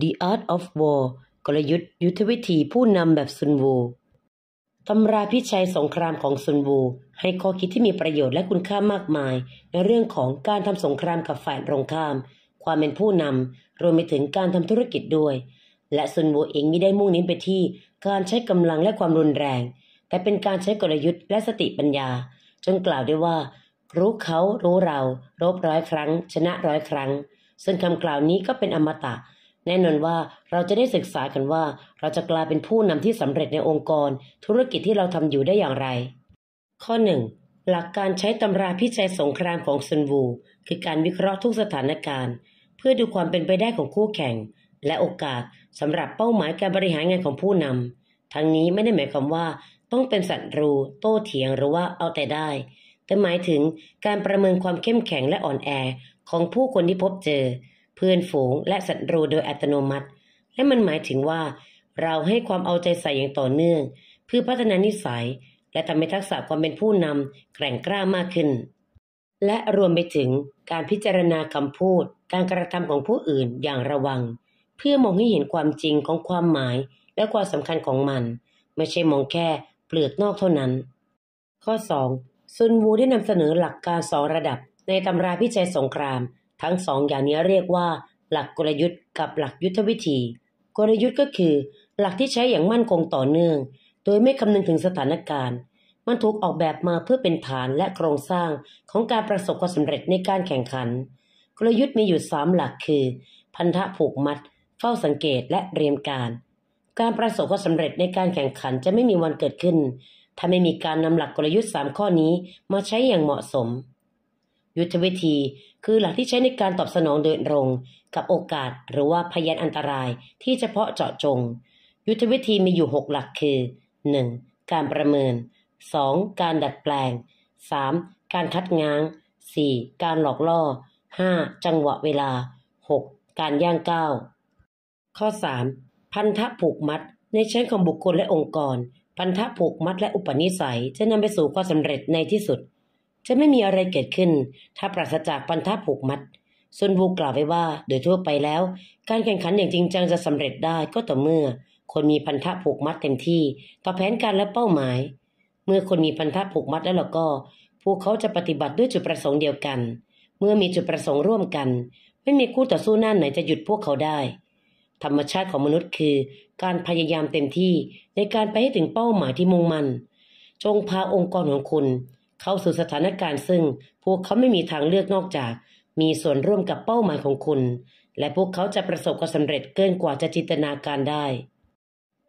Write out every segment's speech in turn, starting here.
The Art of War กลยุทธ์ยุทธวิธีผู้นำแบบซุนวูตำราพิชัยสงครามของซุนวู ให้ข้อคิดที่มีประโยชน์และคุณค่ามากมาย ในเรื่องของการทำสงครามกับฝ่ายตรงข้าม ความเป็นผู้นำ รวมไปถึงการทำธุรกิจด้วย และซุนวูเองไม่ได้มุ่งเน้นไปที่ การใช้กำลังและความรุนแรง แต่เป็นการใช้กลยุทธ์และสติปัญญา จนกล่าวได้ว่า รู้เขารู้เรา รบร้อยครั้ง ชนะร้อยครั้ง ซึ่งคำกล่าวนี้ก็เป็นอมตะแน่นอนว่าเราจะได้ศึกษากันว่า เราจะกลายเป็นผู้นำที่สำเร็จในองค์กร ธุรกิจที่เราทำอยู่ได้อย่างไร ข้อ 1. หลักการใช้ตำราพิจัยสงครามของซันวู คือการวิเคราะห์ทุกสถานการณ์ เพื่อดูความเป็นไปได้ของคู่แข่ง และโอกาสสำหรับเป้าหมายการบริหารงานของผู้นำทั้งนี้ไม่ได้หมายความว่า ต้องเป็นศัตรู โต้เถียงหรือว่าเอาแต่ได้ แต่หมายถึง การประเมินความเข้มแข็งและอ่อนแอของผู้คนที่พบเจอพื่อนฝูงและศัตรูโดยอัตโนมัติ และมันหมายถึงว่า เราให้ความเอาใจใส่อย่างต่อเนื่อง เพื่อพัฒนานิสัยและทำให้ทักษะความเป็นผู้นำแกร่งกล้ามากขึ้น และรวมไปถึงการพิจารณาคำพูด การกระทำของผู้อื่นอย่างระวัง เพื่อมองให้เห็นความจริงของความหมายและความสำคัญของมัน ไม่ใช่มองแค่เปลือกนอกเท่านั้น ข้อ2ซุนวูได้นำเสนอหลักการสองระดับในตำราพิจัยสงครามทั้งสองอย่างนี้เรียกว่า หลักกลยุทธ์กับหลักยุทธวิธี กลยุทธ์ก็คือ หลักที่ใช้อย่างมั่นคงต่อเนื่อง โดยไม่คำนึงถึงสถานการณ์ มันถูกออกแบบมาเพื่อเป็นฐานและโครงสร้างของการประสบความสำเร็จในการแข่งขัน กลยุทธ์มีอยู่สามหลักคือ พันธะผูกมัดเฝ้าสังเกตและเรียมการ การประสบความสำเร็จในการแข่งขันจะไม่มีวันเกิดขึ้นถ้าไม่มีการนำหลักกลยุทธ์3ข้อนี้มาใช้อย่างเหมาะสมยุทธวิธีคือหลักที่ใช้ในการตอบสนองโดยตรงกับโอกาสหรือว่าพยานอันตรายที่เฉพาะเจาะจง ยุทธวิธีมีอยู่ 6 หลักคือ 1. การประเมิน 2. การดัดแปลง 3. การคัดง้าง 4. การหลอกล่อ 5. จังหวะเวลา 6. การย่างก้าวข้อ 3. พันธะผูกมัด ในเชิงของบุคคลและองค์กร พันธะผูกมัดและอุปนิสัยจะนำไปสู่ความสำเร็จในที่สุดจะไม่มีอะไรเกิดขึ้น ถ้าปราศจากปันธะผูกมัดซุนวูกล่าวไว้ว่า โดยทั่วไปแล้ว การแข่งขันอย่างจริงจังจะสำเร็จได้ก็ต่อเมื่อ คนมีพันธะผูกมัดเต็มที่ต่อแผนการและเป้าหมาย เมื่อคนมีพันธะผูกมัดแล้วเราก็ พวกเขาจะปฏิบัติด้วยจุดประสงค์เดียวกัน เมื่อมีจุดประสงค์ร่วมกัน ไม่มีคู่ต่อสู้หน้าไหนจะหยุดพวกเขาได้ ธรรมชาติของมนุษย์คือ การพยายามเต็มที่ในการไปให้ถึงเป้าหมายที่มุ่งมั่น จงพาองค์กรของคุณเข้าสู่สถานการณ์ซึ่งพวกเขาไม่มีทางเลือกนอกจาก มีส่วนร่วมกับเป้าหมายของคุณ และพวกเขาจะประสบความสำเร็จเกินกว่าจะจินตนาการได้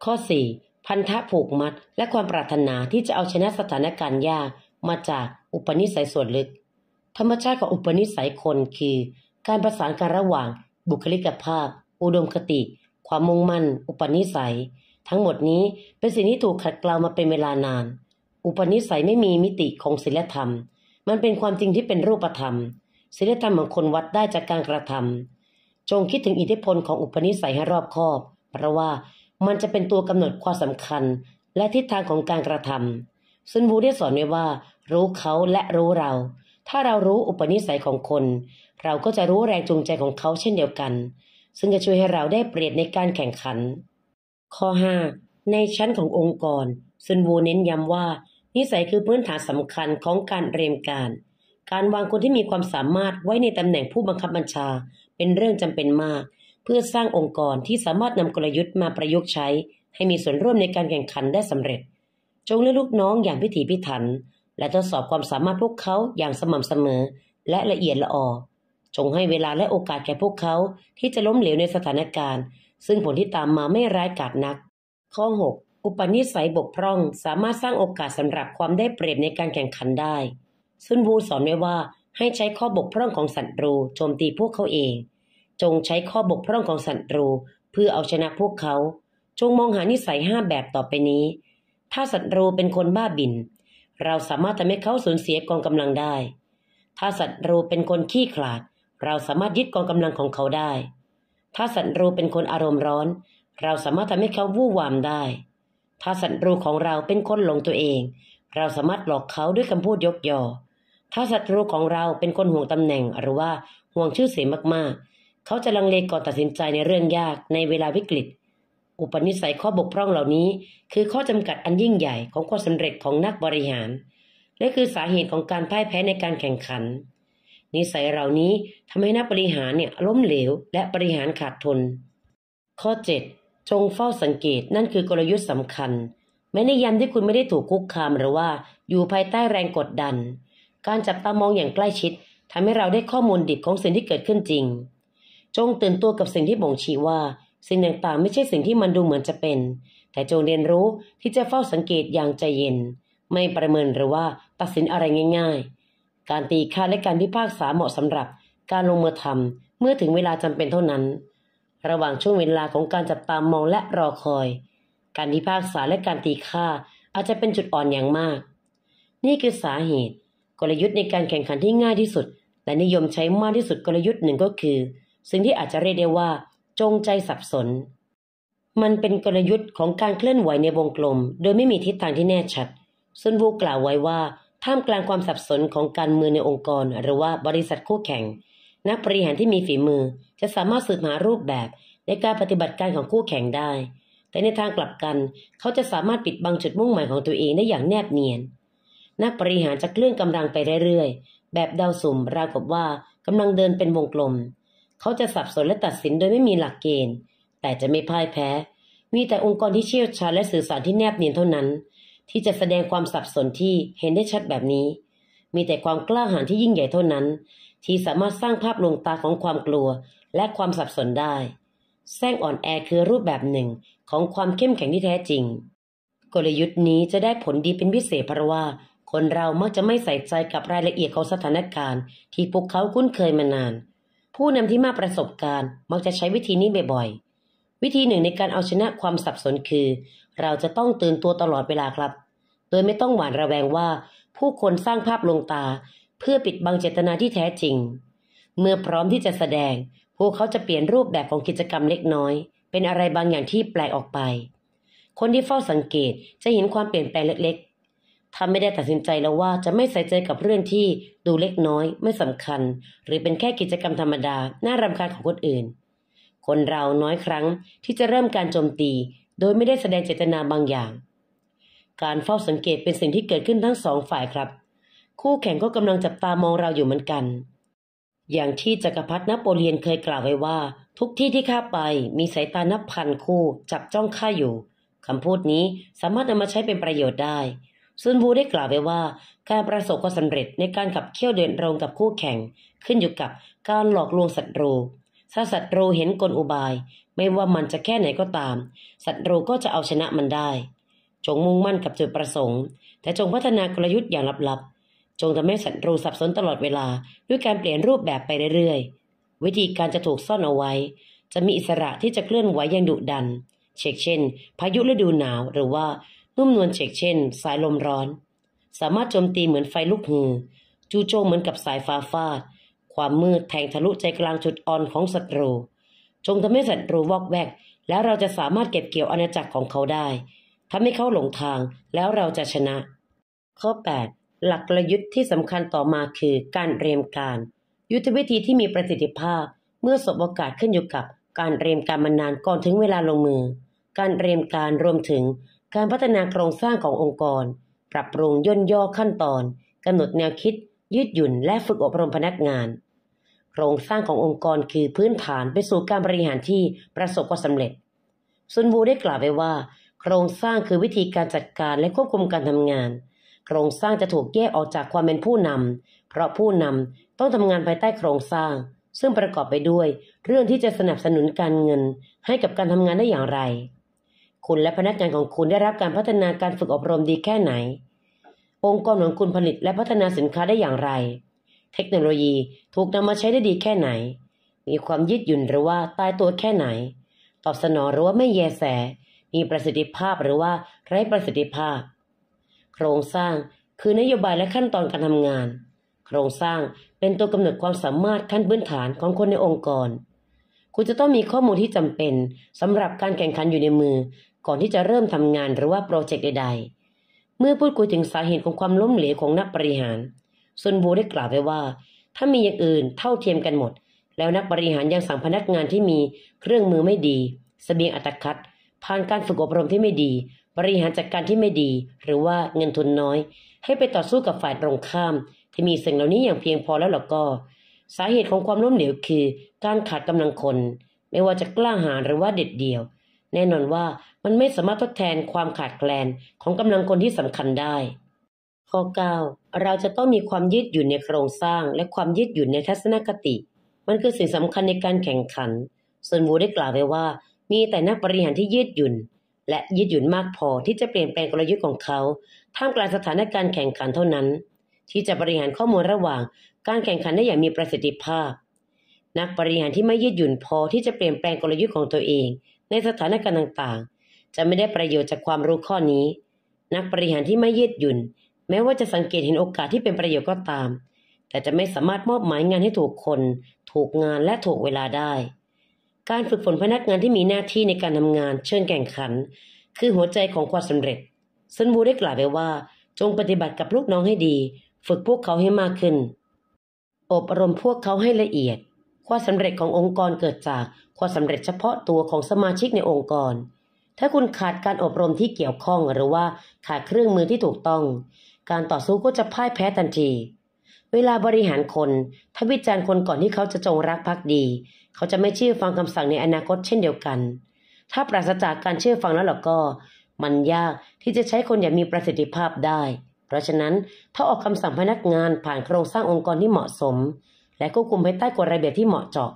ข้อ 4. พันธะผูกมัดและความปรารถนาที่จะเอาชนะสถานการณ์ยากมาจากอุปนิสัยส่วนลึกธรรมชาติของอุปนิสัยคนคือ การประสานการระหว่าง บุคลิกภาพ อุดมคติ ความมุ่งมั่น อุปนิสัย ทั้งหมดนี้เป็นสิ่งที่ถูกขัดเกลามาเป็นเวลานานอุปนิสัยไม่มีมิติของศีลธรรม มันเป็นความจริงที่เป็นรูปธรรมศีลธรรมของคนวัดได้จากการกระทำจงคิดถึงอิทธิพลของอุปนิสัยให้รอบคอบ เพราะว่ามันจะเป็นตัวกำหนดความสำคัญ และทิศทางของการกระทำซ่นบูได้สอนไว้ว่า รู้เขาและรู้เรา ถ้าเรารู้อุปนิสัยของคน เราก็จะรู้แรงจูงใจของเขาเช่นเดียวกัน ซึ่งจะช่วยให้เราได้เปรียบในการแข่งขัน ข้อ5ในชั้นขององค์กรซ่นบูเน้นย้ำว่านิสัยคือพื้นฐานสำคัญของการเรียนการ การวางคนที่มีความสามารถไว้ในตำแหน่งผู้บังคับบัญชา เป็นเรื่องจำเป็นมาก เพื่อสร้างองค์กรที่สามารถนำกลยุทธ์มาประยุกต์ใช้ ให้มีส่วนร่วมในการแข่งขันได้สำเร็จ จงเลือกลูกน้องอย่างพิถีพิถัน และทดสอบความสามารถพวกเขาอย่างสม่ำเสมอและละเอียดละออจงให้เวลาและโอกาสแก่พวกเขาที่จะล้มเหลวในสถานการณ์ ซึ่งผลที่ตามมาไม่ร้ายกาจนัก ข้อ6อุปนิสัยบกพร่องสามารถสร้างโอกาสสำหรับความได้เปรียบในการแข่งขันได้ ซุนวูสอนไว้ว่าให้ใช้ข้อบกพร่องของศัตรูโจมตีพวกเขาเอง จงใช้ข้อบกพร่องของศัตรูเพื่อเอาชนะพวกเขา จงมองหานิสัยห้าแบบต่อไปนี้ ถ้าศัตรูเป็นคนบ้าบินเราสามารถทำให้เขาสูญเสียกองกำลังได้ ถ้าศัตรูเป็นคนขี้ขลาด เราสามารถยึดกองกำลังของเขาได้ ถ้าศัตรูเป็นคนอารมณ์ร้อน เราสามารถทำให้เขาวู่วามได้ถ้าศัตรูของเราเป็นคนหลงตัวเอง เราสามารถหลอกเขาด้วยคำพูดยกยอถ้าศัตรูของเราเป็นคนห่วงตำแหน่งหรือว่าห่วงชื่อเสียงมากๆ เขาจะลังเลก่อนตัดสินใจในเรื่องยากในเวลาวิกฤต อุปนิสัยข้อบกพร่องเหล่านี้ คือข้อจำกัดอันยิ่งใหญ่ของความสำเร็จของนักบริหาร และคือสาเหตุของการพ่ายแพ้ในการแข่งขัน นิสัยเหล่านี้ทำให้นักบริหารเนี่ยล้มเหลวและบริหารขาดทุนข้อ7จงเฝ้าสังเกต นั่นคือกลยุทธ์สำคัญ แม้ในยามที่คุณไม่ได้ถูกคุกคามหรือว่าอยู่ภายใต้แรงกดดัน การจับตามองอย่างใกล้ชิดทำให้เราได้ข้อมูลดิบของสิ่งที่เกิดขึ้นจริง จงตื่นตัวกับสิ่งที่บ่งชี้ว่า สิ่งต่างๆไม่ใช่สิ่งที่มันดูเหมือนจะเป็น แต่จงเรียนรู้ที่จะเฝ้าสังเกตอย่างใจเย็น ไม่ประเมินหรือว่าตัดสินอะไรง่าย ๆ การตีค่าและการพิพากษาเหมาะสำหรับการลงมือทำเมื่อถึงเวลาจำเป็นเท่านั้นระหว่างช่วงเวลาของการจับตามองและรอคอย การพิพากษาและการตีค่าอาจจะเป็นจุดอ่อนอย่างมาก นี่คือสาเหตุ กลยุทธ์ในการแข่งขันที่ง่ายที่สุด และนิยมใช้มากที่สุดกลยุทธ์หนึ่งก็คือซึ่งที่อาจจะเรียกได้ว่า จงใจสับสน มันเป็นกลยุทธ์ของการเคลื่อนไหวในวงกลม โดยไม่มีทิศทางที่แน่ชัด ซุนวูกล่าวไว้ว่า ท่ามกลางความสับสนของการเมืองในองค์กร หรือว่าบริษัทคู่แข่ง นักบริหารที่มีฝีมือจะสามารถสืบหารูปแบบในการปฏิบัติการของคู่แข่งได้ แต่ในทางกลับกัน เขาจะสามารถปิดบังจุดมุ่งหมายของตัวเองได้อย่างแนบเนียน นักบริหารจะเคลื่อนกำลังไปเรื่อย ๆ แบบดาวสุ่มราวกับว่ากำลังเดินเป็นวงกลม เขาจะสับสนและตัดสินโดยไม่มีหลักเกณฑ์ แต่จะไม่พ่ายแพ้ มีแต่องค์กรที่เชี่ยวชาญและสื่อสารที่แนบเนียนเท่านั้น ที่จะแสดงความสับสนที่เห็นได้ชัดแบบนี้ มีแต่ความกล้าหาญที่ยิ่งใหญ่เท่านั้น ที่สามารถสร้างภาพลวงตาของความกลัวและความสับสนได้แซงอ่อนแอคือรูปแบบหนึ่งของความเข้มแข็งที่แท้จริง กลยุทธ์นี้จะได้ผลดีเป็นพิเศษเพราะว่า คนเรามักจะไม่ใส่ใจกับรายละเอียดของสถานการณ์ที่พวกเขาคุ้นเคยมานาน ผู้นำที่มาประสบการณ์มักจะใช้วิธีนี้บ่อยๆวิธีหนึ่งในการเอาชนะความสับสนคือ เราจะต้องตื่นตัวตลอดเวลาครับ โดยไม่ต้องหวานระแวงว่า ผู้คนสร้างภาพลงตา เพื่อปิดบังเจตนาที่แท้จริง เมื่อพร้อมที่จะแสดงพวกเขาจะเปลี่ยนรูปแบบของกิจกรรมเล็กน้อยเป็นอะไรบางอย่างที่แปลกออกไป คนที่เฝ้าสังเกตจะเห็นความเปลี่ยนแปลงเล็กๆ ทำไม่ได้ตัดสินใจแล้วว่าจะไม่ใส่ใจกับเรื่องที่ดูเล็กน้อย ไม่สำคัญ หรือเป็นแค่กิจกรรมธรรมดาน่ารำคาญของคนอื่น คนเราน้อยครั้งที่จะเริ่มการโจมตีโดยไม่ได้แสดงเจตนาบางอย่าง การเฝ้าสังเกตเป็นสิ่งที่เกิดขึ้นทั้งสองฝ่ายครับ คู่แข่งก็กำลังจับตามองเราอยู่เหมือนกันอย่างที่จักรพรรดินโปเลียนเคยกล่าวไว้ว่า ทุกที่ที่ข้าไปมีสายตานับพันคู่จับจ้องข้าอยู่คำพูดนี้สามารถนำมาใช้เป็นประโยชน์ได้ซุนบูได้กล่าวไว้ว่าการประสบความสำเร็จในการขับเคี่ยวเดินรงกับคู่แข่ง ขึ้นอยู่กับการหลอกลวงศัตรูถ้าศัตรูเห็นกลอุบาย ไม่ว่ามันจะแค่ไหนก็ตามศัตรูก็จะเอาชนะมันได้ จงมุ่งมั่นกับจุดประสงค์แต่จงพัฒนากลยุทธ์อย่างลับๆจงทำให้ศัตรูสับสนตลอดเวลาด้วยการเปลี่ยนรูปแบบไปเรื่อยๆ วิธีการจะถูกซ่อนเอาไว้ จะมีอิสระที่จะเคลื่อนไหวอย่างดุดัน เช่นเช่น พายุฤดูหนาวหรือว่านุ่มนวลเช่นเช่น สายลมร้อน สามารถโจมตีเหมือนไฟลุกหือจู่โจมเหมือนกับสายฟ้าฟาด ความมืดแทงทะลุใจกลางจุดอ่อนของศัตรู จงทำให้ศัตรูวอกแวก แล้วเราจะสามารถเก็บเกี่ยวอาณาจักรของเขาได้ทำให้เขาหลงทางแล้วเราจะชนะ ข้อ 8หลักกลยุทธ์ที่สำคัญต่อมาคือการเตรียมการ ยุทธวิธีที่มีประสิทธิภาพ เมื่อสบโอกาสขึ้นอยู่กับการเตรียมการมานานก่อนถึงเวลาลงมือ การเตรียมการรวมถึงการพัฒนาโครงสร้างขององค์กร ปรับปรุงย่นย่อขั้นตอนกำหนดแนวคิด ยืดหยุ่นและฝึกอบรมพนักงาน โครงสร้างขององค์กรคือพื้นฐานไปสู่การบริหารที่ประสบความสำเร็จซุนบูได้กล่าวไว้ว่า โครงสร้างคือวิธีการจัดการและควบคุมการทำงานโครงสร้างจะถูกแยกออกจากความเป็นผู้นำ เพราะผู้นำต้องทำงานภายใต้โครงสร้าง ซึ่งประกอบไปด้วยเรื่องที่จะสนับสนุนการเงินให้กับการทำงานได้อย่างไร คุณและพนักงานของคุณได้รับการพัฒนาการฝึกอบรมดีแค่ไหน องค์กรของคุณผลิตและพัฒนาสินค้าได้อย่างไร เทคโนโลยีถูกนำมาใช้ได้ดีแค่ไหน มีความยืดหยุ่นหรือว่าตายตัวแค่ไหน ตอบสนองหรือว่าไม่แยแส มีประสิทธิภาพหรือว่าไร้ประสิทธิภาพโครงสร้างคือนโยบายและขั้นตอนการทำงาน โครงสร้างเป็นตัวกำหนดความสามารถขั้นพื้นฐานของคนในองค์กร คุณจะต้องมีข้อมูลที่จำเป็นสำหรับการแข่งขันอยู่ในมือก่อนที่จะเริ่มทำงานหรือว่าโปรเจกต์ใดๆ เมื่อพูดคุยถึงสาเหตุของความล้มเหลวของนักบริหารุ่นบูได้กล่าวไว้ว่า ถ้ามีอย่างอื่น เท่าเทียมกันหมด แล้วนักบริหารยังสั่งพนักงานที่มีเครื่องมือไม่ดีสเสบียงอัตคัด ผ่านการฝึกอบรมที่ไม่ดีบริหารจัดการที่ไม่ดีหรือว่าเงินทุนน้อย ให้ไปต่อสู้กับฝ่ายตรงข้าม ที่มีสิ่งเหล่านี้อย่างเพียงพอแล้วลระก็ สาเหตุของความล้มเหลวคือ การขาดกำลังคน ไม่ว่าจะกล้าหาญหรือว่าเด็ดเดี่ยว แน่นอนว่ามันไม่สามารถทดแทนความขาดแคลนของกำลังคนที่สำคัญได้ ข้อ 9 เราจะต้องมีความยืดหยุ่นในโครงสร้าง และความยืดหยุ่นในทัศนคติ มันคือสิ่งสำคัญในการแข่งขันส่วนวูได้กล่าวไว้ว่า มีแต่นักบริหารที่ยืดหยุ่นและยืดหยุ่นมากพอที่จะเปลี่ยนแปลงกลยุทธ์ของเขา ท่ามกลางสถานการณ์แข่งขันเท่านั้น ที่จะบริหารข้อมูลระหว่าง การแข่งขันได้อย่างมีประสิทธิภาพ นักบริหารที่ไม่ยืดหยุ่นพอที่จะเปลี่ยนแปลงกลยุทธ์ของตัวเอง ในสถานการณ์ต่างๆ จะไม่ได้ประโยชน์จากความรู้ข้อนี้ นักบริหารที่ไม่ยืดหยุ่น แม้ว่าจะสังเกตเห็นโอกาสที่เป็นประโยชน์ก็ตาม แต่จะไม่สามารถมอบหมายงานให้ถูกคน ถูกงานและถูกเวลาได้การฝึกฝนพนักงานที่มีหน้าที่ในการทำงานเชิงแข่งขัน คือหัวใจของความสำเร็จซันบูได้กล่าวไว้ว่า จงปฏิบัติกับลูกน้องให้ดี ฝึกพวกเขาให้มากขึ้น อบรมพวกเขาให้ละเอียด ความสำเร็จขององค์กรเกิดจากความสำเร็จเฉพาะตัวของสมาชิกในองค์กร ถ้าคุณขาดการอบรมที่เกี่ยวข้องหรือว่าขาดเครื่องมือที่ถูกต้อง การต่อสู้ก็จะพ่ายแพ้ทันที เวลาบริหารคนถ้าวิจารณ์คนก่อนที่เขาจะจงรักภักดีเขาจะไม่เชื่อฟังคำสั่งในอนาคตเช่นเดียวกัน ถ้าปราศจากการเชื่อฟังแล้วล่ะก็ มันยากที่จะใช้คนอย่างมีประสิทธิภาพได้ เพราะฉะนั้นถ้าออกคำสั่งพนักงานผ่านโครงสร้างองค์กรที่เหมาะสม และควบคุมภายใต้กฎระเบียบที่เหมาะเจาะ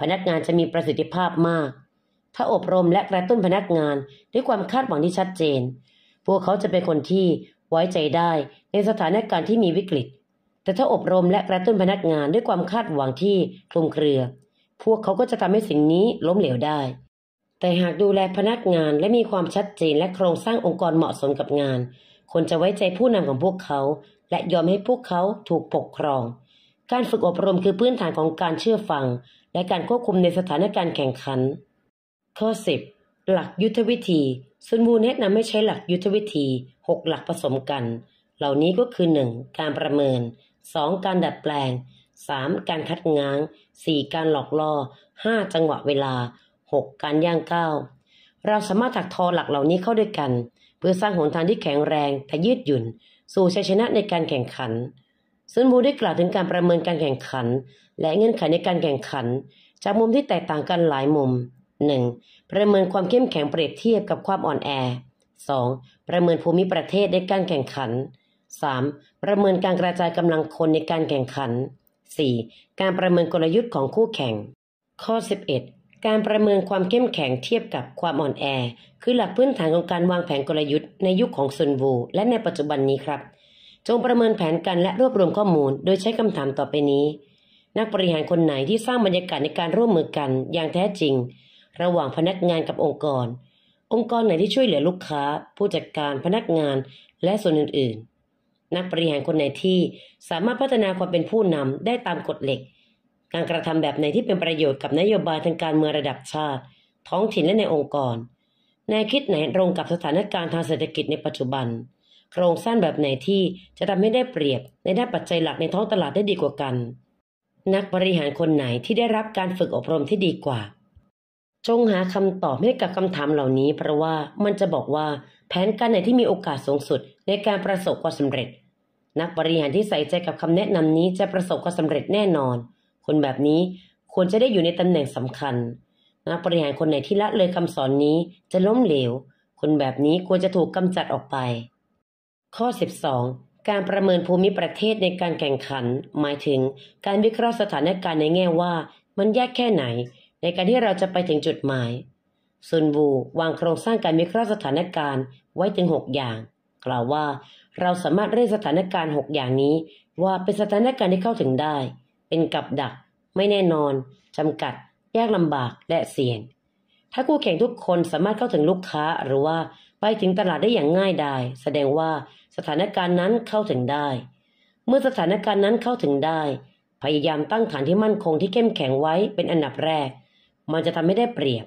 พนักงานจะมีประสิทธิภาพมาก ถ้าอบรมและกระตุ้นพนักงานด้วยความคาดหวังที่ชัดเจน พวกเขาจะเป็นคนที่ไว้ใจได้ในสถานการณ์ที่มีวิกฤต แต่ถ้าอบรมและกระตุ้นพนักงานด้วยความคาดหวังที่คลุมเครือพวกเขาก็จะทำให้สิ่งนี้ล้มเหลวได้ แต่หากดูแลพนักงานและมีความชัดเจนและโครงสร้างองค์กรเหมาะสมกับงาน คนจะไว้ใจผู้นำของพวกเขา และยอมให้พวกเขาถูกปกครอง การฝึกอบรมคือพื้นฐานของการเชื่อฟัง และการควบคุมในสถานการณ์แข่งขัน ข้อ 10 หลักยุทธวิธีซุนวูแนะนำให้ใช้หลักยุทธวิธี 6 หลักผสมกัน เหล่านี้ก็คือ 1. การประเมิน 2. การดัดแปลง 3. การคัดง้าง 4. การหลอกล่อ 5. จังหวะเวลา 6. การย่างก้าว เราสามารถถักทอหลักเหล่านี้เข้าด้วยกัน เพื่อสร้างหนทางที่แข็งแรงแต่ยืดหยุ่น สู่ชัยชนะในการแข่งขัน ซึ่งบูได้กล่าวถึงการประเมินการแข่งขัน และเงื่อนไขในการแข่งขัน จากมุมที่แตกต่างกันหลายมุม 1. ประเมินความเข้มแข็งเปรียบเทียบกับความอ่อนแอ 2. ประเมินภูมิประเทศในการแข่งขัน 3. ประเมินการกระจายกำลังคนในการแข่งขัน 4. การประเมินกลยุทธ์ของคู่แข่ง ข้อ 11 การประเมินความเข้มแข็งเทียบกับความอ่อนแอ คือหลักพื้นฐานของการวางแผนกลยุทธ์ในยุคของซุนวูและในปัจจุบันนี้ครับ จงประเมินแผนกันและรวบรวมข้อมูลโดยใช้คำถามต่อไปนี้ นักบริหารคนไหนที่สร้างบรรยากาศในการร่วมมือกันอย่างแท้จริง ระหว่างพนักงานกับองค์กร องค์กรไหนที่ช่วยเหลือลูกค้า ผู้จัดการพนักงานและส่วนอื่น ๆนักบริหารคนไหนที่สามารถพัฒนาความเป็นผู้นำได้ตามกฎเหล็ก การกระทำแบบไหนที่เป็นประโยชน์กับนโยบายทางการเมืองระดับชาติ ท้องถิ่นและในองค์กร แนวคิดไหนตรงกับสถานการณ์ทางเศรษฐกิจในปัจจุบัน โครงสร้างแบบไหนที่จะทำให้ได้เปรียบ ในด้านปัจจัยหลักในท้องตลาดได้ดีกว่ากัน นักบริหารคนไหนที่ได้รับการฝึกอบรมที่ดีกว่า จงหาคำตอบให้กับคำถามเหล่านี้ เพราะว่ามันจะบอกว่าแผนการไหนที่มีโอกาสสูงสุดในการประสบความสำเร็จนักบริหารที่ใส่ใจกับคำแนะนำนี้จะประสบความสำเร็จแน่นอน คนแบบนี้ควรจะได้อยู่ในตำแหน่งสำคัญ นักบริหารคนไหนที่ละเลยคำสอนนี้จะล้มเหลว คนแบบนี้ควรจะถูกกำจัดออกไป ข้อ 12 การประเมินภูมิประเทศในการแข่งขัน หมายถึง การวิเคราะห์สถานการณ์ในแง่ว่ามันยากแค่ไหนในการที่เราจะไปถึงจุดหมายซุนบูวางโครงสร้างการวิเคราะห์สถานการณ์ไว้ถึง6อย่าง กล่าวว่าเราสามารถเรียกสถานการณ์6อย่างนี้ว่าเป็นสถานการณ์ที่เข้าถึงได้ เป็นกับดัก ไม่แน่นอน จำกัด ยากลำบาก และเสี่ยง ถ้าคู่แข่งทุกคนสามารถเข้าถึงลูกค้าหรือว่าไปถึงตลาดได้อย่างง่ายดายแสดงว่าสถานการณ์นั้นเข้าถึงได้ เมื่อสถานการณ์นั้นเข้าถึงได้ พยายามตั้งฐานที่มั่นคงที่เข้มแข็งไว้เป็นอันดับแรก มันจะทำให้ได้เปรียบ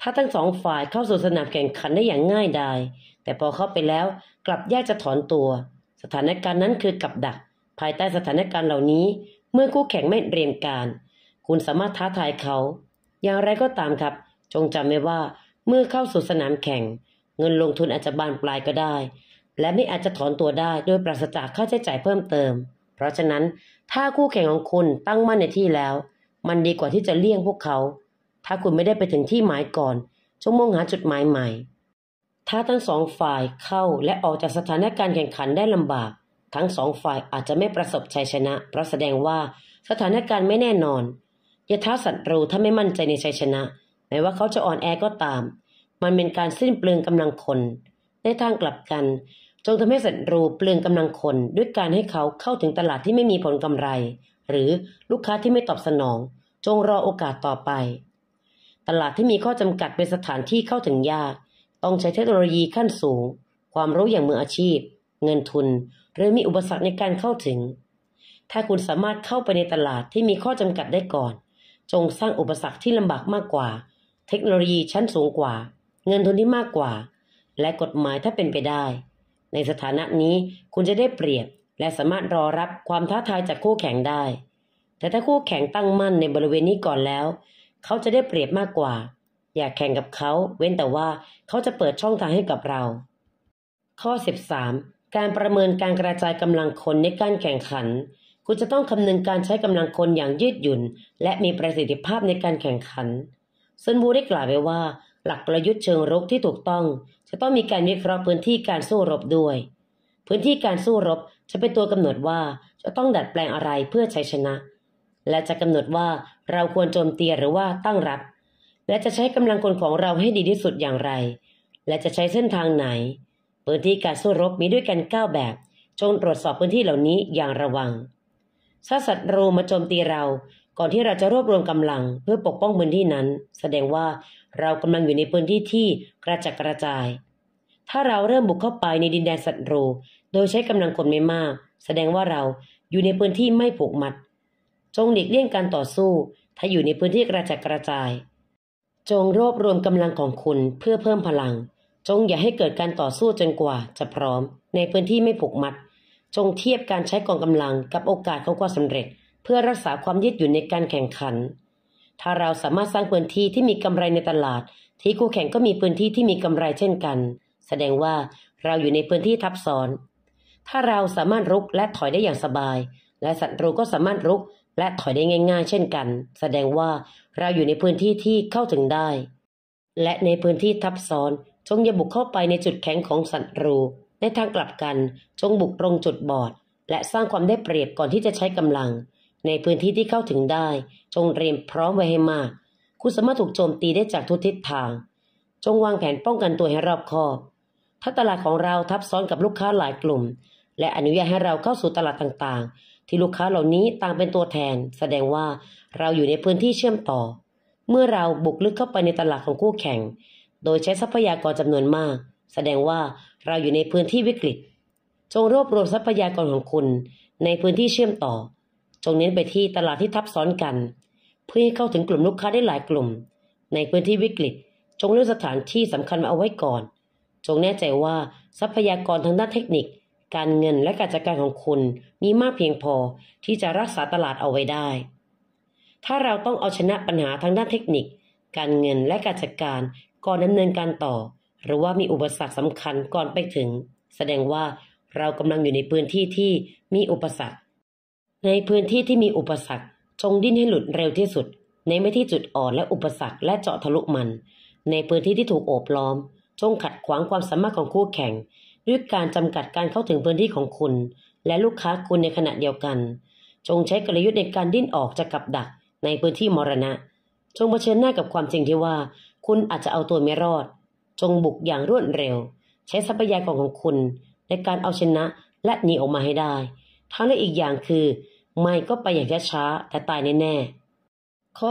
ถ้าทั้งสองฝ่ายเข้าสู่สนามแข่งขันได้อย่างง่ายดายแต่พอเข้าไปแล้วกลับแยกจะถอนตัว สถานการณ์นั้นคือกับดัก ภายใต้สถานการณ์เหล่านี้ เมื่อคู่แข่งไม่เรียงการ คุณสามารถท้าทายเขา อย่างไรก็ตามครับ จงจำไว้ว่าเมื่อเข้าสู่สนามแข่ง เงินลงทุนอาจจะบานปลายก็ได้ และไม่อาจจะถอนตัวได้โดยปราศจากค่าใช้จ่ายเพิ่มเติม เพราะฉะนั้นถ้าคู่แข่งของคุณตั้งมั่นในที่แล้ว มันดีกว่าที่จะเลี่ยงพวกเขา ถ้าคุณไม่ได้ไปถึงที่หมายก่อนจงมองหาจุดหมายใหม่ถ้าทั้งสองฝ่ายเข้าและออกจากสถานการณ์แข่งขันได้ลำบาก ทั้งสองฝ่ายอาจจะไม่ประสบชัยชนะ เพราะแสดงว่าสถานการณ์ไม่แน่นอนยาท้าศัตรูถ้าไม่มั่นใจในชัยชนะแม้ว่าเขาจะอ่อนแอก็ตาม มันเป็นการสิ้นเปลืองกำลังคน ในทางกลับกัน จงทำให้ศัตรูเปลืองกำลังคน ด้วยการให้เขาเข้าถึงตลาดที่ไม่มีผลกำไร หรือลูกค้าที่ไม่ตอบสนอง จงรอโอกาสต่อไป ตลาดที่มีข้อจำกัดเป็นสถานที่เข้าถึงยากต้องใช้เทคโนโลยีขั้นสูง ความรู้อย่างมืออาชีพ เงินทุน หรือมีอุปสรรคในการเข้าถึง ถ้าคุณสามารถเข้าไปในตลาดที่มีข้อจำกัดได้ก่อน จงสร้างอุปสรรคที่ลำบากมากกว่า เทคโนโลยีชั้นสูงกว่า เงินทุนที่มากกว่า และกฎหมายถ้าเป็นไปได้ ในสถานะนี้ คุณจะได้เปรียบและสามารถรอรับความท้าทายจากคู่แข่งได้ แต่ถ้าคู่แข่งตั้งมั่นในบริเวณนี้ก่อนแล้ว เขาจะได้เปรียบมากกว่าอย่าแข่งกับเขา เว้นแต่ว่าเขาจะเปิดช่องทางให้กับเรา ข้อ13การประเมินการกระจายกำลังคนในการแข่งขัน คุณจะต้องคำนึงการใช้กำลังคนอย่างยืดหยุ่น และมีประสิทธิภาพในการแข่งขันเซนบูได้กล่าวไว้ว่า หลักกลยุทธ์เชิงรุกที่ถูกต้อง จะต้องมีการวิเคราะห์พื้นที่การสู้รบด้วย พื้นที่การสู้รบจะเป็นตัวกำหนดว่าจะต้องดัดแปลงอะไรเพื่อชัยชนะ และจะกำหนดว่าเราควรโจมตีหรือว่าตั้งรับและจะใช้กำลังคนของเราให้ดีที่สุดอย่างไร และจะใช้เส้นทางไหนพื้นที่การสู้รบมีด้วยกัน9แบบ จงตรวจสอบพื้นที่เหล่านี้อย่างระวัง ถ้าสัตว์รูมาโจมตีเรา ก่อนที่เราจะรวบรวมกำลัง เพื่อปกป้องพื้นที่นั้น แสดงว่าเรากำลังอยู่ในพื้นที่ที่กระจัดกระจาย ถ้าเราเริ่มบุกเข้าไปในดินแดนสัตว์รู โดยใช้กำลังคนไม่มาก แสดงว่าเราอยู่ในพื้นที่ไม่ผูกมัด จงหลีกเลี่ยงการต่อสู้ ถ้าอยู่ในพื้นที่กระจัดกระจายจงรวบรวมกำลังของคุณเพื่อเพิ่มพลัง จงอย่าให้เกิดการต่อสู้จนกว่า จะพร้อม ในพื้นที่ไม่ผูกมัด จงเทียบการใช้กองกำลังกับโอกาสของความสำเร็จ เพื่อรักษาความยืดหยุ่นในการแข่งขัน ถ้าเราสามารถสร้างพื้นที่ที่มีกำไรในตลาด ที่คู่แข่งก็มีพื้นที่ที่มีกำไรเช่นกัน แสดงว่าเราอยู่ในพื้นที่ทับซ้อน ถ้าเราสามารถรุกและถอยได้อย่างสบาย และศัตรูก็สามารถรุกและถอยได้ง่าย ๆ เช่นกัน แสดงว่าเราอยู่ในพื้นที่ที่เข้าถึงได้ และในพื้นที่ทับซ้อน จงอย่าบุกเข้าไปในจุดแข็งของศัตรูในทางกลับกัน จงบุกตรงจุดบอด และสร้างความได้เปรียบก่อนที่จะใช้กำลัง ในพื้นที่ที่เข้าถึงได้ จงเตรียมพร้อมไว้ให้มาก คุณสามารถถูกโจมตีได้จากทุกทิศทาง จงวางแผนป้องกันตัวให้รอบคอบ ถ้าตลาดของเราทับซ้อนกับลูกค้าหลายกลุ่ม และอนุญาตให้เราเข้าสู่ตลาดต่างๆ ที่ลูกค้าเหล่านี้ต่างเป็นตัวแทน แสดงว่าเราอยู่ในพื้นที่เชื่อมต่อ เมื่อเราบุกลึกเข้าไปในตลาดของคู่แข่ง โดยใช้ทรัพยากรจำนวนมาก แสดงว่าเราอยู่ในพื้นที่วิกฤต จงรวบรวมทรัพยากรของคุณ ในพื้นที่เชื่อมต่อ จงเน้นไปที่ตลาดที่ทับซ้อนกัน เพื่อให้เข้าถึงกลุ่มลูกค้าได้หลายกลุ่ม ในพื้นที่วิกฤต จงเลือกสถานที่สำคัญมาเอาไว้ก่อน จงแน่ใจว่าทรัพยากรทางด้านเทคนิค การเงินและการจัดการของคุณมีมากเพียงพอที่จะรักษาตลาดเอาไว้ได้ถ้าเราต้องเอาชนะปัญหาทางด้านเทคนิค การเงินและการจัดการก่อนดำเนินการต่อ หรือว่ามีอุปสรรคสำคัญก่อนไปถึง แสดงว่าเรากำลังอยู่ในพื้นที่ที่มีอุปสรรค ในพื้นที่ที่มีอุปสรรค จงดิ้นให้หลุดเร็วที่สุด ในไม่ที่จุดอ่อนและอุปสรรค และเจาะทะลุมัน ในพื้นที่ที่ถูกโอบล้อม จงขัดขวางความสามารถของคู่แข่ง ด้วยการจำกัดการเข้าถึงพื้นที่ของคุณ และลูกค้าคุณในขณะเดียวกัน จงใช้กลยุทธ์ในการดิ้นออกจากกับดักในพื้นที่มรณะจงเผชิญหน้ากับความจริงที่ว่า คุณอาจจะเอาตัวไม่รอด จงบุกอย่างรวดเร็ว ใช้ทรัพยากรของคุณ ในการเอาชนะและหนีออกมาให้ได้ทั้งและอีกอย่างคือ ไม่ก็ไปอย่างช้าๆแต่ตายแน่ๆข้อ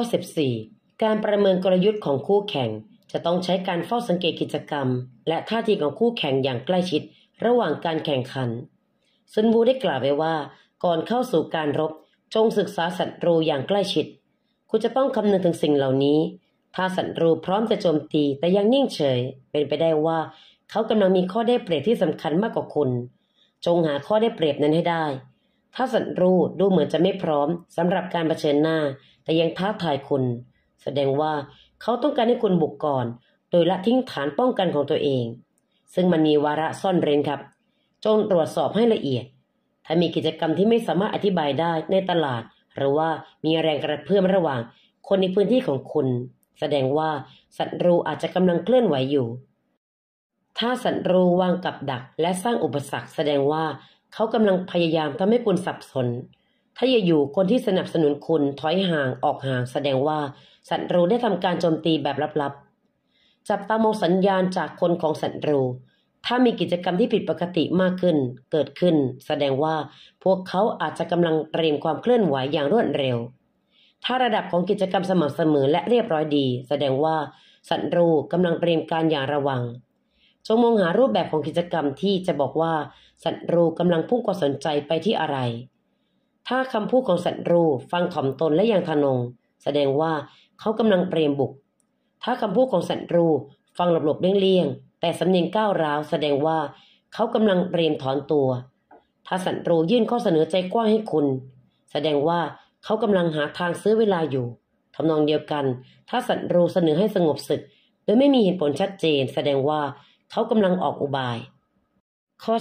14การประเมินกลยุทธ์ของคู่แข่ง จะต้องใช้การเฝ้าสังเกตกิจกรรม และท่าทีของคู่แข่งอย่างใกล้ชิด ระหว่างการแข่งขัน ซุนบูได้กล่าวไว้ว่าก่อนเข้าสู่การรบจงศึกษาศัตรูอย่างใกล้ชิด คุณจะต้องคำนึงถึงสิ่งเหล่านี้ ถ้าศัตรูพร้อมจะโจมตีแต่ยังนิ่งเฉย เป็นไปได้ว่าเขากำลังมีข้อได้เปรียบที่สำคัญมากกว่าคุณ จงหาข้อได้เปรียบนั้นให้ได้ ถ้าศัตรูดูเหมือนจะไม่พร้อมสำหรับการรเผชิญหน้า แต่ยังท้าทายคุณ แสดงว่าเขาต้องการให้คุณบุกก่อน โดยละทิ้งฐานป้องกันของตัวเอง ซึ่งมันมีวาระซ่อนเร้นครับ จงตรวจสอบให้ละเอียดถ้ามีกิจกรรมที่ไม่สามารถอธิบายได้ในตลาดหรือว่ามีแรงกระเพื่อมระหว่างคนในพื้นที่ของคุณแสดงว่าศัตรูอาจจะกำลังเคลื่อนไหวอยู่ ถ้าศัตรูวางกับดักและสร้างอุปสรรคแสดงว่าเขากำลังพยายามทำให้คุณสับสน ถ้าอยู่คนที่สนับสนุนคุณถอยห่างออกห่างแสดงว่าศัตรูได้ทำการโจมตีแบบลับๆ จับตามองสัญญาณจากคนของศัตรูถ้ามีกิจกรรมที่ผิดปกติมากขึ้น เกิดขึ้น แสดงว่าพวกเขาอาจจะกำลังเตรียมความเคลื่อนไหวอย่างรวดเร็ว ถ้าระดับของกิจกรรมสม่ำเสมอและเรียบร้อยดี แสดงว่าศัตรูกำลังเตรียมการอย่างระวัง จงมองหารูปแบบของกิจกรรมที่จะบอกว่าศัตรูกำลังพุ่งความสนใจไปที่อะไร ถ้าคำพูดของศัตรูฟังถ่อมตนและยังทะนง แสดงว่าเขากำลังเตรียมบุก ถ้าคำพูดของศัตรูฟังหลบๆเลี่ยงแต่สำเนียงก้าวร้าว แสดงว่าเขากำลังเตรียมถอนตัว ถ้าสันตรูยื่นข้อเสนอใจกว้างให้คุณ แสดงว่าเขากำลังหาทางซื้อเวลาอยู่ทำนองเดียวกัน ถ้าสันตรูเสนอให้สงบศึกโดยไม่มีเหตุผลชัดเจน แสดงว่าเขากำลังออกอุบาย ข้อ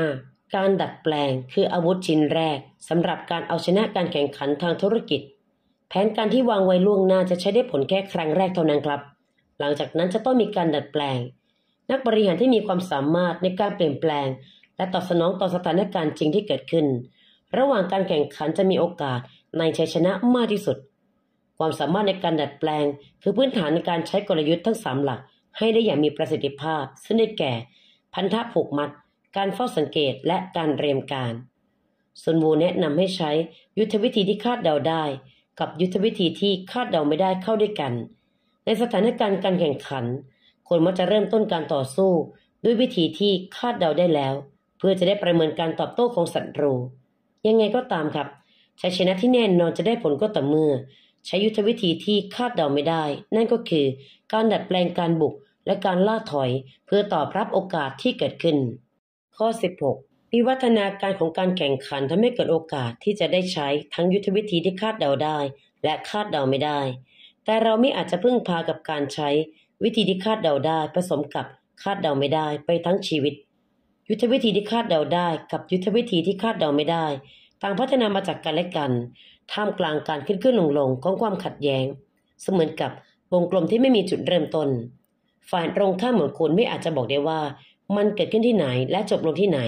15 การดัดแปลง คืออาวุธชิ้นแรกสำหรับการเอาชนะการแข่งขันทางธุรกิจ แผนการที่วางไว้ล่วงหน้าจะใช้ได้ผลแค่ครั้งแรกเท่านั้นครับ หลังจากนั้นจะต้องมีการดัดแปลงนักบริหารที่มีความสามารถในการเปลี่ยนแปลง และตอบสนองต่อสถานการณ์จริงที่เกิดขึ้น ระหว่างการแข่งขันจะมีโอกาสในชัยชนะมากที่สุด ความสามารถในการดัดแปลง คือพื้นฐานในการใช้กลยุทธ์ทั้งสามหลักให้ได้อย่างมีประสิทธิภาพ ซึ่งได้แก่ พันธะผูกมัด การเฝ้าสังเกตและการเรียมการซวนวูแนะนำให้ใช้ยุทธวิธีที่คาดเดาได้ กับยุทธวิธีที่คาดเดาไม่ได้เข้าด้วยกัน ในสถานการณ์การแข่งขันคนมักจะเริ่มต้นการต่อสู้ ด้วยวิธีที่คาดเดาได้แล้ว เพื่อจะได้ประเมินการตอบโต้ของศัตรูยังไงก็ตามครับชัยชนะที่แน่นอนจะได้ผลก็ต่อเมื่อใช้ยุทธวิธีที่คาดเดาไม่ได้ นั่นก็คือการดัดแปลงการบุกและการล่าถอย เพื่อตอบรับโอกาสที่เกิดขึ้น ข้อ16วิวัฒนาการของการแข่งขันทาให้เกิดโอกาสที่จะได้ใช้ทั้งยุทธวิธีที่คาดเดาได้ และคาดเดาไม่ได้ แต่เราไม่อาจจะพึ่งพากับการใช้วิธีที่คาดเดาได้ผสมกับคาดเดาไม่ได้ไปทั้งชีวิต ยุทธวิธีที่คาดเดาได้กับยุทธวิธีที่คาดเดาไม่ได้ ต่างพัฒนามาจากกันและกัน ท่ามกลางการขึ้นขึ้นลงลงของความขัดแย้ง เสมือนกับวงกลมที่ไม่มีจุดเริ่มต้น ฝ่ายตรงข้ามเหมือนคุณไม่อาจจะบอกได้ว่า มันเกิดขึ้นที่ไหนและจบลงที่ไหน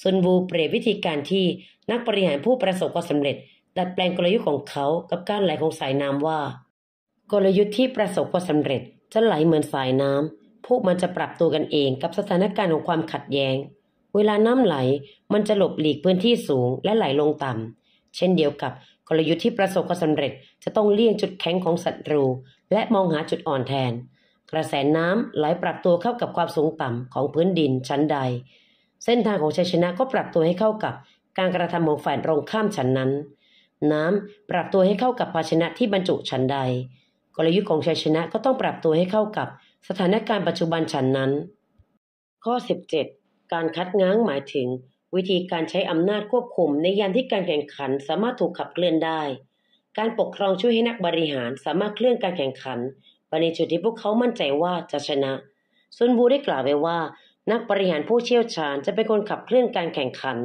ซุนวูเปรียบวิธีการที่นักบริหารผู้ประสบความสำเร็จดัดแปลงกลยุทธ์ของเขากับการไหลของสายน้ำว่า กลยุทธ์ที่ประสบความสำเร็จจะไหลเหมือนสายน้ำ พวกมันจะปรับตัวกันเองกับสถานการณ์ของความขัดแยง้งเวลาน้ำไหล มันจะหลบหลีกพื้นที่สูงและไหลลงต่ำ เช่นเดียวกับกลยุทธ์ที่ประสบความสำเร็จจะต้องเลี่ยงจุดแข็งของศัตรู และมองหาจุดอ่อนแทน กระแสน้ำไหลปรับตัวเข้ากับความสูงต่ำของพื้นดินชั้นใด เส้นทางของชัยชนะก็ปรับตัวให้เข้ากับ การกระทำของฝ่ายตรงข้ามชั้นนั้น น้ำปรับตัวให้เข้ากับภาชนะที่บรรจุชั้นใดกลยุทธ์ของชัยชนะก็ต้องปรับตัวให้เข้ากับ สถานการณ์ปัจจุบันฉันนั้น ข้อ17การคัดง้างหมายถึง วิธีการใช้อำนาจควบคุมในยามที่การแข่งขันสามารถถูกขับเคลื่อนได้ การปกครองช่วยให้นักบริหารสามารถเคลื่อนการแข่งขันไปในจุดที่พวกเขามั่นใจว่าจะชนะซุนบูได้กล่าวไว้ว่า นักบริหารผู้เชี่ยวชาญจะเป็นคนขับเคลื่อนการแข่งขัน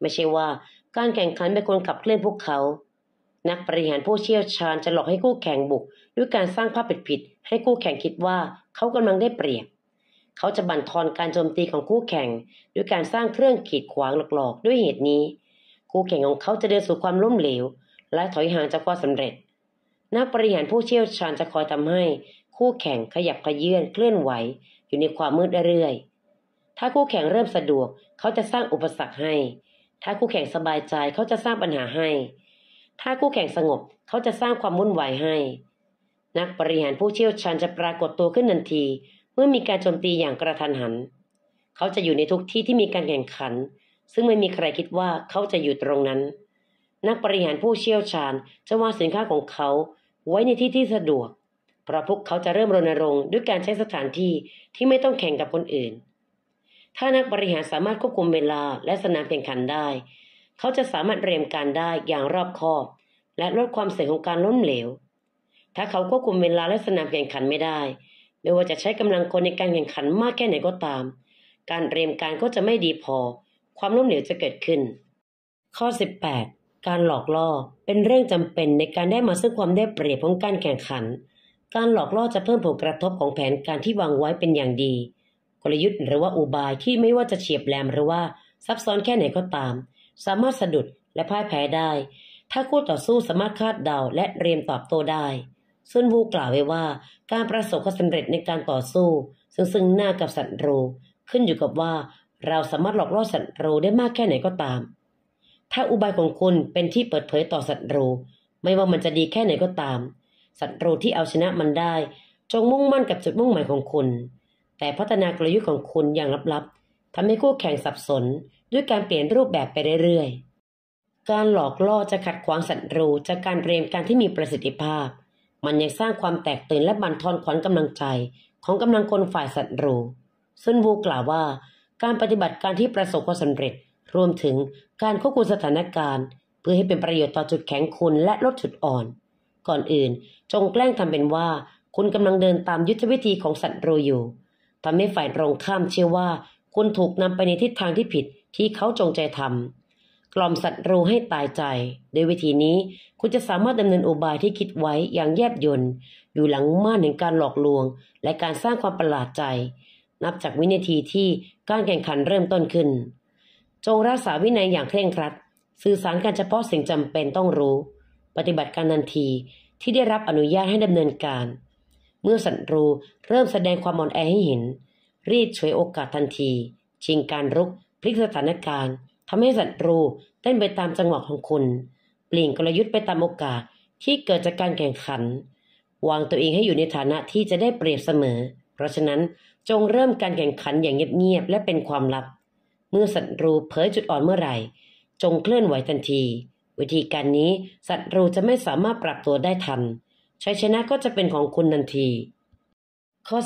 ไม่ใช่ว่า การแข่งขันเป็นคนขับเคลื่อนพวกเขา นักบริหารผู้เชี่ยวชาญจะหลอกให้คู่แข่งบุกด้วยการสร้างภาพผิดๆ ให้คู่แข่งคิดว่าเขากำลังได้เปรียบ เขาจะบั่นทอนการโจมตีของคู่แข่ง ด้วยการสร้างเครื่องขีดขวางหลอกๆ ด้วยเหตุนี้ คู่แข่งของเขาจะเดินสู่ความล้มเหลว และถอยห่างจากความสำเร็จนักบริหารผู้เชี่ยวชาญจะคอยทำให้ คู่แข่งขยับขยื่นเคลื่อนไหวอยู่ในความมืดเรื่อยถ้าคู่แข่งเริ่มสะดวกเขาจะสร้างอุปสรรคให้ ถ้าคู่แข่งสบายใจเขาจะสร้างปัญหาให้ ถ้าคู่แข่งสงบเขาจะสร้างความวุ่นวายให้นักบริหารผู้เชี่ยวชาญจะปรากฏตัวขึ้นทันที เมื่อมีการโจมตีอย่างกระทันหัน เขาจะอยู่ในทุกที่ที่มีการแข่งขัน ซึ่งไม่มีใครคิดว่าเขาจะอยู่ตรงนั้น นักบริหารผู้เชี่ยวชาญจะวางสินค้าของเขา ไว้ในที่ที่สะดวก เพราะพวกเขาจะเริ่มรณรงค์ด้วยการใช้สถานที่ที่ไม่ต้องแข่งกับคนอื่น ถ้านักบริหารสามารถควบคุมเวลาและสนามแข่งขันได้ เขาจะสามารถเตรียมการได้อย่างรอบคอบ และลดความเสี่ยงของการล้มเหลวถ้าเขาควบคุมเวลาและสนามแข่งขันไม่ได้ ไม่ว่าจะใช้กำลังคนในการแข่งขันมากแค่ไหนก็ตาม การเตรียมการก็จะไม่ดีพอ ความล้มเหลวจะเกิดขึ้น ข้อ 18 การหลอกล่อ เป็นเรื่องจำเป็นในการได้มาซึ่งความได้เปรียบของการแข่งขัน การหลอกล่อจะเพิ่มผลกระทบของแผนการที่วางไว้เป็นอย่างดี กลยุทธ์หรือว่าอุบายที่ไม่ว่าจะเฉียบแหลมหรือว่า ซับซ้อนแค่ไหนก็ตาม สามารถสะดุดและพ่ายแพ้ได้ ถ้าคู่ต่อสู้สามารถคาดเดาและเรียมตอบโต้ได้ซุนวูกล่าวไว้ว่า การประสบความสำเร็จในการต่อสู้ ซึ่งซึ่งหน้ากับศัตรู ขึ้นอยู่กับว่า เราสามารถหลอกล่อศัตรูได้มากแค่ไหนก็ตาม ถ้าอุบายของคุณเป็นที่เปิดเผยต่อศัตรู ไม่ว่ามันจะดีแค่ไหนก็ตามศัตรูที่เอาชนะมันได้ จงมุ่งมั่นกับจุดมุ่งหมายของคุณ แต่พัฒนากลยุทธ์ของคุณอย่างลับๆทำให้คู่แข่งสับสนด้วยการเปลี่ยนรูปแบบไปเรื่อยๆ การหลอกล่อจะขัดขวางศัตรูจากการเตรียมการที่มีประสิทธิภาพมันยังสร้างความแตกตื่นและบั่นทอนขวัญกำลังใจของกำลังคนฝ่ายศัตรู ซึ่นวูกล่าวว่าการปฏิบัติการที่ประสบความสำเร็จ รวมถึงการควบคุมสถานการณ์ เพื่อให้เป็นประโยชน์ต่อจุดแข็งคุณและลดจุดอ่อน ก่อนอื่น จงแกล้งทำเป็นว่าคุณกำลังเดินตามยุทธวิธีของศัตรูอยู่ทำให้ฝ่ายตรงข้ามเชื่อว่าคุณถูกนำไปในทิศทางที่ผิดที่เขาจงใจทำกล่อมสัตว์รูให้ตายใจ โดยวิธีนี้คุณจะสามารถดำเนินอุบายที่คิดไว้อย่างแยบยนต์อยู่หลังม่านแห่งการหลอกลวงและการสร้างความประหลาดใจ นับจากวินาทีที่การแข่งขันเริ่มต้นขึ้น จงรักษาวินัยอย่างเคร่งครัด สื่อสารการเฉพาะสิ่งจำเป็นต้องรู้ ปฏิบัติการทันทีที่ได้รับอนุญาตให้ดำเนินการ เมื่อสัตว์รูเริ่มแสดงความอ่อนแอให้เห็น รีบฉวยโอกาสทันที ชิงการรุกพลิกสถานการณ์ทำให้ศัตรูเต้นไปตามจังหวะของคุณเปลี่ยนกลยุทธ์ไปตามโอกาสที่เกิดจากการแข่งขัน วางตัวเองให้อยู่ในฐานะที่จะได้เปรียบเสมอ เพราะฉะนั้นจงเริ่มการแข่งขันอย่างเงียบ ๆ และเป็นความลับ เมื่อศัตรูเผยจุดอ่อนเมื่อไหร่จงเคลื่อนไหวทันที วิธีการนี้ศัตรูจะไม่สามารถปรับตัวได้ทันชัยชนะก็จะเป็นของคุณทันที ข้อ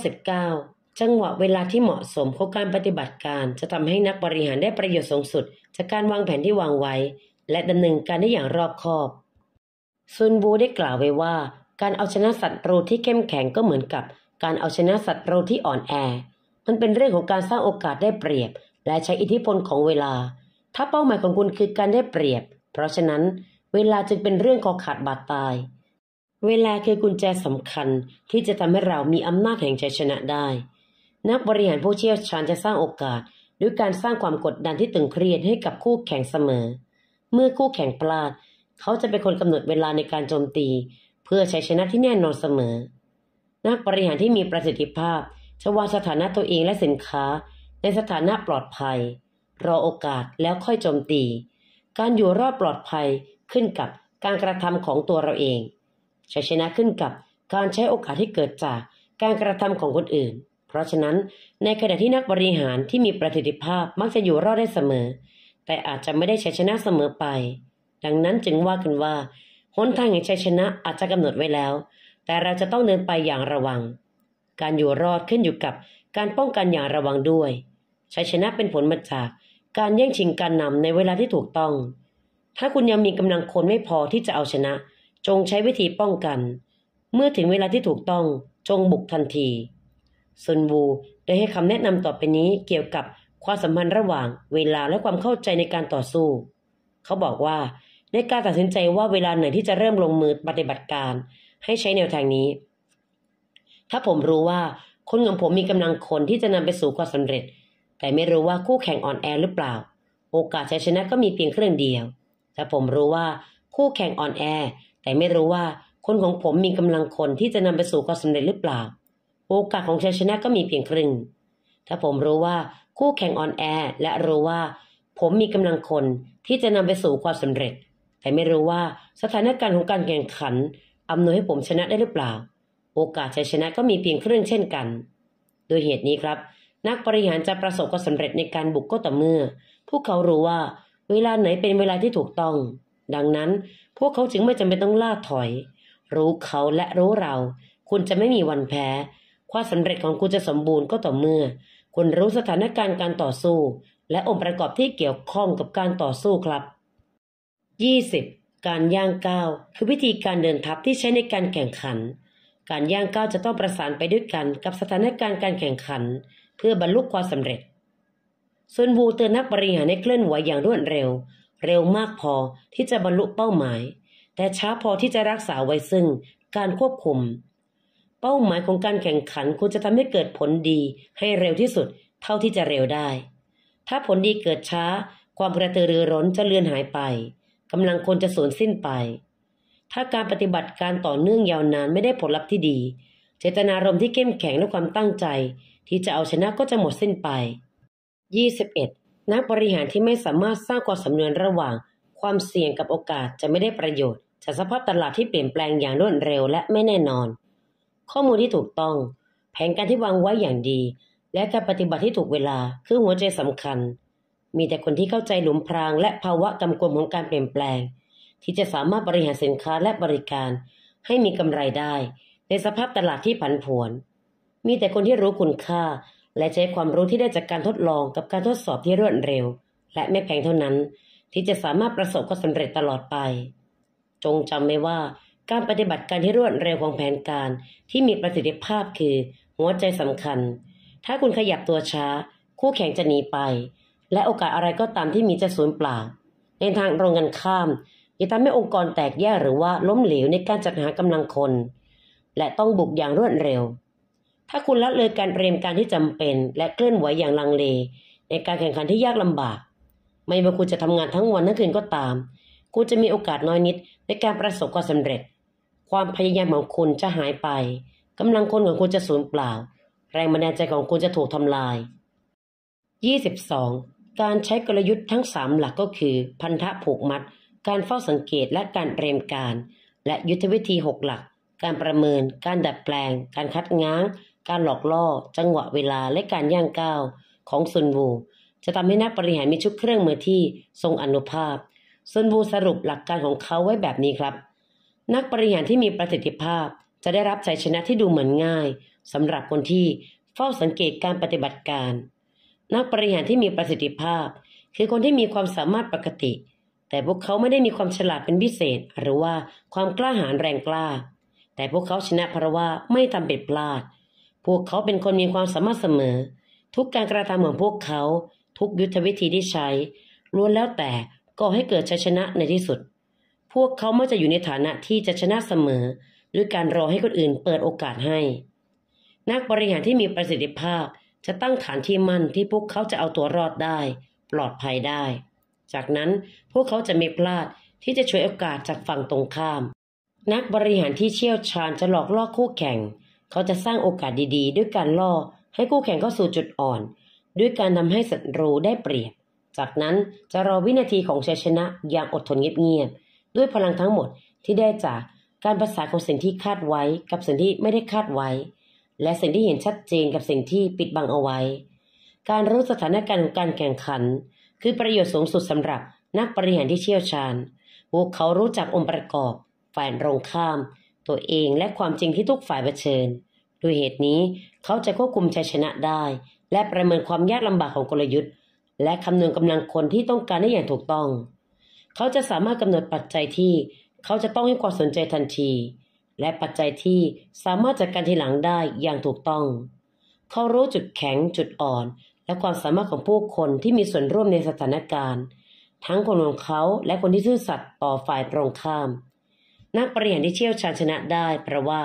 19จังหวะเวลาที่เหมาะสมของการปฏิบัติการจะทำให้นักบริหารได้ประโยชน์สูงสุด จากการวางแผนที่วางไว้ และดำเนินการได้อย่างรอบคอบซุนบูได้กล่าวไว้ว่า การเอาชนะศัตรูที่เข้มแข็งก็เหมือนกับการเอาชนะศัตรูที่อ่อนแอ มันเป็นเรื่องของการสร้างโอกาสได้เปรียบ และใช้อิทธิพลของเวลา ถ้าเป้าหมายของคุณคือการได้เปรียบ เพราะฉะนั้น เวลาจึงเป็นเรื่องขอขาดบาดตาย เวลาคือกุญแจสำคัญที่จะทำให้เรามีอำนาจแห่งชัยชนะได้นักบริหารผู้เชี่ยวชาญจะสร้างโอกาส ด้วยการสร้างความกดดันที่ตึงเครียดให้กับคู่แข่งเสมอ เมื่อคู่แข่งพลาด เขาจะเป็นคนกำหนดเวลาในการโจมตี เพื่อใช้ชนะที่แน่นอนเสมอ นักบริหารที่มีประสิทธิภาพจะวางสถานะตัวเองและสินค้าในสถานะปลอดภัย รอโอกาสแล้วค่อยโจมตี การอยู่รอดปลอดภัยขึ้นกับการกระทำของตัวเราเองชัยชนะขึ้นกับการใช้โอกาสที่เกิดจากการกระทำของคนอื่นราะฉะนั้นในขณะที่นักบริหารที่มีประสิทธิภาพมักจะอยู่รอดได้เสมอ แต่อาจจะไม่ได้ช้ชนะเสมอไป ดังนั้นจึงว่ากันว่าหนทางแห่งชัยชนะอาจจะกำหนดไว้แล้ว แต่เราจะต้องเดินไปอย่างระวัง การอยู่รอดขึ้นอยู่กับการป้องกันอย่างระวังด้วย ชัยชนะเป็นผลมาจาก การแย่งชิงการนำในเวลาที่ถูกต้อง ถ้าคุณยังมีกำลังคนไม่พอที่จะเอาชนะ จงใช้วิธีป้องกัน เมื่อถึงเวลาที่ถูกต้องจงบุกทันทีซุนวู ได้ให้คำแนะนำต่อไปนี้เกี่ยวกับความสัมพันธ์ระหว่างเวลาและความเข้าใจในการต่อสู้ เขาบอกว่า ในการตัดสินใจว่าเวลาไหนที่จะเริ่มลงมือปฏิบัติการ ให้ใช้แนวทางนี้ ถ้าผมรู้ว่าคนของผมมีกำลังคนที่จะนำไปสู่ความสำเร็จ แต่ไม่รู้ว่าคู่แข่งอ่อนแอ หรือเปล่า โอกาสชัยชนะก็มีเพียงเครื่องเดียว ถ้าผมรู้ว่า คู่แข่งอ่อนแอ แต่ไม่รู้ว่า คนของผมมีกำลังคนที่จะนำไปสู่ความสำเร็จหรือเปล่าโอกาสของชัยชนะก็มีเพียงครึ่ง ถ้าผมรู้ว่าคู่แข่งออนแอร์และรู้ว่าผมมีกำลังคนที่จะนำไปสู่ความสำเร็จ แต่ไม่รู้ว่าสถานการณ์ของการแข่งขันอำนวยให้ผมชนะได้หรือเปล่า โอกาสชัยชนะก็มีเพียงครึ่งเช่นกัน โดยเหตุนี้ครับ นักบริหารจะประสบความสำเร็จในการบุกก็ต่อเมื่อพวกเขารู้ว่าเวลาไหนเป็นเวลาที่ถูกต้อง ดังนั้นพวกเขาจึงไม่จำเป็นต้องล่าถอย รู้เขาและรู้เรา คุณจะไม่มีวันแพ้ความสาเร็จของคุณจะสมบูรณ์ก็ต่อเมื่อคุณรู้สถานการณ์การต่อสู้ และองค์ประกอบที่เกี่ยวข้องกับการต่อสู้ครับ 20. การย่างก้าว คือวิธีการเดินทัพที่ใช้ในการแข่งขัน การย่างก้าวจะต้องประสานไปด้วยกันกับสถานการณ์การแข่งขัน เพื่อบรรลุความสำเร็จ ส่วนบูเตือนนักบริหารให้เคลื่อนไหวอย่างรวดเร็ว เร็วมากพอที่จะบรรลุเป้าหมาย แต่ช้าพอที่จะรักษาไว้ซึ่งการควบคุมเป้าหมายของการแข่งขันคุณจะทำให้เกิดผลดีให้เร็วที่สุด เท่าที่จะเร็วได้ ถ้าผลดีเกิดช้า ความกระตือรือร้นจะเลือนหายไปกำลังคนจะสูญสิ้นไป ถ้าการปฏิบัติการต่อเนื่องยาวนานไม่ได้ผลลัพธ์ที่ดี เจตนารมณ์ที่เข้มแข็งและความตั้งใจ ที่จะเอาชนะก็จะหมดสิ้นไป 21. นักบริหารที่ไม่สามารถสร้างความสมดุลระหว่างความเสี่ยงกับโอกาสจะไม่ได้ประโยชน์จากสภาพตลาดที่เปลี่ยนแปลงอย่างรวดเร็วและไม่แน่นอนข้อมูลที่ถูกต้อง แผนการที่วางไว้อย่างดี และการปฏิบัติที่ถูกเวลาคือหัวใจสำคัญ มีแต่คนที่เข้าใจหลุมพราง และภาวะกำกวมของการเปลี่ยนแปลง ที่จะสามารถบริหารสินค้าและบริการ ให้มีกำไรได้ ในสภาพตลาดที่ผันผวน มีแต่คนที่รู้คุณค่า และใช้ความรู้ที่ได้จากการทดลองกับการทดสอบที่รวดเร็ว และไม่แพงเท่านั้น ที่จะสามารถประสบความสำเร็จตลอดไป จงจำไว้ว่าการปฏิบัติการที่รวดเร็วของแผนการที่มีประสิทธิภาพคือ หัวใจสำคัญ ถ้าคุณขยับตัวช้า คู่แข่งจะหนีไป และโอกาสอะไรก็ตามที่มีจะสูญเปล่า ในทางตรงกันข้าม อย่าทำให้องค์กรแตกแยกหรือว่าล้มเหลวในการจัดหากำลังคน และต้องบุกอย่างรวดเร็ว ถ้าคุณละเลยการเตรียมการที่จำเป็น และเคลื่อนไหวอย่างลังเล ในการแข่งขันที่ยากลำบาก ไม่ว่าคุณจะทำงานทั้งวันทั้งคืนก็ตามคุณจะมีโอกาสน้อยนิดในการประสบความสำเร็จความพยายามของคุณจะหายไปกำลังคนของคุณจะสูญเปล่า แรงบันดาลใจของคุณจะถูกทำลาย 22. การใช้กลยุทธ์ทั้ง 3 หลักก็คือ พันธะผูกมัด การเฝ้าสังเกตและการเตรียมการ และยุทธวิธี 6 หลัก การประเมิน การดัดแปลง การคัดง้าง การหลอกล่อ จังหวะเวลาและการย่างก้าว ของซุนวู จะทำให้นักบริหารมีชุดเครื่องมือที่ทรงอนุภาพซุนวูสรุปหลักการของเขาไว้แบบนี้ครับนักบริหารที่มีประสิทธิภาพจะได้รับชัยชนะที่ดูเหมือนง่ายสำหรับคนที่เฝ้าสังเกตการปฏิบัติการนักบริหารที่มีประสิทธิภาพ คือคนที่มีความสามารถปกติ แต่พวกเขาไม่ได้มีความฉลาดเป็นพิเศษ หรือว่าความกล้าหาญแรงกล้า แต่พวกเขาชนะเพราะว่าไม่ทำเป็ดพลาด พวกเขาเป็นคนมีความสามารถเสมอ ทุกการกระทำของพวกเขาทุกยุทธวิธีที่ใช้ล้วนแล้วแต่ก่อให้เกิดชัยชนะในที่สุดพวกเขามักจะอยู่ในฐานะที่จะชนะเสมอ หรือการรอให้คนอื่นเปิดโอกาสให้ นักบริหารที่มีประสิทธิภาพจะตั้งฐานที่มั่นที่พวกเขาจะเอาตัวรอดได้ ปลอดภัยได้ จากนั้นพวกเขาจะไม่พลาดที่จะช่วยโอกาสจากฝั่งตรงข้าม นักบริหารที่เชี่ยวชาญจะหลอกล่อคู่แข่ง เขาจะสร้างโอกาสดี ๆ ด้วยการล่อ ให้คู่แข่งเข้าสู่จุดอ่อน ด้วยการทำให้ศัตรูได้เปรียบ จากนั้นจะรอวินาทีของชัยชนะอย่างอดทนเงียบๆด้วยพลังทั้งหมดที่ได้จากการประสานของสิ่งที่คาดไว้กับสิ่งที่ไม่ได้คาดไว้ และสิ่งที่เห็นชัดเจนกับสิ่งที่ปิดบังเอาไว้ การรู้สถานการณ์ของการแข่งขัน คือประโยชน์สูงสุดสำหรับนักบริหารที่เชี่ยวชาญพวกเขารู้จักองค์ประกอบฝ่ายตรงข้ามตัวเองและความจริงที่ทุกฝ่ายเผชิญ ด้วยเหตุนี้เขาจะควบคุมชัยชนะได้ และประเมินความยากลำบากของกลยุทธ์ และคำนวณกำลังคนที่ต้องการได้อย่างถูกต้องเขาจะสามารถกำหนดปัจจัยที่เขาจะต้องให้ความสนใจทันที และปัจจัยที่สามารถจัดการทีหลังได้อย่างถูกต้อง เขารู้จุดแข็งจุดอ่อน และความสามารถของผู้คนที่มีส่วนร่วมในสถานการณ์ ทั้งคนของเขาและคนที่ซื่อสัตย์ต่อฝ่ายตรงข้าม นักปริญญาที่เชี่ยวชาญชนะได้เพราะว่า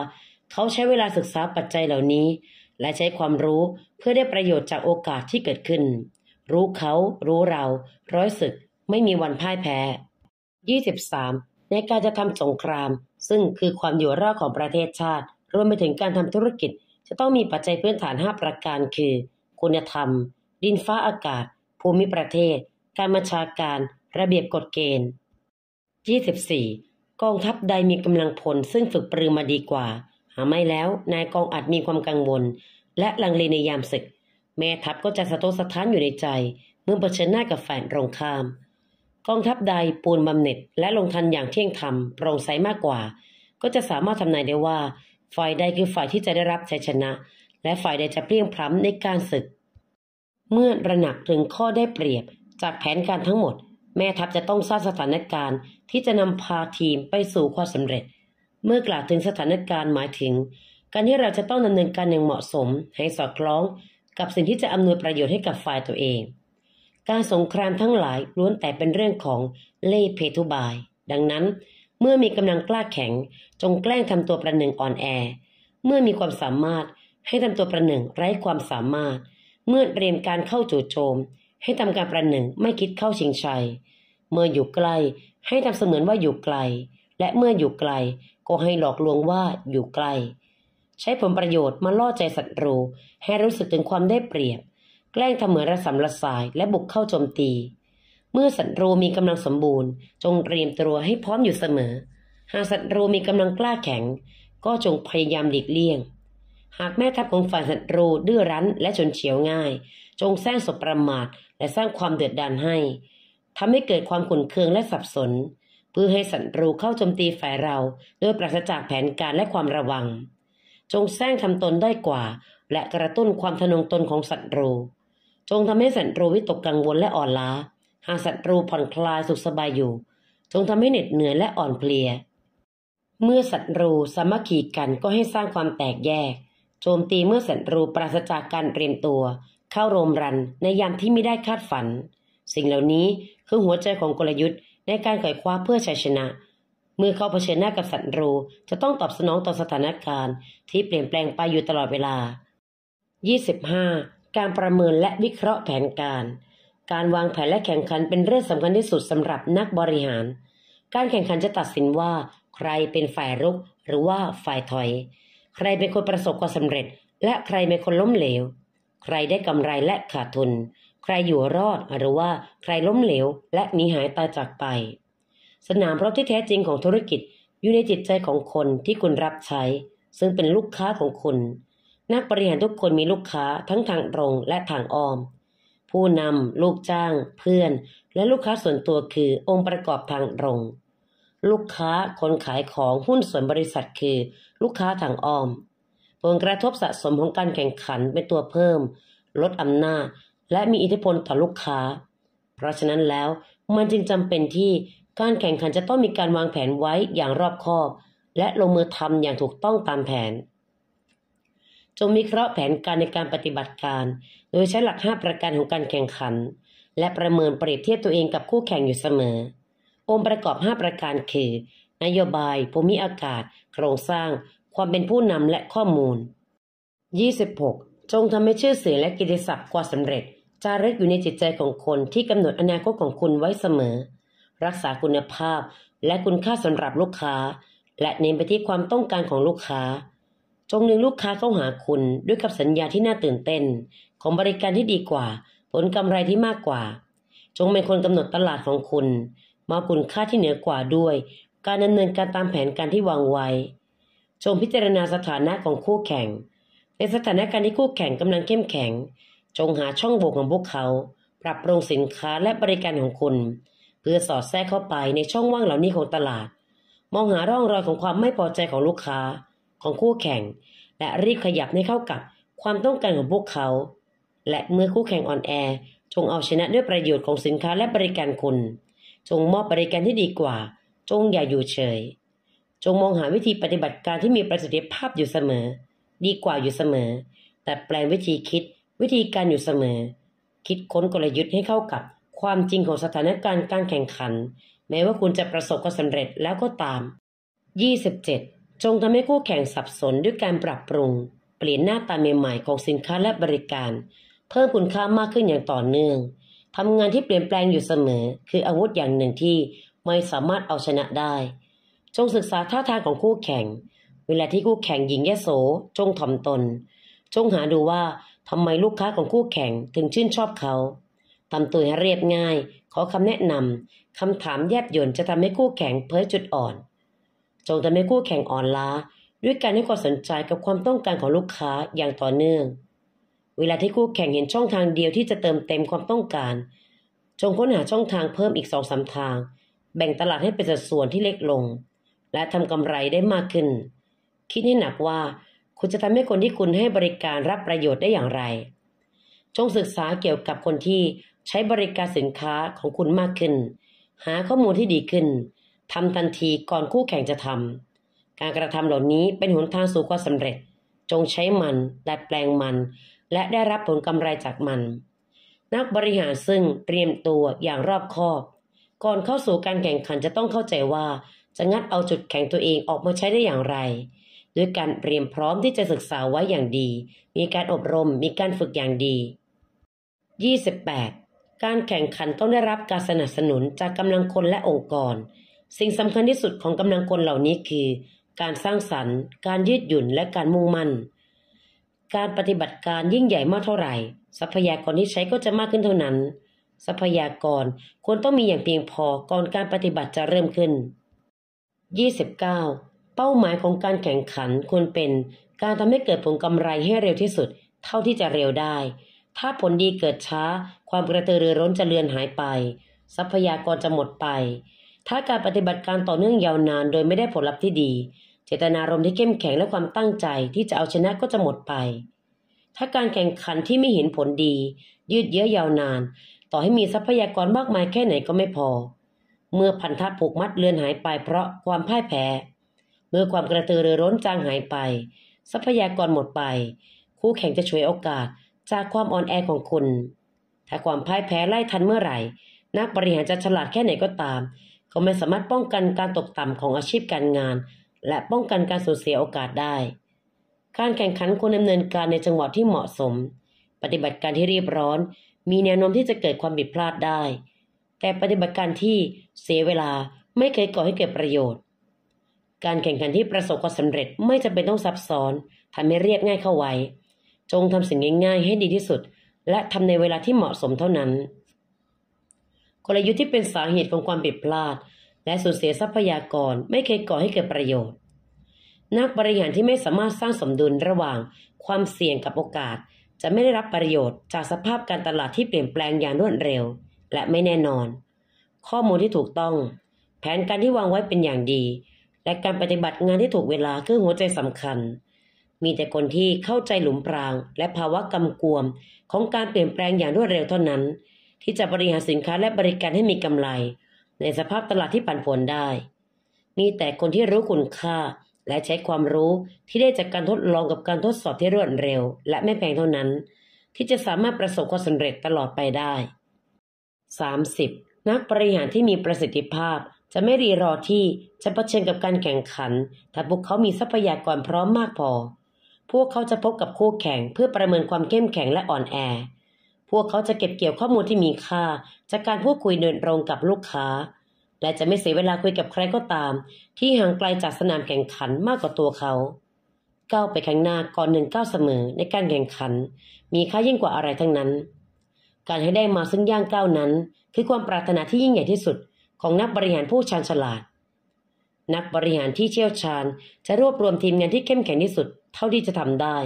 เขาใช้เวลาศึกษาปัจจัยเหล่านี้ และใช้ความรู้เพื่อได้ประโยชน์จากโอกาสที่เกิดขึ้น รู้เขา รู้เรา ร้อยศึกไม่มีวันพ่ายแพ้23ในการจะทำสงคราม ซึ่งคือความอยู่รอดของประเทศชาติ รวมไปถึงการทำธุรกิจ จะต้องมีปัจจัยพื้นฐาน 5 ประการคือ คุณธรรม ดินฟ้าอากาศ ภูมิประเทศ การบัญชาการ ระเบียบกฎเกณฑ์24กองทัพใดมีกำลังพลซึ่งฝึกปรือมาดีกว่า หาไม่แล้ว นายกองอาจมีความกังวล และลังเลในยามศึก แม่ทัพก็จะสะทกสะท้านอยู่ในใจ เมื่อเผชิญหน้ากับฝงตรงข้ามกองทัพใดปูนบำเหน็จและลงทันอย่างเที่ยงธรรมโปร่งใสมากกว่า ก็จะสามารถทำนายได้ว่าฝ่ายใดคือฝ่ายที่จะได้รับชัยชนะ และฝ่ายใดจะเปรี่ยงพร้ำในการศึก เมื่อระหนักถึงข้อได้เปรียบ จากแผนการทั้งหมด แม่ทัพจะต้องสร้างสถานการณ์ที่จะนำพาทีมไปสู่ความสำเร็จ เมื่อกล่าวถึงสถานการณ์หมายถึง การที่เราจะต้องดำเนินการอย่างเหมาะสม ให้สอดคล้อง กับสิ่งที่จะอำนวยประโยชน์ให้กับฝ่ายตัวเองการสงครามทั้งหลายล้วนแต่เป็นเรื่องของเล่เพทุบาย ดังนั้นเมื่อมีกำลังกล้าแข็ง จงแกล้งทำตัวประหนึ่งอ่อนแอ เมื่อมีความสามารถ ให้ทำตัวประหนึ่งไร้ความสามารถ เมื่อเตรียมการเข้าจู่โจมให้ทำการประหนึ่งไม่คิดเข้าชิงชัย เมื่ออยู่ใกล้ให้ทำเสมือนว่าอยู่ไกล และเมื่ออยู่ไกลก็ให้หลอกลวงว่าอยู่ไกลใช้ผลประโยชน์มาล่อใจศัตรูให้รู้สึกถึงความได้เปรียบแกล้งทำเหมือนระสำระสายและบุกเข้าโจมตี เมื่อศัตรูมีกำลังสมบูรณ์ จงเตรียมตัวให้พร้อมอยู่เสมอ หากศัตรูมีกำลังกล้าแข็ง ก็จงพยายามหลีกเลี่ยง หากแม่ทัพของฝ่ายศัตรูดื้อรั้น และชนเฉียวง่าย จงสร้างสบประมาทและสร้างความเดือดดานให้ ทำให้เกิดความขุ่นเคืองและสับสน เพื่อให้ศัตรูเข้าโจมตีฝ่ายเราโดยปราศจากแผนการและความระวัง จงสร้างทำตนได้กว่า และกระตุ้นความทะนงตนของศัตรูจงทำให้ศัตรูวิตกกังวลและอ่อนล้า หากศัตรูผ่อนคลายสุขสบายอยู่ จงทำให้เหน็ดเหนื่อยและอ่อนเพลีย เมื่อศัตรูสามัคคีกันก็ให้สร้างความแตกแยก โจมตีเมื่อศัตรูปราศจากการเตรียมตัว เข้าโรมรันในยามที่ไม่ได้คาดฝัน สิ่งเหล่านี้คือหัวใจของกลยุทธ์ในการไขว่คว้าเพื่อชัยชนะ เมื่อเขาเผชิญหน้ากับศัตรูจะต้องตอบสนองต่อสถานการณ์ที่เปลี่ยนแปลงไปอยู่ตลอดเวลา25การประเมินและวิเคราะห์แผนการ การวางแผนและแข่งขันเป็นเรื่องสำคัญที่สุดสำหรับนักบริหาร การแข่งขันจะตัดสินว่าใครเป็นฝ่ายรุกหรือว่าฝ่ายถอย ใครเป็นคนประสบความสำเร็จและใครเป็นคนล้มเหลว ใครได้กำไรและขาดทุน ใครอยู่รอดหรือว่าใครล้มเหลวและหนีหายตายจากไป สนามรบที่แท้จริงของธุรกิจอยู่ในจิตใจของคนที่คุณรับใช้ ซึ่งเป็นลูกค้าของคุณนักบริหารทุกคนมีลูกค้าทั้งทางตรงและทางอ้อม ผู้นำลูกจ้าง เพื่อน และลูกค้าส่วนตัวคือองค์ประกอบทางตรง ลูกค้าคนขายของหุ้นส่วนบริษัทคือลูกค้าทางอ้อมผลกระทบสะสมของการแข่งขันเป็นตัวเพิ่มลดอำนาจและมีอิทธิพลต่อลูกค้า เพราะฉะนั้นแล้วมันจึงจำเป็นที่การแข่งขันจะต้องมีการวางแผนไว้อย่างรอบคอบและลงมือทำอย่างถูกต้องตามแผนจงมีเคราะห์แผนการในการปฏิบัติการ โดยใช้หลัก5ประการของการแข่งขัน และประเมินเปรียบเทียบตัวเองกับคู่แข่งอยู่เสมอ องค์ประกอบ5ประการคือ นโยบาย ภูมิอากาศ โครงสร้าง ความเป็นผู้นำและข้อมูล 26. จงทำให้ชื่อเสียงและกิติศัพท์กว่าสำเร็จ จารึกอยู่ในจิตใจของคนที่กำหนดอนาคตของคุณไว้เสมอ รักษาคุณภาพและคุณค่าสำหรับลูกค้า และเน้นไปที่ความต้องการของลูกค้าจงดึงลูกค้าเข้าหาคุณด้วยกับสัญญาที่น่าตื่นเต้น ของบริการที่ดีกว่า ผลกำไรที่มากกว่า จงเป็นคนกำหนดตลาดของคุณมาคุณค่าที่เหนือกว่าด้วย การดำเนินการตามแผนการที่วางไว้ จงพิจารณาสถานะของคู่แข่งในสถานการณ์ที่คู่แข่งกำลังเข้มแข็ง จงหาช่องโหว่ของพวกเขา ปรับปรุงสินค้าและบริการของคุณ เพื่อสอดแทรกเข้าไปในช่องว่างเหล่านี้ของตลาด มองหาร่องรอยของความไม่พอใจของลูกค้าของคู่แข่งและรีบขยับให้เข้ากับความต้องการของพวกเขา และเมื่อคู่แข่งอ่อนแอจงเอาชนะด้วยประโยชน์ของสินค้าและบริการคุณ จงมอบบริการที่ดีกว่า จงอย่าอยู่เฉย จงมองหาวิธีปฏิบัติการที่มีประสิทธิภาพอยู่เสมอ ดีกว่าอยู่เสมอ แต่แปลงวิธีคิด วิธีการอยู่เสมอ คิดค้นกลยุทธ์ให้เข้ากับ ความจริงของสถานการณ์การแข่งขัน แม้ว่าคุณจะประสบความสำเร็จแล้วก็ตาม 27จงทำให้คู่แข่งสับสนด้วยการปรับปรุง เปลี่ยนหน้าตาใหม่ๆของสินค้าและบริการ เพิ่มคุณค่ามากขึ้นอย่างต่อเนื่องทำงานที่เปลี่ยนแปลงอยู่เสมอคืออาวุธอย่างหนึ่งที่ไม่สามารถเอาชนะได้ จงศึกษาท่าทางของคู่แข่ง เวลาที่คู่แข่งหญิงแยโสจงถ่อมตน จงหาดูว่าทำไมลูกค้าของคู่แข่งถึงชื่นชอบเขาทำตัวให้เรียบง่าย ขอคำแนะนำคำถามแยบยนจะทำให้คู่แข่งเผยจุดอ่อนจงทำให้คู่แข่ง อ่อนล้าด้วยการให้ความสนใจกับความต้องการของลูกค้าอย่างต่อเนื่องเวลาที่คู่แข่งเห็นช่องทางเดียวที่จะเติมเต็มความต้องการ จงค้นหาช่องทางเพิ่มอีกสองสาทาง แบ่งตลาดให้เป็นสัดส่วนที่เล็กลง และทำกำไรได้มากขึ้น คิดให้หนักว่า คุณจะทำให้คนที่คุณให้บริการรับประโยชน์ได้อย่างไร จงศึกษาเกี่ยวกับคนที่ใช้บริการสินค้าของคุณมากขึ้น หาข้อมูลที่ดีขึ้นทำทันทีก่อนคู่แข่งจะทำ การกระทำเหล่านี้เป็นหนทางสู่ความสำเร็จ จงใช้มันดัแปลงมัน และได้รับผลกำไรจากมัน นักบริหารซึ่งเตรียมตัวอย่างรอบคอบ ก่อนเข้าสู่การแข่งขันจะต้องเข้าใจว่าจะงัดเอาจุดแข็งตัวเองออกมาใช้ได้อย่างไร ด้วยการเตรียมพร้อมที่จะศึกษาไว้อย่างดี มีการอบรม มีการฝึกอย่างดี 28. การแข่งขันต้องได้รับการสนับสนุนจากกำลังคนและองค์กรสิ่งสำคัญที่สุดของกำลังคนเหล่านี้คือ การสร้างสรรค์ การยืดหยุ่นและการมุ่งมั่น การปฏิบัติการยิ่งใหญ่มากเท่าไหร่ ทรัพยากรที่ใช้ก็จะมากขึ้นเท่านั้น ทรัพยากรควรต้องมีอย่างเพียงพอก่อนการปฏิบัติจะเริ่มขึ้น 29. เป้าหมายของการแข่งขันควรเป็นการทำให้เกิดผลกำไรให้เร็วที่สุด เท่าที่จะเร็วได้ ถ้าผลดีเกิดช้า ความกระตือรือร้นจะเลือนหายไป ทรัพยากรจะหมดไปถ้าการปฏิบัติการต่อเนื่องยาวนานโดยไม่ได้ผลลัพธ์ที่ดี เจตนารมณ์ที่เข้มแข็งและความตั้งใจที่จะเอาชนะก็จะหมดไป ถ้าการแข่งขันที่ไม่เห็นผลดี ยืดเยื้อยาวนาน ต่อให้มีทรัพยากรมากมายแค่ไหนก็ไม่พอ เมื่อพันธะผูกมัดเลือนหายไปเพราะความพ่ายแพ้ เมื่อความกระตือรือร้นจางหายไป ทรัพยากรหมดไป คู่แข่งจะฉวยโอกาสจากความอ่อนแอของคุณ ถ้าความพ่ายแพ้ไล่ทันเมื่อไหร่ นักบริหารจะฉลาดแค่ไหนก็ตามก็ไม่สามารถป้องกันการตกต่ำของอาชีพการงานและป้องกันการสูญเสียโอกาสได้ การแข่งขันควรดำเนินการในจังหวะที่เหมาะสม ปฏิบัติการที่รีบร้อน มีแนวโน้มที่จะเกิดความผิดพลาดได้ แต่ปฏิบัติการที่เสียเวลาไม่เคยก่อให้เกิดประโยชน์ การแข่งขันที่ประสบความสำเร็จไม่จำเป็นต้องซับซ้อนทำให้เรียบง่ายเข้าไว้ จงทำสิ่งง่ายๆให้ดีที่สุด และทำในเวลาที่เหมาะสมเท่านั้นกลยุทธ์ที่เป็นสาเหตุของความผิดพลาดและสูญเสียทรัพยากรไม่เคยก่อให้เกิดประโยชน์ นักบริหารที่ไม่สามารถสร้างสมดุลระหว่างความเสี่ยงกับโอกาส จะไม่ได้รับประโยชน์จากสภาพการตลาดที่เปลี่ยนแปลงอย่างรวดเร็วและไม่แน่นอน ข้อมูลที่ถูกต้อง แผนการที่วางไว้เป็นอย่างดี และการปฏิบัติงานที่ถูกเวลา คือหัวใจสำคัญ มีแต่คนที่เข้าใจหลุมพราง และภาวะกำกวม ของการเปลี่ยนแปลงอย่างรวดเร็วเท่านั้นที่จะบริหารสินค้าและบริการให้มีกำไร ในสภาพตลาดที่ปั่นป่วนได้ มีแต่คนที่รู้คุณค่า และใช้ความรู้ที่ได้จากการทดลองกับการทดสอบที่รวดเร็ว และไม่แพงเท่านั้น ที่จะสามารถประสบความสำเร็จตลอดไปได้ 30. นักบริหารที่มีประสิทธิภาพ จะไม่รีรอที่จะเผชิญกับการแข่งขัน ถ้าพวกเขามีทรัพยากรพร้อมมากพอ พวกเขาจะพบกับคู่แข่ง เพื่อประเมินความเข้มแข็งและอ่อนแอพวกเขาจะเก็บเกี่ยวข้อมูลที่มีค่าจากการพูดคุยเดินตรงกับลูกค้า และจะไม่เสียเวลาคุยกับใครก็ตามที่ห่างไกลจากสนามแข่งขันมากกว่าตัวเขา ก้าวไปข้างหน้าก่อนหนึ่งก้าวเสมอในการแข่งขัน มีค่ายิ่งกว่าอะไรทั้งนั้น การให้ได้มาซึ่งย่างก้าวนั้นคือความปรารถนาที่ยิ่งใหญ่ที่สุด ของนักบริหารผู้ชาญฉลาด นักบริหารที่เชี่ยวชาญ จะรวบรวมทีมงานที่เข้มแข็งที่สุด เท่าที่จะทำได้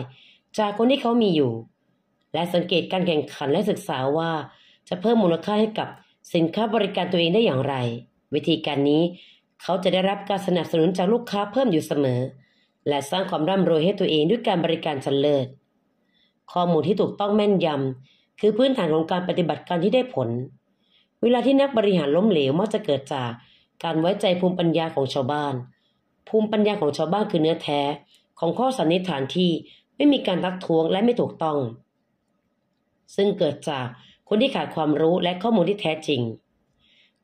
จากคนที่เขามีอยู่และสังเกตการแข่งขันและศึกษาว่าจะเพิ่มมูลค่าให้กับสินค้าบริการตัวเองได้อย่างไร วิธีการนี้ เขาจะได้รับการสนับสนุนจากลูกค้าเพิ่มอยู่เสมอ และสร้างความร่ำรวยให้ตัวเองด้วยการบริการชั้นเลิศข้อมูลที่ถูกต้องแม่นยำคือพื้นฐานของการปฏิบัติการที่ได้ผล เวลาที่นักบริหารล้มเหลวมักจะเกิดจากการไว้ใจภูมิปัญญาของชาวบ้าน ภูมิปัญญาของชาวบ้านคือเนื้อแท้ ของข้อสันนิษฐานที่ไม่มีการทักท้วงและไม่ถูกต้องซึ่งเกิดจากคนที่ขาดความรู้และข้อมูลที่แท้จริง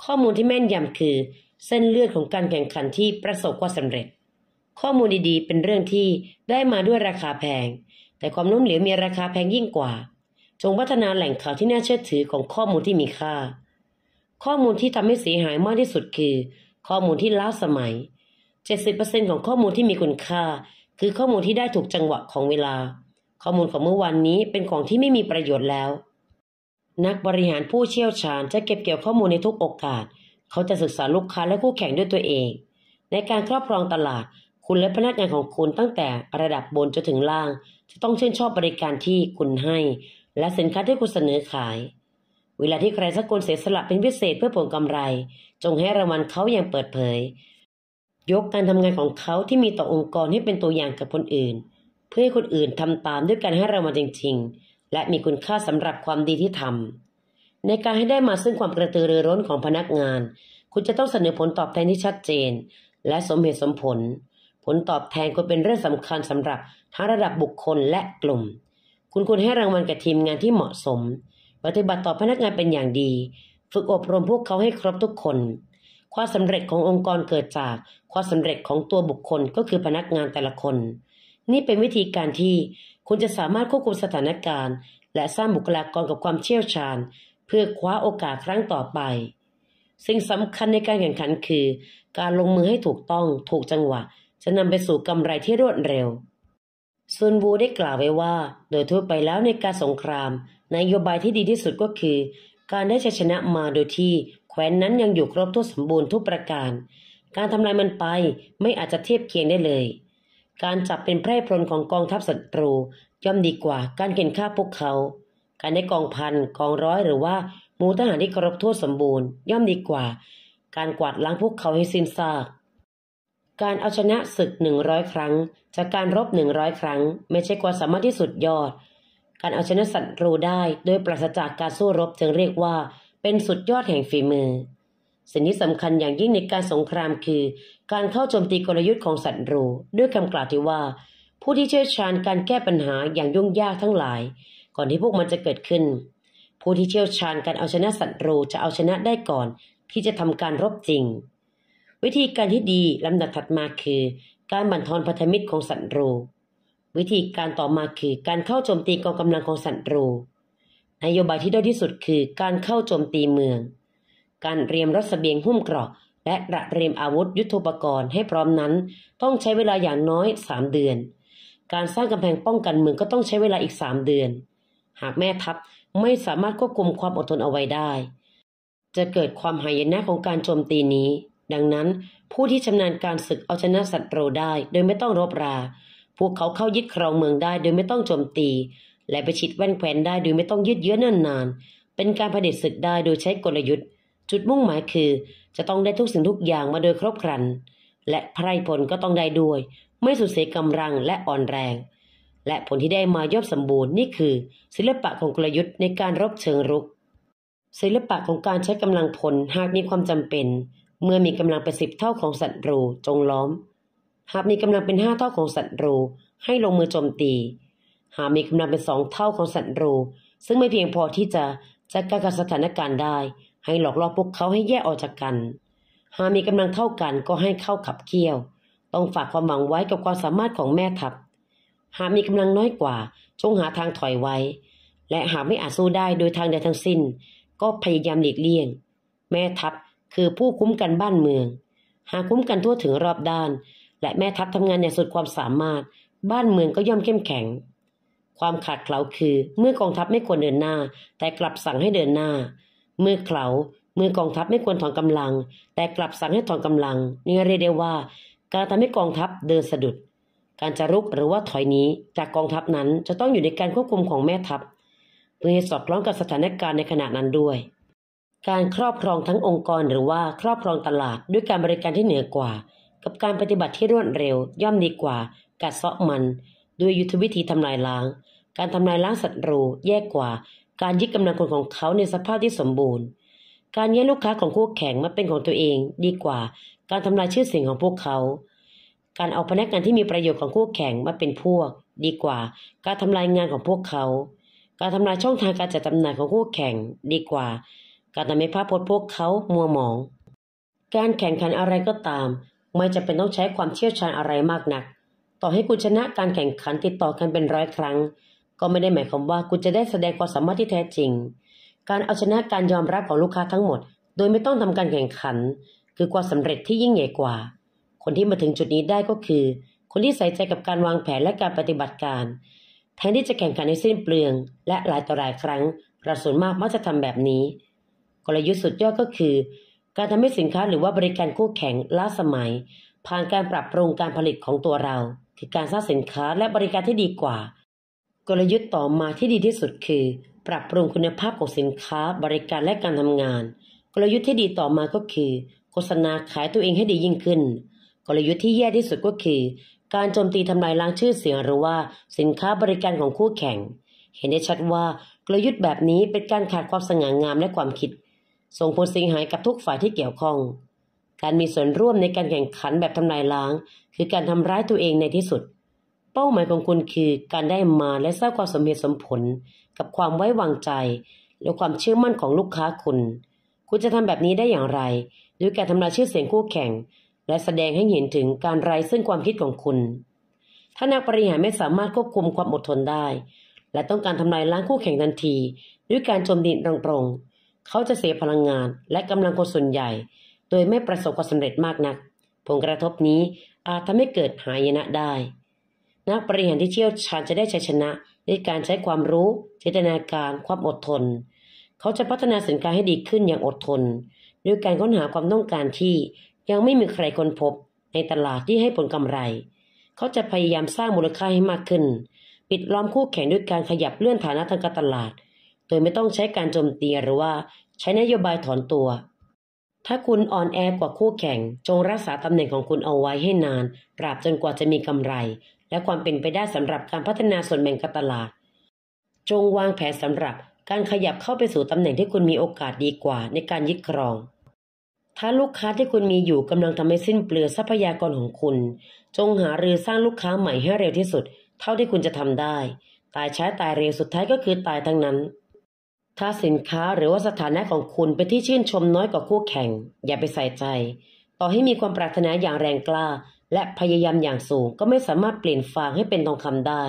ข้อมูลที่แม่นยำคือ เส้นเลือดของการแข่งขันที่ประสบความสำเร็จ ข้อมูลดีๆ เป็นเรื่องที่ได้มาด้วยราคาแพง แต่ความล้มเหลวมีราคาแพงยิ่งกว่า จงพัฒนาแหล่งข่าวที่น่าเชื่อถือของข้อมูลที่มีค่า ข้อมูลที่ทำให้เสียหายมากที่สุดคือ ข้อมูลที่ล้าสมัย70%ของข้อมูลที่มีคุณค่าคือข้อมูลที่ได้ถูกจังหวะของเวลาข้อมูลของเมื่อวันนี้เป็นของที่ไม่มีประโยชน์แล้ว นักบริหารผู้เชี่ยวชาญจะเก็บเกี่ยวข้อมูลในทุกโอกาส เขาจะศึกษาลูกค้าและคู่แข่งด้วยตัวเอง ในการครอบครองตลาด คุณและพนักงานของคุณตั้งแต่ ระดับบนจนถึงล่าง จะต้องชื่นชอบบริการที่คุณให้ และสินค้าที่คุณเสนอขาย เวลาที่ใครสักคนเสียสละเป็นพิเศษเพื่อผลกำไร จงให้รางวัลเขาอย่างเปิดเผย ยกการทำงานของเขาที่มีต่อองค์กรให้เป็นตัวอย่างกับคนอื่นเพื่อให้คนอื่นทำตามด้วยการให้รางวัลจริงๆ และมีคุณค่าสำหรับความดีที่ทำในการให้ได้มาซึ่งความกระตือรือร้นของพนักงาน คุณจะต้องเสนอผลตอบแทนที่ชัดเจนและสมเหตุสมผล ผลตอบแทนควรเป็นเรื่องสำคัญสำหรับทั้งระดับบุคคลและกลุ่ม คุณควรให้รางวัลกับทีมงานที่เหมาะสมปฏิบัติต่อพนักงานเป็นอย่างดี ฝึกอบรมพวกเขาให้ครบทุกคน ความสำเร็จขององค์กรเกิดจากความสำเร็จของตัวบุคคลก็คือพนักงานแต่ละคนนี่เป็นวิธีการที่คุณจะสามารถควบคุมสถานการณ์ และสร้างบุคลากรกับความเชี่ยวชาญเพื่อคว้าโอกาสครั้งต่อไป สิ่งสำคัญในการแข่งขันคือ การลงมือให้ถูกต้องถูกจังหวะ จะนำไปสู่กำไรที่รวดเร็วซุนบูได้กล่าวไว้ว่า โดยทั่วไปแล้วในการสงคราม นโยบายที่ดีที่สุดก็คือ การได้ชัยชนะมาโดยที่แคว้นนั้นยังอยู่ครบทุวสมบูรณ์ทุกประการ การทำลายมันไปไม่อาจจะเทียบเคียงได้เลยการจับเป็นแพร่พลของกองทัพศัตรูย่อมดีกว่าการเข็นฆ่าพวกเขา การได้กองพันกองร้อยหรือว่าหมู่ทหารที่ครบถ้วนสมบูรณ์ ย่อมดีกว่าการกวาดล้างพวกเขาให้สิ้นซาก การเอาชนะศึกหนึ่งร้อยครั้ง จากการรบหนึ่งร้อยครั้ง ไม่ใช่ความสามารถที่สุดยอด การเอาชนะศัตรูได้โดยปราศจากการสู้รบจึงเรียกว่าเป็นสุดยอดแห่งฝีมือสิ่งที่สำคัญอย่างยิ่งในการสงครามคือ การเข้าโจมตีกลยุทธ์ของศัตรูด้วยคำกล่าวที่ว่า ผู้ที่เชี่ยวชาญการแก้ปัญหาอย่างยุ่งยากทั้งหลาย ก่อนที่พวกมันจะเกิดขึ้น ผู้ที่เชี่ยวชาญการเอาชนะศัตรูจะเอาชนะได้ก่อน ที่จะทำการรบจริง วิธีการที่ดีลำดับถัดมาคือ การบั่นทอนพันธมิตรของศัตรู วิธีการต่อมาคือ การเข้าโจมตีกองกำลังของศัตรูนโยบายที่ด้อยที่สุดคือ การเข้าโจมตีเมืองการเตรียมรถสเสบียงหุ้มเกราะและระเตรียมอาวุธยุโทโธปกรณ์ให้พร้อมนั้นต้องใช้เวลาอย่างน้อย 3 เดือน การสร้างกำแพงป้องกันเมืองก็ต้องใช้เวลาอีก 3 เดือน หากแม่ทัพไม่สามารถควบคุมความอดทนเอาไว้ได้ จะเกิดความหายนะของการโจมตีนี้ ดังนั้นผู้ที่ชำนาญการศึกเอาชนะศัตรูได้โดยไม่ต้องรบรา พวกเขาเข้ายึดครองเมืองได้โดยไม่ต้องโจมตี และไปชิดแว่นแควนได้โดยไม่ต้องยืดเยื้อนานๆเป็นการเผด็จศึกได้โดยใช้กลยุทธ์จุดมุ่งหมายคือจะต้องได้ทุกสิ่งทุกอย่างมาโดยครบครัน และไพรผลก็ต้องได้ด้วยไม่สูญเสียกำลังและอ่อนแรง และผลที่ได้มาย่อมสมบูรณ์นี่คือ ศิลปะของกลยุทธ์ในการรบเชิงรุก ศิลปะของการใช้กำลังพลหากมีความจำเป็น เมื่อมีกำลังเป็นสิบเท่าของศัตรูจงล้อม หากมีกำลังเป็นห้าเท่าของศัตรู ให้ลงมือโจมตี หากมีกำลังเป็นสองเท่าของศัตรูซึ่งไม่เพียงพอที่จะจัดการกับสถานการณ์ได้ให้หลอกล่อพวกเขาให้แยกออกจากกัน หากมีกำลังเท่ากันก็ให้เข้าขับเคี่ยว ต้องฝากความหวังไว้กับความสามารถของแม่ทัพ หากมีกำลังน้อยกว่า จงหาทางถอยไว้ และหากไม่อาจสู้ได้โดยทางใดทั้งสิ้นก็พยายามหลีกเลี่ยง แม่ทัพคือผู้คุ้มกันบ้านเมือง หากคุ้มกันทั่วถึงรอบด้าน และแม่ทัพทำงานอย่างสุดความสามารถ บ้านเมืองก็ย่อมเข้มแข็ง ความขาดเขลาคือเมื่อกองทัพไม่ควรเดินหน้าแต่กลับสั่งให้เดินหน้าเมื่อเขามือกองทัพไม่ควรถอนกำลัง แต่กลับสั่งให้ถอนกำลังนี่เรียกได้ว่าการทำให้กองทัพเดินสะดุด การจะรุกหรือว่าถอยนี้ จากกองทัพนั้นจะต้องอยู่ในการควบคุมของแม่ทัพเพื่อให้สอดคล้องกับสถานการณ์ในขณะนั้นด้วย การครอบครองทั้งองค์กรหรือว่าครอบครองตลาดด้วยการบริการที่เหนือกว่า กับการปฏิบัติที่รวดเร็วย่อมดีกว่ากัดเซาะมัน ด้วยยุทธวิธีทำลายล้าง การทำลายล้างศัตรูแย่กว่าการยึดกำลังคนของเขาในสภาพที่สมบูรณ์ การแย่งลูกค้าของคู่แข่งมาเป็นของตัวเอง ดีกว่าการทำลายชื่อเสียงของพวกเขา การเอาพนักงานที่มีประโยชน์ของคู่แข่งมาเป็นพวก ดีกว่าการทำลายงานของพวกเขา การทำลายช่องทางการจัดจำหน่ายของคู่แข่งดีกว่า การทำให้ภาพพจน์พวกเขามัวหมอง การแข่งขันอะไรก็ตาม ไม่จำเป็นต้องใช้ความเชี่ยวชาญอะไรมากนัก ต่อให้คุณชนะการแข่งขันติดต่อกันเป็นร้อยครั้งก็ไม่ได้หมายความว่าคุณจะได้แสดงความสามารถที่แท้จริง การเอาชนะการยอมรับของลูกค้าทั้งหมด โดยไม่ต้องทำการแข่งขัน คือความสำเร็จที่ยิ่งใหญ่กว่า คนที่มาถึงจุดนี้ได้ก็คือ คนที่ใส่ใจกับการวางแผนและการปฏิบัติการ แทนที่จะแข่งขันในสิ้นเปลือง และหลายต่อหลายครั้งเระส่วนมากมักจะทำแบบนี้ กลยุทธ์สุดยอดก็คือ การทำให้สินค้าหรือว่าบริการคู่แข่งล้าสมัย ผ่านการปรับปรุงการผลิตของตัวเรา คือการสร้างสินค้าและบริการที่ดีกว่ากลยุทธ์ต่อมาที่ดีที่สุดคือ ปรับปรุงคุณภาพของสินค้าบริการและการทำงาน กลยุทธ์ที่ดีต่อมาก็คือ โฆษณาขายตัวเองให้ดียิ่งขึ้น กลยุทธ์ที่แย่ที่สุดก็คือการโจมตีทำลายล้างชื่อเสียงหรือว่าสินค้าบริการของคู่แข่ง เห็นได้ชัดว่า กลยุทธ์แบบนี้เป็นการขาดความสง่างามและความคิด ส่งผลเสียหายกับทุกฝ่ายที่เกี่ยวข้อง การมีส่วนร่วมในการแข่งขันแบบทำลายล้าง คือการทำร้ายตัวเองในที่สุดเป้าหมายของคุณคือการได้มาและสร้างความสมเหตุสมผล กับความไว้วางใจ และความเชื่อมั่นของลูกค้าคุณ คุณจะทำแบบนี้ได้อย่างไร ด้วยการทำลายชื่อเสียงคู่แข่ง และแสดงให้เห็นถึงการไร้ซึ่งความคิดของคุณ ถ้านักบริหารไม่สามารถควบคุมความอดทนได้ และต้องการทำลายล้างคู่แข่งทันทีด้วยการโจมตีตรงๆเขาจะเสียพลังงาน และกำลังคนส่วนใหญ่ โดยไม่ประสบความสำเร็จมากนักผลกระทบนี้อาจทำให้เกิดหายนะได้นักปริหารที่เชี่ยวชาญจะได้ชัยชนะในการใช้ความรู้จินตนาการ ความอดทน เขาจะพัฒนาสินค้าให้ดีขึ้นอย่างอดทนด้วยการค้นหาความต้องการที่ยังไม่มีใครค้นพบในตลาดที่ให้ผลกำไร เขาจะพยายามสร้างมูลค่าให้มากขึ้น ปิดล้อมคู่แข่งด้วยการขยับเลื่อนฐานะทางการตลาด โดยไม่ต้องใช้การโจมตีหรือว่าใช้นโยบายถอนตัว ถ้าคุณอ่อนแอกว่าคู่แข่ง จงรักษาตำแหน่งของคุณเอาไว้ให้นาน ปราบจนกว่าจะมีกำไรและความเป็นไปได้สำหรับการพัฒนาส่วนแบ่งการตลาด จงวางแผนสำหรับ การขยับเข้าไปสู่ตำแหน่งที่คุณมีโอกาสดีกว่า ในการยึดครอง ถ้าลูกค้าที่คุณมีอยู่กำลังทำให้สิ้นเปลือทรัพยากรของคุณ จงหารือสร้างลูกค้าใหม่ให้เร็วที่สุด เท่าที่คุณจะทำได้ ตายใช้ตายเร็ว สุดท้ายก็คือตายทั้งนั้น ถ้าสินค้าหรือว่าสถานะของคุณไปที่ชื่นชมน้อยกว่าคู่แข่ง อย่าไปใส่ใจ ต่อให้มีความปรารถนาอย่างแรงกล้าและพยายามอย่างสูงก็ไม่สามารถเปลี่ยนฟางให้เป็นทองคำได้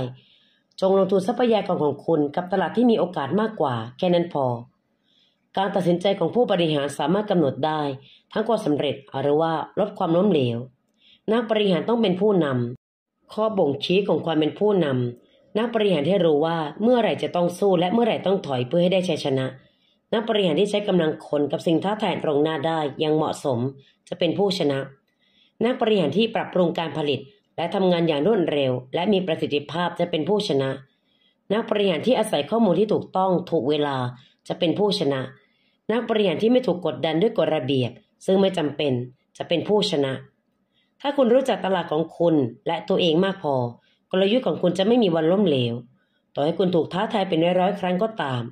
จงลงทุนทรัพยากรของคุณกับตลาดที่มีโอกาสมากกว่า แค่นั้นพอ การตัดสินใจของผู้บริหารสามารถกำหนดได้ ทั้งความสำเร็จหรือว่าลดความล้มเหลว นักบริหารต้องเป็นผู้นำข้อบ่งชี้ของความเป็นผู้นำนักบริหารให้รู้ว่า เมื่อไหร่จะต้องสู้และเมื่อไหร่ต้องถอยเพื่อให้ได้ชัยชนะ นักบริหารที่ใช้กำลังคนกับสิ่งท้าทายตรงหน้าได้ยังเหมาะสม จะเป็นผู้ชนะนักบริหารที่ปรับปรุงการผลิต และทำงานอย่างรวดเร็ว และมีประสิทธิภาพจะเป็นผู้ชนะ นักบริหารที่อาศัยข้อมูลที่ถูกต้องถูกเวลาจะเป็นผู้ชนะ นักบริหารที่ไม่ถูกกดดันด้วยกฎระเบียบ ซึ่งไม่จำเป็น จะเป็นผู้ชนะ ถ้าคุณรู้จักตลาดของคุณและตัวเองมากพอ กลยุทธ์ของคุณจะไม่มีวันล้มเหลวต่อให้คุณถูกท้าทายเป็นร้อยๆครั้งก็ตาม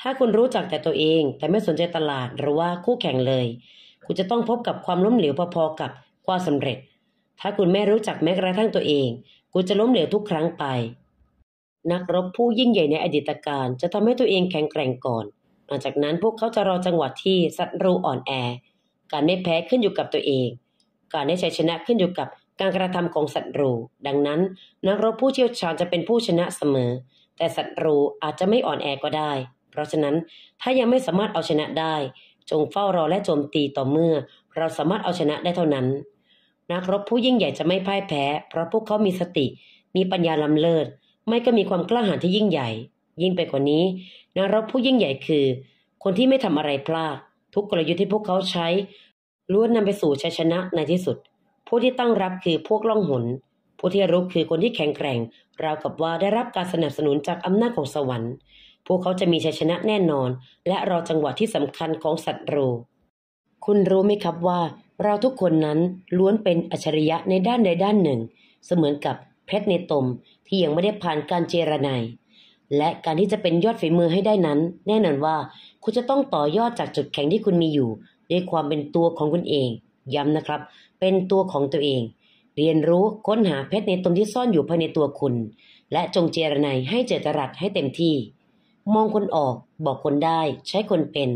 ถ้าคุณรู้จักแต่ตัวเองแต่ไม่สนใจตลาดหรือว่าคู่แข่งเลย คุณจะต้องพบกับความล้มเหลวพอๆกับก็สำเร็จถ้าคุณไม่รู้จักแม้กระทั่งตัวเองคุณจะล้มเหลวทุกครั้งไป นักรบผู้ยิ่งใหญ่ในอดีตการจะทำให้ตัวเองแข็งแกร่งก่อน หลังจากนั้นพวกเขาจะรอจังหวะที่ศัตรูอ่อนแอ การไม่แพ้ขึ้นอยู่กับตัวเอง การได้ชัยชนะขึ้นอยู่กับการกระทำของศัตรู ดังนั้น นักรบผู้เชี่ยวชาญจะเป็นผู้ชนะเสมอ แต่ศัตรูอาจจะไม่อ่อนแอก็ได้ เพราะฉะนั้นถ้ายังไม่สามารถเอาชนะได้ จงเฝ้ารอและโจมตีต่อเมื่อ เราสามารถเอาชนะได้เท่านั้นนักรบผู้ยิ่งใหญ่จะไม่พ่ายแพ้ เพราะพวกเขามีสติ มีปัญญาล้ำเลิศ ไม่ก็มีความกล้าหาญที่ยิ่งใหญ่ ยิ่งไปกว่านี้ นักรบผู้ยิ่งใหญ่คือ คนที่ไม่ทำอะไรพลาด ทุกกลยุทธ์ที่พวกเขาใช้ล้วนนำไปสู่ชัยชนะในที่สุด ผู้ที่ตั้งรับคือพวกล่องหน ผู้ที่รุกคือคนที่แข็งแกร่ง ราวกับว่าได้รับการสนับสนุนจากอำนาจของสวรรค์ พวกเขาจะมีชัยชนะแน่นอน และรอจังหวะที่สำคัญของศัตรู คุณรู้ไหมครับว่าเราทุกคนนั้นล้วนเป็นอัจฉริยะในด้านใดด้านหนึ่ง เสมือนกับเพชรในตมที่ยังไม่ได้ผ่านการเจรนายและการที่จะเป็นยอดฝีมือให้ได้นั้น แน่นอนว่าคุณจะต้องต่อยอดจากจุดแข็งที่คุณมีอยู่ ด้วยความเป็นตัวของคุณเอง ย้ำนะครับ เป็นตัวของตัวเอง เรียนรู้ค้นหาเพชรในตมที่ซ่อนอยู่ภายในตัวคุณ และจงเจรนายให้เจตรัสให้เต็มที่ มองคนออกบอกคนได้ ใช้คนเป็น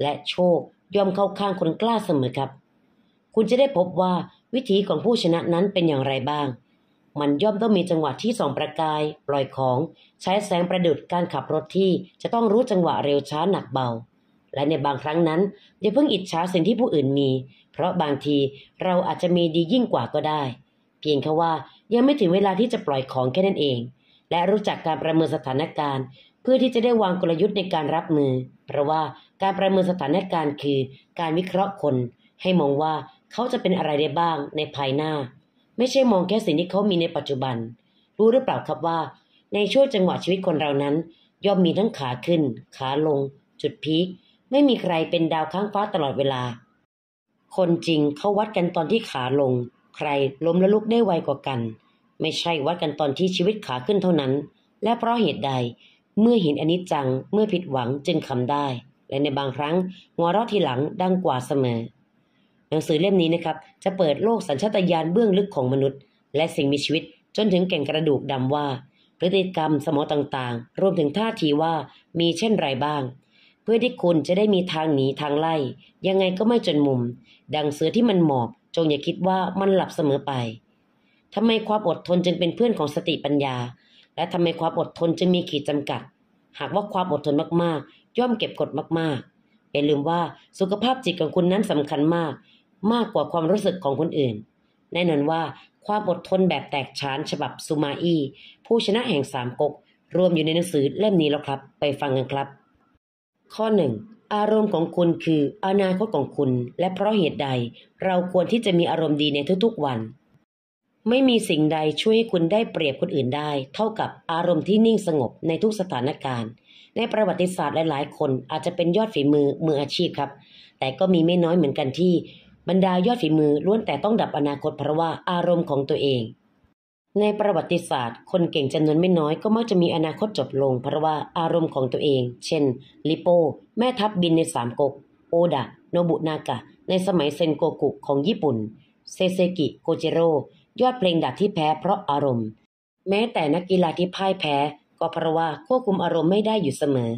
และโชคยอมเข้าข้างคนกล้าเสมอครับคุณจะได้พบว่าวิธีของผู้ชนะนั้นเป็นอย่างไรบ้าง มันย่อมต้องมีจังหวะที่สองประกายปล่อยของ ใช้แสงประดุดการขับรถที่จะต้องรู้จังหวะเร็วช้าหนักเบา และในบางครั้งนั้นอย่าเพิ่งอิจฉาสิ่งที่ผู้อื่นมี เพราะบางทีเราอาจจะมีดียิ่งกว่าก็ได้ เพียงแค่ว่ายังไม่ถึงเวลาที่จะปล่อยของแค่นั้นเอง และรู้จักการประเมินสถานการณ์ เพื่อที่จะได้วางกลยุทธ์ในการรับมือ เพราะว่าการประเมินสถานการณ์ คือ การวิเคราะห์คนให้มองว่าเขาจะเป็นอะไรได้บ้างในภายหน้า ไม่ใช่มองแค่สิ่งที่เขามีในปัจจุบัน รู้หรือเปล่าครับว่า ในช่วงจังหวะชีวิตคนเรานั้นย่อมมีทั้งขาขึ้น ขาลง จุดพีคไม่มีใครเป็นดาวค้างฟ้าตลอดเวลา คนจริงเขาวัดกันตอนที่ขาลง ใครล้มและลุกได้ไวกว่ากัน ไม่ใช่วัดกันตอนที่ชีวิตขาขึ้นเท่านั้น และเพราะเหตุใด เมื่อเห็นอนิจจังเมื่อผิดหวังจึงคำได้ และในบางครั้งงัวเราะทีหลังดังกว่าเสมอหนังสือเล่มนี้นะครับ จะเปิดโลกสัญชาตญาณเบื้องลึกของมนุษย์ และสิ่งมีชีวิตจนถึงแก่นกระดูกดำว่าพฤติกรรมสมองต่างๆ รวมถึงท่าทีว่ามีเช่นไรบ้าง เพื่อที่คุณจะได้มีทางหนีทางไล่ ยังไงก็ไม่จนมุม ดังเสือที่มันหมอบ จงอย่าคิดว่ามันหลับเสมอไปทำไมความอดทนจึงเป็นเพื่อนของสติปัญญา และทำไมความอดทนจึงมีขีดจำกัด หากว่าความอดทนมากๆ ย่อมเก็บกดมากๆอย่าลืมว่าสุขภาพจิตของคุณนั้นสำคัญมากมากกว่าความรู้สึกของคนอื่น แน่นอนว่าความอดทนแบบแตกฉานฉบับซูมาอี้ผู้ชนะแห่งสามก๊กรวมอยู่ในหนังสือเล่มนี้แล้วครับ ไปฟังกันครับ ข้อหนึ่งอารมณ์ของคุณคืออนาคตของคุณ และเพราะเหตุใด เราควรที่จะมีอารมณ์ดีในทุกๆวัน ไม่มีสิ่งใดช่วยให้คุณได้เปรียบคนอื่นได้ เท่ากับอารมณ์ที่นิ่งสงบในทุกสถานการณ์ ในประวัติศาสตร์หลายๆคน อาจจะเป็นยอดฝีมือมืออาชีพครับ แต่ก็มีไม่น้อยเหมือนกันที่บรรดายอดฝีมือ ล้วนแต่ต้องดับอนาคตเพราะว่าอารมณ์ของตัวเอง ในประวัติศาสตร์ คนเก่งจำนวนไม่น้อยก็มักจะมีอนาคตจบลง เพราะว่าอารมณ์ของตัวเอง เช่น ลิโป แม่ทัพบินในสามก๊ก โอดะ โนบุนากะ ในสมัยเซนโกกุของญี่ปุ่น เซเซกิโกเจโร่ยอดเพลงดับที่แพ้เพราะอารมณ์ แม้แต่นักกีฬาที่พ่ายแพ้ ก็เพราะว่าควบคุมอารมณ์ไม่ได้อยู่เสมอ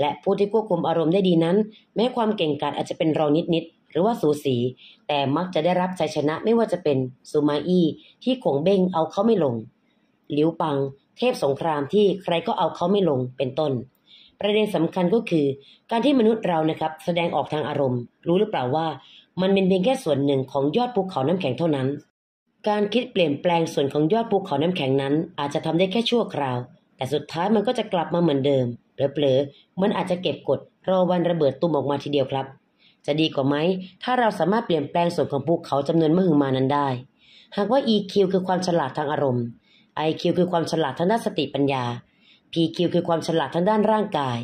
และผู้ที่ควบคุมอารมณ์ได้ดีนั้น แม้ความเก่งกาจอาจจะเป็นรองนิดดรือว่าสูสี แต่มักจะได้รับชัยชนะไม่ว่าจะเป็น ซูมาอี้ที่ขงเบ้งเอาเขาไม่ลง หลิวปังเทพสงครามที่ใครก็เอาเขาไม่ลง เป็นต้น ประเด็นสำคัญก็คือการที่มนุษย์เรานะครับแสดงออกทางอารมณ์ รู้หรือเปล่าว่ามันเป็นเพียงแค่ส่วนหนึ่งของยอดภูเขาน้ำแข็งเท่านั้น การคิดเปลี่ยนแปลงส่วนของยอดภูเขาน้ำแข็งนั้น อาจจะทำได้แค่ชั่วคราว แต่สุดท้ายมันก็จะกลับมาเหมือนเดิม เปลือๆมันอาจจะเก็บกดรอวันระเบิดตุ่มออกมาทีเดียวครับจะดีกว่าไหม ถ้าเราสามารถเปลี่ยนแปลงส่วนของภูเขาจำนวนมหึมานั้นได้ หากว่า EQ คือความฉลาดทางอารมณ์ IQ คือความฉลาดทางด้านสติปัญญา PQ คือความฉลาดทางด้านร่างกาย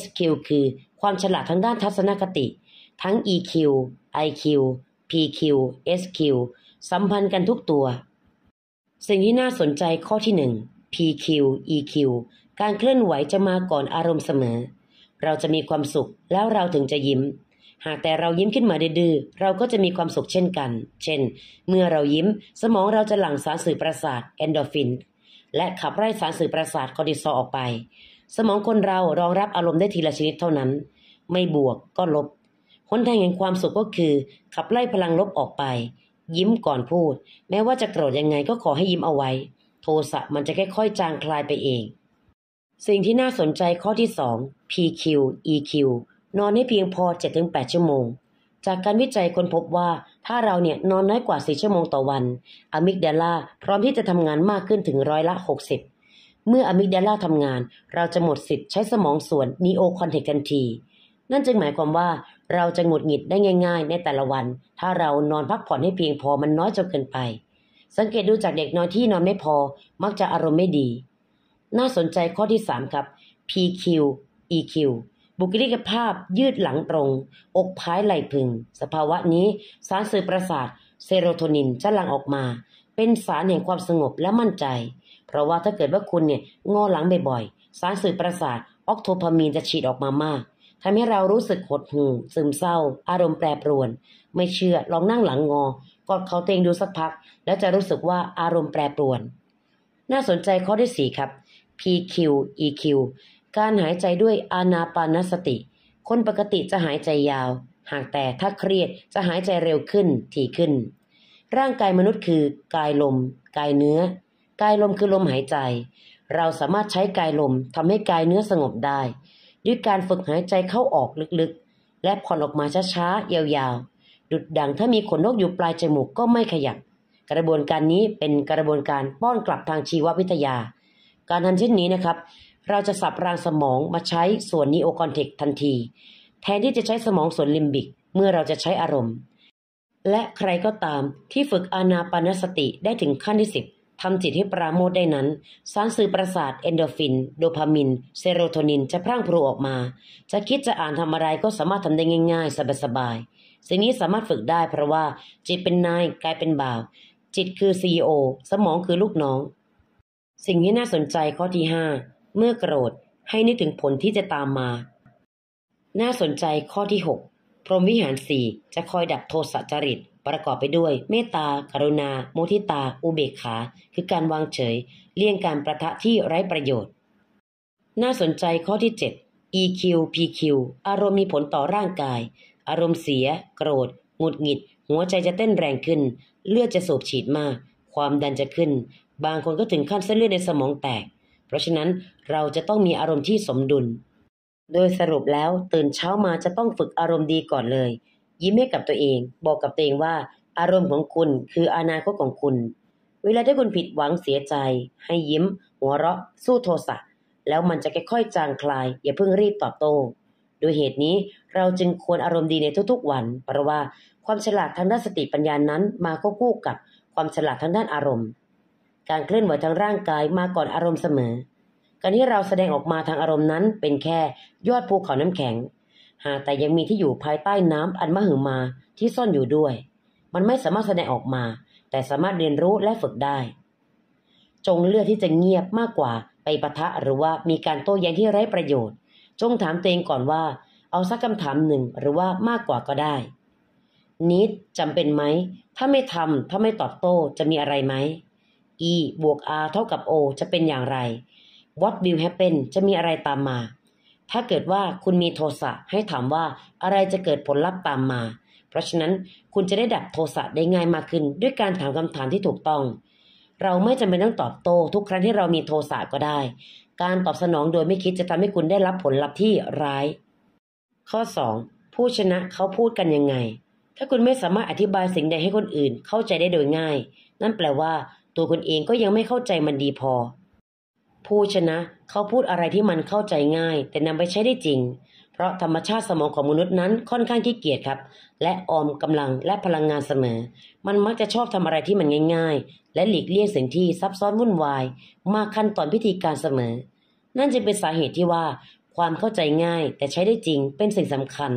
SQ คือ ความฉลาดทางด้านทัศนคติ ทั้ง EQ IQ PQ SQ สัมพันธ์กันทุกตัว สิ่งที่น่าสนใจข้อที่ 1 PQ EQ การเคลื่อนไหวจะมาก่อนอารมณ์เสมอ เราจะมีความสุขแล้วเราถึงจะยิ้มหากแต่เรายิ้มขึ้นมาดื้อเราก็จะมีความสุขเช่นกัน เช่น เมื่อเรายิ้มสมองเราจะหลั่งสารสื่อประสาทเอนโดฟิน และขับไล่สารสื่อประสาทคอร์ติซอลออกไป สมองคนเรารองรับอารมณ์ได้ทีละชนิดเท่านั้น ไม่บวกก็ลบหนทางแห่งความสุขก็คือ ขับไล่พลังลบออกไป ยิ้มก่อนพูด แม้ว่าจะโกรธยังไงก็ขอให้ยิ้มเอาไว้ โทสะมันจะค่อยๆ จางคลายไปเอง สิ่งที่น่าสนใจข้อที่2 PQ EQ นอนให้เพียงพอ 7-8 ชั่วโมง จากการวิจัยค้นพบว่าถ้าเราเนี่ยนอนน้อยกว่า 4 ชั่วโมงต่อวันอะมิกดาลาพร้อมที่จะทำงานมากขึ้นถึงร้อยละ 60 เมื่ออะมิกดาลาทำงาน เราจะหมดสิทธิ์ใช้สมองส่วนนีโอคอนเทกทันที นั่นจึงหมายความว่าเราจะหงุดหงิดได้ง่าย ๆ ในแต่ละวัน ถ้าเรานอนพักผ่อนให้เพียงพอมันน้อยจนเกินไป สังเกตดูจากเด็กน้อยที่นอนไม่พอ มักจะอารมณ์ไม่ดี น่าสนใจข้อที่3ครับ PQ EQ บุคลิกภาพยืดหลังตรง อกพายไหลพึง สภาวะนี้ สารสื่อประสาท เซโรโทนินจะหลั่งออกมา เป็นสารแห่งความสงบและมั่นใจ เพราะว่าถ้าเกิดว่าคุณเนี่ยงอหลังบ่อยๆ สารสื่อประสาท ออกโทพามีนจะฉีดออกมามากทำให้เรารู้สึกหดหู่ซึมเศร้า อารมณ์แปรปรวน ไม่เชื่อลองนั่งหลังงอกอดเขาเตงดูสักพัก แล้วจะรู้สึกว่าอารมณ์แปรปรวน น่าสนใจข้อที่สี่ครับ PQEQ การหายใจด้วยอานาปานสติ คนปกติจะหายใจยาว หากแต่ถ้าเครียดจะหายใจเร็วขึ้น ถี่ขึ้น ร่างกายมนุษย์คือกายลม กายเนื้อ กายลมคือลมหายใจ เราสามารถใช้กายลมทำให้กายเนื้อสงบได้ ด้วยการฝึกหายใจเข้าออกลึกๆ และผ่อนออกมาช้าๆยาวๆดุดดังถ้ามีขนนกอยู่ปลายจมูก ก็ไม่ขยับ กระบวนการนี้เป็นกระบวนการป้อนกลับทางชีววิทยา การทำเช่นนี้นะครับเราจะสับรางสมองมาใช้ส่วนนีโอคอนเทกทันที แทนที่จะใช้สมองส่วนลิมบิก เมื่อเราจะใช้อารมณ์ และใครก็ตามที่ฝึกอานาปานสติได้ถึงขั้นที่สิบทำจิตให้ปราโมทได้นั้นสารสื่อประสาท เอนโดฟิน โดพามิน เซโรโทนินจะพรั่งพรูออกมา จะคิดจะอ่านทำอะไรก็สามารถทำได้ง่าย ๆสบายๆสิ่งนี้สามารถฝึกได้ เพราะว่าจิตเป็นนายกายเป็นบ่าว จิตคือซีอสมองคือลูกน้อง สิ่งที่น่าสนใจข้อที่ห้าเมื่อโกรธ ให้นึกถึงผลที่จะตามมา น่าสนใจข้อที่ 6 พรหมวิหารสี่จะคอยดับโทสะจริต ประกอบไปด้วย เมตตากรุณาโมทิตาอุเบกขา คือการวางเฉย เลี่ยงการประทะที่ไร้ประโยชน์ น่าสนใจข้อที่ 7 EQ PQ อารมณ์มีผลต่อร่างกาย อารมณ์เสีย โกรธหงุดหงิด หัวใจจะเต้นแรงขึ้น เลือดจะสูบฉีดมาก ความดันจะขึ้น บางคนก็ถึงขั้นเส้นเลือดในสมองแตกเพราะฉะนั้นเราจะต้องมีอารมณ์ที่สมดุล โดยสรุปแล้วตื่นเช้ามาจะต้องฝึกอารมณ์ดีก่อนเลย ยิ้มให้กับตัวเอง บอกกับตัวเองว่า อารมณ์ของคุณคืออนาคตของคุณ เวลาที่คุณผิดหวังเสียใจ ให้ยิ้ม หัวเราะ สู้โทสะแล้วมันจะค่อยๆจางคลาย อย่าเพิ่งรีบตอบโต้โดยเหตุนี้เราจึงควรอารมณ์ดีในทุกๆวันเพราะว่าความฉลาดทางด้านสติปัญญานั้นมาควบคู่กับความฉลาดทางด้านอารมณ์การเคลื่อนไหวทางร่างกายมาก่อนอารมณ์เสมอ การที่เราแสดงออกมาทางอารมณ์นั้นเป็นแค่ยอดภูเขาน้ำแข็ง หากแต่ยังมีที่อยู่ภายใต้น้ำอันมหึมาที่ซ่อนอยู่ด้วย มันไม่สามารถแสดงออกมา แต่สามารถเรียนรู้และฝึกได้ จงเลือกที่จะเงียบมากกว่าไปปะทะหรือว่ามีการโต้แย้งที่ไร้ประโยชน์ จงถามตัวเองก่อนว่า เอาสักคำถามหนึ่งหรือว่ามากกว่าก็ได้ นิดจำเป็นไหม ถ้าไม่ทำถ้าไม่ตอบโต้จะมีอะไรไหม e บวก r เท่ากับ o จะเป็นอย่างไร what will happen จะมีอะไรตามมา ถ้าเกิดว่าคุณมีโทสะให้ถามว่า อะไรจะเกิดผลลัพธ์ตามมา เพราะฉะนั้นคุณจะได้ดับโทสะได้ง่ายมากขึ้น ด้วยการถามคำถามที่ถูกต้อง เราไม่จำเป็นต้องตอบโต้ทุกครั้งที่เรามีโทสะก็ได้ การตอบสนองโดยไม่คิดจะทำให้คุณได้รับผลลัพธ์ที่ร้าย ข้อ 2. ผู้ชนะเขาพูดกันยังไง ถ้าคุณไม่สามารถอธิบายสิ่งใดให้คนอื่นเข้าใจได้โดยง่าย นั่นแปลว่าตัวคุณเองก็ยังไม่เข้าใจมันดีพอ ผู้ชนะเขาพูดอะไรที่มันเข้าใจง่ายแต่นำไปใช้ได้จริง เพราะธรรมชาติสมองของมนุษย์นั้นค่อนข้างขี้เกียจครับ และออมกำลังและพลังงานเสมอ มันมักจะชอบทำอะไรที่มันง่าย ๆ และหลีกเลี่ยงสิ่งที่ซับซ้อนวุ่นวาย มากขั้นตอนพิธีการเสมอ นั่นจึงเป็นสาเหตุที่ว่าความเข้าใจง่ายแต่ใช้ได้จริงเป็นสิ่งสำคัญ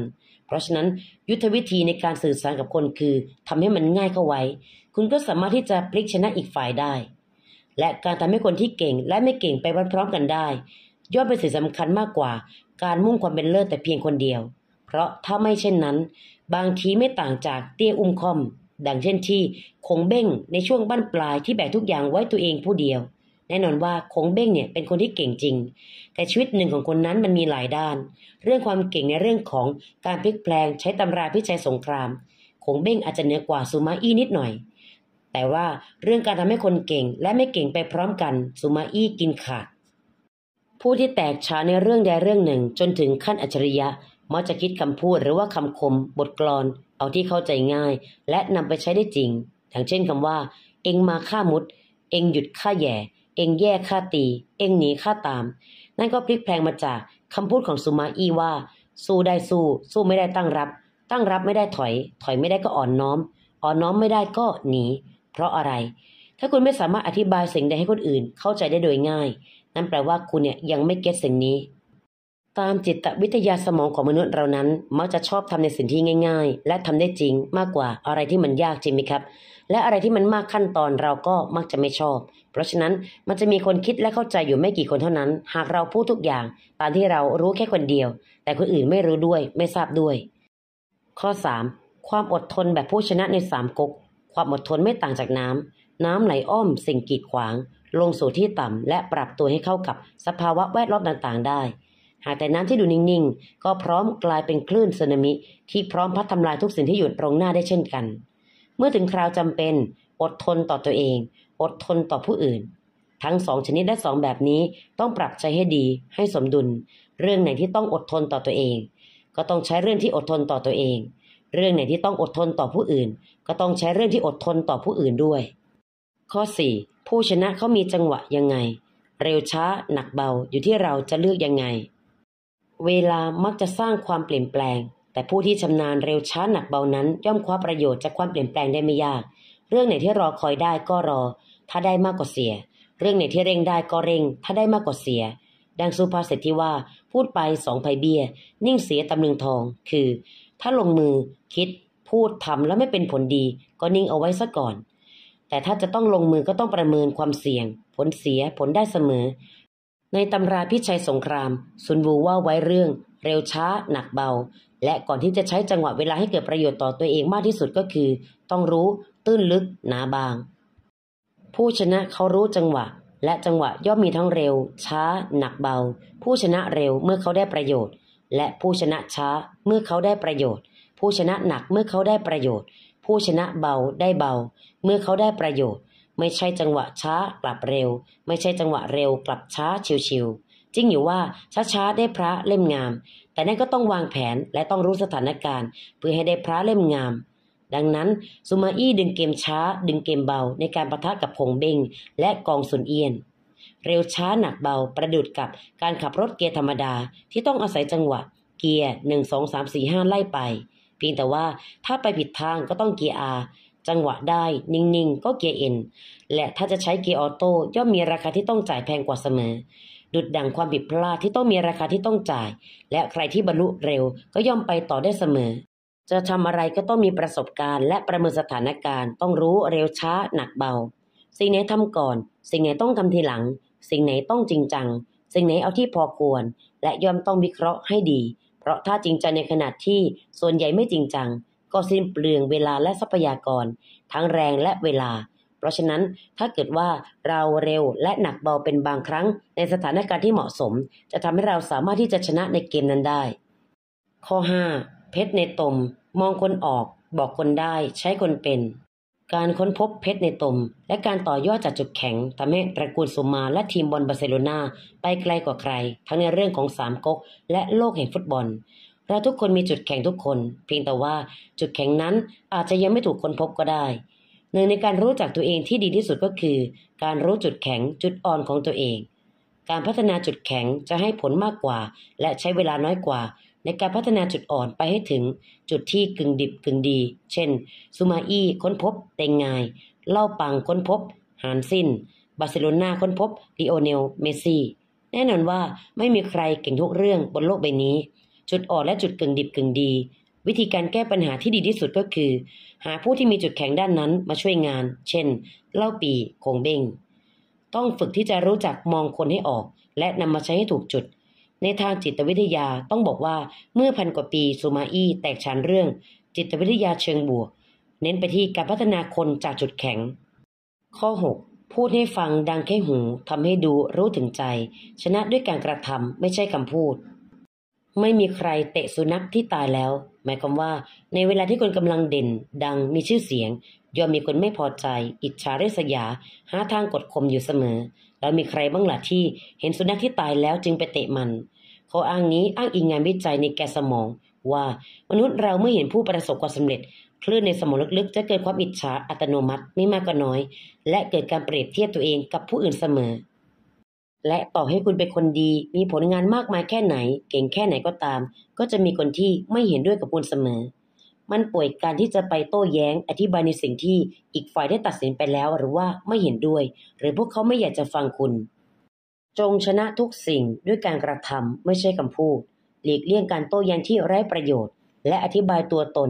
เพราะฉะนั้นยุทธวิธีในการสื่อสารกับคนคือ ทำให้มันง่ายเข้าไว้คุณก็สามารถที่จะพลิกชนะอีกฝ่ายได้ และการทำให้คนที่เก่งและไม่เก่งไปพร้อมกันได้ย่อมเป็นสิ่งสำคัญมากกว่าการมุ่งความเป็นเลิศแต่เพียงคนเดียว เพราะถ้าไม่เช่นนั้น บางทีไม่ต่างจากเตี้ยอุ้มคอม ดังเช่นที่ คงเบ้งในช่วงบ้านปลายที่แบกทุกอย่างไว้ตัวเองผู้เดียว แน่นอนว่าคงเบ้งเนี่ยเป็นคนที่เก่งจริง แต่ชีวิตหนึ่งของคนนั้นมันมีหลายด้าน เรื่องความเก่งในเรื่องของการพลิกแปลงใช้ตำราพิชัยสงคราม คงเบ้งอาจจะเหนือกว่าซูมาอี้นิดหน่อยแต่ว่าเรื่องการทำให้คนเก่งและไม่เก่งไปพร้อมกัน สุมาอี้กินขาดผู้ที่แตกฉานในเรื่องใดเรื่องหนึ่ง จนถึงขั้นอัจฉริยะมักจะคิดคำพูดหรือว่าคำคมบทกลอน เอาที่เข้าใจง่ายและนำไปใช้ได้จริงอย่างเช่นคำว่า เองมาฆ่ามุด เองหยุดฆ่าแย่ เองแย่ฆ่าตี เองหนีฆ่าตาม นั่นก็พลิกแพลงมาจากคำพูดของสุมาอี้ว่า สู้ได้สู้สู้ไม่ได้ตั้งรับ ตั้งรับไม่ได้ถอย ถอยไม่ได้ก็อ่อนน้อม อ่อนน้อมไม่ได้ก็หนีเพราะอะไร ถ้าคุณไม่สามารถอธิบายสิ่งใดให้คนอื่นเข้าใจได้โดยง่าย นั่นแปลว่าคุณเนี่ยยังไม่เก็ตสิ่งนี้ ตามจิตวิทยาสมองของมนุษย์เรานั้น มักจะชอบทำในสิ่งที่ง่าย ๆ และทำได้จริงมากกว่าอะไรที่มันยากจริงไหมครับ และอะไรที่มันมากขั้นตอนเราก็มักจะไม่ชอบ เพราะฉะนั้น มันจะมีคนคิดและเข้าใจอยู่ไม่กี่คนเท่านั้น หากเราพูดทุกอย่างตามที่เรารู้แค่คนเดียว แต่คนอื่นไม่รู้ด้วย ไม่ทราบด้วย ข้อ 3. ความอดทนแบบผู้ชนะในสามก๊กความอดทนไม่ต่างจากน้ำน้ำไหลอ้อมสิ่งกีดขวาง ลงสู่ที่ต่ำและปรับตัวให้เข้ากับสภาวะแวดล้อมต่างๆได้ หากแต่น้ำที่ดูนิ่งๆ ก็พร้อมกลายเป็นคลื่นสึนามิ ที่พร้อมพัดทำลายทุกสิ่งที่อยู่ตรงหน้าได้เช่นกัน เมื่อถึงคราวจำเป็นอดทนต่อตัวเอง อดทนต่อผู้อื่น ทั้งสองชนิดและสองแบบนี้ต้องปรับใจให้ดีให้สมดุล เรื่องไหนที่ต้องอดทนต่อตัวเอง ก็ต้องใช้เรื่องที่อดทนต่อตัวเองเรื่องไหนที่ต้องอดทนต่อผู้อื่นก็ต้องใช้เรื่องที่อดทนต่อผู้อื่นด้วย ข้อ 4. ผู้ชนะเขามีจังหวะยังไง เร็วช้าหนักเบาอยู่ที่เราจะเลือกยังไง เวลามักจะสร้างความเปลี่ยนแปลง แต่ผู้ที่ชำนาญเร็วช้าหนักเบานั้น ย่อมคว้าประโยชน์จากความเปลี่ยนแปลงได้ไม่ยาก เรื่องไหนที่รอคอยได้ก็รอ ถ้าได้มากกว่าเสีย เรื่องไหนที่เร่งได้ก็เร่งถ้าได้มากกว่าเสีย ดังสุภาษิตที่ว่าพูดไปสองไพเบียนิ่งเสียตำลึงทองคือ ถ้าลงมือคิดพูดทำแล้วไม่เป็นผลดีก็นิ่งเอาไว้ซะก่อน แต่ถ้าจะต้องลงมือก็ต้องประเมินความเสี่ยง ผลเสียผลได้เสมอ ในตำราพิชัยสงครามสุนวูว่าไว้เรื่องเร็วช้า หนักเบา และก่อนที่จะใช้จังหวะเวลาให้เกิดประโยชน์ต่อตัวเองมากที่สุดก็คือ ต้องรู้ตื้นลึกหนาบาง ผู้ชนะเขารู้จังหวะ และจังหวะย่อมมีทั้งเร็ว ช้า หนักเบา ผู้ชนะเร็วเมื่อเขาได้ประโยชน์ และผู้ชนะช้าเมื่อเขาได้ประโยชน์ผู้ชนะหนักเมื่อเขาได้ประโยชน์ ผู้ชนะเบาได้เบา เมื่อเขาได้ประโยชน์ ไม่ใช่จังหวะช้ากลับเร็ว ไม่ใช่จังหวะเร็วกลับช้าชิวๆจริงอยู่ว่าช้าๆได้พระเล่มงาม แต่นั่นก็ต้องวางแผนและต้องรู้สถานการณ์ เพื่อให้ได้พระเล่มงาม ดังนั้นซูมาอี้ดึงเกมช้า ดึงเกมเบาในการประทะกับผงเบงและกองสุนเอียน เร็วช้าหนักเบาประดุดกับการขับรถเกียร์ธรรมดาที่ต้องอาศัยจังหวะเกียร์หนึ่งสองสามสี่ห้าไล่ไปเพียงแต่ว่าถ้าไปผิดทางก็ต้องเกียร์อาจังหวะได้ นิ่งๆก็เกียร์เอ็นและถ้าจะใช้เกียร์ออโต้ย่อมมีราคาที่ต้องจ่ายแพงกว่าเสมอ ดุดดังความผิดพลาดที่ต้องมีราคาที่ต้องจ่าย และใครที่บรรลุเร็วก็ย่อมไปต่อได้เสมอ จะทำอะไรก็ต้องมีประสบการณ์ และประเมินสถานการณ์ ต้องรู้เร็วช้าหนักเบา สิ่งไหนทำก่อน สิ่งไหนต้องทำทีหลัง สิ่งไหนต้องจริงจัง สิ่งไหนเอาที่พอควร และย่อมต้องวิเคราะห์ให้ดีเพราะถ้าจริงใจในขณะที่ส่วนใหญ่ไม่จริงจัง ก็สิ้นเปลืองเวลาและทรัพยากร ทั้งแรงและเวลา เพราะฉะนั้นถ้าเกิดว่าเราเร็วและหนักเบาเป็นบางครั้ง ในสถานการณ์ที่เหมาะสม จะทำให้เราสามารถที่จะชนะในเกมนั้นได้ ข้อ5เพชรในตม มองคนออก บอกคนได้ ใช้คนเป็นการค้นพบเพชรในตมและการต่อยอดจากจุดแข็งทำให้ตระกูลสุมาและทีมบอลบาร์เซโลนาไปไกลกว่าใคร ทั้งในเรื่องของสามก๊กและโลกแห่งฟุตบอล เราทุกคนมีจุดแข็งทุกคน เพียงแต่ว่าจุดแข็งนั้นอาจจะยังไม่ถูกค้นพบก็ได้ หนึ่งในการรู้จักตัวเองที่ดีที่สุดก็คือ การรู้จุดแข็งจุดอ่อนของตัวเอง การพัฒนาจุดแข็งจะให้ผลมากกว่า และใช้เวลาน้อยกว่าในการพัฒนาจุดอ่อนไปให้ถึง จุดที่กึ่งดิบกึ่งดี เช่นซูมาอี้ค้นพบเตงไงเล่าปังค้นพบ หานสินบาร์เซโลนาค้นพบลิโอเนล เมซี่ แน่นอนว่าไม่มีใครเก่งทุกเรื่องบนโลกใบนี้ จุดอ่อนและจุดกึ่งดิบกึ่งดี วิธีการแก้ปัญหาที่ดีที่สุดก็คือ หาผู้ที่มีจุดแข็งด้านนั้นมาช่วยงาน เช่น เล่าปีโคงเบ้ง ต้องฝึกที่จะรู้จักมองคนให้ออก และนำมาใช้ให้ถูกจุดในทางจิตวิทยาต้องบอกว่าเมื่อพันกว่าปีซูมาอี้แตกฉานเรื่องจิตวิทยาเชิงบวก เน้นไปที่การพัฒนาคนจากจุดแข็ง ข้อ6พูดให้ฟังดังแค่หูทำให้ดูรู้ถึงใจ ชนะด้วยการกระทำไม่ใช่คำพูด ไม่มีใครเตะสุนัขที่ตายแล้ว หมายความว่าในเวลาที่คนกำลังเด่น ดังมีชื่อเสียงย่อมมีคนไม่พอใจ อิจฉาริษยา หาทางกดข่มอยู่เสมอ แล้วมีใครบ้างล่ะที่เห็นสุนัขที่ตายแล้วจึงไปเตะมันขาอ้างนี้อ้างอิงงานวิจัยในแกสมอง ว่ามนุษย์เราเมื่อเห็นผู้ประสบความสำเร็จคลื่นในสมองลึกๆจะเกิดความอิจฉาอัตโนมัติไม่มากก็น้อย และเกิดการเปรียบเทียบตัวเองกับผู้อื่นเสมอ และต่อให้คุณเป็นคนดี มีผลงานมากมายแค่ไหน เก่งแค่ไหนก็ตาม ก็จะมีคนที่ไม่เห็นด้วยกับคุณเสมอ มันป่วยการที่จะไปโต้แย้ง อธิบายในสิ่งที่อีกฝ่ายได้ตัดสินไปแล้วหรือว่าไม่เห็นด้วย หรือพวกเขาไม่อยากจะฟังคุณจงชนะทุกสิ่งด้วยการกระทำไม่ใช่คำพูด หลีกเลี่ยงการโต้แย้งที่ไร้ประโยชน์และอธิบายตัวตน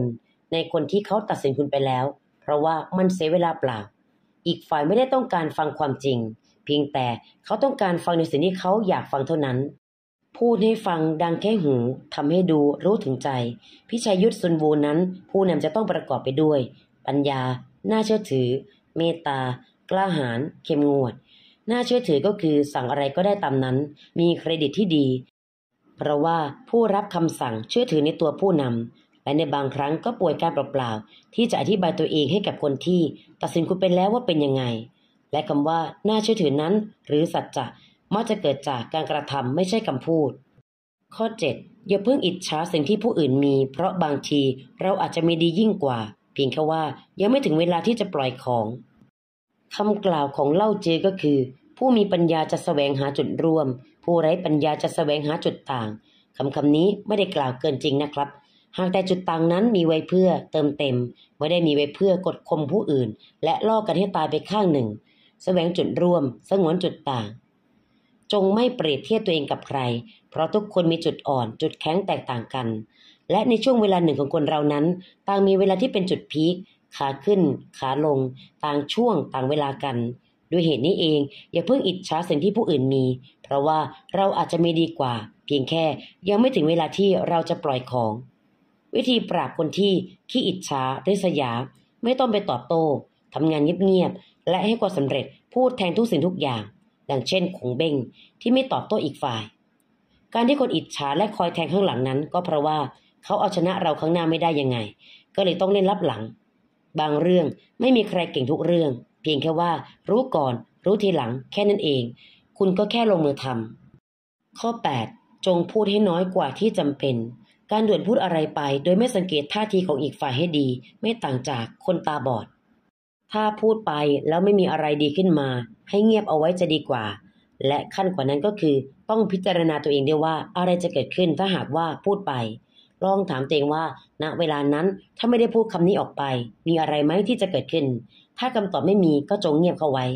ในคนที่เขาตัดสินคุณไปแล้ว เพราะว่ามันเสียเวลาเปล่า อีกฝ่ายไม่ได้ต้องการฟังความจริง เพียงแต่เขาต้องการฟังในสิ่งที่เขาอยากฟังเท่านั้น พูดให้ฟังดังแค่หูทำให้ดูรู้ถึงใจ พิชัยยุทธสุนวูนั้น ผู้นำจะต้องประกอบไปด้วย ปัญญาน่าเชื่อถือ เมตตากล้าหาญเข้มงวดน่าเชื่อถือก็คือสั่งอะไรก็ได้ตามนั้น มีเครดิตที่ดี เพราะว่าผู้รับคำสั่งเชื่อถือในตัวผู้นำ และในบางครั้งก็ป่วยการเปล่าๆ ที่จะอธิบายตัวเองให้กับคนที่ ตัดสินคุณไปแล้วว่าเป็นยังไง และคำว่า น่าเชื่อถือนั้น หรือสัจจะมักจะเกิดจากการกระทำไม่ใช่คำพูด ข้อ7อย่าเพิ่งอิจฉาสิ่งที่ผู้อื่นมี เพราะบางทีเราอาจจะมีดียิ่งกว่า เพียงแค่ว่ายังไม่ถึงเวลาที่จะปล่อยของคำกล่าวของเล่าเจือก็คือ ผู้มีปัญญาจะสแสวงหาจุดร่วม ผู้ไร้ปัญญาจะสแสวงหาจุดต่าง คำคำนี้ไม่ได้กล่าวเกินจริงนะครับหากแต่จุดต่างนั้นมีไว้เพื่อเติมเต็ม ไม่ได้มีไว้เพื่อกดข่มผู้อื่น และล่อกันให้ตายไปข้างหนึ่งสแสวงจุดร่วม สงวนจุดต่าง จงไม่เปรียบเทียบตัวเองกับใคร เพราะทุกคนมีจุดอ่อน จุดแข็งแตกต่างกัน และในช่วงเวลาหนึ่งของคนเรานั้น ต่างมีเวลาที่เป็นจุดพีคขาขึ้นขาลงต่างช่วงต่างเวลากัน ด้วยเหตุนี้เองอย่าเพิ่งอิจฉาสิ่งที่ผู้อื่นมี เพราะว่าเราอาจจะไม่ดีกว่า เพียงแค่ยังไม่ถึงเวลาที่เราจะปล่อยของ วิธีปราบคนที่ขี้อิจฉาริษยา ไม่ต้องไปตอบโต้ทำงานเงียบๆและให้ความสำเร็จพูดแทนทุกสิ่งทุกอย่าง ดังเช่นขงเบงที่ไม่ตอบโต้อีกฝ่าย การที่คนอิจฉาและคอยแทงข้างหลังนั้น ก็เพราะว่าเขาเอาชนะเราข้างหน้าไม่ได้ยังไง ก็เลยต้องเล่นรับหลังบางเรื่องไม่มีใครเก่งทุกเรื่อง เพียงแค่ว่ารู้ก่อน รู้ทีหลัง แค่นั้นเอง คุณก็แค่ลงมือทำข้อ8จงพูดให้น้อยกว่าที่จำเป็น การด่วนพูดอะไรไป โดยไม่สังเกตท่าทีของอีกฝ่ายให้ดี ไม่ต่างจากคนตาบอด ถ้าพูดไปแล้วไม่มีอะไรดีขึ้นมา ให้เงียบเอาไว้จะดีกว่า และขั้นกว่านั้นก็คือ ต้องพิจารณาตัวเองด้วยว่าอะไรจะเกิดขึ้นถ้าหากว่าพูดไปลองถามตัวเองว่าณนะเวลานั้นถ้าไม่ได้พูดคำนี้ออกไป มีอะไรไหมที่จะเกิดขึ้น ถ้าคำตอบไม่มีก็จงเงียบเข้าไว้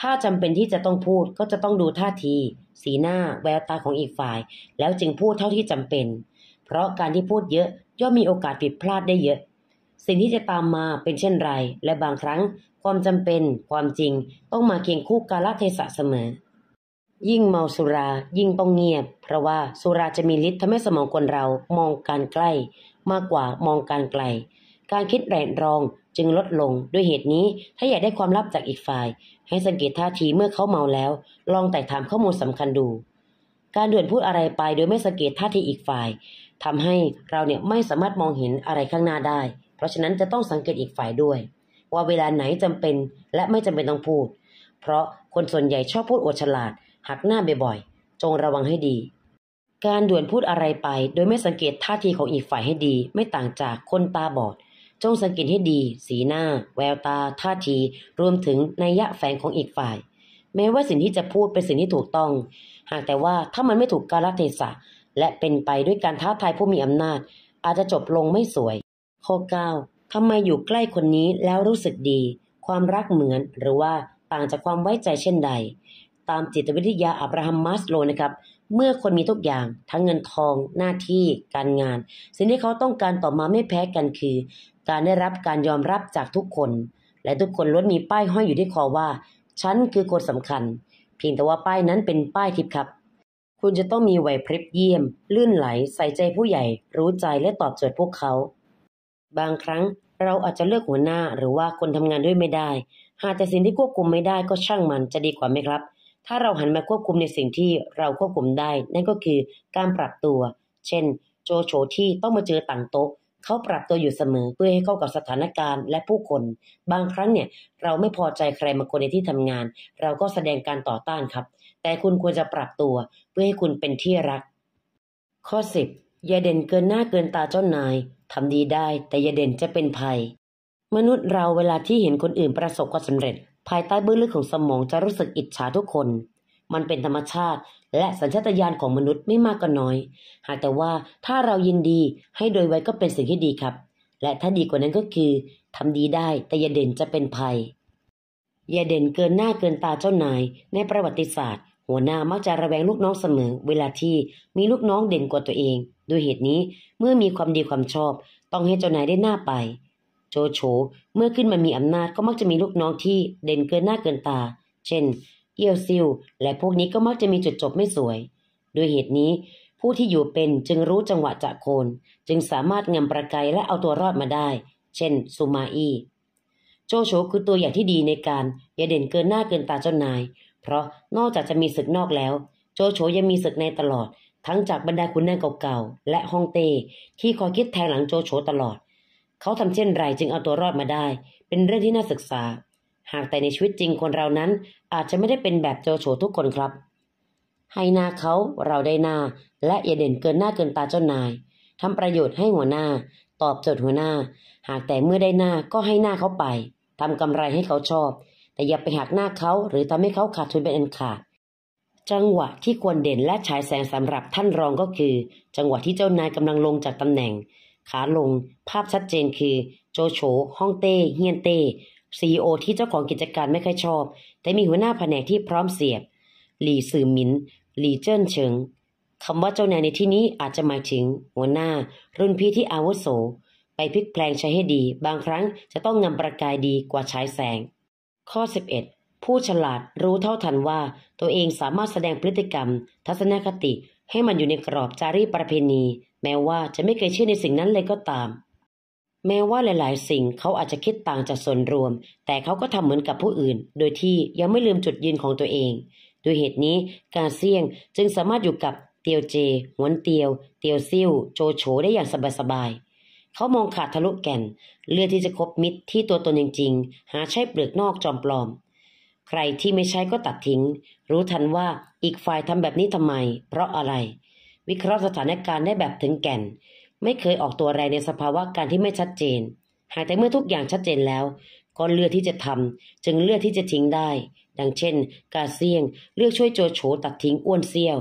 ถ้าจำเป็นที่จะต้องพูดก็จะต้องดูท่าที สีหน้า แววตาของอีกฝ่าย แล้วจึงพูดเท่าที่จำเป็นเพราะการที่พูดเยอะ ย่อมมีโอกาสผิดพลาดได้เยอะ สิ่งที่จะตามมาเป็นเช่น ไรและบางครั้ง ความจำเป็นความจริงต้องมาเคียงคู่กาลเทศะเสมอยิ่งเมาสุรา ยิ่งต้องเงียบ เพราะว่าสุราจะมีฤทธิ์ทำให้สมองคนเรามองการใกล้ มากกว่ามองการไกล การคิดแรงรองจึงลดลง ด้วยเหตุนี้ ถ้าอยากได้ความลับจากอีกฝ่าย ให้สังเกตท่าทีเมื่อเขาเมาแล้ว ลองแต่ถามข้อมูลสำคัญดู การด่วนพูดอะไรไปโดยไม่สังเกตท่าทีอีกฝ่ายทำให้เราเนี่ยไม่สามารถมองเห็นอะไรข้างหน้าได้ เพราะฉะนั้นจะต้องสังเกตอีกฝ่ายด้วย ว่าเวลาไหนจำเป็นและไม่จำเป็นต้องพูด เพราะคนส่วนใหญ่ชอบพูดอวดฉลาดหักหน้าบ่อยๆ จงระวังให้ดี การด่วนพูดอะไรไปโดยไม่สังเกตท่าทีของอีกฝ่ายให้ดี ไม่ต่างจากคนตาบอด จงสังเกตให้ดี สีหน้าแววตา ท่าทีรวมถึงนัยยะแฝงของอีกฝ่าย แม้ว่าสิ่งที่จะพูดเป็นสิ่งที่ถูกต้อง หากแต่ว่าถ้ามันไม่ถูกกาลเทศะ และเป็นไปด้วยการท้าทายผู้มีอำนาจ อาจจะจบลงไม่สวย ข้อ9ทำไมอยู่ใกล้คนนี้แล้วรู้สึกดี ความรักเหมือน หรือว่าต่างจากความไว้ใจเช่นใดตามจิตวิทยาอับราฮัมมัสโลนะครับ เมื่อคนมีทุกอย่างทั้งเงินทองหน้าที่ การงาน สิ่งที่เขาต้องการต่อมาไม่แพ้กันคือ การได้รับการยอมรับจากทุกคน และทุกคนล้วนมีป้ายห้อยอยู่ที่คอว่า ฉันคือคนสำคัญ เพียงแต่ว่าป้ายนั้นเป็นป้ายทิพย์ครับ คุณจะต้องมีไหวพริบเยี่ยมลื่นไหลใส่ใจผู้ใหญ่ รู้ใจและตอบโจทย์พวกเขา บางครั้งเราอาจจะเลือกหัวหน้าหรือว่าคนทำงานด้วยไม่ได้ หากแต่สิ่งที่ควบคุมไม่ได้ก็ช่างมันจะดีกว่าไหมครับถ้าเราหันมาควบคุมในสิ่งที่เราควบคุมได้ นั่นก็คือการปรับตัว เช่น โจโฉที่ต้องมาเจอต่างโต๊ะเขาปรับตัวอยู่เสมอ เพื่อให้เข้ากับสถานการณ์และผู้คน บางครั้งเนี่ยเราไม่พอใจใครบางคนในที่ทำงาน เราก็แสดงการต่อต้านครับ แต่คุณควรจะปรับตัวเพื่อให้คุณเป็นที่รัก ข้อ10อย่าเด่นเกินหน้าเกินตาเจ้านายทำดีได้ แต่อย่าเด่นจะเป็นภัย มนุษย์เราเวลาที่เห็นคนอื่นประสบความสำเร็จภายใต้เบื้องลึกของสมองจะรู้สึกอิจฉาทุกคน มันเป็นธรรมชาติและสัญชาตญาณของมนุษย์ไม่มากก็น้อย หากแต่ว่าถ้าเรายินดีให้โดยไว้ก็เป็นสิ่งที่ดีครับ และถ้าดีกว่านั้นก็คือ ทำดีได้แต่อย่าเด่นจะเป็นภัย อย่าเด่นเกินหน้าเกินตาเจ้านาย ในประวัติศาสตร์ หัวหน้ามักจะระแวงลูกน้องเสมอ เวลาที่มีลูกน้องเด่นกว่าตัวเอง ด้วยเหตุนี้เมื่อมีความดีความชอบ ต้องให้เจ้านายได้หน้าไปโจโฉเมื่อขึ้นมามีอำนาจก็มักจะมีลูกน้องที่เด่นเกินหน้าเกินตา เช่นเอียวซิวและพวกนี้ก็มักจะมีจุดจบไม่สวย ด้วยเหตุนี้ผู้ที่อยู่เป็นจึงรู้จังหวะจะโคน จึงสามารถงำประกายและเอาตัวรอดมาได้ เช่นซูมาอีโจโฉคือตัวอย่างที่ดีในการ อย่าเด่นเกินหน้าเกินตาเจ้านาย เพราะนอกจากจะมีศึกนอกแล้ว โจโฉยังมีศึกในตลอด ทั้งจากบรรดาคุณนางเก่าๆและฮองเต้ที่คอยคิดแทงหลังโจโฉตลอดเขาทำเช่นไรจึงเอาตัวรอดมาได้ เป็นเรื่องที่น่าศึกษา หากแต่ในชีวิตจริงคนเรานั้นอาจจะไม่ได้เป็นแบบโจโฉทุกคนครับ ให้หน้าเขาเราได้หน้า และอย่าเด่นเกินหน้าเกินตา เจ้านายทำประโยชน์ให้หัวหน้า ตอบโจทย์หัวหน้า หากแต่เมื่อได้หน้าก็ให้หน้าเขาไปทำกำไรให้เขาชอบ แต่อย่าไปหักหน้าเขาหรือทำให้เขาขาดทุนเป็นอันขาด จังหวะที่ควรเด่นและฉายแสงสำหรับท่านรองก็คือ จังหวะที่เจ้านายกำลังลงจากตำแหน่งขาลง ภาพชัดเจนคือ โจโฉฮ่องเต้เฮียนเต้ซีโอ ที่เจ้าของกิจการไม่ค่อยชอบ แต่มีหัวหน้าแผนกที่พร้อมเสียบ หลี่ซือหมิน หลี่เจิ้นเฉิงคำว่าเจ้านายในที่นี้อาจจะหมายถึง หัวหน้า รุ่นพี่ที่อาวุโส ไปพลิกแปลงใช้ให้ดี บางครั้งจะต้องนำประกายดีกว่าใช้แสง ข้อ 11 ผู้ฉลาดรู้เท่าทันว่า ตัวเองสามารถแสดงพฤติกรรม ทัศนคติให้มันอยู่ในกรอบจารีตประเพณี แม้ว่าจะไม่เคยเชื่อในสิ่งนั้นเลยก็ตาม แม้ว่าหลาย ๆ สิ่งเขาอาจจะคิดต่างจากส่วนรวม แต่เขาก็ทำเหมือนกับผู้อื่น โดยที่ยังไม่ลืมจุดยืนของตัวเอง ด้วยเหตุนี้ กาเซียงจึงสามารถอยู่กับเตียวเจ หวนเตียว เตียวซิ่วโจโฉได้อย่างสบาย ๆ เขามองขาดทะลุแก่นเลือกที่จะคบมิตรที่ตัวตนจริง ๆ หาใช่เปลือกนอกจอมปลอมใครที่ไม่ใช้ก็ตัดทิ้ง รู้ทันว่าอีกฝ่ายทำแบบนี้ทำไม เพราะอะไร วิเคราะห์สถานการณ์ได้แบบถึงแก่น ไม่เคยออกตัวแรงในสภาวะการที่ไม่ชัดเจน หากแต่เมื่อทุกอย่างชัดเจนแล้วก็เลือกที่จะทำจึงเลือกที่จะทิ้งได้ ดังเช่น กาเซียงเลือกช่วยโจโฉตัดทิ้งอ้วนเซี่ยว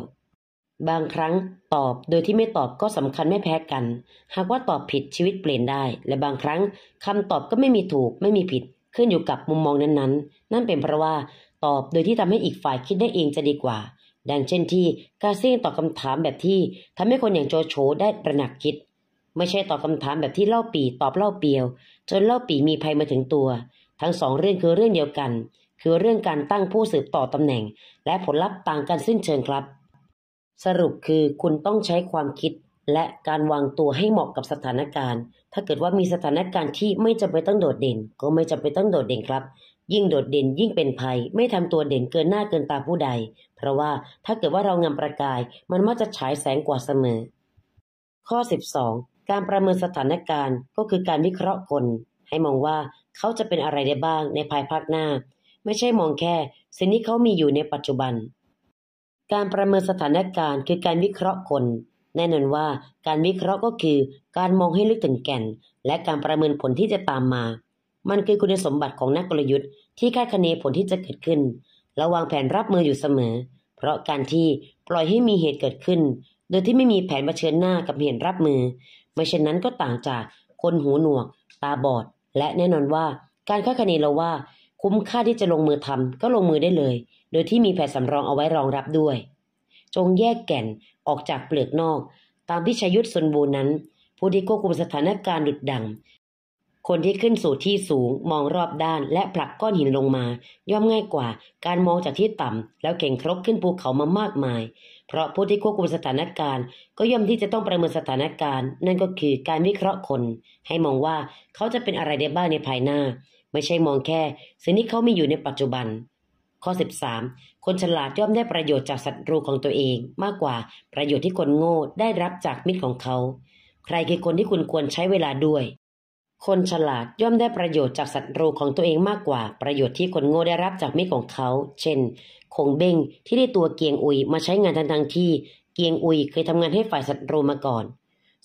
บางครั้งตอบโดยที่ไม่ตอบก็สำคัญไม่แพ้กัน หากว่าตอบผิดชีวิตเปลี่ยนได้ และบางครั้งคำตอบก็ไม่มีถูก ไม่มีผิดขึ้นอยู่กับมุมมองนั้นๆ นั่นเป็นเพราะว่าตอบโดยที่ทำให้อีกฝ่ายคิดได้เองจะดีกว่า ดังเช่นที่กาซิ่งตอบคาถามแบบที่ทำให้คนอย่างโจโฉได้ประหนักคิด ไม่ใช่ตอบคาถามแบบที่เล่าปี ตอบเล่าเปียว จนเล่าปีมีภัยมาถึงตัว ทั้งสองเรื่องคือเรื่องเดียวกัน คือเรื่องการตั้งผู้สืบต่อตำแหน่ง และผลลัพธ์ต่างกันสิ้นเชิงครับ สรุปคือคุณต้องใช้ความคิดและการวางตัวให้เหมาะกับสถานการณ์ ถ้าเกิดว่ามีสถานการณ์ที่ไม่จำเป็นต้องโดดเด่น ก็ไม่จำเป็นต้องโดดเด่นครับ ยิ่งโดดเด่นยิ่งเป็นภัย ไม่ทำตัวเด่นเกินหน้าเกินตาผู้ใด เพราะว่าถ้าเกิดว่าเรางามประกาย มันมักจะฉายแสงกว่าเสมอ ข้อ 12 การประเมินสถานการณ์ก็คือการวิเคราะห์คน ให้มองว่าเขาจะเป็นอะไรได้บ้างในภายภาคหน้า ไม่ใช่มองแค่สิ่งที่เขามีอยู่ในปัจจุบัน การประเมินสถานการณ์ คือการวิเคราะห์คนแน่นอนว่าการวิเคราะห์ก็คือการมองให้ลึกถึงแก่นและการประเมินผลที่จะตามมา มันคือคุณสมบัติของนักกลยุทธ์ที่คาดคะเนผลที่จะเกิดขึ้น ระวางแผนรับมืออยู่เสมอ เพราะการที่ปล่อยให้มีเหตุเกิดขึ้นโดยที่ไม่มีแผนเผชิญหน้ากับเหตุรับมือไม่เช่นนั้นก็ต่างจากคนหูหนวกตาบอดและแน่นอนว่าการคาดคะเนเราว่าคุ้มค่าที่จะลงมือทำก็ลงมือได้เลย โดยที่มีแผนสำรองเอาไว้รองรับด้วย จงแยกแก่นออกจากเปลือกนอก ตามที่ชยุทธสนบูรณ์นั้น ผู้ที่ควบคุมสถานการณ์ดุดดัง คนที่ขึ้นสู่ที่สูงมองรอบด้านและผลักก้อนหินลงมา ย่อมง่ายกว่าการมองจากที่ต่ำแล้วเก่งครบขึ้นภูเขามามากมาย เพราะผู้ที่ควบคุมสถานการณ์ก็ย่อมที่จะต้องประเมินสถานการณ์ นั่นก็คือการวิเคราะห์คน ให้มองว่าเขาจะเป็นอะไรได้บ้างในภายหน้า ไม่ใช่มองแค่ สิ่งที่เขามีอยู่ในปัจจุบัน ข้อ 13คนฉลาดย่อมได้ประโยชน์จากศัตรูของตัวเองมากกว่า ประโยชน์ที่คนโง่ได้รับจากมิตรของเขา ใครคือคนที่คุณควรใช้เวลาด้วย คนฉลาดย่อมได้ประโยชน์จากศัตรูของตัวเองมากกว่า ประโยชน์ที่คนโง่ได้รับจากมิตรของเขา เช่น คงเบ้งที่ได้ตัวเกียงอุยมาใช้งานทันทังที่ เกียงอุยเคยทำงานให้ฝ่ายศัตรูมาก่อน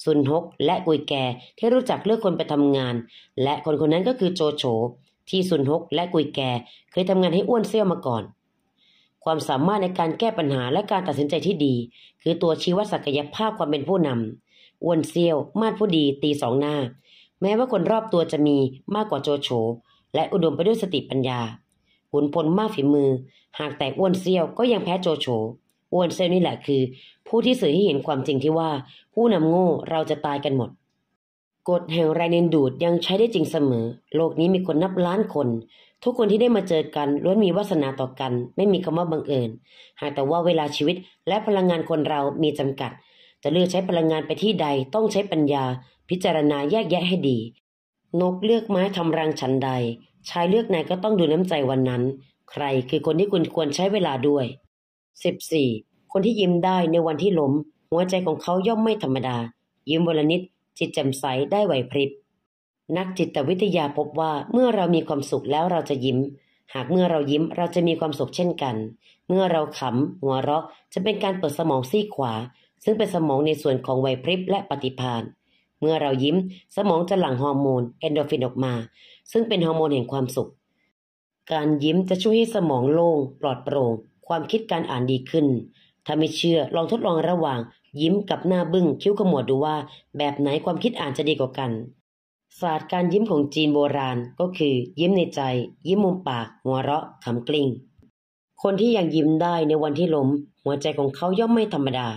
ซุนฮกและกุยแกที่รู้จักเลือกคนไปทำงาน และคนคนนั้นก็คือโจโฉที่ซุนฮกและกุยแกเคยทำงานให้อ้วนเซี่ยวมาก่อนความสามารถในการแก้ปัญหาและการตัดสินใจที่ดี คือตัวชี้วัดศักยภาพความเป็นผู้นำอ้วนเซียวมาดผู้ดีตีสองหน้า แม้ว่าคนรอบตัวจะมีมากกว่าโจโฉและอุดมไปด้วยสติปัญญาขุนพลมากฝีมือ หากแต่อ้วนเซียวก็ยังแพ้โจโฉอ้วนเซียวนี่แหละคือ ผู้ที่สื่อให้เห็นความจริงที่ว่าผู้นำโง่เราจะตายกันหมด กฎแห่งแรงดึงดูดยังใช้ได้จริงเสมอ โลกนี้มีคนนับล้านคนทุกคนที่ได้มาเจอกันล้วนมีวาสนาต่อกัน ไม่มีคำว่าบังเอิญ หากแต่ว่าเวลาชีวิตและพลังงานคนเรามีจำกัด จะเลือกใช้พลังงานไปที่ใดต้องใช้ปัญญาพิจารณาแยกแยะให้ดี นกเลือกไม้ทำรังฉันใด ชายเลือกนายก็ต้องดูน้ำใจวันนั้น ใครคือคนที่คุณควรใช้เวลาด้วย 14. คนที่ยิ้มได้ในวันที่ล้มหัวใจของเขาย่อมไม่ธรรมดา ยิ้มวันละนิดจิตแจ่มใสได้ไหวพริบนักจิตวิทยาพบว่าเมื่อเรามีความสุขแล้วเราจะยิ้ม หากเมื่อเรายิ้มเราจะมีความสุขเช่นกัน เมื่อเราขำหัวเราะจะเป็นการเปิดสมองซีขวา ซึ่งเป็นสมองในส่วนของไหวพริบและปฏิภาณเมื่อเรายิ้มสมองจะหลั่งฮอร์โมนเอนโดฟินออกมา ซึ่งเป็นฮอร์โมนแห่งความสุข การยิ้มจะช่วยให้สมองโล่งปลอดโปร่ง ความคิดการอ่านดีขึ้น ถ้าไม่เชื่อลองทดลองระหว่างยิ้มกับหน้าบึง้งคิ้วขมวดดูว่าแบบไหนความคิดอ่านจะดีกว่ากันศาสตร์การยิ้มของจีนโบราณก็คือ ยิ้มในใจยิ้มมุมปากหัวเราะขำกลิ้งคนที่ยังยิ้มได้ในวันที่ล้ม หัวใจของเขาย่อมไม่ธรรมดา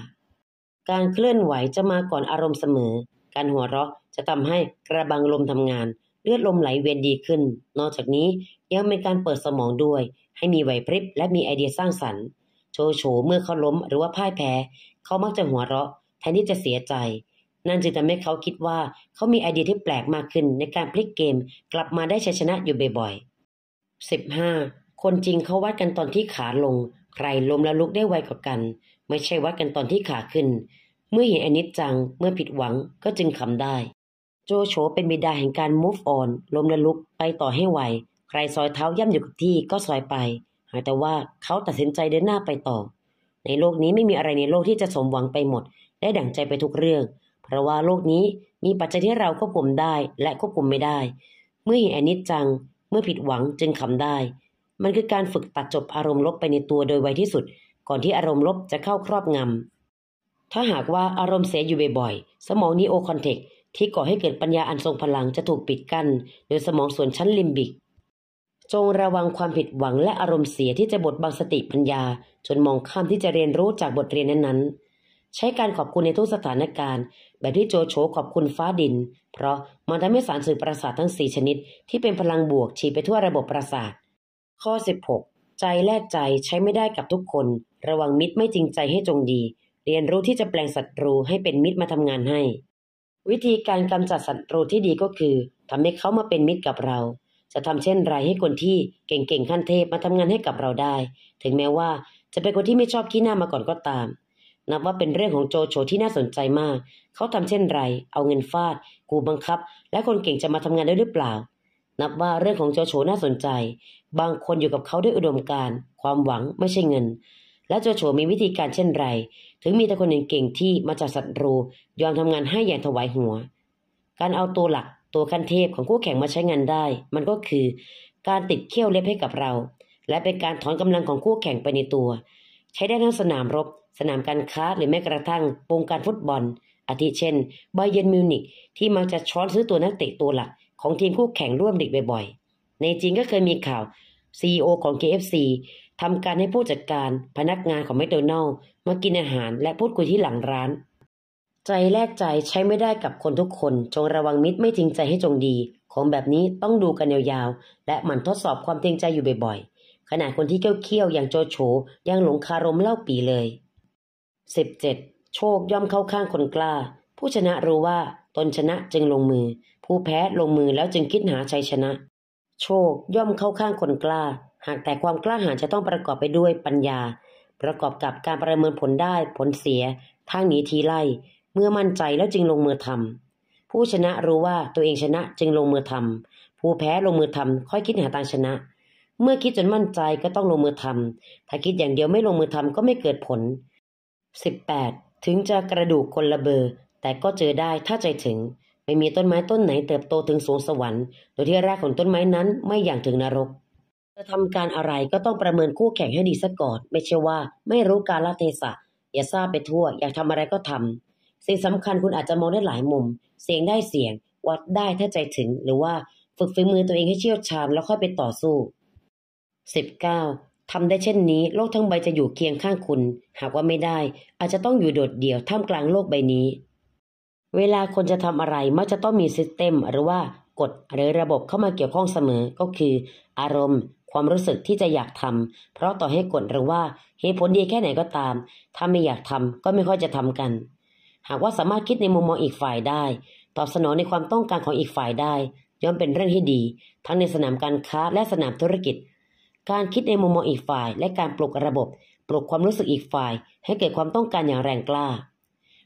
การเคลื่อนไหวจะมาก่อนอารมณ์เสมอ การหัวเราะจะทำให้กระบังลมทำงาน เลือดลมไหลเวียนดีขึ้น นอกจากนี้ยังเป็นการเปิดสมองด้วย ให้มีไหวพริบและมีไอเดียสร้างสรรค์ โชโฉเมื่อเขาล้มหรือว่าพ่ายแพ้ เขามักจะหัวเราะ แทนที่จะเสียใจนั่นจึงทำให้เขาคิดว่าเขามีไอเดียที่แปลกมากขึ้นในการพลิกเกมกลับมาได้ชัยชนะอยู่บ่อยๆ 15. คนจริงเขาวัดกันตอนที่ขาลง ใครล้มแล้วลุกได้ไวกว่ากัน ไม่ใช่วัดกันตอนที่ขาขึ้น เมื่อเห็นอนิจจังเมื่อผิดหวังก็จึงขำได้ โจโฉเป็นบิดาแห่งการ move on ล้มแล้วลุกไปต่อให้ไวใครซอยเท้าย่ำอยู่กับที่ก็ซอยไป หากแต่ว่าเขาตัดสินใจเดินหน้าไปต่อ ในโลกนี้ไม่มีอะไรในโลกที่จะสมหวังไปหมด ได้ดั่งใจไปทุกเรื่องเพราะว่าโลกนี้มีปัจจัยที่เราควบคุมได้ และควบคุมไม่ได้ เมื่อเห็นอนิจจัง เมื่อผิดหวังจึงขำได้ มันคือการฝึกตัดจบอารมณ์ลบไปในตัวโดยไวที่สุด ก่อนที่อารมณ์ลบจะเข้าครอบงำ ถ้าหากว่าอารมณ์เสียอยู่บ่อยๆสมองนีโอคอนเทกที่ก่อให้เกิดปัญญาอันทรงพลังจะถูกปิดกั้นโดยสมองส่วนชั้นลิมบิก จงระวังความผิดหวังและอารมณ์เสียที่จะบดบังสติปัญญาจนมองข้ามที่จะเรียนรู้จากบทเรียนนั้นๆ ใช้การขอบคุณในทุกสถานการณ์แบบที่โจโฉขอบคุณฟ้าดิน เพราะมันทำให้สารสื่อประสาททั้งสี่ชนิด ที่เป็นพลังบวกฉีดไปทั่วระบบประสาท ข้อ16ใจแลกใจใช้ไม่ได้กับทุกคน ระวังมิตรไม่จริงใจให้จงดี เรียนรู้ที่จะแปลงศัตรูให้เป็นมิตรมาทำงานให้ วิธีการกำจัดศัตรูที่ดีก็คือทำให้เขามาเป็นมิตรกับเรา จะทำเช่นไรให้คนที่เก่งๆขั้นเทพมาทำงานให้กับเราได้ ถึงแม้ว่าจะเป็นคนที่ไม่ชอบขี้หน้ามาก่อนก็ตามนับว่าเป็นเรื่องของโจโฉที่น่าสนใจมาก เขาทำเช่นไร เอาเงินฟาด กูบังคับ และคนเก่งจะมาทำงานได้หรือเปล่า นับว่าเรื่องของโจโฉน่าสนใจ บางคนอยู่กับเขาด้วยอุดมการณ์ความหวังไม่ใช่เงิน และโจโฉมีวิธีการเช่นไร ถึงมีแต่คนหนึ่งเก่งที่มาจากศัตรูยอมทำงานให้อย่างถวายหัว การเอาตัวหลักตัวคันเทพของคู่แข่งมาใช้งานได้ มันก็คือการติดเขี้ยวเล็บให้กับเรา และเป็นการถอนกำลังของคู่แข่งไปในตัว ใช้ได้ทั้งสนามรบสนามการค้าหรือแม้กระทั่งวงการฟุตบอล อาทิเช่นไบเยนมิวนิกที่มักจะช้อนซื้อตัวนักเตะตัวหลักของทีมคู่แข่งร่วมดิกบ่อยๆ ในจีนก็เคยมีข่าวซีอของ KFC ทำการให้ผู้จัดการ พนักงานของแมคโดนัลล์มากินอาหารและพูดคุยที่หลังร้าน ใจแลกใจใช้ไม่ได้กับคนทุกคน จงระวังมิตรไม่จริงใจให้จงดี ของแบบนี้ต้องดูกันยาวๆ และหมั่นทดสอบความจริงใจอยู่บ่อยๆขนาดคนที่เกี้ยวเคี้ยวอย่างโจโฉยังหลงคารมเล่าปีเลยสิบเจ็ด โชคย่อมเข้าข้างคนกล้า ผู้ชนะรู้ว่า ตนชนะจึงลงมือ ผู้แพ้ลงมือแล้วจึงคิดหาชัยชนะ โชคย่อมเข้าข้างคนกล้า หากแต่ความกล้าหาญจะต้องประกอบไปด้วยปัญญา ประกอบกับการประเมินผลได้ ผลเสีย ทางหนีทีไล่ เมื่อมั่นใจแล้วจึงลงมือทำ ผู้ชนะรู้ว่าตัวเองชนะจึงลงมือทำ ผู้แพ้ลงมือทำค่อยคิดหาทางชนะ เมื่อคิดจนมั่นใจก็ต้องลงมือทำถ้าคิดอย่างเดียวไม่ลงมือทำก็ไม่เกิดผล 18. ถึงจะกระดูกคนละเบอร์แต่ก็เจอได้ถ้าใจถึง ไม่มีต้นไม้ต้นไหนเติบโตถึงสูงสวรรค์โดยที่รากของต้นไม้นั้นไม่อย่างถึงนรก จะทำการอะไรก็ต้องประเมินคู่แข่งให้ดีซะก่อนไม่ใช่ว่า ไม่รู้การลเทศะอย่าทราบไปทั่วอยากทำอะไรก็ทำสิ่งสำคัญคุณอาจจะมองได้หลายมุม เสียงได้เสียง วัดได้ถ้าใจถึงหรือว่าฝึกฝีมือตัวเองให้เชี่ยวชาญแล้วค่อยไปต่อสู้ 19. ทำได้เช่นนี้ โลกทั้งใบจะอยู่เคียงข้างคุณ หากว่าไม่ได้ อาจจะต้องอยู่โดดเดี่ยวท่ามกลางโลกใบนี้ เวลาคนจะทำอะไรมักจะต้องมีซิสเต็มหรือว่ากฎหรือระบบเข้ามาเกี่ยวข้องเสมอ ก็คือ อารมณ์ความรู้สึกที่จะอยากทำเพราะต่อให้กฎหรือว่าเหตุผลดีแค่ไหนก็ตาม ถ้าไม่อยากทำก็ไม่ค่อยจะทำกัน หากว่าสามารถคิดในมุมมองอีกฝ่ายได้ ตอบสนองในความต้องการของอีกฝ่ายได้ย่อมเป็นเรื่องที่ดี ทั้งในสนามการค้าและสนามธุรกิจการคิดในมุมมองอีกฝ่ายและการปลุกระบบปลุกความรู้สึกอีกฝ่ายให้เกิดความต้องการอย่างแรงกล้า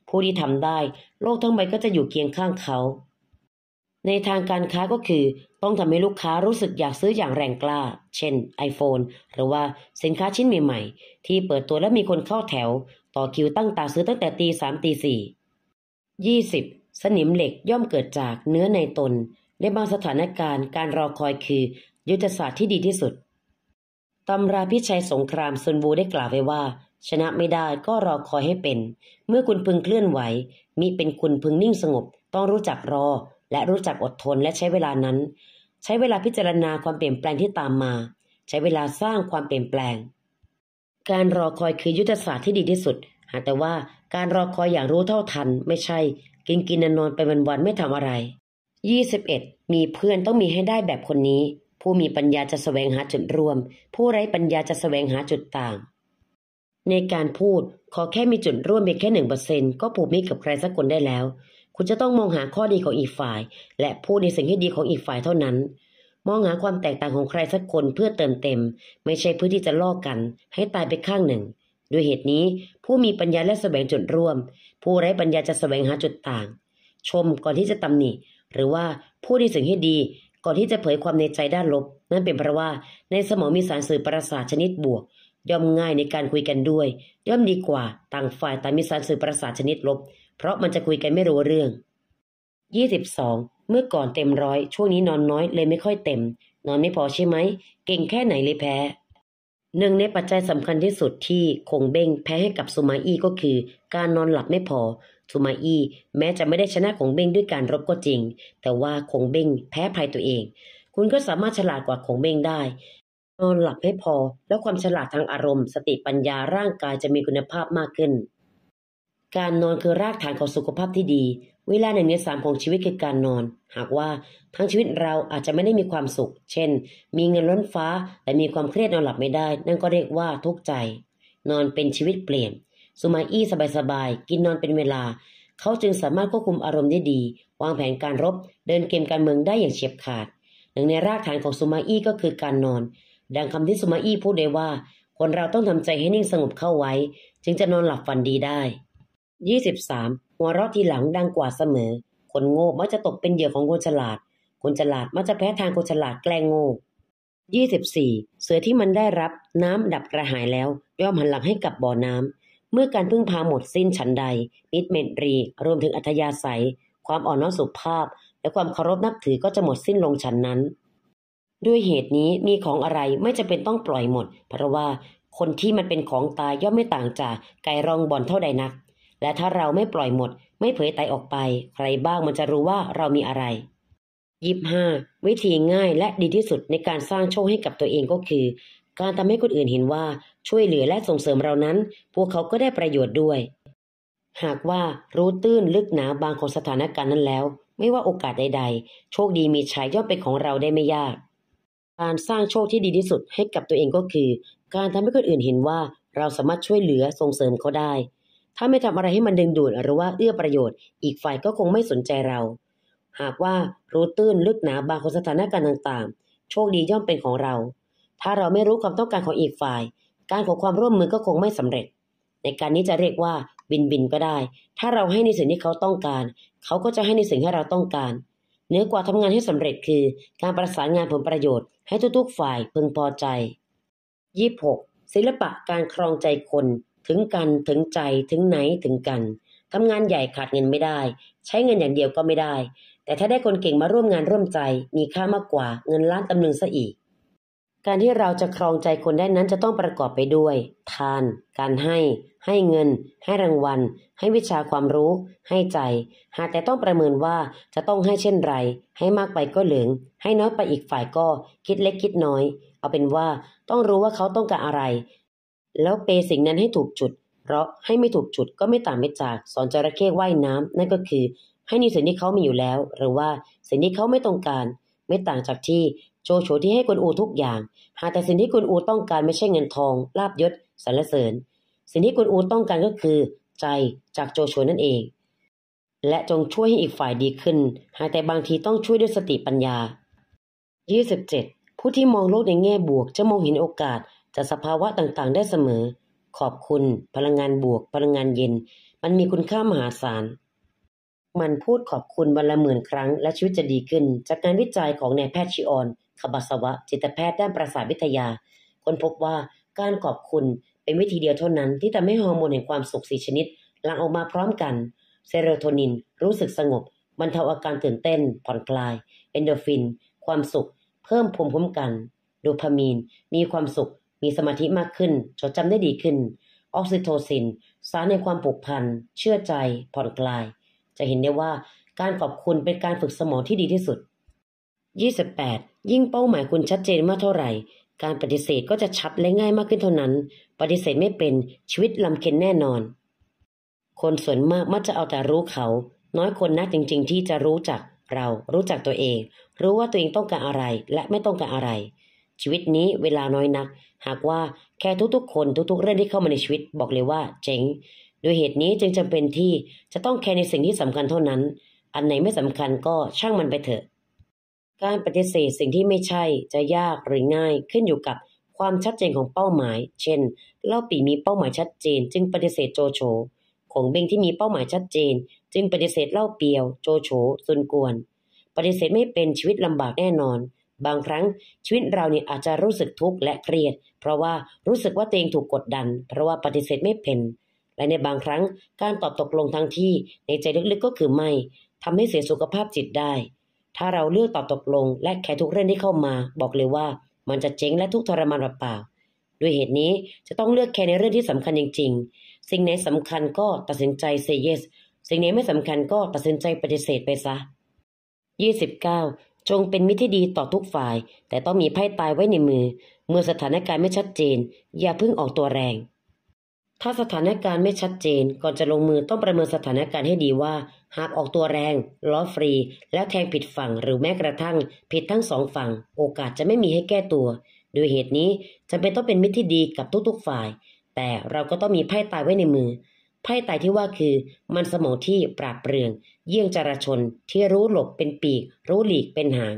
ผู้ที่ทำได้โลกทั้งใบก็จะอยู่เคียงข้างเขา ในทางการค้าก็คือ ต้องทำให้ลูกค้ารู้สึกอยากซื้ออย่างแรงกล้า เช่น iPhone หรือว่าสินค้าชิ้นใหม่ๆที่เปิดตัวและมีคนเข้าแถว ต่อคิวตั้งตาซื้อตั้งแต่ตีสามตีสี่ยี่สิบสนิมเหล็กย่อมเกิดจากเนื้อในตนในบางสถานการณ์ การรอคอยคือ ยุทธศาสตร์ที่ดีที่สุดตำราพิชัยสงครามซุนวูได้กล่าวไว้ว่า ชนะไม่ได้ก็รอคอยให้เป็น เมื่อคุณพึงเคลื่อนไหวมิเป็นคุณพึงนิ่งสงบ ต้องรู้จักรอ และรู้จักอดทนและใช้เวลานั้น ใช้เวลาพิจารณาความเปลี่ยน แปลงที่ตามมา ใช้เวลาสร้างความเปลี่ยนแปลง การรอคอยคือยุทธศาสตร์ที่ดีที่สุด หากแต่ว่าการรอคอยอย่างรู้เท่าทัน ไม่ใช่กินกินนอนนอนไปวันๆไม่ทำอะไร21มีเพื่อนต้องมีให้ได้แบบคนนี้ผู้มีปัญญาจะสแสวงหาจุดรวม ผู้ไร้ปัญญาจะสแสวงหาจุดต่าง ในการพูด ขอแค่มีจุดร่วมเพียงแค่หนึ่งเปอร์เซ็นก็ผูกมิตรกับใครสักคนได้แล้ว คุณจะต้องมองหาข้อดีของอีกฝ่าย และพูดในสิ่งที่ดีของอีกฝ่ายเท่านั้น มองหาความแตกต่างของใครสักคนเพื่อเติมเต็ม ไม่ใช่เพื่อที่จะลอกกัน ให้ตายไปข้างหนึ่ง ด้วยเหตุนี้ผู้มีปัญญาและแสวงจุดร่วม ผู้ไร้ปัญญาจะแสวงหาจุดต่าง ชมก่อนที่จะตำหนิหรือว่าพูดในสิ่งที่ดีก่อนที่จะเผยความในใจด้านลบ นั่นเป็นเพราะว่า ในสมองมีสารสื่อประสาทชนิดบวกย่อมง่ายในการคุยกันด้วย ย่อมดีกว่าต่างฝ่ายต่างมีสารสื่อประสาทชนิดลบ เพราะมันจะคุยกันไม่รู้เรื่อง22เมื่อก่อนเต็มร้อยช่วงนี้นอนน้อยเลยไม่ค่อยเต็ม นอนไม่พอใช่ไหม เก่งแค่ไหนเลยแพ้หนึ่งในปัจจัยสำคัญที่สุดที่คงเบ้งแพ้ให้กับซูมาอี้ก็คือ การนอนหลับไม่พอทูมาอี้แม้จะไม่ได้ชนะคงเบ้งด้วยการรบก็จริง แต่ว่าคงเบ้งแพ้ภัยตัวเอง คุณก็สามารถฉลาดกว่าคงเบ้งได้ นอนหลับให้พอ แล้วความฉลาดทางอารมณ์ สติปัญญาร่างกายจะมีคุณภาพมากขึ้น การนอนคือรากฐานของสุขภาพที่ดีเวลาหนึ่งในสามของชีวิตคือการนอน หากว่าทั้งชีวิตเราอาจจะไม่ได้มีความสุข เช่น มีเงินล้นฟ้าแต่มีความเครียดนอนหลับไม่ได้ นั่นก็เรียกว่าทุกข์ใจ นอนเป็นชีวิตเปลี่ยนสุมาอี้สบายๆกินนอนเป็นเวลา เขาจึงสามารถควบคุมอารมณ์ได้ดี วางแผนการรบ เดินเกมการเมืองได้อย่างเฉียบขาด หนึ่งในรากฐานของสุมาอี้ก็คือการนอน ดังคำที่สุมาอี้พูดได้ว่า คนเราต้องทำใจให้นิ่งสงบเข้าไว้ จึงจะนอนหลับฝันดีได้ 23. หัวเราะทีหลังดังกว่าเสมอ คนโง่มักจะตกเป็นเหยื่อของคนฉลาด คนฉลาดมักจะแพ้ทางคนฉลาดแกล้งโง่24เสือที่มันได้รับน้ำดับกระหายแล้วย่อมหันหลังให้กับบ่อน้ำเมื่อการพึ่งพาหมดสิ้นฉันใดมิตรเมตรี รวมถึงอัธยาศัย ความอ่อนน้อมสุภาพ และความเคารพนับถือก็จะหมดสิ้นลงฉันนั้น ด้วยเหตุนี้มีของอะไรไม่จะเป็นต้องปล่อยหมด เพราะว่าคนที่มันเป็นของตายย่อมไม่ต่างจากไก่รองบอลเท่าใดนัก และถ้าเราไม่ปล่อยหมด ไม่เผยไตออกไป ใครบ้างมันจะรู้ว่าเรามีอะไรยิบห้าวิธีง่ายและดีที่สุดในการสร้างโชคให้กับตัวเองก็คือ การทำให้คนอื่นเห็นว่าช่วยเหลือและส่งเสริมเรานั้น พวกเขาก็ได้ประโยชน์ด้วย หากว่ารู้ตื้นลึกหนา บางของสถานการณ์นั้นแล้ว ไม่ว่าโอกาสใดๆโชคดีมีชัยย่อมเป็นของเราได้ไม่ยาก การสร้างโชคที่ดีที่สุดให้กับตัวเองก็คือ การทำให้คนอื่นเห็นว่าเราสามารถช่วยเหลือส่งเสริมเขาได้ ถ้าไม่ทำอะไรให้มันดึงดูดหรือว่าเอื้อประโยชน์ อีกฝ่ายก็คงไม่สนใจเรา หากว่ารู้ตื้นลึกหนาบางของสถานการณ์ต่างๆ โชคดีย่อมเป็นของเรา ถ้าเราไม่รู้ความต้องการของอีกฝ่ายการขอความร่วมมือก็คงไม่สำเร็จ ในการนี้จะเรียกว่าบินบินก็ได้ ถ้าเราให้ในสิ่งที่เขาต้องการ เขาก็จะให้ในสิ่งที่เราต้องการเหนือกว่าทำงานให้สำเร็จคือ การประสานงานผลประโยชน์ ให้ทุกๆฝ่ายพึงพอใจ 26. ศิลปะการครองใจคน ถึงกันถึงใจถึงไหนถึงกันทำงานใหญ่ขาดเงินไม่ได้ ใช้เงินอย่างเดียวก็ไม่ได้ แต่ถ้าได้คนเก่งมาร่วมงานร่วมใจมีค่ามากกว่าเงินล้านตำลึงซะอีกการที่เราจะครองใจคนได้นั้นจะต้องประกอบไปด้วยทาน การให้ ให้เงิน ให้รางวัล ให้วิชาความรู้ ให้ใจ หากแต่ต้องประเมินว่าจะต้องให้เช่นไร ให้มากไปก็เหลืองให้น้อยไปอีกฝ่ายก็ คิดเล็กคิดน้อย เอาเป็นว่าต้องรู้ว่าเขาต้องการอะไร แล้วเปสิ่งนั้นให้ถูกจุด เพราะให้ไม่ถูกจุดก็ไม่ต่างไปจากสอนจระเข้ว่ายน้ำนั่นก็คือ ให้ในสิ่งที่เขามีอยู่แล้ว หรือว่าสิ่งที่เขาไม่ต้องการไม่ต่างจากที่โชว์โฉที่ให้กวนอูทุกอย่าง หากแต่สิ่งที่กวนอูต้องการไม่ใช่เงินทอง ลาบยศสรรเสริญ สิ่งที่กวนอูต้องการก็คือ ใจจากโจโฉนั่นเอง และจงช่วยให้อีกฝ่ายดีขึ้นหากแต่บางทีต้องช่วยด้วยสติปัญญา 27 ผู้ที่มองโลกในแง่บวกจะมองเห็นโอกาสจากสภาวะต่างๆ ได้เสมอ ขอบคุณ พลังงานบวก พลังงานเย็น มันมีคุณค่ามหาศาลมันพูดขอบคุณวันละหมื่นครั้งและชีวิตจะดีขึ้น จากการวิจัยของนายแพทย์ชิออนคบาสวะ จิตแพทย์ด้านประสาทวิทยาค้นพบว่าการขอบคุณเป็นวิธีเดียวเท่านั้น ที่ทำให้ฮอร์โมนแห่งความสุขสีชนิด หลั่งออกมาพร้อมกัน เซโรโทนินรู้สึกสงบ บรรเทาอาการตื่นเต้น ผ่อนคลาย เอนโดฟิน ความสุข เพิ่มภูมิคุ้มกันโดพามีน มีความสุขมีสมาธิมากขึ้น จดจำได้ดีขึ้น ออกซิโทซิน สารในความผูกพันเชื่อใจผ่อนคลาย จะเห็นได้ว่าการขอบคุณเป็นการฝึกสมองที่ดีที่สุด 28. ยิ่งเป้าหมายคุณชัดเจนมากเท่าไหร่ การปฏิเสธก็จะชัดและง่ายมากขึ้นเท่านั้น ปฏิเสธไม่เป็นชีวิตลำเค็นแน่นอน คนส่วนมากมักจะเอาแต่รู้เขา น้อยคนนักจริง ๆ ที่จะรู้จักเรารู้จักตัวเอง รู้ว่าตัวเองต้องการอะไรและไม่ต้องการอะไร ชีวิตนี้เวลาน้อยนัก หากว่าแค่ทุกๆ คนทุก ๆ เรื่องที่เข้ามาในชีวิต บอกเลยว่า เจ๋งโดยเหตุนี้จึงจำเป็นที่จะต้องแคร์ในสิ่งที่สำคัญเท่านั้น อันไหนไม่สำคัญก็ช่างมันไปเถอะการปฏิเสธสิ่งที่ไม่ใช่จะยากหรือง่ายขึ้นอยู่กับความชัดเจนของเป้าหมาย เช่นเล่าปีมีเป้าหมายชัดเจนจึงปฏิเสธโจโฉของเบงที่มีเป้าหมายชัดเจนจึงปฏิเสธเล่าเปียวโจโฉซุนกวน ปฏิเสธไม่เป็นชีวิตลำบากแน่นอน บางครั้งชีวิตเราเนี่ยอาจจะรู้สึกทุกข์และเครียดเพราะว่ารู้สึกว่าตัวเองถูกกดดันเพราะว่าปฏิเสธไม่เป็นและในบางครั้งการตอบตกลงทั้งที่ในใจลึกๆก็คือไม่ทำให้เสียสุขภาพจิตได้ถ้าเราเลือกตอบตกลงและแค่ทุกเรื่องที่เข้ามา บอกเลยว่ามันจะเจ๊งและทุกทรมานเปล่า ด้วยเหตุนี้จะต้องเลือกแค่ในเรื่องที่สำคัญจริง ๆ สิ่งไหนสำคัญก็ตัดสินใจเซย์เยส สิ่งไหนไม่สำคัญก็ตัดสินใจปฏิเสธไปซะ29จงเป็นมิตรที่ดีต่อทุกฝ่าย แต่ต้องมีไพ่ตายไว้ในมือ เมื่อสถานการณ์ไม่ชัดเจน อย่าเพิ่งออกตัวแรงถ้าสถานการณ์ไม่ชัดเจน ก่อนจะลงมือต้องประเมินสถานการณ์ให้ดีว่าหากออกตัวแรงล้อฟรีแล้วแทงผิดฝั่งหรือแม้กระทั่งผิดทั้งสองฝั่ง โอกาสจะไม่มีให้แก้ตัว โดยเหตุนี้จำเป็นต้องเป็นมิตรที่ดีกับทุกๆฝ่าย แต่เราก็ต้องมีไพ่ตายไว้ในมือไพ่ตายที่ว่าคือ มันสมองที่ปราบเปรื่อง เยี่ยงจราชนที่รู้หลบเป็นปีก รู้หลีกเป็นหาง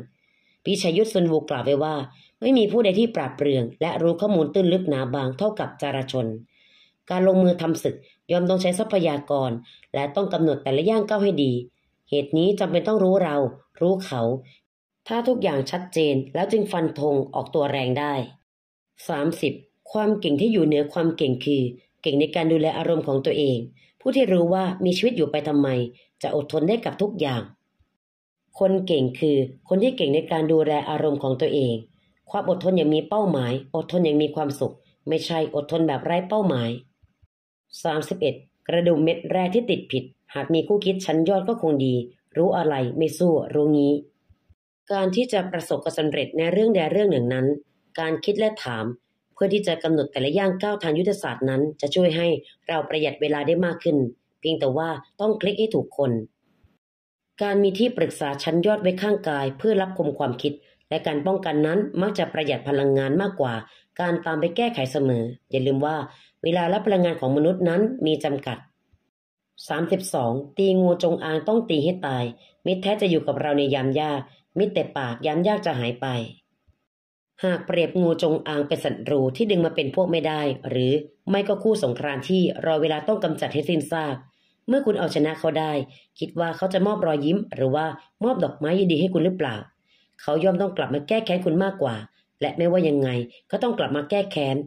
พิชยุทธสุนวูกล่าวไว้ว่า ไม่มีผู้ใดที่ปราบเปรื่อง และรู้ข้อมูลตื้นลึกหนาบางเท่ากับจราชนการลงมือทำศึกย่อมต้องใช้ทรัพยากร และต้องกำหนดแต่ละย่างก้าวให้ดี เหตุนี้จำเป็นต้องรู้เรา รู้เขา ถ้าทุกอย่างชัดเจนแล้วจึงฟันธงออกตัวแรงได้ 30. ความเก่งที่อยู่เหนือความเก่งคือ เก่งในการดูแลอารมณ์ของตัวเอง ผู้ที่รู้ว่ามีชีวิตอยู่ไปทำไม จะอดทนได้กับทุกอย่าง คนเก่งคือ คนที่เก่งในการดูแลอารมณ์ของตัวเอง ความอดทนอย่างมีเป้าหมาย อดทนอย่างมีความสุข ไม่ใช่อดทนแบบไร้เป้าหมาย 31. กระดุมเม็ดแรกที่ติดผิด หากมีคู่คิดชั้นยอดก็คงดี รู้อะไรไม่สู้รู้งี้ การที่จะประสบความสำเร็จ ในเรื่องใดเรื่องหนึ่งนั้น การคิดและถาม เพื่อที่จะกำหนดแต่ละย่างก้าวทางยุทธศาสตร์นั้นจะช่วยให้เราประหยัดเวลาได้มากขึ้น เพียงแต่ว่าต้องคลิกให้ถูกคน การมีที่ปรึกษาชั้นยอดไว้ข้างกาย เพื่อรับคมความคิด และการป้องกันนั้นมักจะประหยัดพลังงานมากกว่า การตามไปแก้ไขเสมอ อย่าลืมว่าเวลาและพลังงานของมนุษย์นั้นมีจำกัด 32. ตีงูจงอางต้องตีให้ตาย มิตรแท้จะอยู่กับเราในยามยาก มิตรแต่ปาก ยามยากจะหายไป หากเปรียบงูจงอางเป็นศัตรูที่ดึงมาเป็นพวกไม่ได้ หรือไม่ก็คู่สงครามที่รอเวลาต้องกำจัดให้สิ้นซาก เมื่อคุณเอาชนะเขาได้ คิดว่าเขาจะมอบรอยยิ้ม หรือว่ามอบดอกไม้ยินดีให้คุณหรือเปล่า เขายอมต้องกลับมาแก้แค้นคุณมากกว่า และไม่ว่ายังไงก็ต้องกลับมาแก้แค้น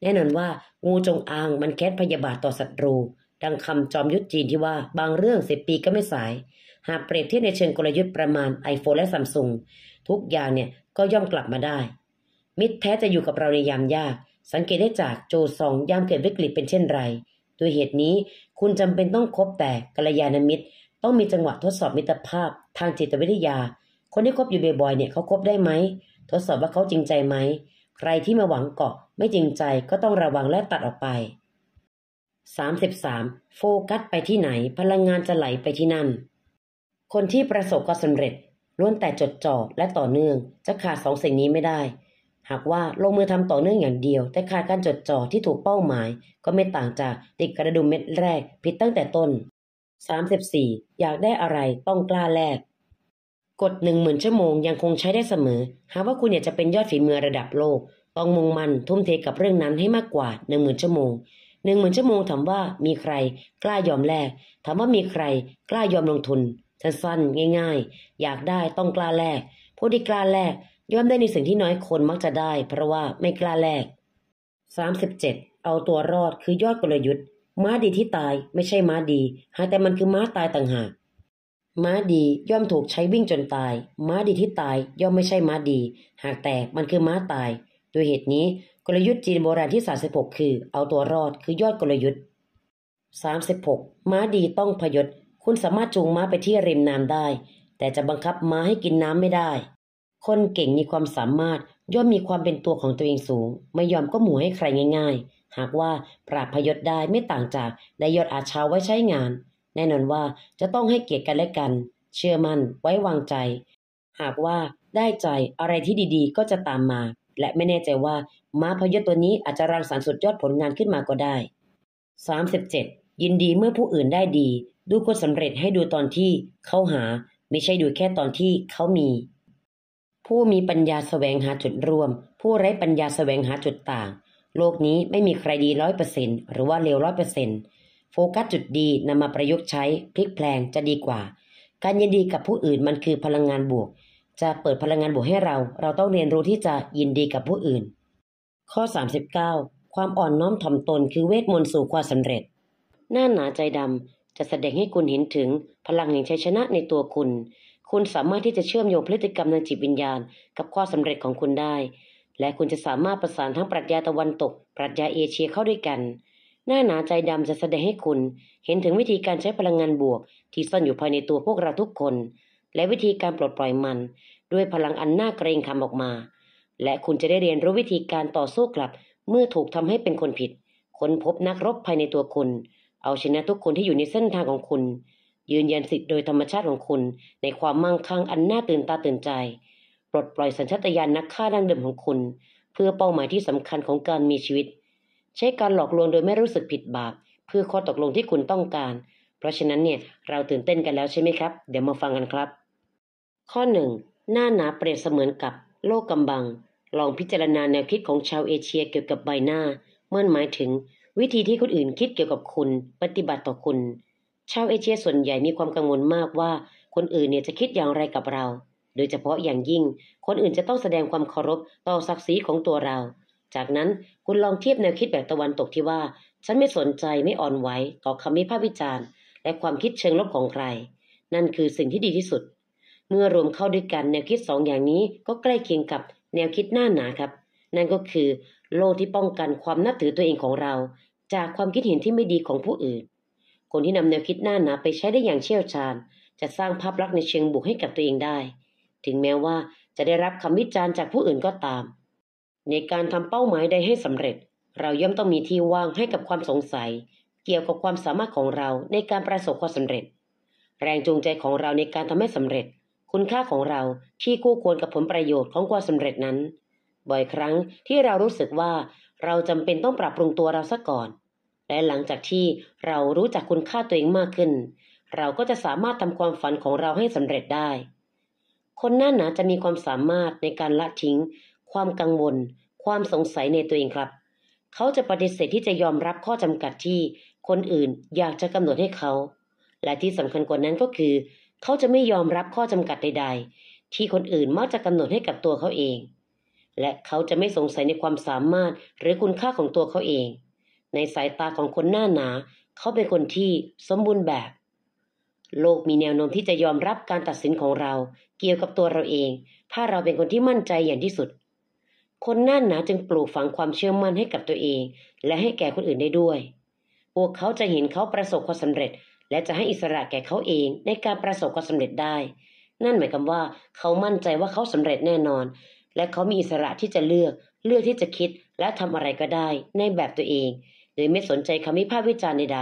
แน่นอนว่า งูจงอางมันแค้นพยาบาทต่อศัตรู ดังคำจอมยุทธจีนที่ว่า บางเรื่องสิบปีก็ไม่สาย หากเปรียบเทียบในเชิงกลยุทธ์ประมาณ iPhone และซัมซุงทุกอย่างเนี่ย ก็ย่อมกลับมาได้ มิตรแท้จะอยู่กับเราในยามยาก สังเกตได้จากโจซอง ยามเกิดวิกฤตเป็นเช่นไร ด้วยเหตุนี้คุณจำเป็นต้องคบแต่กัลยาณมิตร ต้องมีจังหวะทดสอบมิตรภาพทางจิตวิทยา คนที่คบอยู่บ่อยๆเนี่ยเขาคบได้ไหมทดสอบว่าเขาจริงใจไหมใครที่มาหวังเกาะไม่จริงใจก็ต้องระวังและตัดออกไป 33. โฟกัสไปที่ไหนพลังงานจะไหลไปที่นั่น คนที่ประสบความสำเร็จล้วนแต่จดจ่อและต่อเนื่องจะขาดสองสิ่งนี้ไม่ได้ หากว่าลงมือทำต่อเนื่องอย่างเดียว แต่ขาดการจดจ่อที่ถูกเป้าหมายก็ไม่ต่างจากติดกระดุมเม็ดแรก ผิดตั้งแต่ต้น 34. อยากได้อะไรต้องกล้าแลกกฎหนึ่งหมื่นชั่วโมงยังคงใช้ได้เสมอ หากว่าคุณอยากจะเป็นยอดฝีมือระดับโลก ต้องมุ่งมั่นทุ่มเทกับเรื่องนั้นให้มากกว่าหนึ่งหมื่นชั่วโมงหนึ่งหมื่นชั่วโมงถามว่ามีใครกล้ายอมแลกถามว่ามีใคร กล้ายอมลงทุนสั้นๆง่ายๆ อยากได้ต้องกล้าแลกผู้ที่กล้าแลกย่อมได้ในสิ่งที่น้อยคนมักจะได้ เพราะว่าไม่กล้าแลก37 เอาตัวรอดคือยอดกลยุทธ์ ม้าดีที่ตายไม่ใช่ม้าดี หากแต่มันคือม้าตายต่างหากม้าดีย่อมถูกใช้วิ่งจนตาย ม้าดีที่ตายย่อมไม่ใช่ม้าดี หากแต่มันคือม้าตายโดยเหตุนี้กลยุทธ์จีนโบราณที่ 36 คือ เอาตัวรอดคือยอดกลยุทธ์36 ม้าดีต้องพยศ คุณสามารถจูงม้าไปที่ริมน้ำได้ แต่จะบังคับม้าให้กินน้ำไม่ได้ คนเก่งมีความสามารถย่อมมีความเป็นตัวของตัวเองสูง ไม่ยอมก็หมู่ให้ใครง่าย ๆ หากว่าปราบพยศได้ไม่ต่างจากได้ยอดอาชาไว้ใช้งานแน่นอนว่าจะต้องให้เกียรติกันและกัน เชื่อมั่นไว้วางใจ หากว่าได้ใจอะไรที่ดีๆ ก็จะตามมา และไม่แน่ใจว่าม้าพยศตัวนี้อาจจะรังสรรค์สุดยอดผลงานขึ้นมาก็ได้ 37. ยินดีเมื่อผู้อื่นได้ดี ดูคนสำเร็จให้ดูตอนที่เขาหา ไม่ใช่ดูแค่ตอนที่เขามี ผู้มีปัญญาสแสวงหาจุดรวม ผู้ไร้ปัญญาสแสวงหาจุดต่าง โลกนี้ไม่มีใครดีร้อยเปอร์เซ็นต์หรือว่าเลวร้อยเปอร์เซ็นต์โฟกัสจุดดีนำมาประยุกต์ใช้พลิกแปลงจะดีกว่า การยินดีกับผู้อื่นมันคือพลังงานบวก จะเปิดพลังงานบวกให้เรา เราต้องเรียนรู้ที่จะยินดีกับผู้อื่น ข้อ 39 ความอ่อนน้อมถ่อมตนคือเวทมนต์สู่ความสำเร็จ หน้าหนาใจดำจะแสดงให้คุณเห็นถึงพลังแห่งชัยชนะในตัวคุณ คุณสามารถที่จะเชื่อมโยงพฤติกรรมทางจิตวิญญาณกับความสำเร็จของคุณได้ และคุณจะสามารถประสานทั้งปรัชญาตะวันตกปรัชญาเอเชียเข้าด้วยกันหน้าหนาใจดำจะแสดงให้คุณ เห็นถึงวิธีการใช้พลังงานบวก ที่ซ่อน อยู่ภายในตัวพวกเรา ทุกคน และวิธีการปลดปล่อยมันด้วยพลังอัน น่าเกรงขามออกมา และคุณจะได้เรียนรู้วิธีการต่อสู้กลับเมื่อถูกทำให้เป็นคนผิดค้นพบนักรบภายในตัวคุณ เอาชนะทุกคนที่อยู่ในเส้นทางของคุณ ยืนยันสิทธิ์โดยธรรมชาติของคุณ ในความมั่งคั่งอันน่าตื่นตาตื่นใจ ปลดปล่อยสัญชาตญาณนักฆ่าดั้งเดิมของคุณ เพื่อเป้าหมายที่สำคัญของการมีชีวิตใช้การหลอกลวงโดยไม่รู้สึกผิดบาปเพื่อข้อตกลงที่คุณต้องการ เพราะฉะนั้นเนี่ยเราตื่นเต้นกันแล้วใช่ไหมครับ เดี๋ยวมาฟังกันครับ ข้อหนึ่งหน้าหนาเปรียบเสมือนกับโลกกำบัง ลองพิจารณาแนวคิดของชาวเอเชียเกี่ยวกับใบหน้าเมื่อหมายถึงวิธีที่คนอื่นคิดเกี่ยวกับคุณ ปฏิบัติต่อคุณ ชาวเอเชียส่วนใหญ่มีความกังวลมากว่า คนอื่นเนี่ยจะคิดอย่างไรกับเรา โดยเฉพาะอย่างยิ่ง คนอื่นจะต้องแสดงความเคารพต่อศักดิ์ศรีของตัวเราจากนั้นคุณลองเทียบแนวคิดแบบตะวันตกที่ว่า ฉันไม่สนใจไม่อ่อนไหวต่อคำวิพากษ์วิจารณ์และความคิดเชิงลบของใคร นั่นคือสิ่งที่ดีที่สุด เมื่อรวมเข้าด้วยกันแนวคิดสองอย่างนี้ก็ใกล้เคียงกับแนวคิดหน้าหนาครับนั่นก็คือโลที่ป้องกันความนับถือตัวเองของเรา จากความคิดเห็นที่ไม่ดีของผู้อื่น คนที่นำแนวคิดหน้าหนาไปใช้ได้อย่างเชี่ยวชาญ จะสร้างภาพลักษณ์ในเชิงบวกให้กับตัวเองได้ ถึงแม้ว่าจะได้รับคำวิจารณ์จากผู้อื่นก็ตามในการทำเป้าหมายใดให้สำเร็จ เราย่อมต้องมีที่ว่างให้กับความสงสัย เกี่ยวกับความสามารถของเราในการประสบความสำเร็จ แรงจูงใจของเราในการทำให้สำเร็จ คุณค่าของเราที่คู่ควรกับผลประโยชน์ของความสำเร็จนั้น บ่อยครั้งที่เรารู้สึกว่าเราจำเป็นต้องปรับปรุงตัวเราซะก่อน และหลังจากที่เรารู้จักคุณค่าตัวเองมากขึ้น เราก็จะสามารถทำความฝันของเราให้สำเร็จได้ คนหน้าหนาจะมีความสามารถในการละทิ้งความกังวล ความสงสัยในตัวเองครับ เขาจะปฏิเสธที่จะยอมรับข้อจำกัดที่ คนอื่นอยากจะกำหนดให้เขา และที่สำคัญกว่านั้นก็คือ เขาจะไม่ยอมรับข้อจำกัดใด ๆ ที่คนอื่นมักจะกำหนดให้กับตัวเขาเอง และเขาจะไม่สงสัยในความสามารถหรือคุณค่าของตัวเขาเอง ในสายตาของคนหน้าหนา เขาเป็นคนที่สมบูรณ์แบบ โลกมีแนวโน้มที่จะยอมรับการตัดสินของเราเกี่ยวกับตัวเราเอง ถ้าเราเป็นคนที่มั่นใจอย่างที่สุดคนหน้าหนาจึงปลูกฝังความเชื่อมั่นให้กับตัวเอง และให้แก่คนอื่นได้ด้วย พวกเขาจะเห็นเขาประสบความสำเร็จ และจะให้อิสระแก่เขาเองในการประสบความสำเร็จได้ นั่นหมายความว่า เขามั่นใจว่าเขาสำเร็จแน่นอน และเขามีอิสระที่จะเลือก เลือกที่จะคิดและทำอะไรก็ได้ในแบบตัวเองโดยไม่สนใจคำวิพากษ์วิจารณ์ใด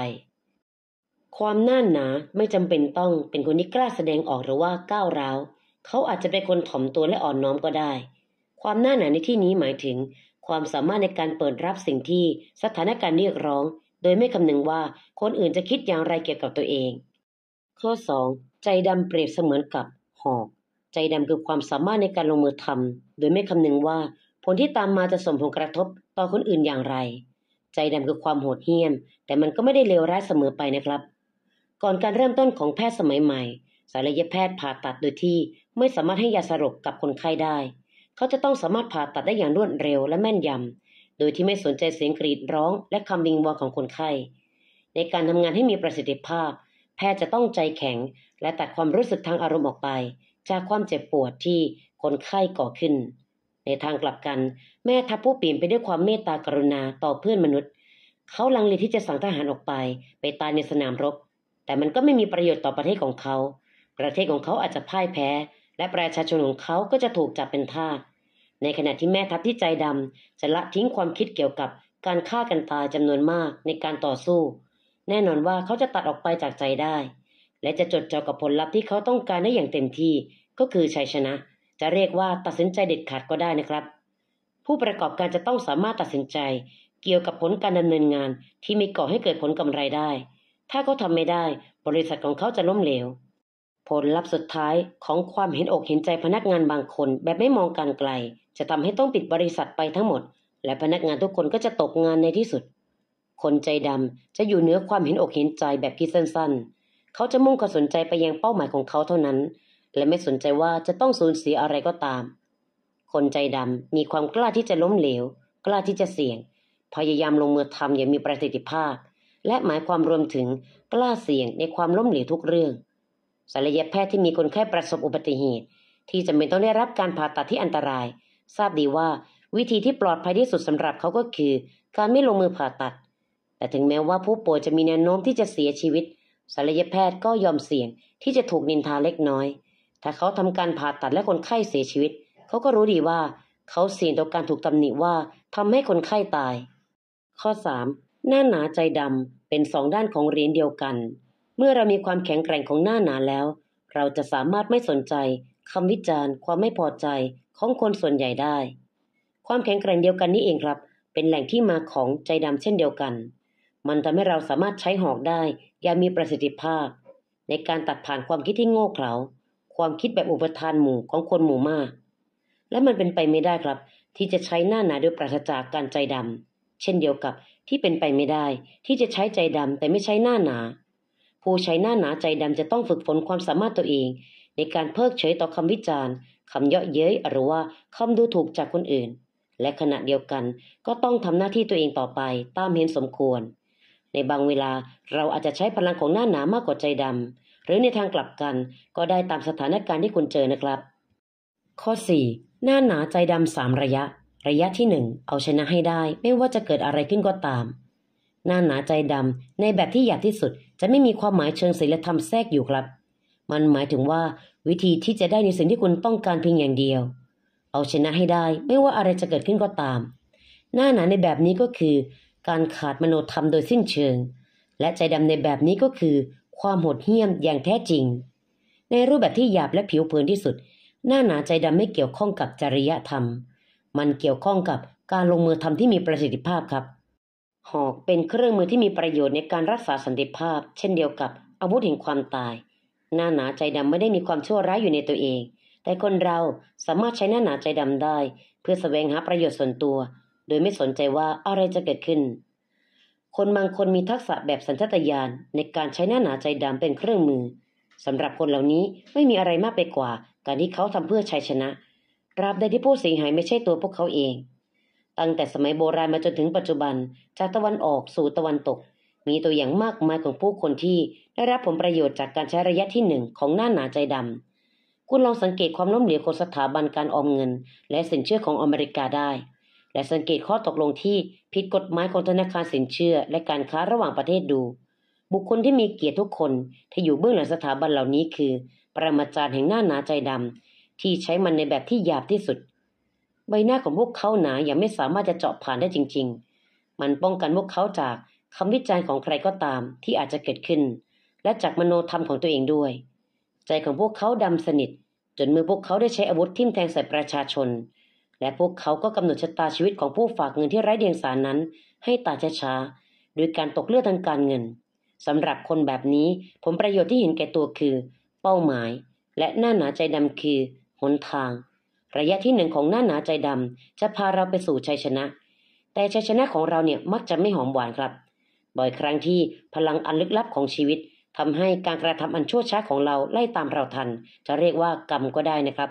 ๆ ความน่านหนาไม่จำเป็นต้องเป็นคนที่กล้าแสดงออกหรือว่าก้าวร้าว เขาอาจจะเป็นคนถ่อมตัวและอ่อนน้อมก็ได้ความหน้าหนาในที่นี้หมายถึง ความสามารถในการเปิดรับสิ่งที่สถานการณ์เรียกร้อง โดยไม่คำนึงว่าคนอื่นจะคิดอย่างไรเกี่ยวกับตัวเอง ข้อ 2. ใจดำเปรียบเสมือนกับ หอก ใจดำคือความสามารถในการลงมือทำโดยไม่คำนึงว่าผลที่ตามมาจะส่งผลกระทบ ต่อคนอื่นอย่างไร ใจดำคือความโหดเหี้ยม แต่มันก็ไม่ได้เลวร้ายเสมอไปนะครับ ก่อนการเริ่มต้นของแพทย์สมัยใหม่ ศัลยแพทย์ผ่าตัดโดยที่ไม่สามารถให้ยาสลบกับคนไข้ได้เขาจะต้องสามารถผ่าตัดได้อย่างรวดเร็วและแม่นยำ โดยที่ไม่สนใจเสียงกรีดร้องและคำวิงวอนของคนไข้ ในการทำงานให้มีประสิทธิภาพ แพทย์จะต้องใจแข็งและตัดความรู้สึกทางอารมณ์ออกไป จากความเจ็บปวดที่คนไข้ก่อขึ้น ในทางกลับกัน แม่ทัพผู้ปีนไปด้วยความเมตตากรุณาต่อเพื่อนมนุษย์ เขาลังเลที่จะสั่งทหารออกไป ไปตายในสนามรบ แต่มันก็ไม่มีประโยชน์ต่อประเทศของเขา ประเทศของเขาอาจจะพ่ายแพ้และประชาชนของเขาก็จะถูกจับเป็นทาสในขณะที่แม่ทัพที่ใจดำจะละทิ้งความคิดเกี่ยวกับการฆ่ากันตายจำนวนมากในการต่อสู้ แน่นอนว่าเขาจะตัดออกไปจากใจได้ และจะจดจ่อกับผลลัพธ์ที่เขาต้องการได้อย่างเต็มที่ ก็คือชัยชนะ จะเรียกว่าตัดสินใจเด็ดขาดก็ได้นะครับ ผู้ประกอบการจะต้องสามารถตัดสินใจ เกี่ยวกับผลการดำเนินงานที่มีก่อให้เกิดผลกำไรได้ ถ้าเขาทาไม่ได้ บริษัทของเขาจะล้มเหลวผลลัพธ์สุดท้ายของความเห็นอกเห็นใจพนักงานบางคนแบบไม่มองการไกล จะทำให้ต้องปิดบริษัทไปทั้งหมด และพนักงานทุกคนก็จะตกงานในที่สุด คนใจดำจะอยู่เหนือความเห็นอกเห็นใจแบบคิดสั้นๆ เขาจะมุ่งความสนใจไปยังเป้าหมายของเขาเท่านั้น และไม่สนใจว่าจะต้องสูญเสียอะไรก็ตาม คนใจดำมีความกล้าที่จะล้มเหลว กล้าที่จะเสี่ยงพยายามลงมือทำอย่างมีประสิทธิภาพ และหมายความรวมถึงกล้าเสี่ยงในความล้มเหลวทุกเรื่องศัลยแพทย์ที่มีคนไข้ประสบอุบัติเหตุ ที่จำเป็นต้องได้รับการผ่าตัดที่อันตราย ทราบดีว่าวิธีที่ปลอดภัยที่สุดสำหรับเขาก็คือ การไม่ลงมือผ่าตัด แต่ถึงแม้ว่าผู้ป่วยจะมีแนวโน้มที่จะเสียชีวิตศัลยแพทย์ก็ยอมเสี่ยงที่จะถูกนินทาเล็กน้อย ถ้าเขาทำการผ่าตัดและคนไข้เสียชีวิต เขาก็รู้ดีว่า เขาเสี่ยงต่อการถูกตำหนิว่า ทำให้คนไข้ตาย ข้อ 3. หน้าหนาใจดำเป็นสองด้านของเหรียญเดียวกันเมื่อเรามีความแข็งแกร่งของหน้าหนาแล้ว เราจะสามารถไม่สนใจคำวิจารณ์ความไม่พอใจ ของคนส่วนใหญ่ได้ ความแข็งแกร่งเดียวกันนี้เองครับ เป็นแหล่งที่มาของใจดำเช่นเดียวกัน มันทำให้เราสามารถใช้หอกได้ อย่างมีประสิทธิภาพ ในการตัดผ่านความคิดที่โง่เขลา ความคิดแบบอุปทานหมู่ของคนหมู่มาก และมันเป็นไปไม่ได้ครับที่จะใช้หน้าหนาโดยปราศจากการใจดำเช่นเดียวกับที่เป็นไปไม่ได้ ที่จะใช้ใจดำแต่ไม่ใช้หน้าหนาผู้ใช้หน้าหนาใจดำจะต้องฝึกฝนความสามารถตัวเอง ในการเพิกเฉยต่อคำวิจารณ์คำเยาะเย้ยหรือว่าคำดูถูกจากคนอื่น และขณะเดียวกันก็ต้องทำหน้าที่ตัวเองต่อไปตามเห็นสมควร ในบางเวลาเราอาจจะใช้พลังของหน้าหนามากกว่าใจดำหรือในทางกลับกันก็ได้ตามสถานการณ์ที่คุณเจอนะครับ ข้อ 4. หน้าหนาใจดำสามระยะ ระยะที่1เอาชนะให้ได้ไม่ว่าจะเกิดอะไรขึ้นก็ตามหน้าหนาใจดำในแบบที่หยาบที่สุดจะไม่มีความหมายเชิงศีลธรรมแทรกอยู่ครับ มันหมายถึงว่าวิธีที่จะได้ในสิ่งที่คุณต้องการเพียงอย่างเดียว เอาชนะให้ได้ไม่ว่าอะไรจะเกิดขึ้นก็ตาม หน้าหนาในแบบนี้ก็คือการขาดมโนธรรมโดยสิ้นเชิง และใจดำในแบบนี้ก็คือ ความโหดเหี้ยมอย่างแท้จริง ในรูปแบบที่หยาบและผิวเผินที่สุด หน้าหนาใจดำไม่เกี่ยวข้องกับจริยธรรมมันเกี่ยวข้องกับการลงมือทำที่มีประสิทธิภาพครับหอกเป็นเครื่องมือที่มีประโยชน์ในการรักษาสันติภาพ เช่นเดียวกับ อาวุธแห่งความตายหน้าหนาใจดำไม่ได้มีความชั่วร้ายอยู่ในตัวเอง แต่คนเราสามารถใช้หน้าหนาใจดำได้ เพื่อแสวงหาประโยชน์ส่วนตัว โดยไม่สนใจว่าอะไรจะเกิดขึ้น คนบางคนมีทักษะแบบสัญชาตญาณในการใช้หน้าหนาใจดำเป็นเครื่องมือสำหรับคนเหล่านี้ไม่มีอะไรมากไปกว่า การที่เขาทำเพื่อชัยชนะราบใดที่ผู้เสียหายไม่ใช่ตัวพวกเขาเองตั้งแต่สมัยโบราณมาจนถึงปัจจุบัน จากตะวันออกสู่ตะวันตก มีตัวอย่างมากมายของผู้คนที่ได้รับผลประโยชน์จากการใช้ระยะที่หนึ่งของหน้าหนาใจดำคุณลองสังเกตความล้มเหลวของสถาบันการออมเงิน และสินเชื่อของอเมริกาได้ และสังเกตข้อตกลงที่ผิดกฎหมายของธนาคารสินเชื่อและการค้าระหว่างประเทศดู บุคคลที่มีเกียรติทุกคนที่อยู่เบื้องหลังสถาบันเหล่านี้คือ ปรมาจารย์แห่งหน้าหนาใจดำที่ใช้มันในแบบที่หยาบที่สุดใบหน้าของพวกเขาหนาอย่างไม่สามารถจะเจาะผ่านได้จริง ๆ มันป้องกันพวกเขาจากคำวิจารณ์ของใครก็ตามที่อาจจะเกิดขึ้น และจากมโนธรรมของตัวเองด้วย ใจของพวกเขาดำสนิทจนมือพวกเขาได้ใช้อาวุธทิ่มแทงใส่ประชาชน และพวกเขาก็กำหนดชะตาชีวิตของผู้ฝากเงินที่ไร้เดียงสานั้น ให้ตาช้าๆโดยการตกเลือดทางการเงิน สำหรับคนแบบนี้ผลประโยชน์ที่เห็นแก่ตัวคือ เป้าหมาย และหน้าหนาใจดำคือหนทางระยะที่หนึ่งของหน้าหนาใจดำจะพาเราไปสู่ชัยชนะ แต่ ชัย ชนะของเราเนี่ยมักจะไม่หอมหวานครับ บ่อยครั้งที่พลังอันลึกลับของชีวิตทำให้การกระทำอันชั่วช้าของเราไล่ตามเราทัน จะเรียกว่ากรรมก็ได้นะครับ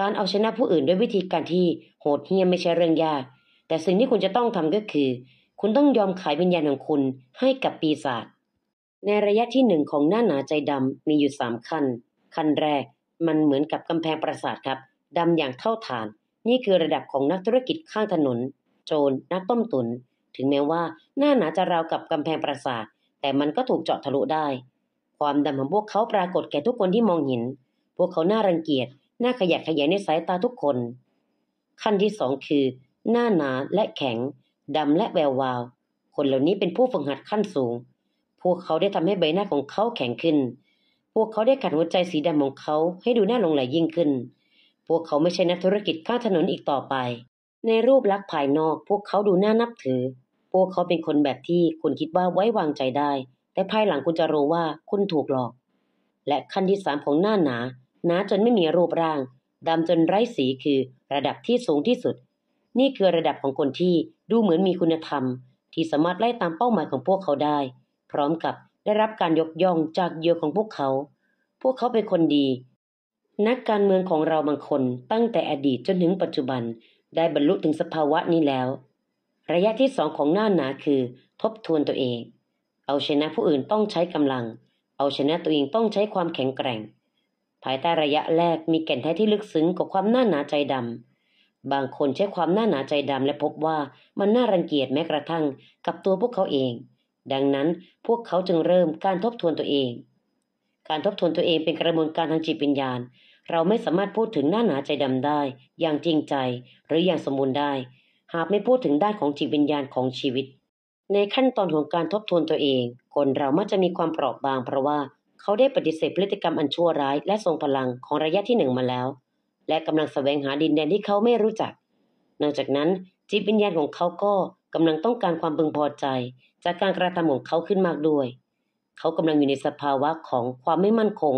การ เอาชนะผู้อื่นด้วยวิธี การ ที่โหดเหี้ยม ไม่ใช่เรื่องยาก แต่สิ่งที่คุณจะต้องทำก็คือ คุณต้องยอมขายวิญญาณของคุณให้กับปีศาจ ในระยะที่หนึ่งของหน้าหนาใจดำมีอยู่สามขั้น ขั้นแรกมันเหมือนกับกำแพงปราสาทครับดำอย่างเท่าฐาน นี่คือระดับของนักธุรกิจข้างถนน โจรนักต้มตุน ถึงแม้ว่า หน้าหนาจะราวกับกำแพงปราสาท แต่มันก็ถูกเจาะทะลุได้ ความดำของพวกเขาปรากฏแก่ทุกคนที่มองเห็นพวกเขาหน้ารังเกียจหน้าขยะขยะในสายตาทุกคน ขั้นที่สองคือ หน้าหนาและแข็งดำและแวววาว คนเหล่านี้เป็นผู้ฝึกหัดขั้นสูง พวกเขาได้ทำให้ใบหน้าของเขาแข็งขึ้น พวกเขาได้ขัดหัวใจสีดำของเขาให้ดูน่าหลงไหลยิ่งขึ้นพวกเขาไม่ใช่นักธุรกิจข้าถนนอีกต่อไป ในรูปลักษณ์ภายนอกพวกเขาดูน่านับถือ พวกเขาเป็นคนแบบที่คุณคิดว่าไว้วางใจได้ แต่ภายหลังคุณจะรู้ว่าคุณถูกหลอก และขั้นที่สามของหน้าหนาหนาจนไม่มีรูปร่างดำจนไร้สีคือระดับที่สูงที่สุด นี่คือระดับของคนที่ดูเหมือนมีคุณธรรม ที่สามารถไล่ตามเป้าหมายของพวกเขาได้ พร้อมกับได้รับการยกย่องจากเยอะของพวกเขา พวกเขาเป็นคนดีนักการเมืองของเราบางคนตั้งแต่อดีตจนถึงปัจจุบัน ได้บรรลุถึงสภาวะนี้แล้ว ระยะที่สองของหน้าหนาคือ ทบทวนตัวเอง เอาชนะผู้อื่นต้องใช้กำลัง เอาชนะตัวเองต้องใช้ความแข็งแกร่ง ภายใต้ระยะแรกมีแก่นแท้ที่ลึกซึ้งกว่าความหน้าหนาใจดำบางคนใช้ความหน้าหนาใจดำและพบว่ามันน่ารังเกียจแม้กระทั่งกับตัวพวกเขาเอง ดังนั้นพวกเขาจึงเริ่มการทบทวนตัวเอง การทบทวนตัวเองเป็นกระบวนการทางจิตวิญญาณเราไม่สามารถพูดถึงหน้าหนาใจดำได้ อย่างจริงใจหรืออย่างสมบูรณ์ได้ หากไม่พูดถึงด้านของจิตวิญญาณของชีวิต ในขั้นตอนของการทบทวนตัวเอง คนเรามักจะมีความเปราะบางเพราะว่าเขาได้ปฏิเสธพฤติกรรมอันชั่วร้ายและทรงพลังของระยะที่หนึ่งมาแล้ว และกำลังแสวงหาดินแดนที่เขาไม่รู้จัก นอกจากนั้นจิตวิญญาณของเขาก็กำลังต้องการความบึงพอใจ จากการกระทำของเขาขึ้นมากด้วย เขากำลังอยู่ในสภาวะของความไม่มั่นคง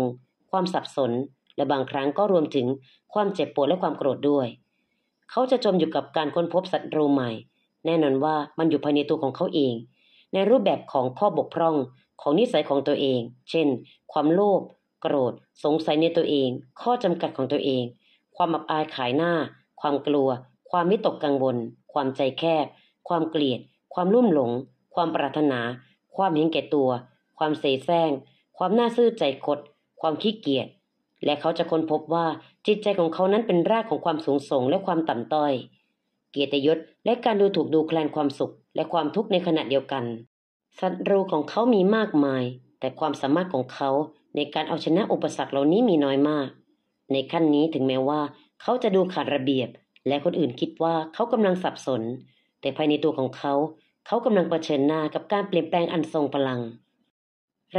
ความสับสนและบางครั้งก็รวมถึงความเจ็บปวดและความโกรธด้วย เขาจะจมอยู่กับการค้นพบศัตรูใหม่ แน่นอนว่ามันอยู่ภายในตัวของเขาเอง ในรูปแบบของข้อบกพร่อง ของนิสัยของตัวเอง เช่น ความโลภ โกรธ สงสัยในตัวเอง ข้อจำกัดของตัวเอง ความอับอายขายหน้า ความกลัว ความมิตกกังวล ความใจแคบ ความเกลียด ความรุ่มหลง ความปรารถนา ความเห็นแก่ตัว ความเสแสร้ง ความน่าซื่อใจคด ความขี้เกียจและเขาจะค้นพบว่าจิตใจของเขานั้นเป็นรากของความสูงส่งและความต่ำต้อยเกียรติยศและการดูถูกดูแคลนความสุข และความทุกข์ในขณะเดียวกันศัตรูของเขามีมากมาย แต่ความสามารถของเขาในการเอาชนะอุปสรรคเหล่านี้มีน้อยมาก ในขั้นนี้ถึงแม้ว่าเขาจะดูขาดระเบียบ และคนอื่นคิดว่าเขากำลังสับสน แต่ภายในตัวของเขา เขากำลังเผชิญหน้ากับการเปลี่ยนแปลงอันทรงพลัง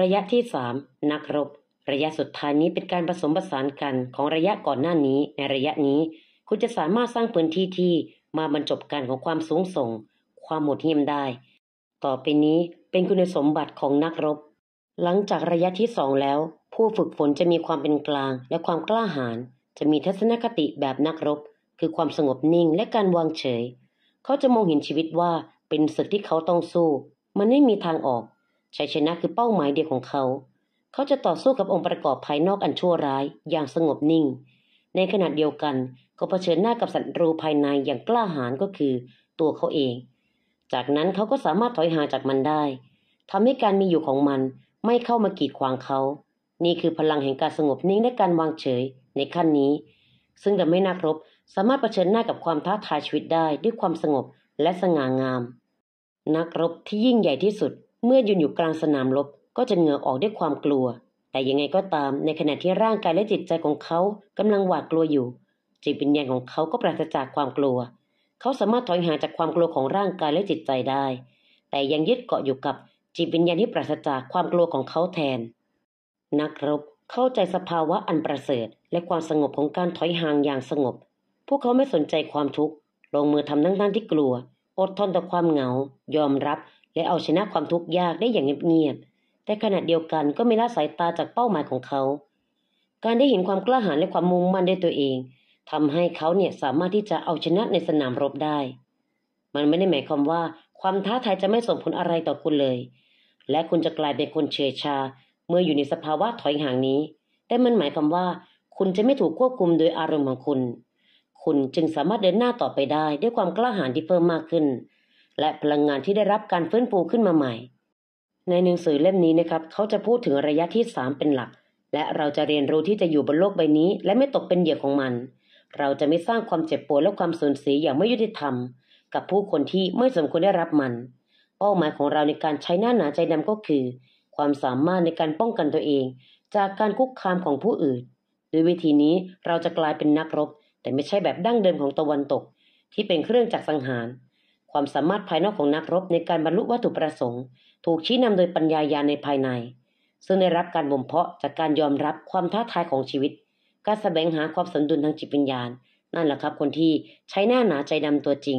ระยะที่สามนักรบระยะสุดท้ายนี้เป็นการผสมผสานกันของระยะก่อนหน้านี้ในระยะนี้คุณจะสามารถสร้างพื้นที่ที่มาบรรจบกันของความสูงส่ง ความหมดเหี้ยมได้ ต่อไปนี้เป็นคุณสมบัติของนักรบ หลังจากระยะที่สองแล้ว ผู้ฝึกฝนจะมีความเป็นกลางและความกล้าหาญจะมีทัศนคติแบบนักรบ คือความสงบนิ่งและการวางเฉย เขาจะมองเห็นชีวิตว่าเป็นศึกที่เขาต้องสู้ มันไม่มีทางออกชัยชนะคือเป้าหมายเดียวของเขาเขาจะต่อสู้กับองค์ประกอบภายนอกอันชั่วร้ายอย่างสงบนิ่ง ในขณะเดียวกันก็เผชิญหน้ากับศัตรูภายในอย่างกล้าหาญก็คือตัวเขาเอง จากนั้นเขาก็สามารถถอยห่างจากมันได้ทำให้การมีอยู่ของมัน ไม่เข้ามากีดขวางเขา นี่คือพลังแห่งการสงบนิ่งและการวางเฉยในขั้นนี้ ซึ่งต่ไม่นักรบสามารถเผชิญหน้ากับความท้าทายชีวิตได้ด้วยความสงบและสง่างาม นักรบที่ยิ่งใหญ่ที่สุด เมื่อยืนอยู่กลางสนามรบก็จะเหงื่อออกด้วยความกลัว แต่ยังไงก็ตามในขณะที่ร่างกายและจิตใจของเขา กำลังหวาดกลัวอยู่ จิตวิญญาณของเขาก็ปราศจากความกลัว เขาสามารถถอยห่างจากความกลัวของร่างกายและจิตใจได้ แต่ยังยึดเกาะอยู่กับ จิตวิญญาณที่ปราศจากความกลัวของเขาแทน นักรบเข้าใจสภาวะอันประเสริฐและความสงบของการถอยห่างอย่างสงบ พวกเขาไม่สนใจความทุกข์ ลงมือทำทั้งทั้งที่กลัว อดทนต่อความเหงา ยอมรับ และเอาชนะความทุกข์ยากได้อย่างเงียบแต่ขณะเดียวกันก็ไม่ละสายตาจากเป้าหมายของเขา การได้เห็นความกล้าหาญและความมุ่งมั่นด้วยตัวเอง ทำให้เขาเนี่ยสามารถที่จะเอาชนะในสนามรบได้ มันไม่ได้หมายความว่า ความท้าทายจะไม่ส่งผลอะไรต่อคุณเลย และคุณจะกลายเป็นคนเฉยชา เมื่ออยู่ในสภาวะถอยห่างนี้ แต่มันหมายความว่า คุณจะไม่ถูกควบคุมโดยอารมณ์ของคุณ คุณจึงสามารถเดินหน้าต่อไปได้ด้วยความกล้าหาญที่เพิ่มมากขึ้น และพลังงานที่ได้รับการฟื้นฟูขึ้นมาใหม่ในหนังสือเล่มนี้นะครับเขาจะพูดถึงระยะที่ 3 เป็นหลัก และเราจะเรียนรู้ที่จะอยู่บนโลกใบนี้ และไม่ตกเป็นเหยื่อของมัน เราจะไม่สร้างความเจ็บปวดและความสูญเสียอย่างไม่ยุติธรรม กับผู้คนที่ไม่สมควรได้รับมัน เป้าหมายของเราในการใช้หน้าหนาใจดำก็คือ ความสามารถในการป้องกันตัวเอง จากการคุกคามของผู้อื่นด้วยวิธีนี้เราจะกลายเป็นนักรบแต่ไม่ใช่แบบดั้งเดิมของตะวันตก ที่เป็นเครื่องจักรสังหาร ความสามารถภายนอกของนักรบ ในการบรรลุวัตถุประสงค์ถูกชี้นำโดยปัญญาญาในภายใน ซึ่งได้รับการบ่มเพาะจากการยอมรับความท้าทายของชีวิต การแสวงหาความสมดุลทางจิตวิญญาณ นั่นแหละครับ คนที่ใช้หน้าหนาใจดำตัวจริง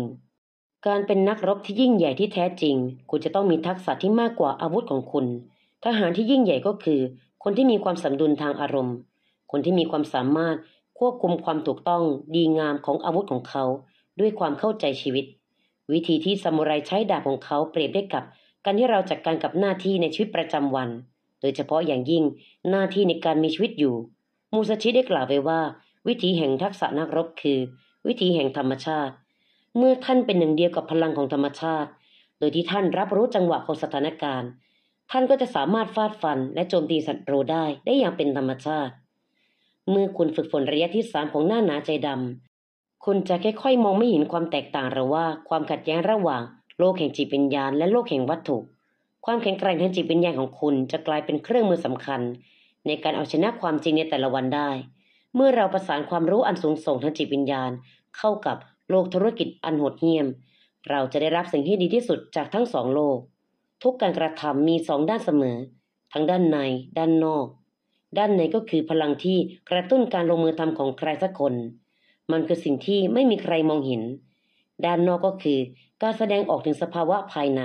การเป็นนักรบที่ยิ่งใหญ่ที่แท้จริง คุณจะต้องมีทักษะที่มากกว่าอาวุธของคุณ ทหารที่ยิ่งใหญ่ก็คือ คนที่มีความสมดุลทางอารมณ์ คนที่มีความสามารถควบคุมความถูกต้องดีงามของอาวุธของเขา ด้วยความเข้าใจชีวิต วิธีที่ซามูไรใช้ดาบของเขาเปรียบได้กับการที่เราจัดการกับหน้าที่ในชีวิตประจำวัน โดยเฉพาะอย่างยิ่งหน้าที่ในการมีชีวิตอยู่มูสชิได้กล่าวไว้ว่า วิธีแห่งทักษะนักรบคือ วิธีแห่งธรรมชาติ เมื่อท่านเป็นหนึ่งเดียวกับพลังของธรรมชาติ โดยที่ท่านรับรู้จังหวะของสถานการณ์ ท่านก็จะสามารถฟาดฟัน และโจมตีศัตรูได้ได้อย่างเป็นธรรมชาติ เมื่อคุณฝึกฝนระยะที่สามของหน้าหนาใจดำคุณจะค่อยๆ มองไม่เห็นความแตกต่างหรือว่าความขัดแย้งระหว่างโลกแห่งจิตวิญญาณและโลกแห่งวัตถุ ความแข็งแกร่งทางจิตวิญญาณของคุณจะกลายเป็นเครื่องมือสำคัญ ในการเอาชนะความจริงในแต่ละวันได้ เมื่อเราประสานความรู้อันสูงส่งทางจิตวิญญาณ เข้ากับโลกธุรกิจอันโหดเหี้ยม เราจะได้รับสิ่งที่ดีที่สุดจากทั้งสองโลก ทุกการกระทำมีสองด้านเสมอ ทั้งด้านในด้านนอก ด้านในก็คือพลังที่กระตุ้นการลงมือทำของใครสักคน มันคือสิ่งที่ไม่มีใครมองเห็น ด้านนอกก็คือการแสดงออกถึงสภาวะภายใน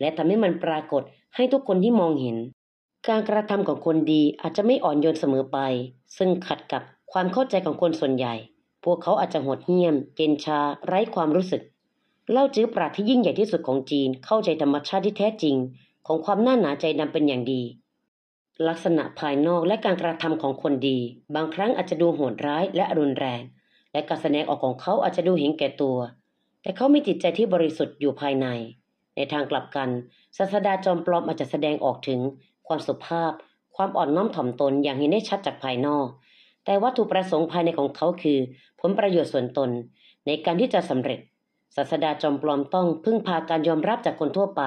และทำให้มันปรากฏให้ทุกคนที่มองเห็น การกระทำของคนดีอาจจะไม่อ่อนโยนเสมอไป ซึ่งขัดกับความเข้าใจของคนส่วนใหญ่ พวกเขาอาจจะหดเหี้ยม เก็นชา ไร้ความรู้สึกเล่าจื้อปราดที่ยิ่งใหญ่ที่สุดของจีนเข้าใจธรรมชาติที่แท้จริง ของความน่าหนาใจนำเป็นอย่างดี ลักษณะภายนอกและการกระทำของคนดี บางครั้งอาจจะดูโหดร้ายและรุนแรง และการแสดงออกของเขาอาจจะดูเห็นแก่ตัวแต่เขามีจิตใจที่บริสุทธิ์อยู่ภายใน ในทางกลับกัน ศาสดาจอมปลอมอาจจะแสดงออกถึง ความสุภาพ ความอ่อนน้อมถ่อมตนอย่างเห็นได้ชัดจากภายนอก แต่วัตถุประสงค์ภายในของเขาคือ ผลประโยชน์ส่วนตน ในการที่จะสำเร็จ ศาสดาจอมปลอมต้อง พึ่งพาการยอมรับจากคนทั่วไป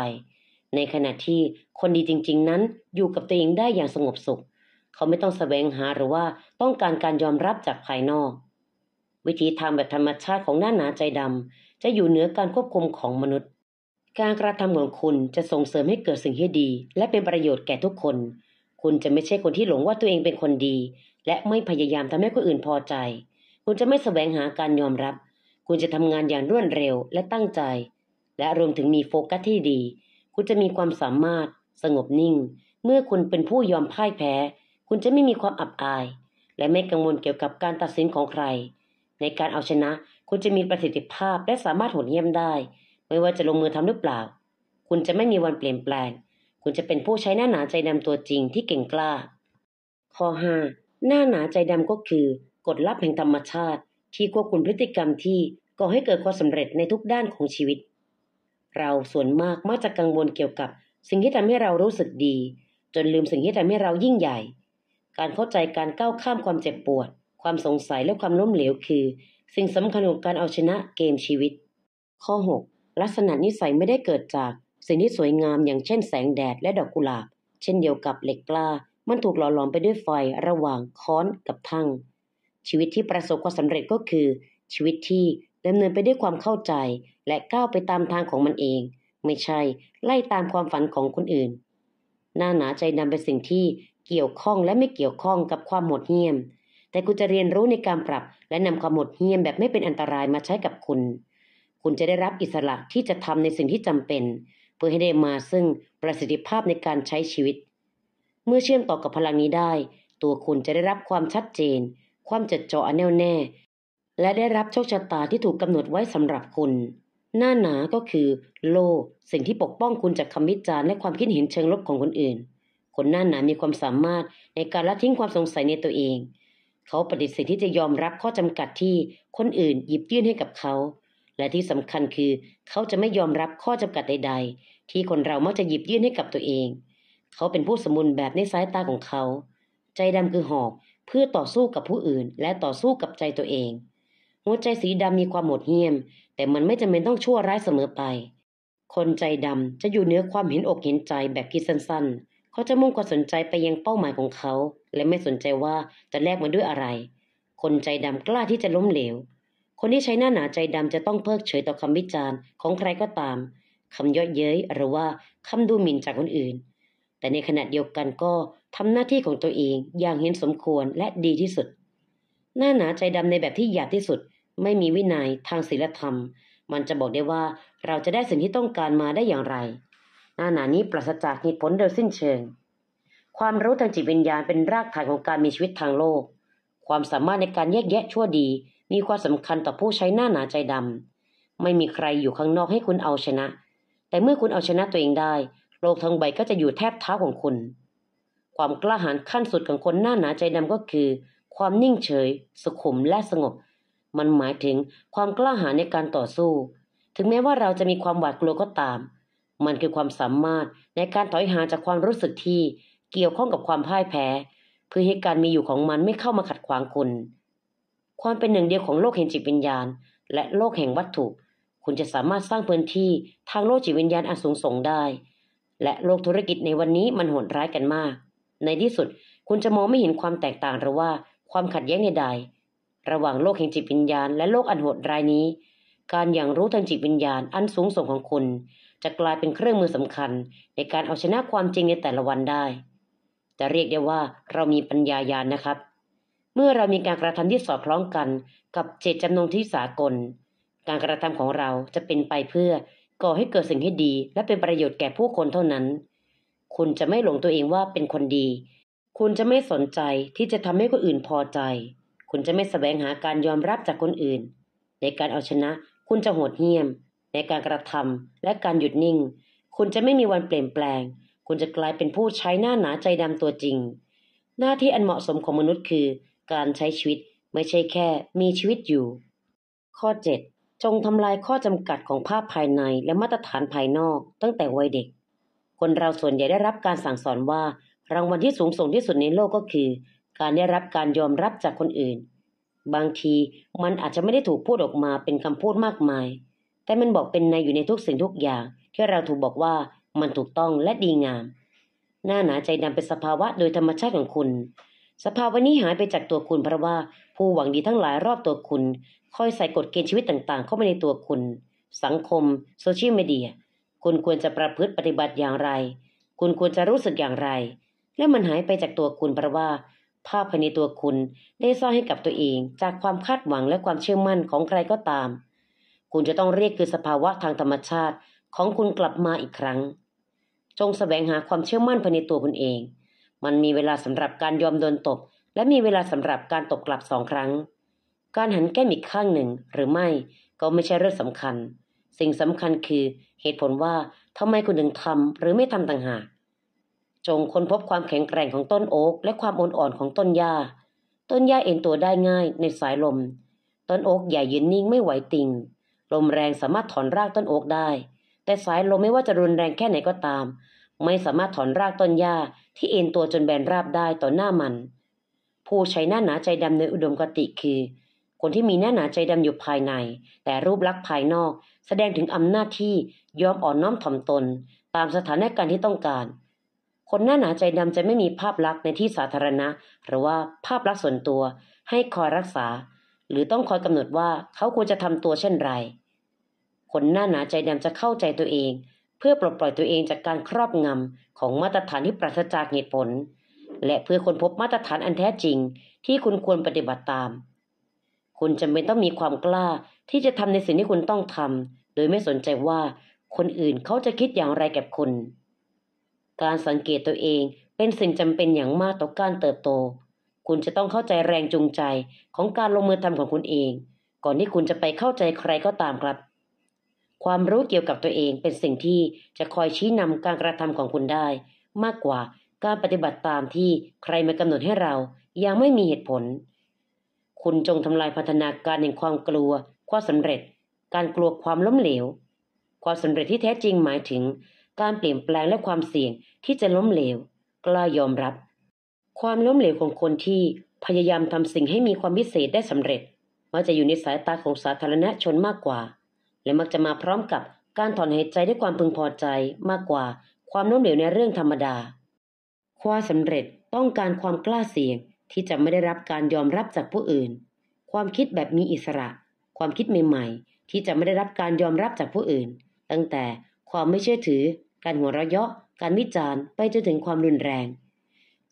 ในขณะที่คนดีจริงๆนั้น อยู่กับตัวเองได้อย่างสงบสุข เขาไม่ต้องแสวงหาหรือว่าต้องการการยอมรับจากภายนอก วิธีทำแบบธรรมชาติของหน้าหนาใจดำจะอยู่เหนือการควบคุมของมนุษย์ การกระทำของคุณจะส่งเสริมให้เกิดสิ่งที่ดี และเป็นประโยชน์แก่ทุกคน คุณจะไม่ใช่คนที่หลงว่าตัวเองเป็นคนดี และไม่พยายามทำให้คนอื่นพอใจ คุณจะไม่แสวงหาการยอมรับ คุณจะทำงานอย่างรวดเร็วและตั้งใจ และรวมถึงมีโฟกัสที่ดี คุณจะมีความสามารถ สงบนิ่ง เมื่อคุณเป็นผู้ยอมพ่ายแพ้ คุณจะไม่มีความอับอาย และไม่กังวลเกี่ยวกับการตัดสินของใคร ในการเอาชนะคุณจะมีประสิทธิภาพและสามารถโหดเยี่ยมได้ ไม่ว่าจะลงมือทำหรือเปล่า คุณจะไม่มีวันเปลี่ยนแปลง คุณจะเป็นผู้ใช้หน้าหนาใจดำตัวจริงที่เก่งกล้า ข้อห้าหน้าหนาใจดำก็คือกฎลับแห่งธรรมชาติที่ควบคุมพฤติกรรมที่ก่อให้เกิดความสำเร็จในทุกด้านของชีวิต เราส่วนมากมักจะกังวลเกี่ยวกับ สิ่งที่ทำให้เรารู้สึกดี จนลืมสิ่งที่ทำให้เรายิ่งใหญ่ การเข้าใจการก้าวข้ามความเจ็บปวด ความสงสัยและความล้มเหลวคือสิ่งสำคัญของการเอาชนะเกมชีวิต ข้อ6ลักษณะนิสัยไม่ได้เกิดจากสิ่งที่สวยงามอย่างเช่นแสงแดดและดอกกุหลาบ เช่นเดียวกับเหล็กกล้า มันถูกหล่อหลอมไปด้วยไฟระหว่างค้อนกับทั้งชีวิตที่ประสบความสำเร็จก็คือ ชีวิตที่ดำเนินไปด้วยความเข้าใจและก้าวไปตามทางของมันเอง ไม่ใช่ไล่ตามความฝันของคนอื่น หน้าหนาใจนำเป็นสิ่งที่เกี่ยวข้องและไม่เกี่ยวข้องกับความหมดเหี้ยมแต่คุณจะเรียนรู้ในการปรับและนำความหมดเหี้ยมแบบไม่เป็นอันตรายมาใช้กับคุณ คุณจะได้รับอิสระที่จะทำในสิ่งที่จำเป็น เพื่อให้ได้มาซึ่งประสิทธิภาพในการใช้ชีวิต เมื่อเชื่อมต่อกับพลังนี้ได้ ตัวคุณจะได้รับความชัดเจน ความจดจ่อแน่วแน่ และได้รับโชคชะตาที่ถูกกำหนดไว้สำหรับคุณ หน้าหนาก็คือ โลสิ่งที่ปกป้องคุณจากคำวิจารณ์และความคิดเห็นเชิงลบของคนอื่น คนหน้าหนามีความสามารถในการละทิ้งความสงสัยในตัวเองเขาปฏิเสธที่จะยอมรับข้อจำกัดที่คนอื่นหยิบยื่นให้กับเขา และที่สำคัญคือ เขาจะไม่ยอมรับข้อจำกัดใดๆ ที่คนเรามักจะหยิบยื่นให้กับตัวเอง เขาเป็นผู้สมุนแบบในสายตาของเขา ใจดำคือหอกเพื่อต่อสู้กับผู้อื่นและต่อสู้กับใจตัวเอง หัวใจสีดำมีความโหดเหี้ยมแต่มันไม่จำเป็นต้องชั่วร้ายเสมอไป คนใจดำจะอยู่เหนือความเห็นอกเห็นใจแบบคิดสั้นๆ เขาจะมุ่งความสนใจไปยังเป้าหมายของเขาและไม่สนใจว่าจะแลกมาด้วยอะไร คนใจดำกล้าที่จะล้มเหลว คนที่ใช้หน้าหนาใจดำจะต้องเพิกเฉยต่อคำวิจารณ์ของใครก็ตาม คำาย่อเย้ย หรือว่าคำดูหมิ่นจากคนอื่น แต่ในขณะเดียวกันก็ทำหน้าที่ของตัวเองอย่างเห็นสมควรและดีที่สุด หน้าหนาใจดำในแบบที่หยาบที่สุด ไม่มีวินัยทางศีลธรรม มันจะบอกได้ว่าเราจะได้สิ่งที่ต้องการมาได้อย่างไร หน้าหนานี้ปราศจากเหตุผลโดยสิ้นเชิงความรู้ทางจิตวิญญาณเป็นรากฐานของการมีชีวิตทางโลก ความสามารถในการแยกแยะชั่วดี มีความสำคัญต่อผู้ใช้หน้าหนาใจดำ ไม่มีใครอยู่ข้างนอกให้คุณเอาชนะ แต่เมื่อคุณเอาชนะตัวเองได้ โลกทั้งใบก็จะอยู่แทบเท้าของคุณ ความกล้าหาญขั้นสุดของคนหน้าหนาใจดำก็คือ ความนิ่งเฉย สุขุมและสงบ มันหมายถึงความกล้าหาญในการต่อสู้ ถึงแม้ว่าเราจะมีความหวาดกลัวก็ตาม มันคือความสามารถในการถอยห่างจากความรู้สึกที่เกี่ยวข้องกับความพ่ายแพ้ เพื่อให้การมีอยู่ของมันไม่เข้ามาขัดขวางคุณ ความเป็นหนึ่งเดียวของโลกแห่งจิตวิญญาณ และโลกแห่งวัตถุ คุณจะสามารถสร้างพื้นที่ทางโลกจิตวิญญาณอันสูงส่งได้ และโลกธุรกิจในวันนี้มันโหดร้ายกันมาก ในที่สุดคุณจะมองไม่เห็นความแตกต่างหรือว่าความขัดแย้งใดๆ ระหว่างโลกแห่งจิตวิญญาณ และโลกอันโหดร้ายนี้ การอย่างรู้ทางจิตวิญญาณอันสูงส่งของคุณ จะกลายเป็นเครื่องมือสำคัญ ในการเอาชนะความจริงในแต่ละวันได้จะเรียกได้ว่าเรามีปัญญายานนะครับ เมื่อเรามีการกระทำที่สอดคล้องกันกับเจตจำนงที่สากล การกระทำของเราจะเป็นไปเพื่อก่อให้เกิดสิ่งให้ดี และเป็นประโยชน์แก่ผู้คนเท่านั้น คุณจะไม่หลงตัวเองว่าเป็นคนดี คุณจะไม่สนใจที่จะทำให้คนอื่นพอใจ คุณจะไม่สแสวงหาการยอมรับจากคนอื่น ในการเอาชนะ คุณจะโหดเหี้ยม ในการกระทำและการหยุดนิ่ง คุณจะไม่มีวันเปลี่ยนแปลงคุณจะกลายเป็นผู้ใช้หน้าหนาใจดำตัวจริง หน้าที่อันเหมาะสมของมนุษย์คือการใช้ชีวิตไม่ใช่แค่มีชีวิตอยู่ ข้อ7จงทำลายข้อจำกัดของภาพภายในและมาตรฐานภายนอกตั้งแต่วัยเด็ก คนเราส่วนใหญ่ได้รับการสั่งสอนว่ารางวัลที่สูงส่งที่สุดในโลกก็คือการได้รับการยอมรับจากคนอื่น บางทีมันอาจจะไม่ได้ถูกพูดออกมาเป็นคำพูดมากมาย แต่มันบอกเป็นในอยู่ในทุกสิ่งทุกอย่างที่เราถูกบอกว่ามันถูกต้องและดีงาม หน้าหนาใจดำเป็นสภาวะโดยธรรมชาติของคุณ สภาวะนี้หายไปจากตัวคุณเพราะว่าผู้หวังดีทั้งหลายรอบตัวคุณ คอยใส่กฎเกณฑ์ชีวิตต่างๆเข้ามาในตัวคุณ สังคม โซเชียลมีเดีย คุณควรจะประพฤติปฏิบัติอย่างไร คุณควรจะรู้สึกอย่างไร และมันหายไปจากตัวคุณเพราะว่า ภาพภายในตัวคุณได้สร้างให้กับตัวเอง จากความคาดหวังและความเชื่อมั่นของใครก็ตาม คุณจะต้องเรียกคือสภาวะทางธรรมชาติ ของคุณกลับมาอีกครั้งจงสแสวงหาความเชื่อมั่นภายในตัวคุณเอง มันมีเวลาสำหรับการยอมโดนตบและมีเวลาสำหรับการตบกลับสองครั้ง การหันแก้มอีกข้างหนึ่ง หรือไม่ก็ไม่ใช่เรื่องสำคัญ สิ่งสำคัญคือเหตุผลว่าทำไมคุณถึงทำหรือไม่ทำต่างหาก จงค้นพบความแข็งแกร่งของต้นโอ๊กและความอ่อนอ่อนของต้นหญ้า ต้นหญ้าเอ็นตัวได้ง่ายในสายลม ต้นโอ๊กใหญ่ยืนนิ่งไม่ไหวติง ลมแรงสามารถถอนรากต้นโอ๊กได้แต่สายลมไม่ว่าจะรุนแรงแค่ไหนก็ตาม ไม่สามารถถอนรากต้นหญ้าที่เอ็นตัวจนแบนราบได้ต่อหน้ามัน ผู้ใช้หน้าหนาใจดำในอุดมกติคือ คนที่มีหน้าหนาใจดำอยู่ภายในแต่รูปลักษณ์ภายนอก แสดงถึงอำนาจที่ยอมอ่อนน้อมถ่อมตน ตามสถานการณ์ที่ต้องการ คนหน้าหนาใจดำจะไม่มีภาพลักษณ์ในที่สาธารณะหรือว่าภาพลักษณ์ส่วนตัวให้คอยรักษา หรือต้องคอยกำหนดว่าเขาควรจะทำตัวเช่นไรคนหน้าหนาใจดำจะเข้าใจตัวเอง เพื่อปลดปล่อยตัวเองจากการครอบงำของมาตรฐานที่ปราศจากเหตุผล และเพื่อคนพบมาตรฐานอันแท้จริง ที่คุณควรปฏิบัติตาม คุณจำเป็นต้องมีความกล้าที่จะทำในสิ่งที่คุณต้องทำโดยไม่สนใจว่าคนอื่นเขาจะคิดอย่างไรกับคุณ การสังเกตตัวเองเป็นสิ่งจำเป็นอย่างมากต่อการเติบโต คุณจะต้องเข้าใจแรงจูงใจของการลงมือทำของคุณเอง ก่อนที่คุณจะไปเข้าใจใครก็ตามครับความรู้เกี่ยวกับตัวเองเป็นสิ่งที่จะคอยชี้นำการกระทำของคุณได้ มากกว่าการปฏิบัติตามที่ใครมากำหนดให้เรา ยังไม่มีเหตุผล คุณจงทำลายพัฒนาการแห่งความกลัวความสำเร็จ การกลัวความล้มเหลว ความสำเร็จที่แท้จริงหมายถึง การเปลี่ยนแปลงและความเสี่ยงที่จะล้มเหลว กล้ายอมรับ ความล้มเหลวของคนที่พยายามทำสิ่งให้มีความพิเศษได้สำเร็จมักจะอยู่ในสายตาของสาธารณชนมากกว่าและมักจะมาพร้อมกับการถอนหายใจด้วยความพึงพอใจมากกว่าความโน้มเหลวในเรื่องธรรมดา ความสำเร็จต้องการความกล้าเสี่ยงที่จะไม่ได้รับการยอมรับจากผู้อื่น ความคิดแบบมีอิสระ ความคิดใหม่ ๆ ที่จะไม่ได้รับการยอมรับจากผู้อื่น ตั้งแต่ความไม่เชื่อถือ การหัวเราะเยาะการวิจารณ์ไปจนถึงความรุนแรง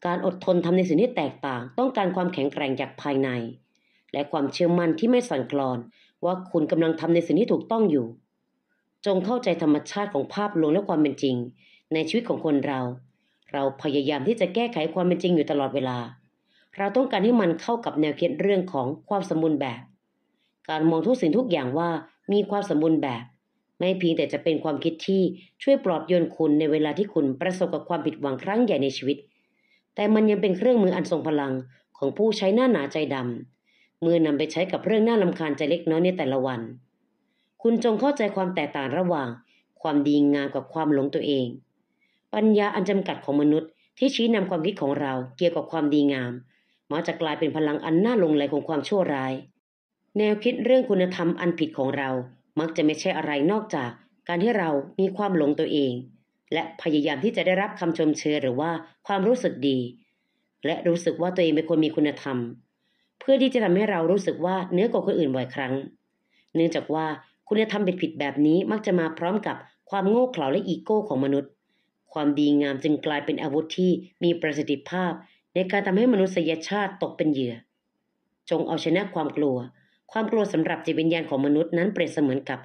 การอดทนทำในสิ่งที่แตกต่าง ต้องการความแข็งแกร่งจากภายใน และความเชื่อมั่นที่ไม่สั่นคลอนว่าคุณกำลังทำในสิ่งที่ถูกต้องอยู่ จงเข้าใจธรรมชาติของภาพลวงและความเป็นจริง ในชีวิตของคนเรา เราพยายามที่จะแก้ไขความเป็นจริงอยู่ตลอดเวลา เราต้องการให้มันเข้ากับแนวคิดเรื่องของความสมบูรณ์แบบ การมองทุกสิ่งทุกอย่างว่ามีความสมบูรณ์แบบ ไม่เพียงแต่จะเป็นความคิดที่ช่วยปลอบโยนคุณในเวลาที่คุณประสบกับความผิดหวังครั้งใหญ่ในชีวิต แต่มันยังเป็นเครื่องมืออันทรงพลังของผู้ใช้หน้าหนาใจดำเมื่อนำไปใช้กับเรื่องน่าลำคาญใจเล็กน้อยในแต่ละวัน คุณจงเข้าใจความแตกต่างระหว่าง ความดีงามกับความหลงตัวเอง ปัญญาอันจำกัดของมนุษย์ที่ชี้นำความคิดของเราเกี่ยวกับความดีงาม มักจะกลายเป็นพลังอันน่าลงไหลของความชั่วร้าย แนวคิดเรื่องคุณธรรมอันผิดของเรา มักจะไม่ใช่อะไรนอกจากการที่เรามีความหลงตัวเอง และพยายามที่จะได้รับคำชมเชยหรือว่าความรู้สึกดี และรู้สึกว่าตัวเองเป็นคนมีคุณธรรมเพื่อที่จะทำให้เรารู้สึกว่าเนื้อกว่าคนอื่นบ่อยครั้ง เนื่องจากว่าคุณธรรมผิดๆแบบนี้มักจะมาพร้อมกับความโง่เขลาและอีโก้ของมนุษย์ ความดีงามจึงกลายเป็นอาวุธที่มีประสิทธิภาพ ในการทำให้มนุษยชาติตกเป็นเหยื่อ จงเอาชนะความกลัว ความกลัวสำหรับจิตวิญญาณของมนุษย์นั้นเปรียบเสมือนกับ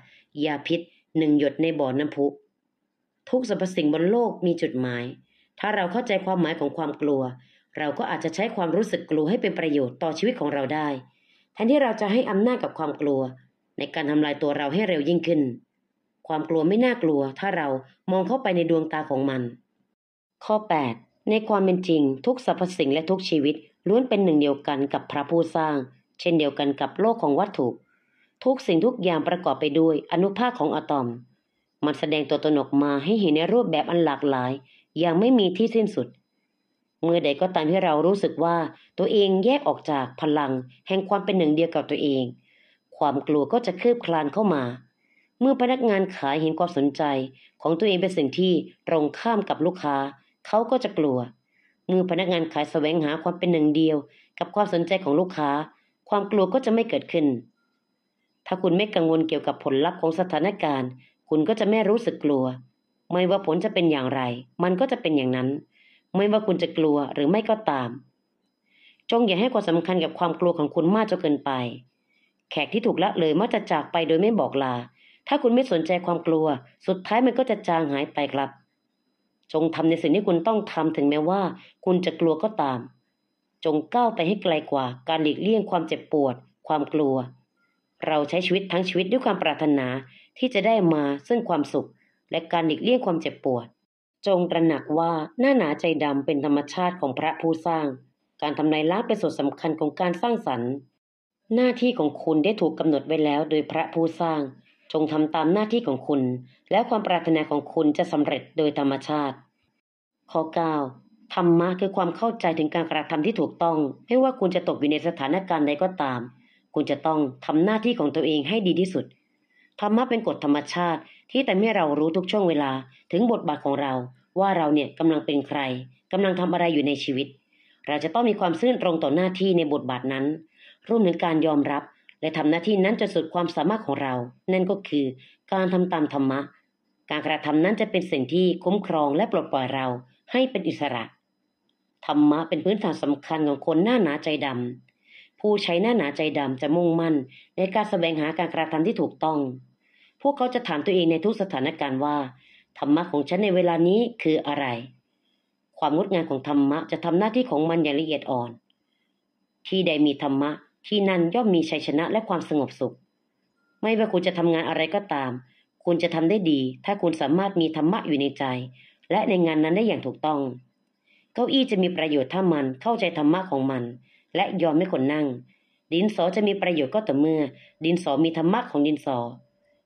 ยาพิษหนึ่งหยดในบ่อน้ำพุ ทุกสรรพสิ่งบนโลกมีจุดหมาย ถ้าเราเข้าใจความหมายของความกลัวเราก็อาจจะใช้ความรู้สึกกลัวให้เป็นประโยชน์ต่อชีวิตของเราได้ แทนที่เราจะให้อำนาจกับความกลัว ในการทำลายตัวเราให้เร็วยิ่งขึ้น ความกลัวไม่น่ากลัวถ้าเรามองเข้าไปในดวงตาของมัน ข้อ 8 ในความเป็นจริง ทุกสรรพสิ่งและทุกชีวิตล้วนเป็นหนึ่งเดียวกันกับพระผู้สร้าง เช่นเดียวกันกับโลกของวัตถุ ทุกสิ่งทุกอย่างประกอบไปด้วยอนุภาคของอะตอม มันแสดงตัวตนออกมาให้เห็นในรูปแบบอันหลากหลายอย่างไม่มีที่สิ้นสุดเมื่อใดก็ตามที่เรารู้สึกว่าตัวเองแยกออกจากพลัง แห่งความเป็นหนึ่งเดียวกับตัวเอง ความกลัวก็จะคืบคลานเข้ามา เมื่อพนักงานขายเห็นความสนใจ ของตัวเองเป็นสิ่งที่ตรงข้ามกับลูกค้า เขาก็จะกลัว เมื่อพนักงานขายแสวงหาความเป็นหนึ่งเดียว กับความสนใจของลูกค้า ความกลัวก็จะไม่เกิดขึ้น ถ้าคุณไม่กังวลเกี่ยวกับผลลัพธ์ของสถานการณ์ คุณก็จะไม่รู้สึกกลัว ไม่ว่าผลจะเป็นอย่างไร มันก็จะเป็นอย่างนั้นไม่ว่าคุณจะกลัวหรือไม่ก็ตาม จงอย่าให้ความสำคัญกับความกลัวของคุณมากจนเกินไป แขกที่ถูกละเลยมักจะจากไปโดยไม่บอกลา ถ้าคุณไม่สนใจความกลัว สุดท้ายมันก็จะจางหายไปครับ จงทำในสิ่งที่คุณต้องทำถึงแม้ว่าคุณจะกลัวก็ตาม จงก้าวไปให้ไกลกว่าการหลีกเลี่ยงความเจ็บปวด ความกลัว เราใช้ชีวิตทั้งชีวิตด้วยความปรารถนาที่จะได้มาซึ่งความสุข และการหลีกเลี่ยงความเจ็บปวดจงตระหนักว่าหน้าหนาใจดำเป็นธรรมชาติของพระผู้สร้าง การทำนายลักเป็นส่วนสำคัญของการสร้างสรรค์หน้าที่ของคุณได้ถูกกำหนดไว้แล้วโดยพระผู้สร้าง จงทำตามหน้าที่ของคุณ แล้วความปรารถนาของคุณจะสำเร็จโดยธรรมชาติ ข้อ9ธรรมะคือความเข้าใจถึงการกระทำที่ถูกต้องไม่ว่าคุณจะตกอยู่ในสถานการณ์ใดก็ตาม คุณจะต้องทำหน้าที่ของตัวเองให้ดีที่สุดธรรมะเป็นกฎธรรมชาติที่แต่ให้เรารู้ทุกช่วงเวลาถึงบทบาทของเราว่าเราเนี่ยกำลังเป็นใครกำลังทำอะไรอยู่ในชีวิต เราจะต้องมีความซื่อตรงต่อหน้าที่ในบทบาทนั้น ร่วมถึงการยอมรับ และทำหน้าที่นั้นจนสุดความสามารถของเรานั่นก็คือการทำตามธรรมะ การกระทำนั้นจะเป็นสิ่งที่คุ้มครองและปลดปล่อยเราให้เป็นอิสระธรรมะเป็นพื้นฐานสำคัญของคนหน้าหนาใจดำผู้ใช้หน้าหนาใจดำจะมุ่งมั่นในการแสวงหาการกระทำที่ถูกต้องพวกเขาจะถามตัวเองในทุกสถานการณ์ว่า ธรรมะของฉันในเวลานี้คืออะไร ความงดงามของธรรมะจะทำหน้าที่ของมันอย่างละเอียดอ่อน ที่ใดมีธรรมะที่นั่นย่อมมีชัยชนะและความสงบสุข ไม่ว่าคุณจะทำงานอะไรก็ตาม คุณจะทำได้ดี ถ้าคุณสามารถมีธรรมะอยู่ในใจ และในงานนั้นได้อย่างถูกต้อง เก้าอี้จะมีประโยชน์ถ้ามันเข้าใจธรรมะของมัน และยอมให้คนนั่ง ดินสอจะมีประโยชน์ก็ต่อเมื่อ ดินสอมีธรรมะของดินสอ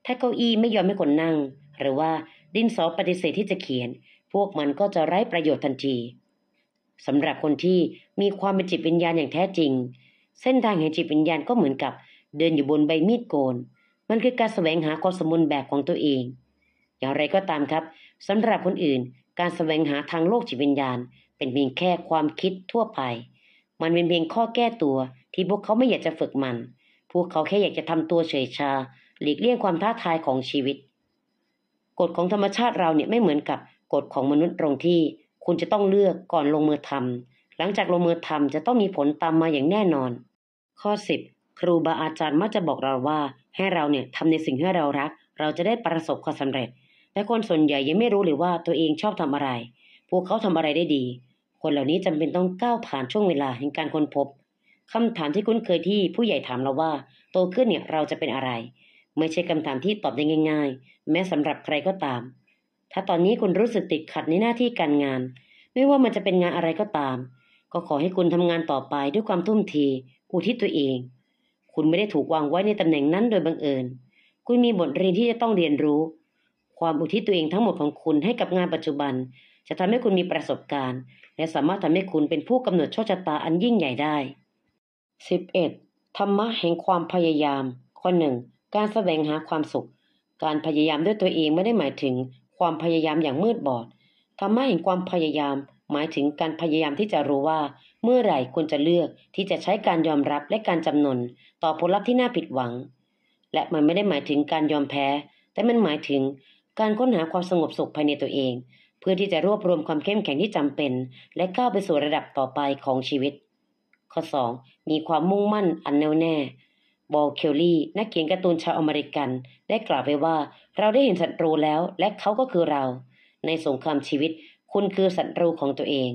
ถ้าเก้าอี้ไม่ยอมให้คนนั่ง หรือว่าดินสอปฏิเสธที่จะเขียน พวกมันก็จะไร้ประโยชน์ทันที สำหรับคนที่มีความเป็นจิตวิญญาณอย่างแท้จริง เส้นทางแห่งจิตวิญญาณก็เหมือนกับ เดินอยู่บนใบมีดโกนมันคือการแสวงหาความสมบูรณ์แบบของตัวเอง อย่างไรก็ตามครับ สำหรับคนอื่นการแสวงหาทางโลกจิตวิญญาณ เป็นเพียงแค่ความคิดทั่วไปมันเป็นเพียงข้อแก้ตัว ที่พวกเขาไม่อยากจะฝึกมัน พวกเขาแค่อยากจะทำตัวเฉยชาหลีกเลี่ยงความท้าทายของชีวิต กฎของธรรมชาติเราเนี่ยไม่เหมือนกับกฎของมนุษย์ตรงที่ คุณจะต้องเลือกก่อนลงมือทำหลังจากลงมือทำจะต้องมีผลตามมาอย่างแน่นอน ข้อ 10 ครูบาอาจารย์มักจะบอกเราว่า ให้เราเนี่ยทำในสิ่งที่เรารัก เราจะได้ประสบความสำเร็จ แต่คนส่วนใหญ่ยังไม่รู้เลยว่าตัวเองชอบทำอะไร พวกเขาทำอะไรได้ดี คนเหล่านี้จำเป็นต้องก้าวผ่านช่วงเวลาแห่งการค้นพบคำถามที่คุ้นเคยที่ผู้ใหญ่ถามเราว่า โตขึ้นเนี่ยเราจะเป็นอะไรไม่ใช่คำถามที่ตอบได้ง่าย ๆ แม้สำหรับใครก็ตาม ถ้าตอนนี้คุณรู้สึกติดขัดในหน้าที่การงาน ไม่ว่ามันจะเป็นงานอะไรก็ตาม ก็ขอให้คุณทำงานต่อไปด้วยความทุ่มเทอุทิศตัวเอง คุณไม่ได้ถูกวางไว้ในตำแหน่งนั้นโดยบังเอิญคุณมีบทเรียนที่จะต้องเรียนรู้ ความอุทิศตัวเองทั้งหมดของคุณให้กับงานปัจจุบัน จะทำให้คุณมีประสบการณ์ และสามารถทำให้คุณเป็นผู้กำหนดโชคชะตาอันยิ่งใหญ่ได้ 11. ธรรมะแห่งความพยายาม ข้อหนึ่งการแสวงหาความสุข การพยายามด้วยตัวเองไม่ได้หมายถึงความพยายามอย่างมืดบอดธรรมะแห่งความพยายาม หมายถึงการพยายามที่จะรู้ว่าเมื่อไหร่ควรจะเลือกที่จะใช้การยอมรับและการจำนนต่อผลลัพธ์ที่น่าผิดหวัง และมันไม่ได้หมายถึงการยอมแพ้ แต่มันหมายถึง การค้นหาความสงบสุขภายในตัวเอง เพื่อที่จะรวบรวมความเข้มแข็งที่จำเป็น และก้าวไปสู่ระดับต่อไปของชีวิต ข้อ 2. มีความมุ่งมั่นอันแน่วแน่บอลเคลลี่นักเขียนการ์ตูนชาวอเมริกัน ได้กล่าวไว้ว่าเราได้เห็นศัตรูแล้วและเขาก็คือเรา ในสงครามชีวิต คุณคือศัตรูของตัวเอง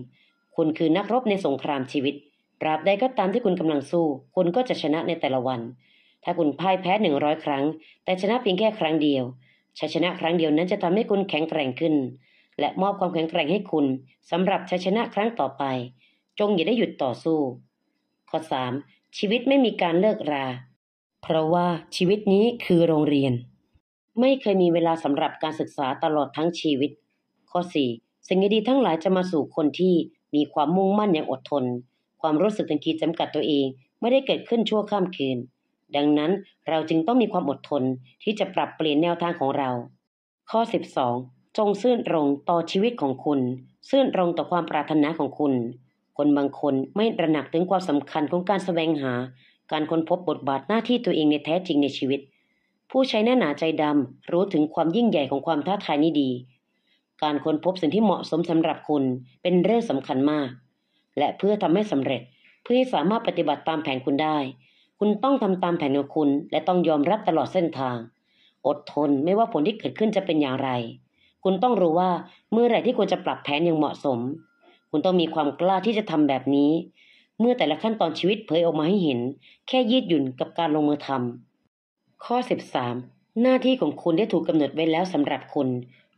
คุณคือนักรบในสงครามชีวิตปราบใดก็ตามที่คุณกำลังสู้ คุณก็จะชนะในแต่ละวัน ถ้าคุณพ่ายแพ้หนึ่งร้อยครั้ง แต่ชนะเพียงแค่ครั้งเดียวชัยชนะครั้งเดียว นั้นจะทำให้คุณแข็งแกร่งขึ้น และมอบความแข็งแกร่งให้คุณสำหรับชัยชนะครั้งต่อไป จงอย่าได้หยุดต่อสู้ ข้อ 3. ชีวิตไม่มีการเลิกราเพราะว่าชีวิตนี้คือโรงเรียน ไม่เคยมีเวลาสำหรับการศึกษาตลอดทั้งชีวิต ข้อ4สิ่งดีทั้งหลายจะมาสู่คนที่มีความมุ่งมั่นอย่างอดทน ความรู้สึกถึงขีดจำกัดตัวเองไม่ได้เกิดขึ้นชั่วข้ามคืนดังนั้นเราจึงต้องมีความอดทนที่จะปรับเปลี่ยนแนวทางของเรา ข้อ12จงซื่อตรงต่อชีวิตของคุณซื่อตรงต่อความปรารถนาของคุณ คนบางคนไม่ตระหนักถึงความสำคัญของการแสวงหาการค้นพบบทบาทหน้าที่ตัวเองในแท้จริงในชีวิต ผู้ใช้หน้าหนาใจดำรู้ถึงความยิ่งใหญ่ของความท้าทายนี้ดี การค้นพบสิ่งที่เหมาะสมสำหรับคุณเป็นเรื่องสำคัญมาก และเพื่อทำให้สำเร็จ เพื่อให้สามารถปฏิบัติตามแผนคุณได้ คุณต้องทำตามแผนของคุณ และต้องยอมรับตลอดเส้นทาง อดทนไม่ว่าผลที่เกิดขึ้นจะเป็นอย่างไร คุณต้องรู้ว่าเมื่อไหร่ที่ควรจะปรับแผนอย่างเหมาะสม คุณต้องมีความกล้าที่จะทำแบบนี้เมื่อแต่ละขั้นตอนชีวิตเผยออกมาให้เห็นแค่ยืดหยุ่นกับการลงมือทำข้อ13หน้าที่ของคุณได้ถูกกำหนดไว้แล้วสำหรับคุณ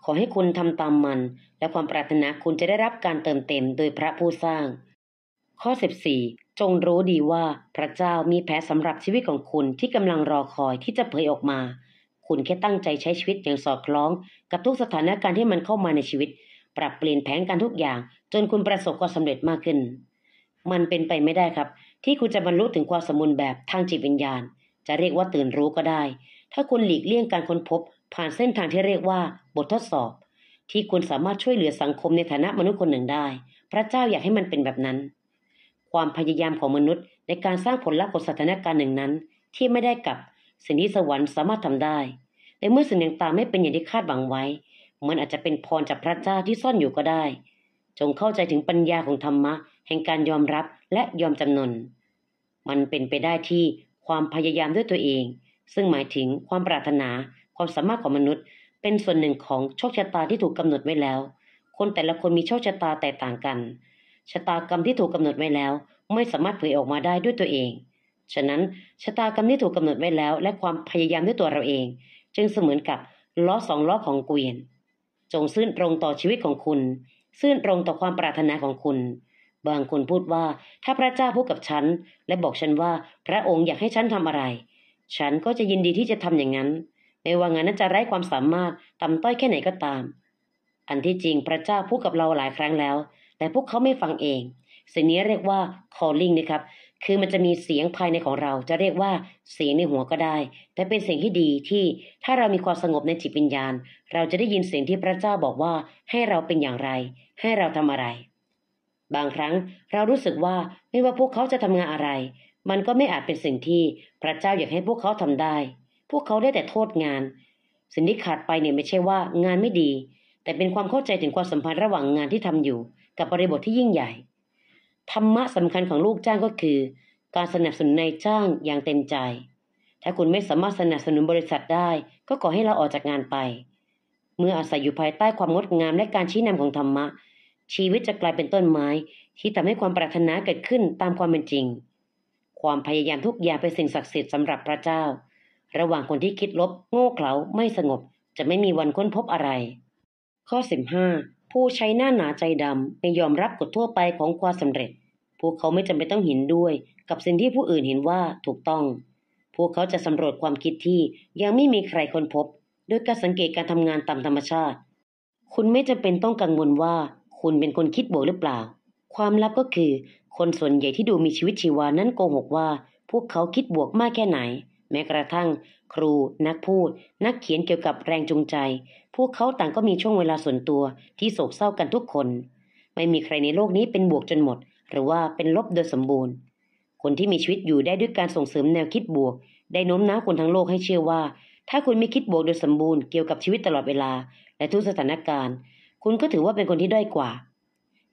ขอให้คุณทำตามมัน และความปรารถนาคุณจะได้รับการเติมเต็มโดยพระผู้สร้าง ข้อ14จงรู้ดีว่าพระเจ้ามีแผนสำหรับชีวิตของคุณที่กำลังรอคอยที่จะเผยออกมา คุณแค่ตั้งใจใช้ชีวิตอย่างสอดคล้อง กับทุกสถานการณ์ที่มันเข้ามาในชีวิต ปรับเปลี่ยนแผนการทุกอย่าง จนคุณประสบความสำเร็จมากขึ้นมันเป็นไปไม่ได้ครับ ที่คุณจะบรรลุถึงความสมบูรณ์แบบทางจิตวิญญาณ จะเรียกว่าตื่นรู้ก็ได้ ถ้าคุณหลีกเลี่ยงการค้นพบ ผ่านเส้นทางที่เรียกว่าบททดสอบ ที่คุณสามารถช่วยเหลือสังคมในฐานะมนุษย์คนหนึ่งได้ พระเจ้าอยากให้มันเป็นแบบนั้น ความพยายามของมนุษย์ ในการสร้างผลลัพธ์ของสถานการณ์หนึ่งนั้น ที่ไม่ได้กับ สิ่งที่สวรรค์สามารถทำได้ในเมื่อสิ่งต่างๆไม่เป็นอย่างที่คาดหวังไว้ มันอาจจะเป็นพรจากพระเจ้าที่ซ่อนอยู่ก็ได้ จงเข้าใจถึงปัญญาของธรรมะแห่งการยอมรับและยอมจำนน มันเป็นไปได้ที่ความพยายามด้วยตัวเอง ซึ่งหมายถึงความปรารถนา ความสามารถของมนุษย์ เป็นส่วนหนึ่งของโชคชะตาที่ถูกกำหนดไว้แล้ว คนแต่ละคนมีโชคชะตาแตกต่างกัน ชะตากรรมที่ถูกกำหนดไว้แล้วไม่สามารถเผยออกมาได้ด้วยตัวเอง ฉะนั้นชะตากรรมที่ถูกกำหนดไว้แล้ว และความพยายามด้วยตัวเราเอง จึงเสมือนกับล้อสองล้อของเกวียน จงซื่นตรงต่อชีวิตของคุณซื่นตรงต่อความปรารถนาของคุณบางคนพูดว่าถ้าพระเจ้าพูดกับฉันและบอกฉันว่าพระองค์อยากให้ฉันทำอะไร ฉันก็จะยินดีที่จะทำอย่างนั้นไม่ว่างานนั้นจะไร้ความสามารถต่ำต้อยแค่ไหนก็ตาม อันที่จริงพระเจ้าพูดกับเราหลายครั้งแล้ว แต่พวกเขาไม่ฟังเอง สิ่งนี้เรียกว่า calling นะครับ คือมันจะมีเสียงภายในของเราจะเรียกว่าเสียงในหัวก็ได้ แต่เป็นเสียงที่ดีที่ถ้าเรามีความสงบในจิตวิญญาณเราจะได้ยินเสียงที่พระเจ้าบอกว่าให้เราเป็นอย่างไร ให้เราทำอะไรบางครั้งเรารู้สึกว่าไม่ว่าพวกเขาจะทำงานอะไร มันก็ไม่อาจเป็นสิ่งที่พระเจ้าอยากให้พวกเขาทำได้ พวกเขาได้แต่โทษงาน สิ่งที่ขาดไปเนี่ยไม่ใช่ว่างานไม่ดี แต่เป็นความเข้าใจถึงความสัมพันธ์ระหว่างงานที่ทำอยู่ กับบริบทที่ยิ่งใหญ่ ธรรมะสำคัญของลูกจ้างก็คือ การสนับสนุนนายจ้างอย่างเต็มใจ ถ้าคุณไม่สามารถสนับสนุนบริษัทได้ ก็ขอให้เราออกจากงานไป เมื่ออาศัยอยู่ภายใต้ความงดงาม และการชี้นำของธรรมะชีวิตจะกลายเป็นต้นไม้ที่ทำให้ความปรารถนาเกิดขึ้นตามความเป็นจริง ความพยายามทุกอย่างเป็นสิ่งศักดิ์สิทธิ์สำหรับพระเจ้า ระหว่างคนที่คิดลบ โง่เขลาไม่สงบจะไม่มีวันค้นพบอะไร ข้อ 15 ผู้ใช้หน้าหนาใจดำไม่ยอมรับกฎทั่วไปของความสำเร็จ พวกเขาไม่จำเป็นต้องเห็นด้วย กับสิ่งที่ผู้อื่นเห็นว่าถูกต้อง พวกเขาจะสำรวจความคิดที่ยังไม่มีใครค้นพบด้วยการสังเกตการทำงานตามธรรมชาติ คุณไม่จำเป็นต้องกังวลว่าคุณเป็นคนคิดบวกหรือเปล่า ความลับก็คือ คนส่วนใหญ่ที่ดูมีชีวิตชีวานั้นโกหกว่า พวกเขาคิดบวกมากแค่ไหน แม้กระทั่ง ครูนักพูด นักเขียนเกี่ยวกับแรงจูงใจ พวกเขาต่างก็มีช่วงเวลาส่วนตัว ที่โศกเศร้ากันทุกคน ไม่มีใครในโลกนี้เป็นบวกจนหมด หรือว่าเป็นลบโดยสมบูรณ์ คนที่มีชีวิตอยู่ได้ด้วยการส่งเสริมแนวคิดบวก ได้น้มน้าวคนทั้งโลกให้เชื่อว่า ถ้าคุณไม่คิดบวกโดยสมบูรณ์เกี่ยวกับชีวิตตลอดเวลาและทุกสถานการณ์คุณก็ถือว่าเป็นคนที่ด้อยกว่า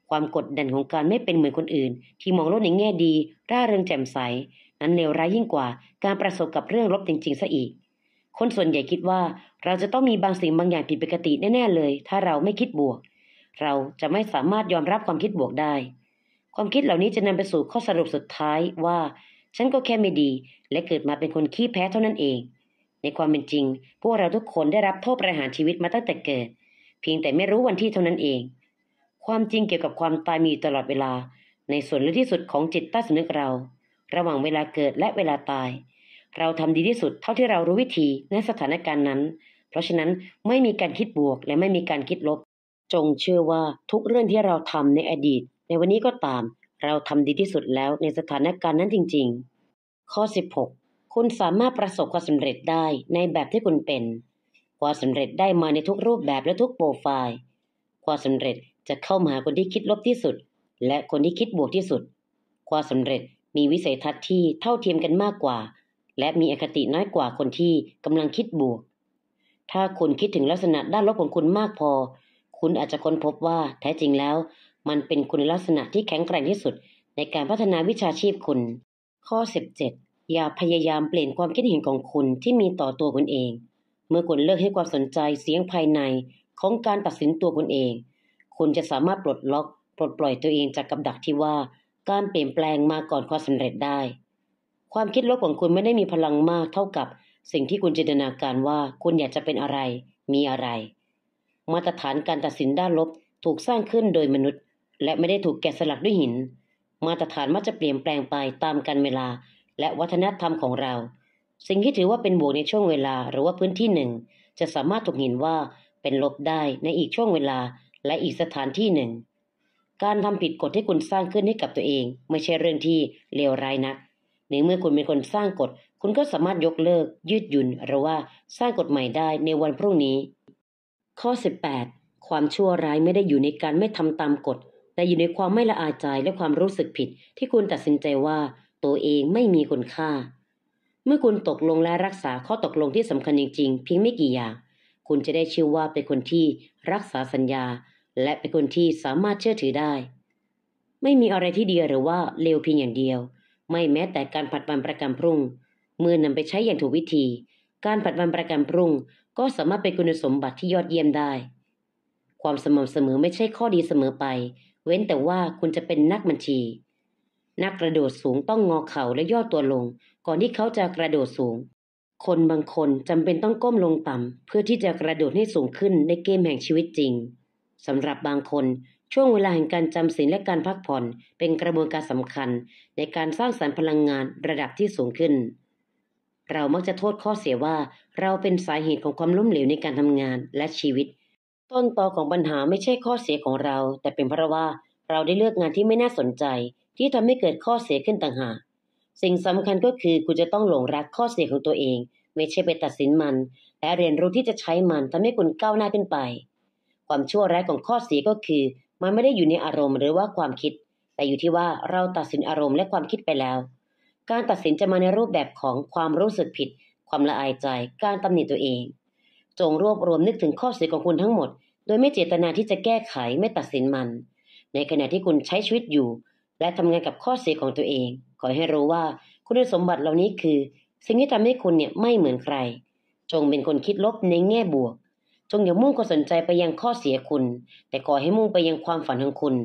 ความกดดันของการไม่เป็นเหมือนคนอื่น ที่มองโลกในแง่ดีร่าเริงแจ่มใส นั้นเลวร้ายยิ่งกว่า การประสบกับเรื่องลบจริงๆซะอีก คนส่วนใหญ่คิดว่าเราจะต้องมีบางสิ่งบางอย่างผิดปกติแน่ๆเลย ถ้าเราไม่คิดบวก เราจะไม่สามารถยอมรับความคิดบวกได้ ความคิดเหล่านี้จะนำไปสู่ข้อสรุปสุดท้ายว่า ฉันก็แค่ไม่ดีและเกิดมาเป็นคนขี้แพ้เท่านั้นเอง ในความเป็นจริงพวกเราทุกคนได้รับโทษประหารชีวิตมาตั้งแต่เกิดเพียงแต่ไม่รู้วันที่เท่านั้นเอง ความจริงเกี่ยวกับความตายมีตลอดเวลา ในส่วนลึกที่สุดของจิตใต้สำนึกเรา ระหว่างเวลาเกิดและเวลาตาย เราทำดีที่สุดเท่าที่เรารู้วิธีในสถานการณ์นั้น เพราะฉะนั้นไม่มีการคิดบวกและไม่มีการคิดลบ จงเชื่อว่าทุกเรื่องที่เราทำในอดีตในวันนี้ก็ตาม เราทำดีที่สุดแล้วในสถานการณ์นั้นจริงๆ ข้อ16 คุณสามารถประสบความสำเร็จได้ในแบบที่คุณเป็นความสำเร็จได้มาในทุกรูปแบบและทุกโปรไฟล์ ความสำเร็จจะเข้ามาหาคนที่คิดลบที่สุด และคนที่คิดบวกที่สุด ความสำเร็จมีวิสัยทัศน์ที่เท่าเทียมกันมากกว่า และมีอคติน้อยกว่าคนที่กำลังคิดบวก ถ้าคุณคิดถึงลักษณะด้านลบของคุณมากพอ คุณอาจจะค้นพบว่าแท้จริงแล้ว มันเป็นคุณลักษณะที่แข็งแกร่งที่สุด ในการพัฒนาวิชาชีพคุณ ข้อ17อย่าพยายามเปลี่ยนความคิดเห็นของคุณที่มีต่อตัวคุณเองเมื่อคนเลิกให้ความสนใจเสียงภายในของการตัดสินตัวคุณเอง คุณจะสามารถปลดล็อกปลดปล่อยตัวเองจากกับดักที่ว่าการเปลี่ยนแปลงมาก่อนความสำเร็จได้ ความคิดลบของคุณไม่ได้มีพลังมากเท่ากับสิ่งที่คุณจินตนาการว่าคุณอยากจะเป็นอะไร มีอะไร มาตรฐานการตัดสินด้านลบถูกสร้างขึ้นโดยมนุษย์ และไม่ได้ถูกแกะสลักด้วยหิน มาตรฐานมักจะเปลี่ยนแปลงไปตามกาลเวลาและวัฒนธรรมของเราสิ่งที่ถือว่าเป็นบวกในช่วงเวลาหรือว่าพื้นที่หนึ่ง จะสามารถถูกหินว่าเป็นลบได้ในอีกช่วงเวลาและอีกสถานที่หนึ่ง การทำผิดกฎที่คุณสร้างขึ้น ให้กับตัวเองไม่ใช่เรื่องที่เลวร้ายนักหรือเมื่อคุณเป็นคนสร้างกฎ คุณก็สามารถยกเลิก ยืดหยุ่นหรือว่าสร้างกฎใหม่ได้ในวันพรุ่งนี้ ข้อ18ความชั่วร้ายไม่ได้อยู่ในการไม่ทำตามกฎ แต่อยู่ในความไม่ละอาใจและความรู้สึกผิด ที่คุณตัดสินใจว่าตัวเองไม่มีคุณค่าเมื่อคุณตกลงและรักษาข้อตกลงที่สำคัญจริงๆ เพียงไม่กี่อย่าง คุณจะได้ชื่อว่าเป็นคนที่รักษาสัญญา และเป็นคนที่สามารถเชื่อถือได้ ไม่มีอะไรที่ดีหรือว่าเลวเพียงอย่างเดียว ไม่แม้แต่การผัดวันประกันพรุ่ง เมื่อนำไปใช้อย่างถูกวิธี การผัดวันประกันพรุ่งก็สามารถเป็นคุณสมบัติที่ยอดเยี่ยมได้ ความสม่ำเสมอไม่ใช่ข้อดีเสมอไป เว้นแต่ว่าคุณจะเป็นนักบัญชี นักกระโดดสูงต้องงอเข่าและย่อตัวลงก่อนที่เขาจะกระโดดสูง คนบางคนจำเป็นต้องก้มลงต่ำเพื่อที่จะกระโดดให้สูงขึ้นในเกมแห่งชีวิตจริงสำหรับบางคน ช่วงเวลาแห่งการจำศีลและการพักผ่อน เป็นกระบวนการสำคัญ ในการสร้างสรรค์พลังงานระดับที่สูงขึ้น เรามักจะโทษข้อเสียว่าเราเป็นสาเหตุของความล้มเหลวในการทำงานและชีวิต ต้นตอของปัญหาไม่ใช่ข้อเสียของเรา แต่เป็นเพราะว่าเราได้เลือกงานที่ไม่น่าสนใจที่ทำให้เกิดข้อเสียขึ้นต่างหากสิ่งสำคัญก็คือคุณจะต้องหลงรักข้อเสียของตัวเอง ไม่ใช่ไปตัดสินมัน และเรียนรู้ที่จะใช้มันทำให้คุณก้าวหน้าขึ้นไป ความชั่วร้ายของข้อเสียก็คือ มันไม่ได้อยู่ในอารมณ์หรือว่าความคิด แต่อยู่ที่ว่าเราตัดสินอารมณ์และความคิดไปแล้ว การตัดสินจะมาในรูปแบบของความรู้สึกผิด ความละอายใจ การตำหนิตัวเอง จงรวบรวมนึกถึงข้อเสียของคุณทั้งหมด โดยไม่เจตนาที่จะแก้ไขไม่ตัดสินมัน ในขณะที่คุณใช้ชีวิตอยู่ และทำงานกับข้อเสียของตัวเองขอให้รู้ว่าคุณสมบัติเหล่านี้คือ สิ่งที่ทำให้คุณเนี่ยไม่เหมือนใคร จงเป็นคนคิดลบในแง่บวก จงอย่ามุ่งความสนใจไปยังข้อเสียคุณ แต่ขอให้มุ่งไปยังความฝันของคุณ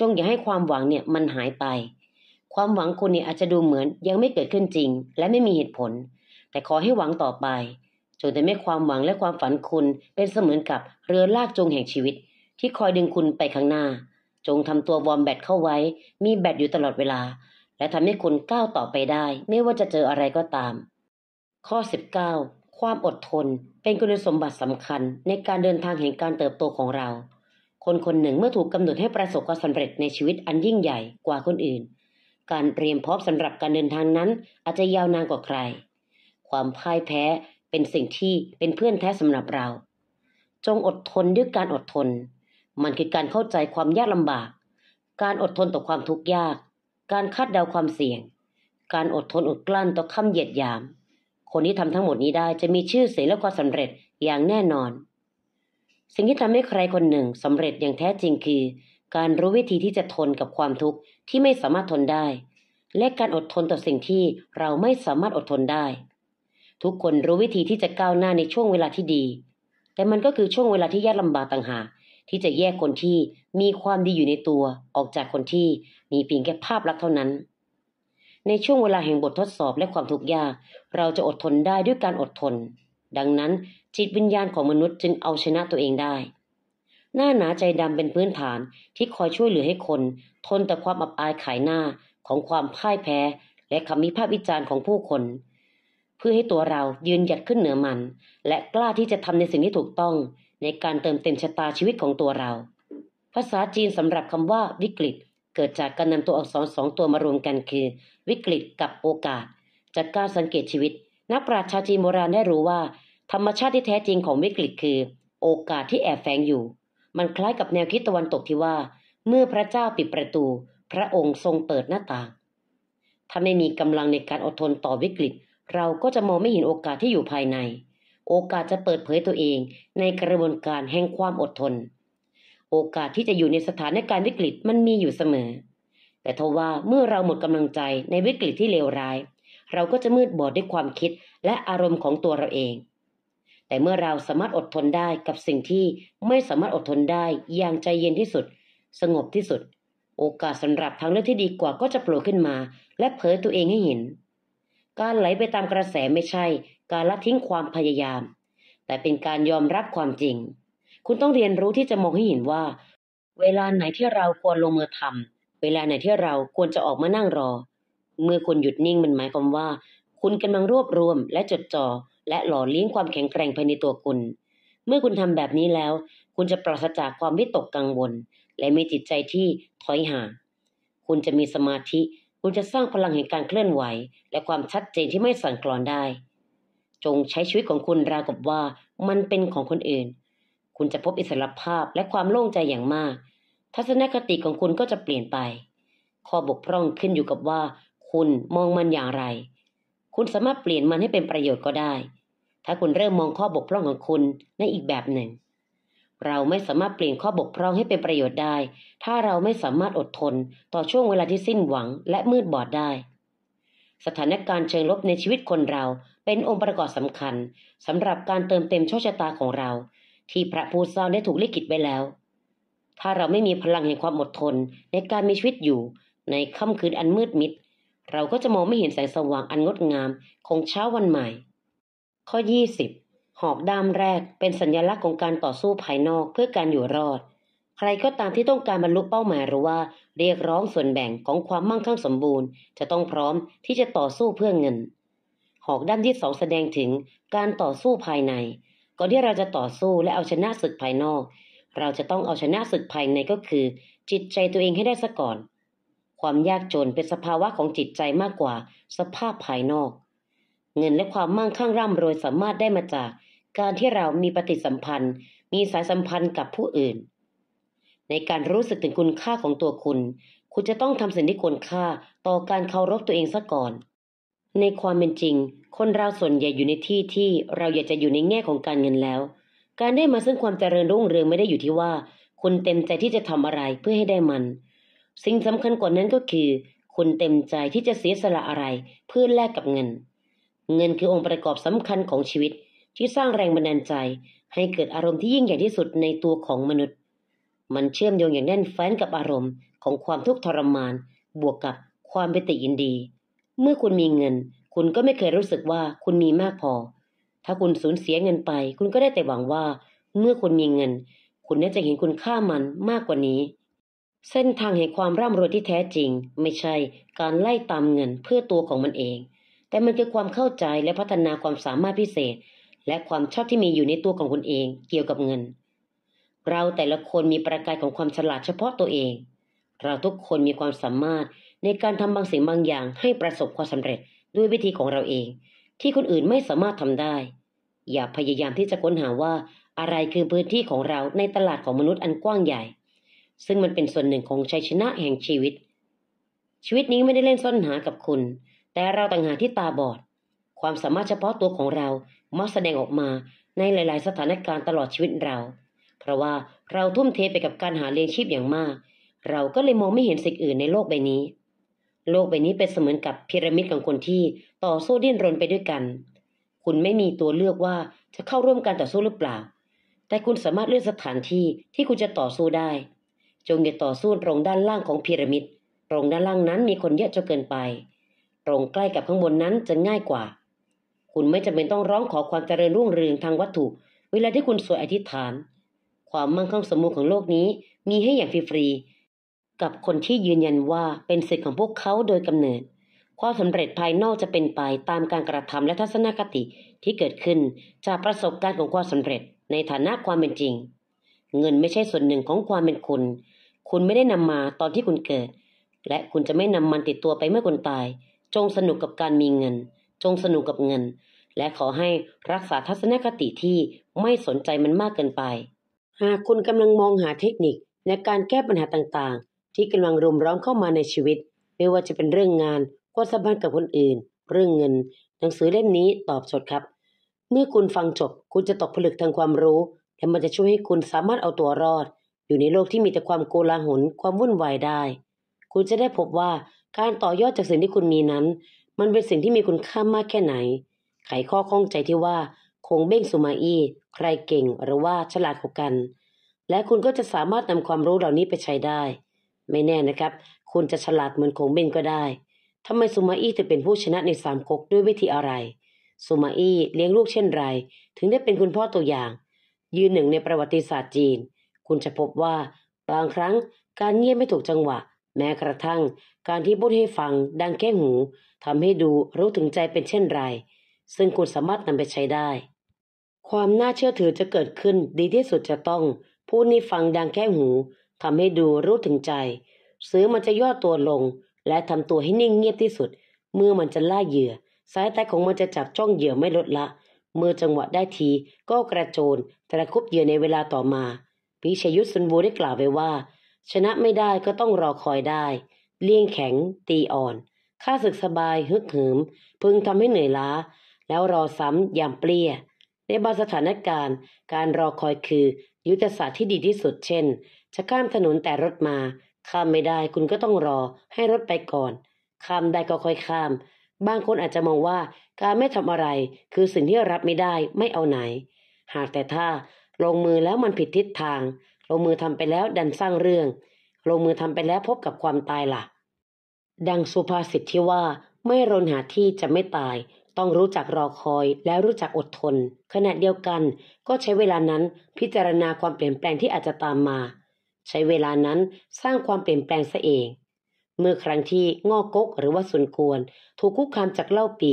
จงอย่าให้ความหวังเนี่ยมันหายไป ความหวังคุณเนี่ยอาจจะดูเหมือนยังไม่เกิดขึ้นจริง และไม่มีเหตุผล แต่ขอให้หวังต่อไปจนแต่ไม่ความหวังและความฝันคุณ เป็นเสมือนกับเรือลากจูงแห่งชีวิต ที่คอยดึงคุณไปข้างหน้า จงทำตัววอร์มแบตเข้าไว้ มีแบตอยู่ตลอดเวลาและทำให้คุณก้าวต่อไปได้ ไม่ว่าจะเจออะไรก็ตาม ข้อ 19 ความอดทนเป็นคุณสมบัติสำคัญในการเดินทางแห่งการเติบโตของเรา คนคนหนึ่งเมื่อถูกกำหนดให้ประสบความสำเร็จในชีวิตอันยิ่งใหญ่กว่าคนอื่น การเตรียมพร้อมสำหรับการเดินทางนั้น อาจจะยาวนานกว่าใคร ความพ่ายแพ้เป็นสิ่งที่เป็นเพื่อนแท้สำหรับเรา จงอดทนด้วยการอดทน มันคือการเข้าใจความยากลำบาก การอดทนต่อความทุกข์ยากการคาดเดาความเสี่ยง การอดทนอดกลั้นต่อคำเหยียดหยาม คนที่ทำทั้งหมดนี้ได้จะมีชื่อเสียงและความสำเร็จอย่างแน่นอน สิ่งที่ทำให้ใครคนหนึ่งสำเร็จอย่างแท้จริงคือ การรู้วิธีที่จะทนกับความทุกข์ที่ไม่สามารถทนได้ และการอดทนต่อสิ่งที่เราไม่สามารถอดทนได้ ทุกคนรู้วิธีที่จะก้าวหน้าในช่วงเวลาที่ดี แต่มันก็คือช่วงเวลาที่ยากลำบากต่างหากที่จะแยกคนที่มีความดีอยู่ในตัว ออกจากคนที่มีเพียงแค่ภาพลักษณ์เท่านั้น ในช่วงเวลาแห่งบททดสอบและความทุกข์ยากเราจะอดทนได้ด้วยการอดทน ดังนั้นจิตวิญญาณของมนุษย์จึงเอาชนะตัวเองได้ หน้าหนาใจดำเป็นพื้นฐานที่คอยช่วยเหลือให้คนทนต่อความอับอายขายหน้าของความพ่ายแพ้และคำวิพากษ์วิจารณ์ของผู้คน เพื่อให้ตัวเรายืนหยัดขึ้นเหนือมัน และกล้าที่จะทำในสิ่งที่ถูกต้องในการเติมเต็มชะตาชีวิตของตัวเรา ภาษาจีนสำหรับคำว่าวิกฤต เกิดจากการนำตัวอักษรสองตัวมารวมกันคือ วิกฤตกับโอกาสจากการสังเกตชีวิต นักปราชญ์จีนโบราณได้รู้ว่า ธรรมชาติที่แท้จริงของวิกฤตคือ โอกาสที่แอบแฝงอยู่ มันคล้ายกับแนวคิดตะวันตกที่ว่า เมื่อพระเจ้าปิดประตู พระองค์ทรงเปิดหน้าต่าง ถ้าไม่มีกำลังในการอดทนต่อวิกฤต เราก็จะมองไม่เห็นโอกาสที่อยู่ภายในโอกาสจะเปิดเผยตัวเองในกระบวนการแห่งความอดทน โอกาสที่จะอยู่ในสถานการณ์วิกฤตมันมีอยู่เสมอ แต่ทว่าเมื่อเราหมดกำลังใจในวิกฤตที่เลวร้าย เราก็จะมืดบอดด้วยความคิดและอารมณ์ของตัวเราเอง แต่เมื่อเราสามารถอดทนได้กับสิ่งที่ไม่สามารถอดทนได้ อย่างใจเย็นที่สุด สงบที่สุด โอกาสสำหรับทางเลือกที่ดีกว่าก็จะโผล่ขึ้นมา และเผยตัวเองให้เห็น การไหลไปตามกระแสไม่ใช่การละทิ้งความพยายาม แต่เป็นการยอมรับความจริง คุณต้องเรียนรู้ที่จะมองให้เห็นว่า เวลาไหนที่เราควรลงมือทำเวลาไหนที่เราควรจะออกมานั่งรอ เมื่อคุณหยุดนิ่งมันหมายความว่า คุณกำลังรวบรวม และจดจ่อและหล่อเลี้ยงความแข็งแกร่งภายในตัวคุณ เมื่อคุณทำแบบนี้แล้ว คุณจะปราศจากความวิตกกังวล และมีจิตใจที่ถอยห่าง คุณจะมีสมาธิ คุณจะสร้างพลังแห่งการเคลื่อนไหว และความชัดเจนที่ไม่สั่นคลอนได้จงใช้ชีวิตของคุณราวกับว่ามันเป็นของคนอื่น คุณจะพบอิสรภาพและความโล่งใจอย่างมาก ทัศนคติของคุณก็จะเปลี่ยนไป ข้อบกพร่องขึ้นอยู่กับว่า คุณมองมันอย่างไร คุณสามารถเปลี่ยนมันให้เป็นประโยชน์ก็ได้ ถ้าคุณเริ่มมองข้อบกพร่องของคุณในอีกแบบหนึ่ง เราไม่สามารถเปลี่ยนข้อบกพร่องให้เป็นประโยชน์ได้ ถ้าเราไม่สามารถอดทน ต่อช่วงเวลาที่สิ้นหวังและมืดบอดได้ สถานการณ์เชิงลบในชีวิตคนเราเป็นองค์ประกอบสำคัญสำหรับการเติมเต็มโชคชะตาของเรา ที่พระผู้สร้างได้ถูกลิขิตไว้แล้ว ถ้าเราไม่มีพลังแห่งความอดทนในการมีชีวิตอยู่ในค่ำคืนอันมืดมิด เราก็จะมองไม่เห็นแสงสว่างอันงดงามของเช้าวันใหม่ ข้อ 20 หอกด้ามแรกเป็นสัญลักษณ์ของการต่อสู้ภายนอกเพื่อการอยู่รอด ใครก็ตามที่ต้องการบรรลุเป้าหมายหรือว่าเรียกร้องส่วนแบ่งของความมั่งคั่งสมบูรณ์จะต้องพร้อมที่จะต่อสู้เพื่อเงินหอกด้านที่สองแสดงถึงการต่อสู้ภายใน ก่อนที่เราจะต่อสู้และเอาชนะศึกภายนอก เราจะต้องเอาชนะศึกภายในก็คือ จิตใจตัวเองให้ได้ซะก่อน ความยากจนเป็นสภาวะของจิตใจมากกว่า สภาพภายนอก เงินและความมั่งคั่งร่ำรวยสามารถได้มาจาก การที่เรามีปฏิสัมพันธ์ มีสายสัมพันธ์กับผู้อื่น ในการรู้สึกถึงคุณค่าของตัวคุณ คุณจะต้องทำสิ่งที่ควรค่าต่อการเคารพตัวเองซะก่อนในความเป็นจริง คนเราส่วนใหญ่อยู่ในที่ที่เราอยากจะอยู่ในแง่ของการเงินแล้ว การได้มาซึ่งความเจริญรุ่งเรืองไม่ได้อยู่ที่ว่า คุณเต็มใจที่จะทำอะไรเพื่อให้ได้มัน สิ่งสำคัญกว่านั้นก็คือ คุณเต็มใจที่จะเสียสละอะไรเพื่อแลกกับเงิน เงินคือองค์ประกอบสำคัญของชีวิต ที่สร้างแรงบันดาลใจ ให้เกิดอารมณ์ที่ยิ่งใหญ่ที่สุดในตัวของมนุษย์มันเชื่อมโยงอย่างแน่นแฟ้นกับอารมณ์ของความทุกข์ทรมานบวกกับความเปนติยินดีเมื่อคุณมีเงิน คุณก็ไม่เคยรู้สึกว่าคุณมีมากพอ ถ้าคุณสูญเสียเงินไป คุณก็ได้แต่หวังว่า เมื่อคุณมีเงิน คุณน่าจะเห็นคุณค่ามันมากกว่านี้ เส้นทางแห่งความร่ำรวยที่แท้จริง ไม่ใช่การไล่ตามเงินเพื่อตัวของมันเอง แต่มันคือความเข้าใจและพัฒนาความสามารถพิเศษ และความชอบที่มีอยู่ในตัวของคุณเองเกี่ยวกับเงิน เราแต่ละคนมีประกายของความฉลาดเฉพาะตัวเอง เราทุกคนมีความสามารถในการทำบางสิ่งบางอย่างให้ประสบความสำเร็จด้วยวิธีของเราเอง ที่คนอื่นไม่สามารถทำได้ อย่าพยายามที่จะค้นหาว่าอะไรคือพื้นที่ของเราในตลาดของมนุษย์อันกว้างใหญ่ ซึ่งมันเป็นส่วนหนึ่งของชัยชนะแห่งชีวิต ชีวิตนี้ไม่ได้เล่นซ่อนหากับคุณ แต่เราต่างหากที่ตาบอด ความสามารถเฉพาะตัวของเรามักแสดงออกมาในหลายๆ สถานการณ์ตลอดชีวิตเรา เพราะว่าเราทุ่มเทไปกับการหาเลี้ยงชีพอย่างมาก เราก็เลยมองไม่เห็นสิ่งอื่นในโลกใบนี้โลกใบนี้เป็นเสมือนกับพีระมิดของคนที่ต่อสู้ดิ้นรนไปด้วยกัน คุณไม่มีตัวเลือกว่าจะเข้าร่วมการต่อสู้หรือเปล่า แต่คุณสามารถเลือกสถานที่ที่คุณจะต่อสู้ได้ จงอย่าต่อสู้ตรงด้านล่างของพีระมิด ตรงด้านล่างนั้น มีคนเยอะจนเกินไป ตรงใกล้กับข้างบนนั้นจะง่ายกว่า คุณไม่จำเป็นต้องร้องขอความเจริญรุ่งเรืองทางวัตถุ เวลาที่คุณสวดอธิษฐาน ความมั่งคั่งสมบูรณ์ของโลกนี้ มีให้อย่างฟรีๆกับคนที่ยืนยันว่าเป็นสิทธิของพวกเขาโดยกำเนิด ความสำเร็จภายนอกจะเป็นไปตามการกระทำและทัศนคติที่เกิดขึ้นจากประสบการณ์ของความสำเร็จในฐานะความเป็นจริง เงินไม่ใช่ส่วนหนึ่งของความเป็นคุณ คุณไม่ได้นำมาตอนที่คุณเกิด และคุณจะไม่นำมันติดตัวไปเมื่อคุณตาย จงสนุกกับการมีเงิน จงสนุกกับเงิน และขอให้รักษาทัศนคติที่ไม่สนใจมันมากเกินไป หากคุณกำลังมองหาเทคนิคในการแก้ปัญหาต่างที่กำลังรุมร้อมเข้ามาในชีวิตไม่ว่าจะเป็นเรื่องงาน ความสัมพันธ์กับคนอื่น เรื่องเงิน หนังสือเล่มนี้ตอบสดครับ เมื่อคุณฟังจบ คุณจะตกผลึกทางความรู้ และมันจะช่วยให้คุณสามารถเอาตัวรอด อยู่ในโลกที่มีแต่ความโกลาหลความวุ่นวายได้ คุณจะได้พบว่าการต่อยอดจากสิ่งที่คุณมีนั้น มันเป็นสิ่งที่มีคุณค่ามากแค่ไหน ไขข้อข้องใจที่ว่าคงเบ้งสุมาอี้ใครเก่งหรือว่าฉลาดกว่ากัน และคุณก็จะสามารถนำความรู้เหล่านี้ไปใช้ได้ไม่แน่นะครับ คุณจะฉลาดเหมือนโคงเบนก็ได้ ทำไมซูมาอี้ถึงเป็นผู้ชนะในสามก๊กด้วยวิธีอะไร ซูมาอี้เลี้ยงลูกเช่นไร ถึงได้เป็นคุณพ่อตัวอย่าง ยืนหนึ่งในประวัติศาสตร์จีน คุณจะพบว่าบางครั้งการเงียบไม่ถูกจังหวะ แม้กระทั่งการที่พูดให้ฟังดังแค่หูทำให้ดูรู้ถึงใจเป็นเช่นไร ซึ่งคุณสามารถนำไปใช้ได้ ความน่าเชื่อถือจะเกิดขึ้น ดีที่สุดจะต้องพูดนี้ฟังดังแค่หูทำให้ดูรู้ถึงใจ เสือมันจะย่อตัวลง และทำตัวให้นิ่งเงียบที่สุด เมื่อมันจะล่าเหยื่อสายตาของมันจะจับจ้องเหยื่อไม่ลดละ เมื่อจังหวะได้ทีก็กระโจนตะคุบเหยื่อในเวลาต่อมา พิชยุทธสุนบูได้กล่าวไว้ว่า ชนะไม่ได้ก็ต้องรอคอยได้ เลี่ยงแข็งตีอ่อนข้าศึกสบาย ฮึกเหิมพึงทำให้เหนื่อยล้า แล้วรอซ้ำยามเปลี่ยในบางสถานการณ์ การรอคอยคือยุทธศาสตร์ที่ดีที่สุด เช่นจะข้ามถนนแต่รถมา ข้ามไม่ได้ คุณก็ต้องรอ ให้รถไปก่อน ข้ามได้ก็ค่อยข้ามบางคนอาจจะมองว่า การไม่ทำอะไร คือสิ่งที่รับไม่ได้ไม่เอาไหน หากแต่ถ้าลงมือแล้วมันผิดทิศทางลงมือทำไปแล้วดันสร้างเรื่องลงมือทำไปแล้วพบกับความตายละ่ะดังสุภาษิตที่ว่า ไม่รนหาที่จะไม่ตาย ต้องรู้จักรอคอย แล้วรู้จักอดทน ขณะเดียวกัน ก็ใช้เวลานั้นพิจารณาความเปลี่ยนแปลงที่อาจจะตามมาใช้เวลานั้นสร้างความเปลี่ยนแปลงซะเอง เมื่อครั้งที่งอกกหรือว่าส่วนกวนถูกคุกคามจากเล่าปี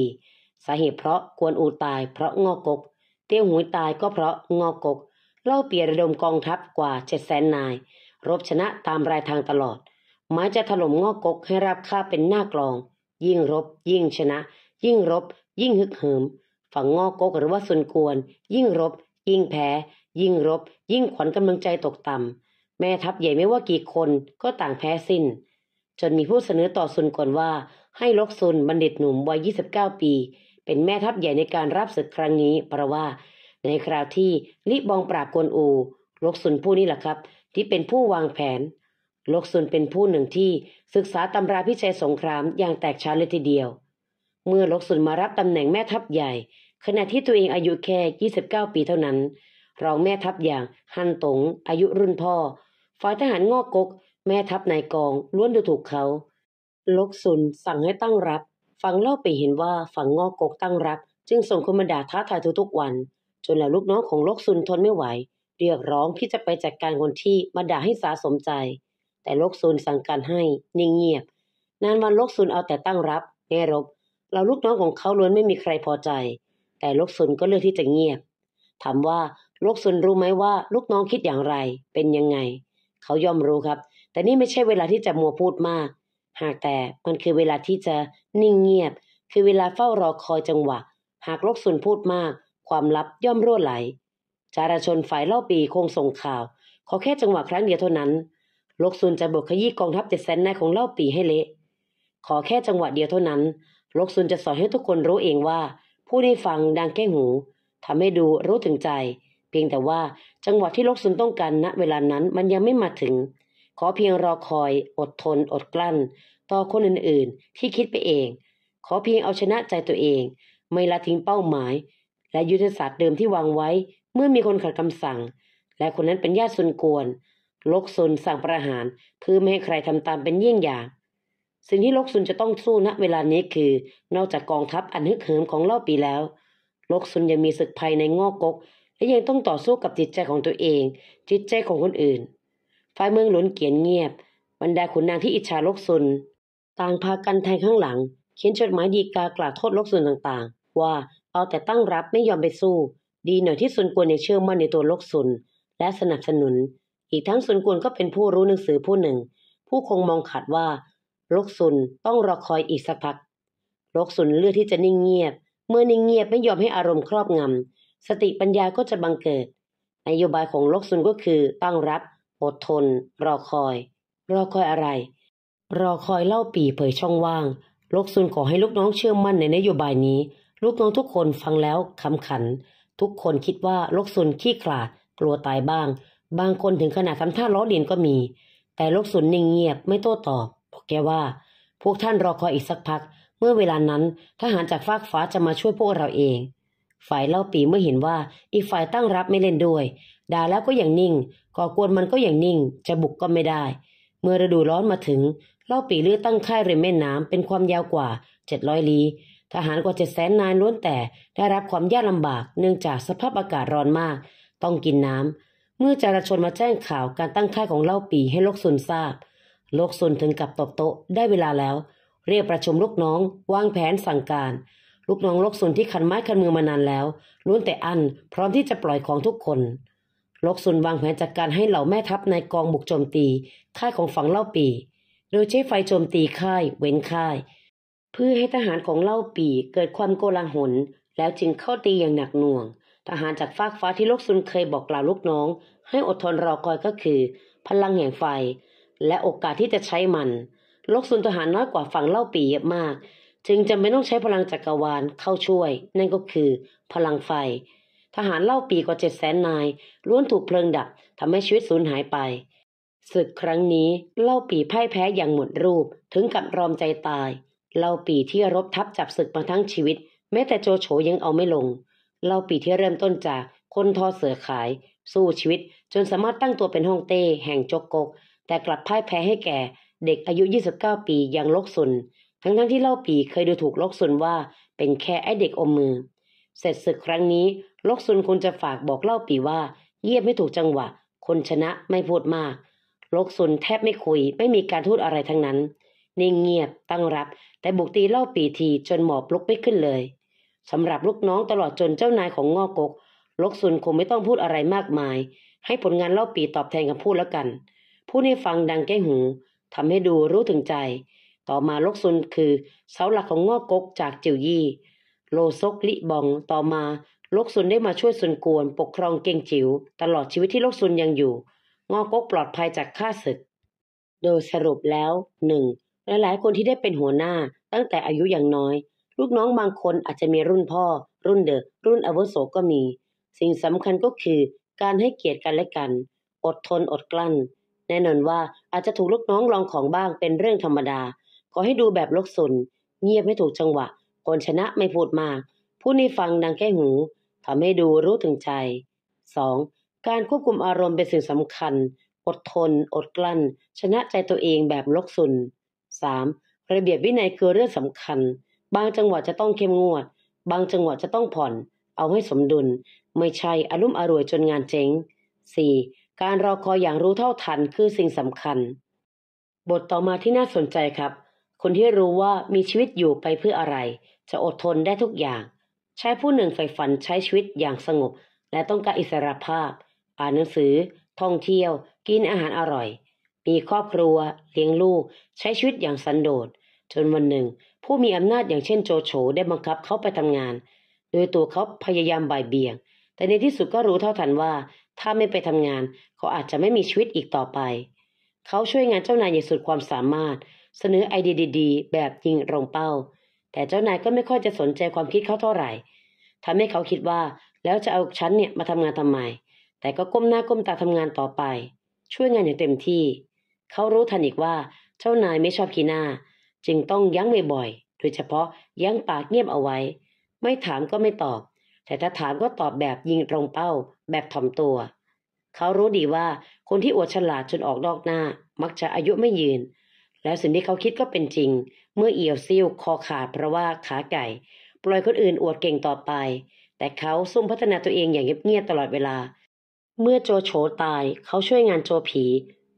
สาเหตุเพราะกวนอูตายเพราะงอกก เตี้ยวหุยตายก็เพราะงอกก เล่าปีระดมกองทัพกว่าเจ็ดแสนนาย รบชนะตามรายทางตลอด หมายจะถล่มงอกกให้รับคาเป็นหน้ากลอง ยิ่งรบ ยิ่งชนะ ยิ่งรบ ยิ่งฮึกเหิมฝั่งงอกกหรือว่าส่วนกวนยิ่งรบ ยิ่งแพ้ยิ่งรบ ยิ่งขวัญกำลังใจตกต่ำแม่ทัพใหญ่ไม่ว่ากี่คนก็ต่างแพ้สิน้น จนมีผู้เสนอต่อซุนก่อนว่า ให้ลกซุนบัณฑิตหนุ่มวัย29 ปี เป็นแม่ทัพใหญ่ในการรับศึกครั้งนี้เพราะว่า ในคราวที่ลิบองปราบกวนอูลกซุนผู้นี้แหละครับ ที่เป็นผู้วางแผนลกซุนเป็นผู้หนึ่งที่ศึกษาตำราพิชัยสงครามอย่างแตกฉานเลยทีเดียว เมื่อลกซุนมารับตำแหน่งแม่ทัพใหญ่ ขณะที่ตัวเองอายุแค่29ปีเท่านั้นรองแม่ทัพอย่างฮันตงอายุรุ่นพ่อฝ่ายทหารงอกกก แม่ทัพนายกองล้วนดูถูกเขา ลกซุนสั่งให้ตั้งรับฝั่งเล่าไปเห็นว่าฝั่งงอกกกตั้งรับ จึงส่งคนมาด่าท้าทายทุกๆวัน จนแล้วลูกน้องของลกซุนทนไม่ไหว เรียกร้องที่จะไปจัดการคนที่มาด่าให้สาสมใจ แต่ลกซุนสั่งการให้ นิ่งเงียบ นานวันลกซุนเอาแต่ตั้งรับแง่รบเราลูกน้องของเขาล้วนไม่มีใครพอใจ แต่ลกซุนก็เลือกที่จะเงียบ ถามว่า ลกซุนรู้ไหมว่าลูกน้องคิดอย่างไร เป็นยังไงเขาย่อมรู้ครับ แต่นี่ไม่ใช่เวลาที่จะมัวพูดมาก หากแต่มันคือเวลาที่จะนิ่งเงียบ คือเวลาเฝ้ารอคอยจังหวะ หากโลกสุนพูดมากความลับย่อมรั่วไหลจารชนฝ่ายเล่าปีคงส่งข่าว ขอแค่จังหวะครั้งเดียวเท่านั้นโลกสุนจะบกขยี้กองทัพเจ็ดแสนนายของเล่าปีให้เละ ขอแค่จังหวะเดียวเท่านั้นโลกสุนจะสอนให้ทุกคนรู้เองว่า ผู้ได้ฟังดังแก้หูทำให้ดูรู้ถึงใจเพียงแต่ว่าจังหวะที่โลกซุนต้องการณนะเวลานั้นมันยังไม่มาถึง ขอเพียงรอคอย อดทนอดกลั้น ต่อคนอื่น ๆ ที่คิดไปเอง ขอเพียงเอาชนะใจตัวเอง ไม่ละทิ้งเป้าหมาย และยุทธศาสตร์เดิมที่วางไว้ เมื่อมีคนขัดคำสั่ง และคนนั้นเป็นญาติซุนกวนลกซุนสั่งประหารเพื่อไม่ให้ใครทำตามเป็นเยี่ยงอย่าง สิ่งที่ลกซุนจะต้องสู้ณเวลานี้คือนอกจากกองทัพอันฮึกเหิมของเล่าปีแล้ว ลกซุนยังมีศึกภัยในงอกกกและยังต้องต่อสู้กับจิตใจของตัวเอง จิตใจของคนอื่น ฝ่ายเมืองหลนเกียนเงียบ บรรดาขุนนางที่อิจฉาลกซุน ต่างพากันแทงข้างหลัง เขียนจดหมายดีกากล่าวโทษลกซุนต่างๆ ว่าเอาแต่ตั้งรับไม่ยอมไปสู้ ดีหน่อยที่ซุนกวนยังเชื่อมั่นในตัวลกซุน และสนับสนุน อีกทั้งซุนกวนก็เป็นผู้รู้หนังสือผู้หนึ่ง ผู้คงมองขัดว่า ลกซุนต้องรอคอยอีกสักพักลกซุนเลือกที่จะนิ่งเงียบ เมื่อนิ่งเงียบไม่ยอมให้อารมณ์ครอบงำสติปัญญาก็จะบังเกิดนโยบายของโลกซุนก็คือตั้งรับ อดทน รอคอย รอคอยอะไร รอคอยเล่าปีเผยช่องว่างโลกซุนขอให้ลูกน้องเชื่อมั่นในนโยบายนี้ ลูกน้องทุกคนฟังแล้วคำขัน ทุกคนคิดว่าโลกซุนขี้ขลาด กลัวตายบ้าง บางคนถึงขนาดทำท่าล้อเลียนก็มี แต่โลกซุนนิ่งเงียบไม่โต้ตอบบอกแกว่า พวกท่านรอคอยอีกสักพัก เมื่อเวลานั้นทหารจากฟากฟ้าจะมาช่วยพวกเราเองฝ่ายเล่าปีเมื่อเห็นว่าอีกฝ่ายตั้งรับไม่เล่นด้วยด่าแล้วก็อย่างนิ่งก่อกวนมันก็อย่างนิ่ง จะบุกก็ไม่ได้ เมื่อฤดูร้อนมาถึงเล่าปีเลือตั้งค่ายริมแม่น้ำเป็นความยาวกว่าเจ็ดร้อยลี้ทหารกว่าเจ็ดแสนนายล้วนแต่ ได้รับความยากลาบาก เนื่องจากสภาพอากาศร้อนมาก ต้องกินน้ำ เมื่อจารชนมาแจ้งข่าวการตั้งค่ายของเล่าปีให้โลกซุนทราบ โลกซุนถึงกับตบโต๊ะ ได้เวลาแล้ว เรียกประชุมลูกน้อง วางแผนสั่งการลูกน้องลกซุนที่ขันไม้ขันมือมานานแล้วล้วนแต่อันพร้อมที่จะปล่อยของทุกคนลกซุนวางแผนจัดกการให้เหล่าแม่ทัพในกองบุกโจมตีค่ายของฝั่งเล่าปีโดยใช้ไฟโจมตีค่าย เว้นค่าย เพื่อให้ทหารของเล่าปีเกิดความโกลาหลแล้วจึงเข้าตีอย่างหนักหน่วง ทหารจากฟากฟ้าที่ลกซุนเคยบอกกล่าวลูกน้อง ให้อดทนรอคอยก็คือพลังแห่งไฟ และโอกาสที่จะใช้มันลกซุนทหารน้อยกว่าฝั่งเล่าปีเยอะมากจึงจำเป็นต้องใช้พลังจักกรวาลเข้าช่วย นั่นก็คือพลังไฟ ทหารเล่าปีกว่าเจ็ดแสนนายล้วนถูกเพลิงดับทำให้ชีวิตสูญหายไปศึกครั้งนี้เล่าปีพ่ายแพ้อย่างหมดรูปถึงกับรอมใจตาย เล่าปีที่รบทับจับศึกมาทั้งชีวิตแม้แต่โจโฉยังเอาไม่ลง เล่าปีที่เริ่มต้นจาก คนทอเสือขาย สู้ชีวิตจนสามารถตั้งตัวเป็นฮ่องเต้แห่งจกกกแต่กลับพ่ายแพ้ให้แก่ เด็กอายุ 29 ปียังลกสุนทั้งๆทที่เล่าปีเคยดูถูกลกซุนว่าเป็นแค่ไอเด็กอมมือ เสร็จศึกครั้งนี้ ลกซุนคงจะฝากบอกเล่าปีว่า เยียบไม่ถูกจังหวะ คนชนะไม่พูดมาก ลกซุนแทบไม่คุย ไม่มีการทูดอะไรทั้งนั้นนิ่งเงียบตั้งรับ แต่บุกตีเล่าปีทีจนหมอบลุกไม่ขึ้นเลย สำหรับลูกน้องตลอดจนเจ้านายของงอกกกลกซุนคงไม่ต้องพูดอะไรมากมาย ให้ผลงานเล่าปีตอบแทนกับพูดแล้วกัน ผู้นี้ฟังดังแก้หูทำให้ดูรู้ถึงใจต่อมาลกซุนคือ เสาหลักของง้อกกจากจิวยี่โลซกลิบองต่อมาลกซุนได้มาช่วยซุนกวนปกครองเกงจิว๋วตลอดชีวิตที่ลกซุนยังอยู่ง้อกกปลอดภัยจากข้าศึกโดยสรุปแล้วหนึ่งหลายๆ คนที่ได้เป็นหัวหน้าตั้งแต่อายุยังน้อย ลูกน้องบางคนอาจจะมีรุ่นพ่อรุ่นเด็กรุ่นอวุโสก็มี สิ่งสำคัญก็คือการให้เกียรติกันและกัน อดทนอดกลั้น แน่นอนว่าอาจจะถูกลูกน้องลองของบ้างเป็นเรื่องธรรมดาขอให้ดูแบบลกสนเงียบไม่ถูกจังหวะ คนชนะไม่พูดมาก ผู้นี้ฟังดังแค่หูทำให้ดูรู้ถึงใจ 2. การควบคุมอารมณ์เป็นสิ่งสำคัญ อดทน อดกลั้น ชนะใจตัวเองแบบลกสุน 3. ระเบียบวินัยคือเรื่องสำคัญ บางจังหวะจะต้องเข้มงวด บางจังหวะจะต้องผ่อน เอาให้สมดุล ไม่ใช่อารมณ์อร่วยจนงานเจ๊ง 4. การรอคอยอย่างรู้เท่าทันคือสิ่งสำคัญ บทต่อมาที่น่าสนใจครับคนที่รู้ว่ามีชีวิตอยู่ไปเพื่ออะไร จะอดทนได้ทุกอย่าง ใช้ผู้หนึ่งใฝ่ฝันใช้ชีวิตอย่างสงบ และต้องการอิสรภาพ อ่านหนังสือ ท่องเที่ยว กินอาหารอร่อย มีครอบครัว เลี้ยงลูก ใช้ชีวิตอย่างสันโดษจนวันหนึ่ง ผู้มีอำนาจอย่างเช่นโจโฉได้บังคับเขาไปทำงาน โดยตัวเขาพยายามบ่ายเบี่ยง แต่ในที่สุดก็รู้เท่าทันว่า ถ้าไม่ไปทำงาน เขาอาจจะไม่มีชีวิตอีกต่อไป เขาช่วยงานเจ้านายอย่างสุดความสามารถเสนอไอเดียดีๆแบบยิงรงเป้า แต่เจ้านายก็ไม่ค่อยจะสนใจความคิดเขาเท่าไหร่ ทำให้เขาคิดว่าแล้วจะเอาฉันเนี่ยมาทำงานทำไม แต่ก็ก้มหน้าก้มตาทำงานต่อไป ช่วยงานอย่างเต็มที่ เขารู้ทันอีกว่า เจ้านายไม่ชอบขี้หน้า จึงต้องยั้งบ่อยๆโดยเฉพาะยั้งปากเงียบเอาไว้ ไม่ถามก็ไม่ตอบ แต่ถ้าถามก็ตอบแบบยิงตรงเป้าแบบถ่อมตัว เขารู้ดีว่าคนที่อวดฉลาดจนออกนอกหน้า มักจะอายุไม่ยืนแล้วสิ่งที่เขาคิดก็เป็นจริง เมื่อเอียวซิ่วคอขาดเพราะว่าขาไก่ ปล่อยคนอื่นอวดเก่งต่อไป แต่เขาซุ่มพัฒนาตัวเองอย่างเงียบ ๆ ตลอดเวลา เมื่อโจโฉตาย เขาช่วยงานโจผี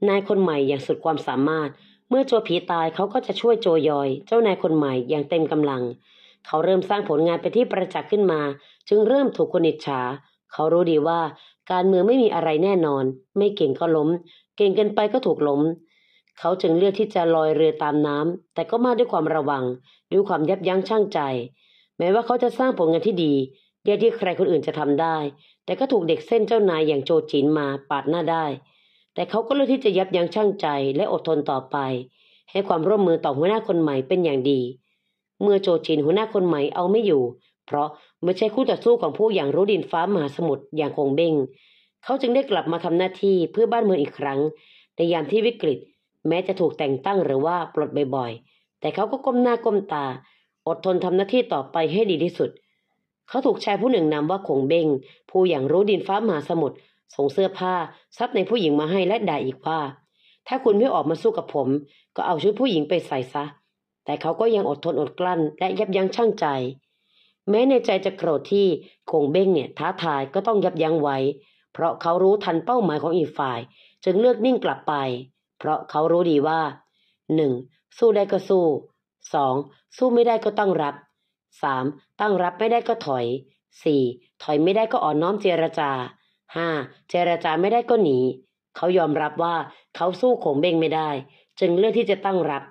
นายคนใหม่อย่างสุดความสามารถ เมื่อโจผีตายเขาก็จะช่วยโจยอยเจ้านายคนใหม่ อย่างเต็มกำลัง เขาเริ่มสร้างผลงานไปที่ประจักษ์ขึ้นมา จึงเริ่มถูกคนอิจฉาเขารู้ดีว่าการเมืองไม่มีอะไรแน่นอน ไม่เก่งก็ล้ม เก่งเกินไปก็ถูกล้มเขาจึงเลือกที่จะลอยเรือตามน้ำ แต่ก็มาด้วยความระวังด้วยความยับยั้งชั่งใจ แม้ว่าเขาจะสร้างผลงานที่ดีเยอะที่ใครคนอื่นจะทำได้ แต่ก็ถูกเด็กเส้นเจ้านายอย่างโจจินมาปาดหน้าได้ แต่เขาก็เลือกที่จะยับยั้งชั่งใจและอดทนต่อไป ให้ความร่วมมือต่อหัวหน้าคนใหม่เป็นอย่างดี เมื่อโจจินหัวหน้าคนใหม่เอาไม่อยู่ เพราะไม่ใช่คู่ต่อสู้ของผู้อย่างรู้ดินฟ้ามหาสมุทรอย่างคงเบ้งเขาจึงได้กลับมาทำหน้าที่เพื่อบ้านเมืองอีกครั้งในยามที่วิกฤตแม้จะถูกแต่งตั้งหรือว่าปลดบ่อยๆ แต่เขาก็ก้มหน้าก้มตา อดทนทำหน้าที่ต่อไปให้ดีที่สุด เขาถูกชายผู้หนึ่งนาว่าคงเบง ผู้อย่างรู้ดินฟ้ามหาสมุทรส่งเสื้อผ้าซับในผู้หญิงมาให้และด่าอีกว่า ถ้าคุณไม่ออกมาสู้กับผม ก็เอาชุดผู้หญิงไปใส่ซะ แต่เขาก็ยังอดทนอดกลั้น และยับยั้งชั่งใจ แม้ในใจจะโกรธที่คงเบ้งเนี่ย ท้าทายก็ต้องยับยั้งไว้ เพราะเขารู้ทันเป้าหมายของอีกฝ่าย จึงเลือกนิ่งกลับไปเพราะเขารู้ดีว่า 1. สู้ได้ก็สู้ 2. สู้ไม่ได้ก็ต้องรับ 3. ตั้งรับไม่ได้ก็ถอย 4. ถอยไม่ได้ก็อ่อนน้อมเจรจา 5. เจรจาไม่ได้ก็หนี เขายอมรับว่า เขาสู้ขงเบงไม่ได้ จึงเลือกที่จะตั้งรับ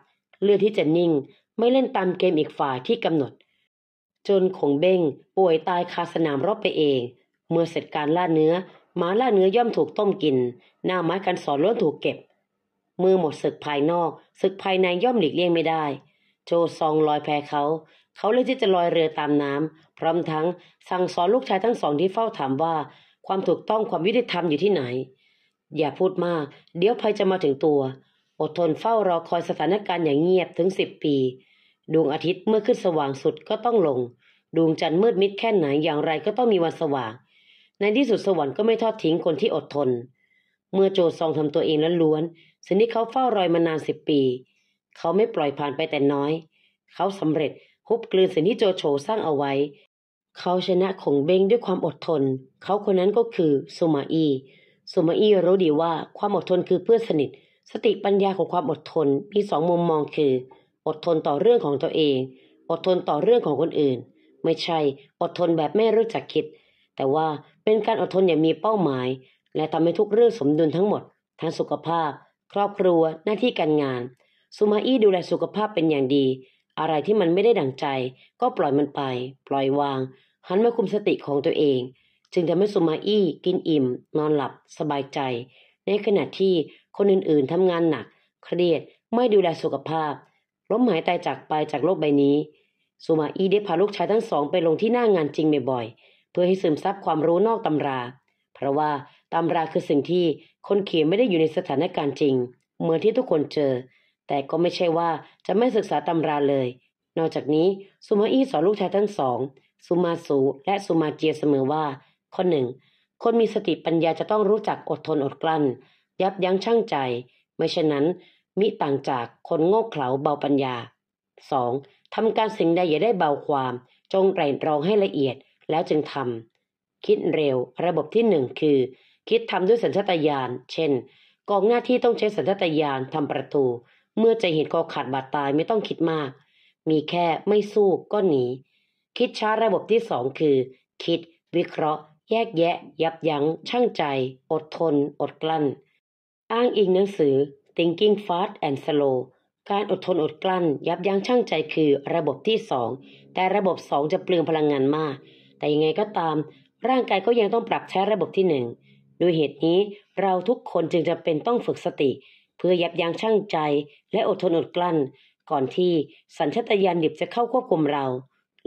เลือกที่จะนิ่ง ไม่เล่นตามเกมอีกฝ่ายที่กำหนด จนขงเบงป่วยตายคาสนามรบไปเอง เมื่อเสร็จการล่าเนื้อหมาล่าเนื้อย่อมถูกต้มกินหน้าไม้กันสอนล้วนถูกเก็บมือหมดศึกภายนอกศึกภายในย่อมหลีกเลี่ยงไม่ได้ โจซองลอยแพเขา เขาเลยที่จะลอยเรือตามน้ำ พร้อมทั้ง สั่งสอนลูกชายทั้งสองที่เฝ้าถามว่า ความถูกต้องความยุติธรรมอยู่ที่ไหน อย่าพูดมากเดี๋ยวภัยจะมาถึงตัว อดทนเฝ้ารอคอยสถานการณ์อย่างเงียบถึงสิบปีดวงอาทิตย์เมื่อขึ้นสว่างสุดก็ต้องลงดวงจันทร์มืดมิดแค่ไหนอย่างไรก็ต้องมีวันสว่าง ในที่สุดสวรรค์ก็ไม่ทอดทิ้งคนที่อดทน เมื่อโจซองทำตัวเองล้วนสิ่งที่เขาเฝ้ารอยมานานสิบปี เขาไม่ปล่อยผ่านไปแต่น้อย เขาสำเร็จฮุบกลืนสิ่งที่โจโฉสร้างเอาไว้ เขาชนะขงเบงด้วยความอดทน เขาคนนั้นก็คือสุมาอีสุมาอีรู้ดีว่าความอดทนคือเพื่อนสนิท สติปัญญาของความอดทนมีสองมุมมองคือ อดทนต่อเรื่องของตัวเอง อดทนต่อเรื่องของคนอื่น ไม่ใช่อดทนแบบไม่รู้จักคิด แต่ว่าเป็นการอดทนอย่างมีเป้าหมาย และทำให้ทุกเรื่องสมดุลทั้งหมดทั้งสุขภาพครอบครัวหน้าที่การงานซูมาอี้ดูแลสุขภาพเป็นอย่างดี อะไรที่มันไม่ได้ดังใจ ก็ปล่อยมันไป ปล่อยวาง หันมาคุมสติของตัวเอง จึงทำให้ซูมาอี้กินอิ่ม นอนหลับสบายใจ ในขณะที่คนอื่นๆทำงานหนัก เครียดไม่ดูแลสุขภาพล้มหายตายจากไปจากโลกใบนี้ซูมาอี้ได้พาลูกชายทั้งสองไปลงที่หน้างานจริงบ่อยๆเพื่อให้ซึมซับความรู้นอกตำรา เพราะว่าตำราคือสิ่งที่คนเขียนไม่ได้อยู่ในสถานการณ์จริงเหมือนที่ทุกคนเจอ แต่ก็ไม่ใช่ว่าจะไม่ศึกษาตำราเลย นอกจากนี้ซูมาอี้สอนลูกชายทั้งสองซูมาสูและซูมาเจียเสมอว่า ข้อหนึ่งคนมีสติปัญญาจะต้องรู้จักอดทนอดกลั้น ยับยั้งชั่งใจ ไม่เช่นนั้นมิต่างจากคนโง่เขลาเบาปัญญา 2. ทำการสิ่งใดอย่าได้เบาความ จงไตร่ตรองให้ละเอียดแล้วจึงทำคิดเร็ว ระบบที่1คือคิดทำด้วยสัญชาตญาณ เช่น กองหน้าที่ต้องใช้สัญชาตญาณทำประตู เมื่อจะเห็นกอขาดบาดตายไม่ต้องคิดมาก มีแค่ไม่สู้ก็หนี คิดช้าระบบที่สองคือ คิด วิเคราะห์ แยกแยะ ยับยัง้งชั่งใจ อดทน อดกลั้น อ้างอิงหนังสือ Thinking Fast and Slow การอดทนอดกลั้น ยับยั้งชั่งใจคือระบบที่สอง แต่ระบบสองจะเปลืองพลังงานมาก แต่ยังไงก็ตาม ร่างกายก็ยังต้องปรับใช้ระบบที่หนึ่งด้วยเหตุนี้เราทุกคนจึงจะเป็นต้องฝึกสติ เพื่อยับยั้งชั่งใจและอดทนอดกลั้น ก่อนที่สัญชตาตญาณดิบจะเข้าควบคุมเรา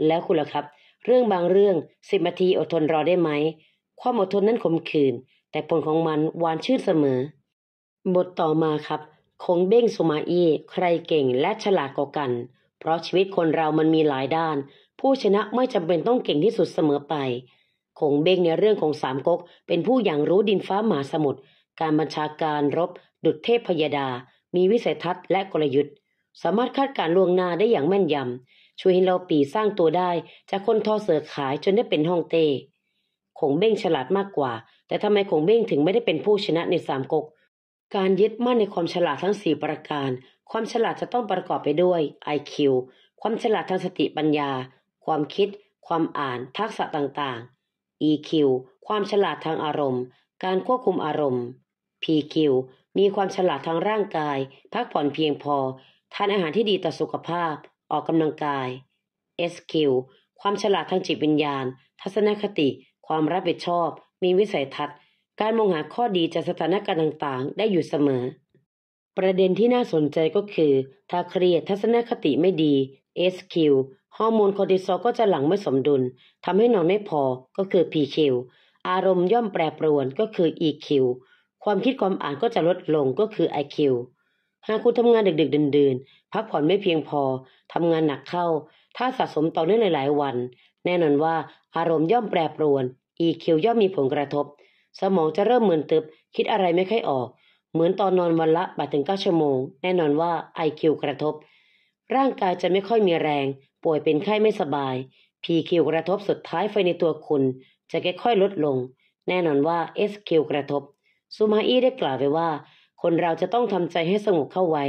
แล้วคุณล่ะครับ เรื่องบางเรื่องสิบนาทีอดทนรอได้ไหม ความอดทนนั้นขมขื่นแต่ผลของมันหวานชื่นเสมอ บทต่อมาครับคงเบ้งสุมาอี ใครเก่งและฉลาดกว่ากัน เพราะชีวิตคนเรามันมีหลายด้าน ผู้ชนะไม่จำเป็นต้องเก่งที่สุดเสมอไปคงเบ้งในเรื่องของสามก๊กเป็นผู้อย่างรู้ดินฟ้าหมาสมุทรการบัญชาการรบดุจเทพพยดา มีวิสัยทัศน์และกลยุทธ์ สามารถคาดการล่วงหน้าได้อย่างแม่นยำช่วยให้เราปีสร้างตัวได้จากคนทอเสือขายจนได้เป็นฮ่องเต้คงเบ้งฉลาดมากกว่า แต่ทำไมคงเบ้งถึงไม่ได้เป็นผู้ชนะในสามก๊กการยึดมั่นในความฉลาดทั้งสี่ประการความฉลาดจะต้องประกอบไปด้วย IQ ความฉลาดทางสติปัญญา ความคิด ความอ่าน ทักษะต่างๆ EQ ความฉลาดทางอารมณ์ การควบคุมอารมณ์ PQ มีความฉลาดทางร่างกาย พักผ่อนเพียงพอ ทานอาหารที่ดีต่อสุขภาพ ออกกำลังกาย SQ ความฉลาดทางจิตวิญญาณ ทัศนคติ ความรับผิดชอบ มีวิสัยทัศน์ การมองหาข้อดีจากสถานการณ์ต่างๆ ได้อยู่เสมอ ประเด็นที่น่าสนใจก็คือ ถ้าเครียดทัศนคติไม่ดี SQ ฮอร์โมนคอร์ติซอลก็จะหลั่งไม่สมดุล ทำให้นอนไม่พอก็คือ PQ อารมณ์ย่อมแปรปรวนก็คือ EQ ความคิดความอ่านก็จะลดลงก็คือ IQ หากคุณทำงานดึกๆดื่น ๆ พักผ่อนไม่เพียงพอ ทำงานหนักเข้า ถ้าสะสมต่อเนื่องหลายๆ วัน แน่นอนว่า อารมณ์ย่อมแปรปรวน EQ ย่อมมีผลกระทบ สมองจะเริ่มเหมือนตึบ คิดอะไรไม่ค่อยออก เหมือนตอนนอนวันละ 8-9 ชั่วโมง แน่นอนว่า IQ กระทบ ร่างกายจะไม่ค่อยมีแรงป่วยเป็นไข้ไม่สบาย PQ กระทบสุดท้ายไฟในตัวคุณ จะค่อยๆลดลง แน่นอนว่า SQ กระทบซูมาอี้ได้กล่าวไว้ว่า คนเราจะต้องทำใจให้สงบเข้าไว้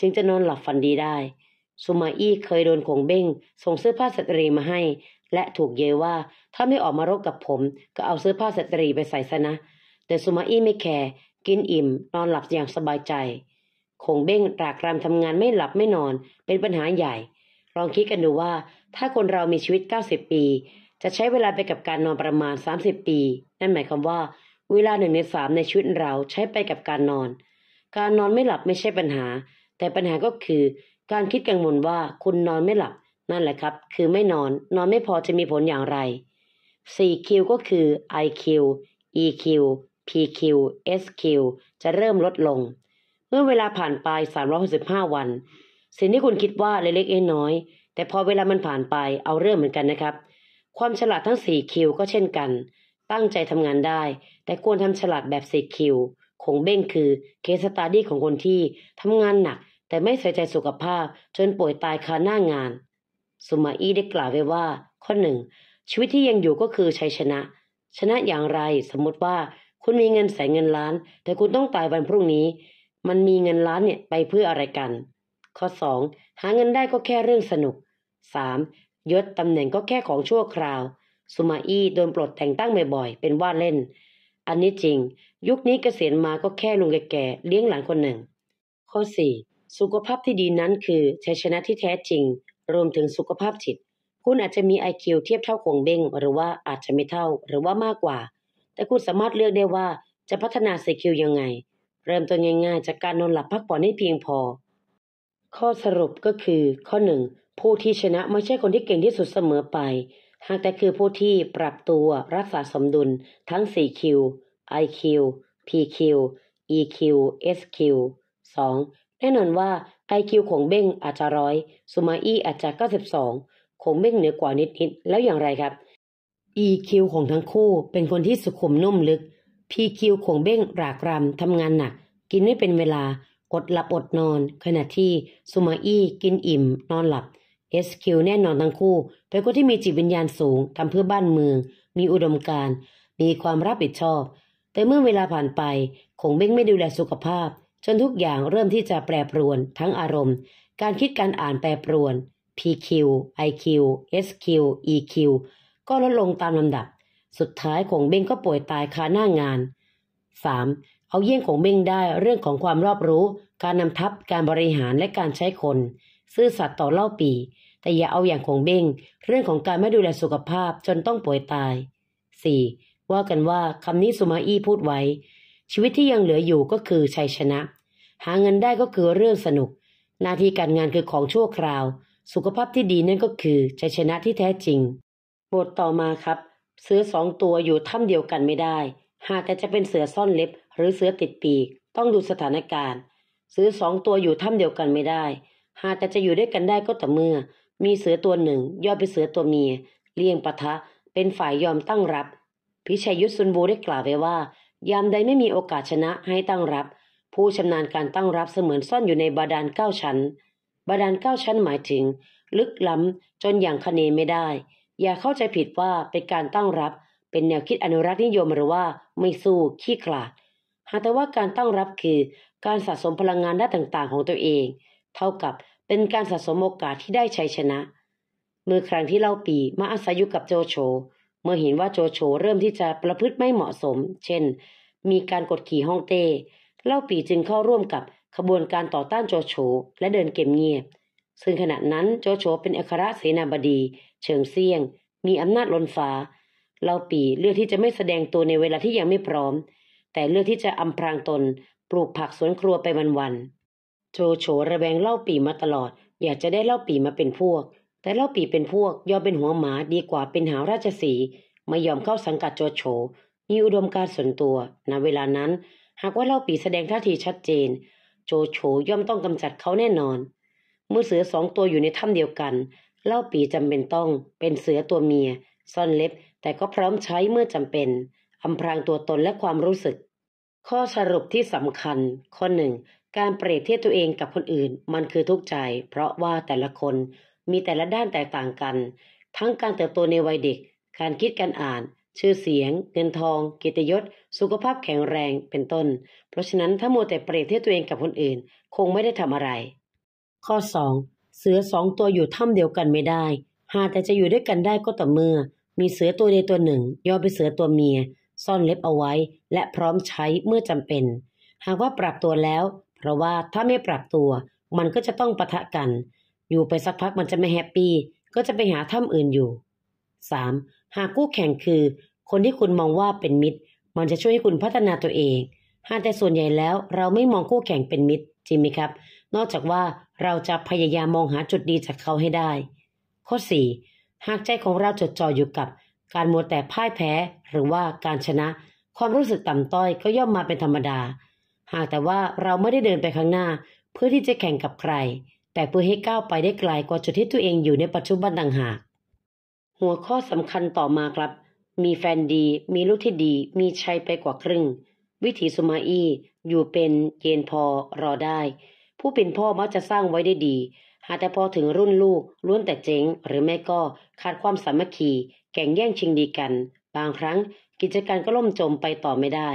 จึงจะนอนหลับฝันดีได้ ซูมาอี้เคยโดนคงเบ้ง ส่งเสื้อผ้าสตรีมาให้ และถูกเยว่าถ้าไม่ออกมารบกับผมก็เอาเสื้อผ้าสตรีไปใส่ซะนะ แต่ซูมาอี้ไม่แคร์กินอิ่มนอนหลับอย่างสบายใจ คงเบ้งรากรามทำงานไม่หลับไม่นอน เป็นปัญหาใหญ่ลองคิดกันดูว่าถ้าคนเรามีชีวิต 90 ปี จะใช้เวลาไปกับการนอนประมาณ 30 ปี นั่นหมายความว่า เวลาหนึ่งในสามในชีวิตเราใช้ไปกับการนอน การนอนไม่หลับไม่ใช่ปัญหา แต่ปัญหาก็คือการคิดกังวลว่าคุณนอนไม่หลับ นั่นแหละครับ คือไม่นอนนอนไม่พอจะมีผลอย่างไร 4Q ก็คือ IQ EQ PQ SQ จะเริ่มลดลง เมื่อเวลาผ่านไป 365 วันสิ่งที่คุณคิดว่าเล็กๆเอ็น้อย แต่พอเวลามันผ่านไปเอาเรื่องเหมือนกันนะครับ ความฉลาดทั้ง4คิวก็เช่นกัน ตั้งใจทำงานได้ แต่ควรทำฉลาดแบบ4คิวคงเบ้งคือเคสตาดี้ของคนที่ทำงานหนัก แต่ไม่ใส่ใจสุขภาพจนป่วยตายคาหน้างานสุมาอี้ได้กล่าวไว้ว่า ข้อหนึ่ง ชีวิตที่ยังอยู่ก็คือชัยชนะ ชนะอย่างไรสมมติว่าคุณมีเงินแสนเงินล้าน แต่คุณต้องตายวันพรุ่งนี้ มันมีเงินล้านเนี่ยไปเพื่ออะไรกันข้อ 2. หาเงินได้ก็แค่เรื่องสนุก 3. ยศตำแหน่งก็แค่ของชั่วคราว สุมาอี้โดนปลดแต่งตั้งบ่อยๆ เป็นว่าเล่น อันนี้จริง ยุคนี้เกษียณมาก็แค่ลุงแก่ๆเลี้ยงหลานคนหนึ่ง ข้อ 4. สุขภาพที่ดีนั้นคือชัยชนะที่แท้จริง รวมถึงสุขภาพจิต คุณอาจจะมี IQ เทียบเท่าคงเบ้งหรือว่าอาจจะไม่เท่าหรือว่ามากกว่า แต่คุณสามารถเลือกได้ว่าจะพัฒนาสกิลยังไง เริ่มต้นง่ายๆ จากการนอนหลับพักผ่อนให้เพียงพอข้อสรุปก็คือ ข้อหนึ่ง ผู้ที่ชนะไม่ใช่คนที่เก่งที่สุดเสมอไป หากแต่คือผู้ที่ปรับตัวรักษาสมดุลทั้ง 4Q IQ PQ EQ SQ 2. แน่นอนว่า IQ ของเบ้งอาจจะร้อย สุมาอี้อาจจะ92ของเบ้งเหนือกว่านิดนิดแล้วอย่างไรครับ EQ ของทั้งคู่เป็นคนที่สุขุมนุ่มลึก PQ ของเบ้งรากรำทำงานหนัก กินไม่เป็นเวลาอดหลับอดนอน ขณะที่ซูมาอี้กินอิ่มนอนหลับเอสคิวแน่นอนทั้งคู่เป็นคนที่มีจิตวิญญาณสูงทำเพื่อบ้านเมือง มีอุดมการณ์ มีความรับผิดชอบ แต่เมื่อเวลาผ่านไปคงเบ้งไม่ดูแลสุขภาพ จนทุกอย่างเริ่มที่จะแปรปรวน ทั้งอารมณ์ การคิดการอ่านแปรปรวน PQ IQ SQ EQ ก็ลดลงตามลำดับ สุดท้ายคงเบ้งก็ป่วยตายคาหน้างาน 3. เอาเยี่ยงของเบ่งได้เรื่องของความรอบรู้ การนำทัพ การบริหารและการใช้คน ซื่อสัตย์ต่อเล่าปี แต่อย่าเอาอย่างของเบ่งเรื่องของการไม่ดูแลสุขภาพจนต้องป่วยตาย 4. ว่ากันว่าคำนี้สุมาอี้พูดไว้ ชีวิตที่ยังเหลืออยู่ก็คือชัยชนะ หาเงินได้ก็คือเรื่องสนุก หน้าที่การงานคือของชั่วคราว สุขภาพที่ดีนั่นก็คือ ชัยชนะที่แท้จริงบทต่อมาครับเสือสองตัวอยู่ถ้ำเดียวกันไม่ได้ หากแต่จะเป็นเสือซ่อนเล็บหรือเสือติดปีกต้องดูสถานการณ์เสือสองตัวอยู่ถ้ำเดียวกันไม่ได้ หากแต่จะอยู่ด้วยกันได้ก็แต่เมื่อ มีเสือตัวหนึ่งย่อไปเสือตัวเมียเลี่ยงปะทะเป็นฝ่ายยอมตั้งรับ พิชัยยุทธสุนบูได้กล่าวไว้ว่า ยามใดไม่มีโอกาสชนะให้ตั้งรับ ผู้ชำนาญการตั้งรับเสมือนซ่อนอยู่ในบาดาลเก้าชั้นบาดาลเก้าชั้นหมายถึง ลึกล้ำจนอย่างคเนไม่ได้ อย่าเข้าใจผิดว่าเป็นการตั้งรับ เป็นแนวคิดอนุรักษ์นิยมหรือว่าไม่สู้ ขี้ขลาดหากแต่ว่าการตั้งรับคือการสะสมพลังงานด้านต่างๆ ของตัวเอง เท่ากับเป็นการสะสมโอกาสที่ได้ชัยชนะ เมื่อครั้งที่เล่าปีมาอาศัยอยู่กับโจโฉเมื่อเห็นว่าโจโฉเริ่มที่จะประพฤติไม่เหมาะสม เช่นมีการกดขี่ฮ่องเต้เล่าปีจึงเข้าร่วมกับขบวนการต่อต้านโจโฉและเดินเก็บเงียบ ซึ่งขณะนั้นโจโฉเป็นอัครเสนาบดี เชิงเซี่ยง มีอำนาจล้นฟ้าเล่าปีเลือกที่จะไม่แสดงตัวในเวลาที่ยังไม่พร้อมแต่เลือกที่จะอำพรางตน ปลูกผักสวนครัวไปวันๆโชโฉระแวงเล่าปีมาตลอด อยากจะได้เล่าปีมาเป็นพวก แต่เล่าปีเป็นพวกยอมเป็นหัวหมาดีกว่าเป็นหาวราชสี ไม่ยอมเข้าสังกัดโจโฉ มีอุดมการส่วนตัว ณเวลานั้นหากว่าเล่าปีแสดงท่าทีชัดเจน โจโฉย่อมต้องกำจัดเขาแน่นอนเมื่อเสือสองตัวอยู่ในถ้ำเดียวกัน เล่าปีจำเป็นต้อง เป็นเสือตัวเมีย ซ่อนเล็บแต่ก็พร้อมใช้เมื่อจำเป็นอำพรางตัวตนและความรู้สึก ข้อสรุปที่สำคัญ ข้อหนึ่ง การเปรียบเทียบตัวเองกับคนอื่น มันคือทุกข์ใจ เพราะว่าแต่ละคนมีแต่ละด้านแตกต่างกัน ทั้งการเติบโตในวัยเด็ก การคิดการอ่าน ชื่อเสียง เงินทอง เกียรติยศ สุขภาพแข็งแรง เป็นต้น เพราะฉะนั้น ถ้าโมแต่เปรียบเทียบตัวเองกับคนอื่น คงไม่ได้ทำอะไร ข้อ2เสือสองตัวอยู่ถ้ำเดียวกันไม่ได้ หากแต่จะอยู่ด้วยกันได้ก็ต่อเมื่อ มีเสือตัวใดตัวหนึ่งย่อไปเสือตัวเมียซ่อนเล็บเอาไว้ และพร้อมใช้เมื่อจำเป็น หากว่าปรับตัวแล้ว เพราะว่าถ้าไม่ปรับตัวมันก็จะต้องปะทะกัน อยู่ไปสักพักมันจะไม่แฮปปี้ก็จะไปหาถ้ำอื่นอยู่ 3. หากคู่แข่งคือ คนที่คุณมองว่าเป็นมิตร มันจะช่วยให้คุณพัฒนาตัวเอง หากแต่ส่วนใหญ่แล้ว เราไม่มองคู่แข่งเป็นมิตรจริงไหมครับ นอกจากว่าเราจะพยายามมองหาจุดดีจากเขาให้ได้ ข้อ4หากใจของเราจดจ่ออยู่กับการมัวแต่พ่ายแพ้ หรือว่าการชนะความรู้สึกต่ำต้อยก็ย่อมมาเป็นธรรมดา หากแต่ว่าเราไม่ได้เดินไปข้างหน้าเพื่อที่จะแข่งกับใคร แต่เพื่อให้ก้าวไปได้ไกลกว่าจุดที่ตัวเองอยู่ในปัจจุบันต่างหาก หัวข้อสำคัญต่อมาครับ มีแฟนดีมีลูกที่ดีมีชัยไปกว่าครึ่ง วิถีสุมาอี้อยู่เป็นเกณฑ์พอรอได้ ผู้เป็นพ่อมักจะสร้างไว้ได้ดี หากแต่พอถึงรุ่นลูกล้วนแต่เจ๊งหรือแม่ก็ขาดความสามัคคีแข่งแย่งชิงดีกัน บางครั้งกิจการก็ล่มจมไปต่อไม่ได้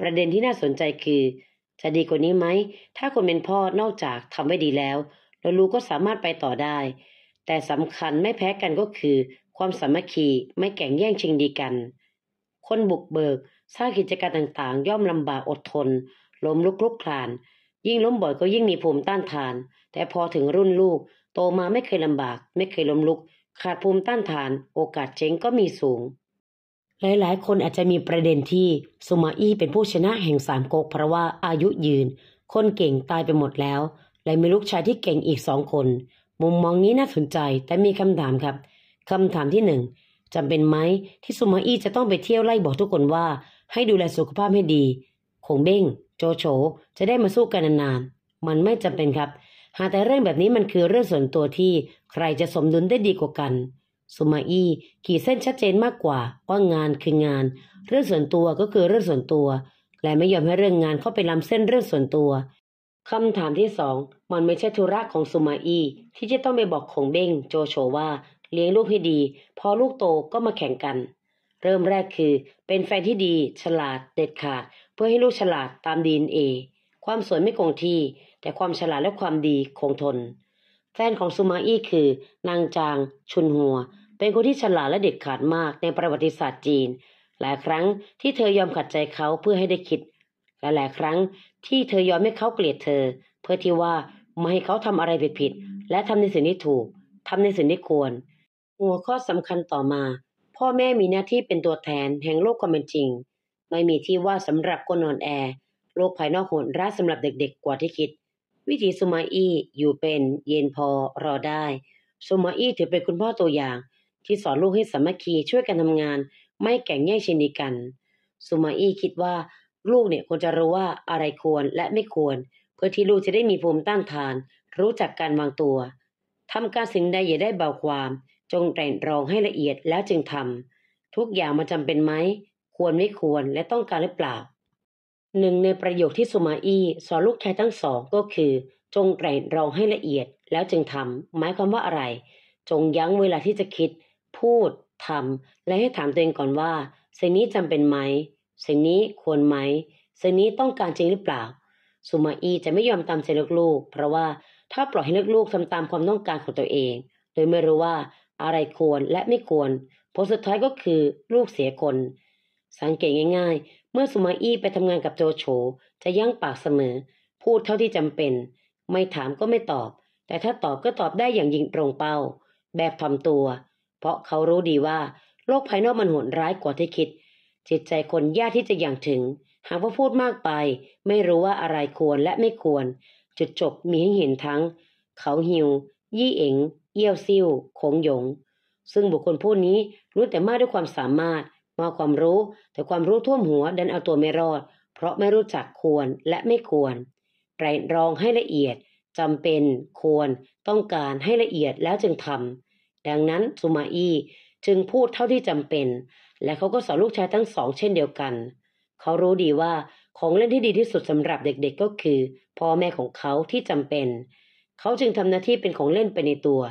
ประเด็นที่น่าสนใจคือ จะดีกว่านี้ไหม ถ้าคนเป็นพ่อนอกจากทำไว้ดีแล้วเลาลูกก็สามารถไปต่อได้ แต่สำคัญไม่แพ้กันก็คือ ความสามัคคีไม่แข่งแย่งชิงดีกัน คนบุกเบิก สร้างกิจการต่าง ๆ ย่อมลำบากอดทนล้มลุกลุกคลาน ยิ่งล้มบ่อยก็ยิ่งมีภูมิต้านทาน แต่พอถึงรุ่นลูก โตมาไม่เคยลำบาก ไม่เคยล้มลุกขาดภูมิต้านทาน โอกาสเจ๊งก็มีสูง หลายๆ คนอาจจะมีประเด็นที่ซูมาอี้เป็นผู้ชนะแห่งสามก๊กเพราะว่าอายุยืน คนเก่งตายไปหมดแล้ว และมีลูกชายที่เก่งอีกสองคน มุมมองนี้น่าสนใจ แต่มีคำถามครับ คำถามที่หนึ่งจำเป็นไหมที่ซูมาอี้จะต้องไปเที่ยวไล่บอกทุกคนว่า ให้ดูแลสุขภาพให้ดี คงเบ้งโจโฉจะได้มาสู้กันนานๆมันไม่จำเป็นครับหากแต่เรื่องแบบนี้มันคือเรื่องส่วนตัวที่ใครจะสมดุลได้ดีกว่ากัน สุมาอี้ขีดเส้นชัดเจนมากกว่าว่างานคืองาน เรื่องส่วนตัวก็คือเรื่องส่วนตัว และไม่ยอมให้เรื่องงานเข้าไปล้ำเส้นเรื่องส่วนตัวคำถามที่สองมันไม่ใช่ธุระของสุมาอี้ที่จะต้องไปบอกของเบ้งโจโฉว่า เลี้ยงลูกให้ดีพอลูกโตก็มาแข่งกัน เริ่มแรกคือ เป็นแฟนที่ดี ฉลาด เด็ดขาด เพื่อให้ลูกฉลาดตามดีเอ็นเอ ความสวยไม่คงที่แต่ความฉลาดและความดีคงทนแฟนของซูมาอี้คือ นางจางชุนหัว เป็นคนที่ฉลาดและเด็ดขาดมากในประวัติศาสตร์จีน หลายครั้งที่เธอยอมขัดใจเขาเพื่อให้ได้คิด และหลายครั้งที่เธอยอมให้เขาเกลียดเธอเพื่อที่ว่าไม่ให้เขาทำอะไรผิดๆและทำในสิ่งที่ถูก ทำในสิ่งที่ควร หัวข้อสำคัญต่อมา พ่อแม่มีหน้าที่เป็นตัวแทนแห่งโลกความเป็นจริง ไม่มีที่ว่าสำหรับคนนอนแอโลกภายนอกโหดร้ายสำหรับเด็ก ๆกว่าที่คิดวิถีสุมาอี้อยู่เป็นเย็นพอรอได้สุมาอี้ถือเป็นคุณพ่อตัวอย่าง ที่สอนลูกให้สามัคคีช่วยกันทำงาน ไม่แข่งแย่งชิงดีกัน สุมาอี้คิดว่าลูกเนี่ยควรจะรู้ว่าอะไรควรและไม่ควร เพื่อที่ลูกจะได้มีภูมิต้านทาน รู้จักการวางตัวทำการสิ่งใดอย่าได้เบาความ จงแตร่งรองให้ละเอียดแล้วจึงทำทุกอย่างมันจำเป็นไหมควรไม่ควรและต้องการหรือเปล่าหนึ่งในประโยคที่สุมาอี้สอนลูกชายทั้งสองก็คือ จงแตร่รองให้ละเอียดแล้วจึงทำหมายความว่าอะไร จงยั้งเวลาที่จะคิด พูดทำและให้ถามตัวเองก่อนว่าสิ่งนี้จำเป็นไหมสิ่งนี้ควรไหมสิ่งนี้ต้องการจริงหรือเปล่า สุมาอี้จะไม่ยอมตามใจลูกๆเพราะว่าถ้าปล่อยให้ลูกๆทำตามความต้องการของตัวเอง โดยไม่รู้ว่าอะไรควรและไม่ควรผลสุดท้ายก็คือลูกเสียคนสังเกตง่ายเมื่อสุมาอี้ไปทำงานกับโจโฉ จะยั่งปากเสมอ พูดเท่าที่จำเป็น ไม่ถามก็ไม่ตอบ แต่ถ้าตอบก็ตอบได้อย่างยิงตรงเป้า แบบทำตัว เพราะเขารู้ดีว่าโลกภายนอกมันโหดร้ายกว่าที่คิด จิตใจคนยากที่จะอย่างถึง หากว่าพูดมากไป ไม่รู้ว่าอะไรควรและไม่ควร จุดจบมีให้เห็นทั้ง เขาหิว ยี่เอ๋งเอี้ยวซิ่วโขงหยงซึ่งบุคคลผู้นี้รู้แต่มากด้วยความสามารถมาความรู้แต่ความรู้ท่วมหัวดันเอาตัวไม่รอด เพราะไม่รู้จักควรและไม่ควรไตรรองให้ละเอียดจำเป็นควร ต้องการให้ละเอียดแล้วจึงทำดังนั้นสุมาอีจึงพูดเท่าที่จำเป็น และเขาก็สอนลูกชายทั้งสองเช่นเดียวกัน เขารู้ดีว่าของเล่นที่ดีที่สุดสำหรับเด็กๆก็คือพ่อแม่ของเขาที่จำเป็น เขาจึงทำหน้าที่เป็นของเล่นไปในตัว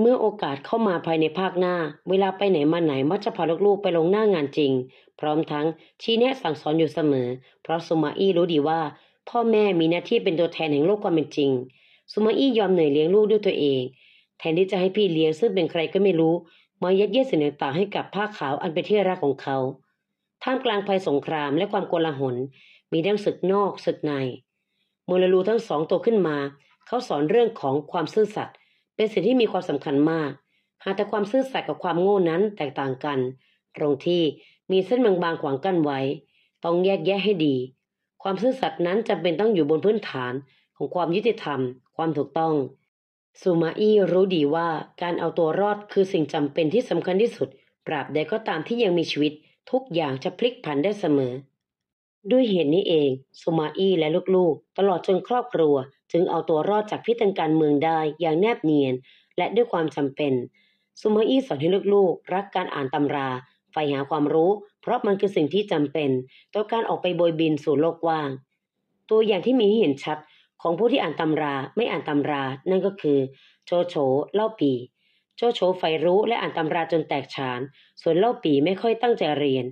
เมื่อโอกาสเข้ามาภายในภาคหน้า เวลาไปไหนมาไหนมักจะพาลูกๆไปลงหน้างานจริง พร้อมทั้งชี้แนะสั่งสอนอยู่เสมอ เพราะสุมาอี้รู้ดีว่าพ่อแม่มีหน้าที่เป็นตัวแทนแห่งโลกความเป็นจริง สุมาอี้ยอมเหนื่อยเลี้ยงลูกด้วยตัวเอง แทนที่จะให้พี่เลี้ยงซึ่งเป็นใครก็ไม่รู้มายัดเยียดสิ่งต่างๆให้กับผ้าขาวอันเป็นที่รักของเขา ท่ามกลางภัยสงครามและความโกลาหล มีดั้งศึกนอกศึกในมูลลูทั้งสองโตขึ้นมา เขาสอนเรื่องของความซื่อสัตย์เป็นสิ่งที่มีความสำคัญมาก หากแต่ความซื่อสัตย์กับความโง่นั้นแตกต่างกัน ตรงที่มีเส้นบางๆ ขวางกั้นไว้ ต้องแยกแยะให้ดี ความซื่อสัตย์นั้นจำเป็นต้องอยู่บนพื้นฐานของความยุติธรรม ความถูกต้องซูมาอี้รู้ดีว่าการเอาตัวรอดคือสิ่งจำเป็นที่สำคัญที่สุด ปราบใดก็ตามที่ยังมีชีวิต ทุกอย่างจะพลิกผันได้เสมอ ด้วยเหตุนนี้เองซูมาอี้และลูกๆตลอดจนครอบครัวจึงเอาตัวรอดจากพิษทางการเมืองได้อย่างแนบเนียนและด้วยความจำเป็นซูมาอี้สอนให้ลูกๆ รักการอ่านตำราใฝ่หาความรู้ เพราะมันคือสิ่งที่จำเป็นต่อการออกไปบยบินสู่โลกว่าง ตัวอย่างที่มีให้เห็นชัด ของผู้ที่อ่านตำราไม่อ่านตำรา นั่นก็คือโจโฉเล่าปีโจโฉใฝ่รู้และอ่านตำราจนแตกฉาน ส่วนเล่าปีไม่ค่อยตั้งใจเรียน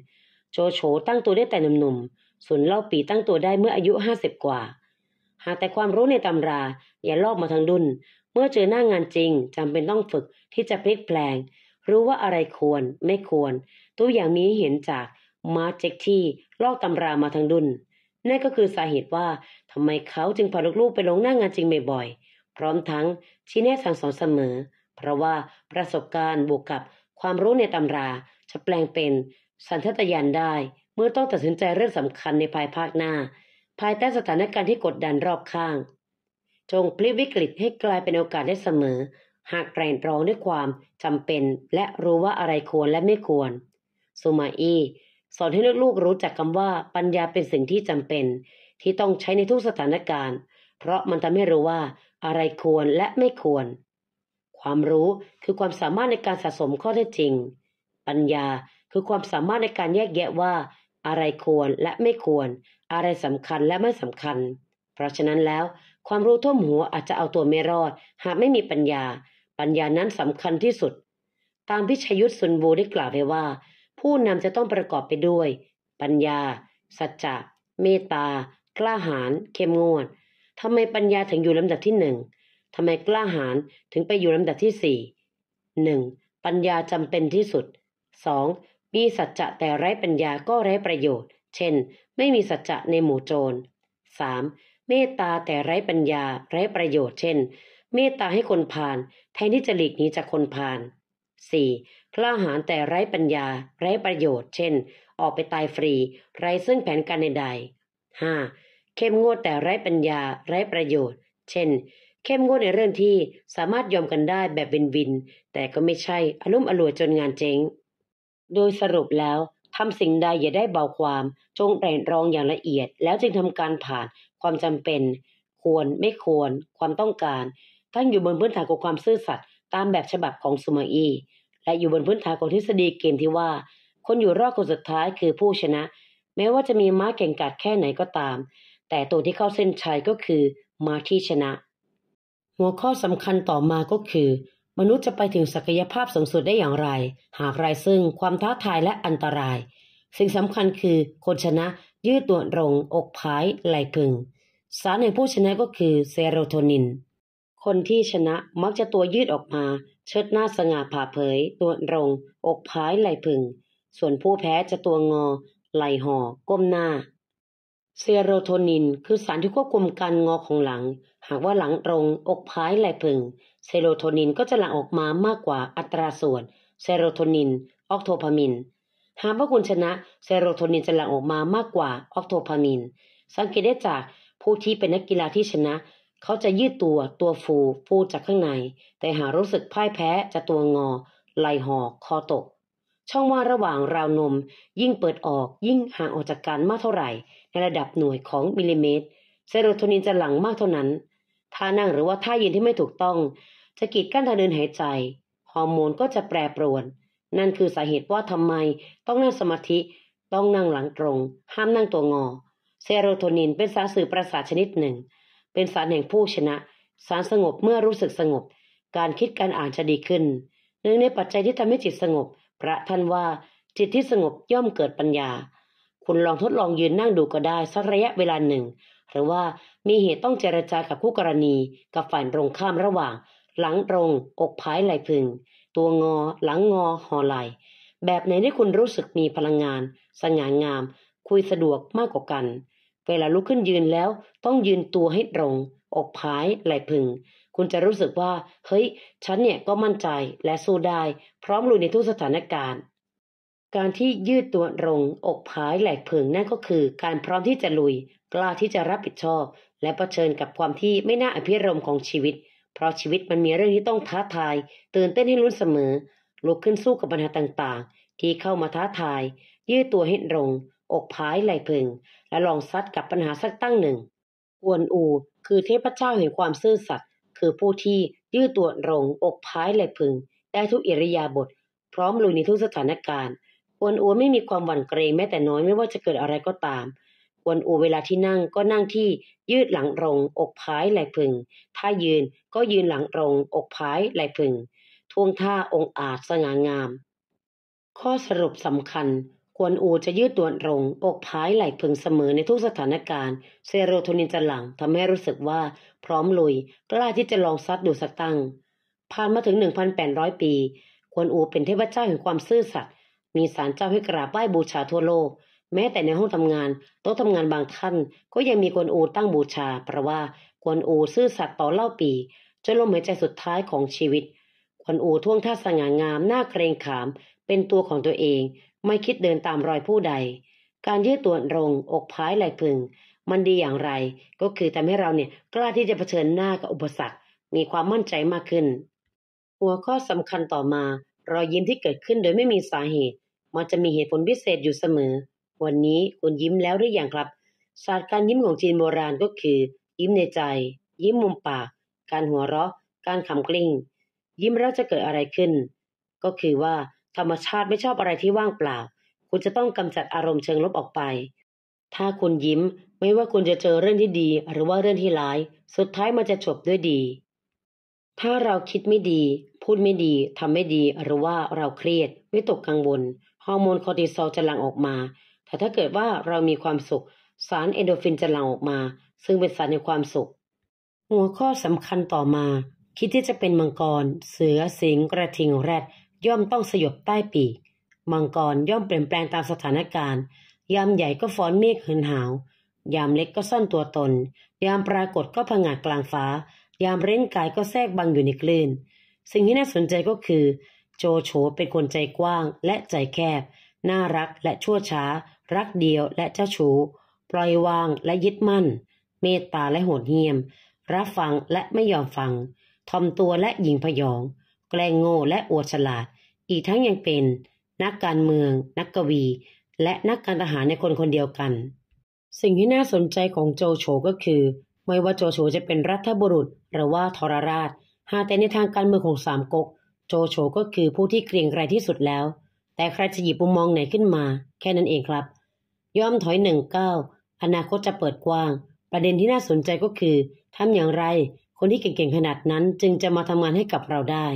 โจโฉตั้งตัวได้แต่หนุ่มๆส่วนเล่าปีตั้งตัวได้เมื่ออายุห้าสิบกว่าหากแต่ความรู้ในตำราอย่าลอกมาทางดุนเมื่อเจอหน้างานจริง จำเป็นต้องฝึกที่จะพลิกแปลง รู้ว่าอะไรควรไม่ควรตัวอย่างมีเห็นจากมาเจ็กที่ลอกตำรามาทางดุนนั่นก็คือสาเหตุว่าทำไมเขาจึงพาลูกๆไปลงหน้างานจริงบ่อยๆพร้อมทั้งชี้แนะสั่งสอนเสมอ เพราะว่าประสบการณ์บวกกับความรู้ในตำรา จะแปลงเป็นสันทัตยานได้ เมื่อต้องตัดสินใจเรื่องสำคัญในภายภาคหน้าภายใต้สถานการณ์ที่กดดันรอบข้าง จงพลิกวิกฤตให้กลายเป็นโอกาสได้เสมอ หากแกร่งรองด้วยความจำเป็น และรู้ว่าอะไรควรและไม่ควรสุมาอี สอนให้ลูกๆรู้จักคำว่าปัญญาเป็นสิ่งที่จำเป็น ที่ต้องใช้ในทุกสถานการณ์ เพราะมันทำให้รู้ว่าอะไรควรและไม่ควร ความรู้คือความสามารถในการสะสมข้อเท็จจริง ปัญญาคือความสามารถในการแยกแยะว่า อะไรควรและไม่ควรอะไรสำคัญและไม่สำคัญ เพราะฉะนั้นแล้วความรู้ท่วมหัวอาจจะเอาตัวไม่รอดหากไม่มีปัญญา ปัญญานั้นสำคัญที่สุด ตามพิชยุทธสุนบูได้กล่าวไว้ว่า ผู้นำจะต้องประกอบไปด้วย ปัญญา สัจจะเมตตา กล้าหาญเข้มงวดทำไมปัญญาถึงอยู่ลำดับที่หนึ่งทำไมกล้าหาญถึงไปอยู่ลำดับที่สี่หนึ่งปัญญาจำเป็นที่สุดสองมีสัจจะแต่ไร้ปัญญาก็ไร้ประโยชน์เช่น ไม่มีสัจจะในหมู่โจร 3. เมตตาแต่ไร้ปัญญาไร้ประโยชน์เช่น เมตตาให้คนผ่านแทนที่จะหลีกหนีจากคนผ่าน 4. กล้าหาญแต่ไร้ปัญญา ไร้ประโยชน์เช่น ออกไปตายฟรีไร้ซึ่งแผนการใดๆ 5. เข้มงวดแต่ไร้ปัญญา ไร้ประโยชน์ เช่น เข้มงวดในเรื่องที่สามารถยอมกันได้แบบวินวิน แต่ก็ไม่ใช่อารมณ์อรวยจนงานเจ๊งโดยสรุปแล้วทำสิ่งใดอย่าได้เบาความ จงแต่งรองอย่างละเอียด แล้วจึงทำการผ่านความจำเป็น ควรไม่ควร ความต้องการตั้งอยู่บนพื้นฐานของความซื่อสัตย์ตามแบบฉบับของซูมาอี และอยู่บนพื้นฐานของทฤษฎีเกมที่ว่า คนอยู่รอดคนสุดท้ายคือผู้ชนะ แม้ว่าจะมีม้าเก่งกาจแค่ไหนก็ตาม แต่ตัวที่เข้าเส้นชัยก็คือม้าที่ชนะ หัวข้อสำคัญต่อมาก็คือมนุษย์จะไปถึงศักยภาพสูงสุดได้อย่างไร หากไรซึ่งความท้าทายและอันตราย สิ่งสำคัญคือ คนชนะ ยืดตัวตรง อกพายไหลพึงสารในผู้ชนะก็คือเซโรโทนิน คนที่ชนะมักจะตัวยืดออกมา เชิดหน้าสง่าผ่าเผย ตัวตรง อกพายไหลพึงส่วนผู้แพ้จะตัวงอ ไหลห่อก้มหน้า เซโรโทนิน คือสารที่ควบคุมการงอของหลัง หากว่าหลังตรง อกพายไหลพึงเซโรโทนินก็จะหลั่งออกมามากกว่าอัตราส่วน เซโรโทนิน ออกโทพามินหากว่าคุณชนะ เซโรโทนินจะหลั่งออกมามากกว่าออกโทพามินสังเกตได้จากผู้ที่เป็นนักกีฬาที่ชนะ เขาจะยืดตัวตัวฟู ฟูจากข้างใน แต่หากรู้สึกพ่ายแพ้ จะตัวงอไหลหอคอตก ช่องว่างระหว่างราวนมยิ่งเปิดออกยิ่งห่างออกจากกันมากเท่าไหร่ ในระดับหน่วยของมิลลิเมตร เซโรโทนินจะหลั่งมากเท่านั้นท่านั่งหรือว่าท่ายืนที่ไม่ถูกต้อง จะกีดกั้นทางเดินหายใจฮอร์โมนก็จะแปรปรวน นั่นคือสาเหตุว่าทำไมต้องนั่งสมาธิ ต้องนั่งหลังตรง ห้ามนั่งตัวงอ เซโรโทนินเป็นสารสื่อประสาทชนิดหนึ่ง เป็นสารแห่งผู้ชนะ สารสงบเมื่อรู้สึกสงบ การคิดการอ่านจะดีขึ้นหนึ่งในปัจจัยที่ทำให้จิตสงบ พระท่านว่าจิตที่สงบย่อมเกิดปัญญา คุณลองทดลองยืนนั่งดูก็ได้สักระยะเวลาหนึ่ง หรือว่ามีเหตุต้องเจรจา กับคู่กรณี กับฝ่ายตรงข้ามระหว่าง หลังตรง อกพายไหลพึง ตัวงอ หลังงอหอไหล แบบไหนที่คุณรู้สึกมีพลังงานสง่างาม คุยสะดวกมากกว่ากัน เวลาลุกขึ้นยืนแล้วต้องยืนตัวให้ตรง อกพายไหลพึง คุณจะรู้สึกว่า เฮ้ย ฉันเนี่ยก็มั่นใจและสู้ได้ พร้อมลุยในทุกสถานการณ์ การที่ยืดตัวตรง อกผายไหลเพิงนั่นก็คือ การพร้อมที่จะลุย กล้าที่จะรับผิดชอบและะเผชิญกับความที่ไม่น่าอภิรมของชีวิต เพราะชีวิตมันมีเรื่องที่ต้องท้าทายตื่นเต้นให้ลุ้นเสมอ ลุกขึ้นสู้กับปัญหาต่างๆ ที่เข้ามาท้าทาย ยืดตัวให้ตรง อกพายไหลพึง และลองซัดกับปัญหาสักตั้งหนึ่งกวนอูคือเทพเจ้าแห่งความซื่อสัตย์ คือผู้ที่ยืดตัวตรง อกพายไหลพึงได้ทุกอิริยาบถ พร้อมลุยในทุกสถานการณ์กวนอูไม่มีความหวั่นเกรงแม้แต่น้อยไม่ว่าจะเกิดอะไรก็ตามกวนอูเวลาที่นั่งก็นั่งที่ยืดหลังรง อกพายไหลพึง ถ้ายืนก็ยืนหลังรง อกพายไหลพึง ท่วงท่าองอาจสง่างาม ข้อสรุปสำคัญกวนอูจะยืดตัวตรง อกพายไหลพึงเสมอในทุกสถานการณ์ เซโรโทนินจะหลังทำให้รู้สึกว่าพร้อมลุย กล้าที่จะลองซัดดูสักตั้งผ่านมาถึง 1,800 ปีกวนอูเป็นเทพเจ้าแห่งความซื่อสัตย์มีสารเจ้าให้กราบไหว้บูชาทั่วโลกแม้แต่ในห้องทำงานโต๊ะทำงานบางท่าน ก็ยังมีกวนอูตั้งบูชา เพราะว่ากวนอูซื่อสัตย์ต่อเล่าปีจนลมหายใจสุดท้ายของชีวิตกวนอูท่วงท่าสง่างามหน้าเกรงขาม เป็นตัวของตัวเองไม่คิดเดินตามรอยผู้ใด การยืดตัวลรง อกพายไหลพึงมันดีอย่างไร ก็คือทำให้เราเนี่ยกล้าที่จะเผชิญหน้ากับอุปสรรคมีความมั่นใจมากขึ้น หัวข้อสำคัญต่อมา รอยยิ้มที่เกิดขึ้นโดยไม่มีสาเหตุมันจะมีเหตุผลพิเศษอยู่เสมอวันนี้คุณยิ้มแล้วหรืออยังครับศาสตร์การยิ้มของจีนโบราณก็คือ ยิ้มในใจ ยิ้มมุมปาก การหัวเราะ การขำกลิ้ง ยิ้มแล้วจะเกิดอะไรขึ้น ก็คือว่าธรรมชาติไม่ชอบอะไรที่ว่างเปล่า คุณจะต้องกำจัดอารมณ์เชิงลบออกไป ถ้าคุณยิ้มไม่ว่าคุณจะเจอเรื่องที่ดี หรือว่าเรื่องที่ร้าย สุดท้ายมันจะจบด้วยดี ถ้าเราคิดไม่ดี พูดไม่ดีทำไม่ดีหรือว่าเราเครียดไม่ตกกังวล ฮอร์โมนคอร์ติซอลจะหลั่งออกมาแต่ถ้าเกิดว่าเรามีความสุข สารเอนโดฟินจะหลั่งออกมา ซึ่งเป็นสารในความสุข หัวข้อสำคัญต่อมา คิดที่จะเป็นมังกร เสือสิงกระทิงแรดย่อมต้องสยบใต้ปีกมังกรย่อมเปลี่ยนแปลงตามสถานการณ์ ยามใหญ่ก็ฟ้อนเมฆเหินหาวยามเล็กก็ซ่อนตัวตน ยามปรากฏก็ผงาดกลางฟ้า ยามเร้นกายก็แทรกบังอยู่ในกลื่นสิ่งที่น่าสนใจก็คือ โจโฉเป็นคนใจกว้างและใจแคบน่ารักและชั่วช้ารักเดียวและเจ้าชู้ปล่อยวางและยึดมั่น เมตตาและโหดเหี้ยม รับฟังและไม่ยอมฟัง ทอมตัวและหญิงพยอง แกล้งโง่และอวดฉลาด อีกทั้งยังเป็นนักการเมือง นักกวี และนักการทหารในคนคนเดียวกัน สิ่งที่น่าสนใจของโจโฉก็คือ ไม่ว่าโจโฉจะเป็นรัฐบุรุษหรือว่าทรราชหากแต่ในทางการเมืองของสามก๊กโจโฉก็คือผู้ที่เกรียงไกรที่สุดแล้วแต่ใครจะหยิบมุมมองไหนขึ้นมา แค่นั้นเองครับย่อมถอยหนึ่งก้าวอนาคตจะเปิดกว้าง ประเด็นที่น่าสนใจก็คือทำอย่างไร คนที่เก่งๆขนาดนั้นจึงจะมาทำงานให้กับเราได้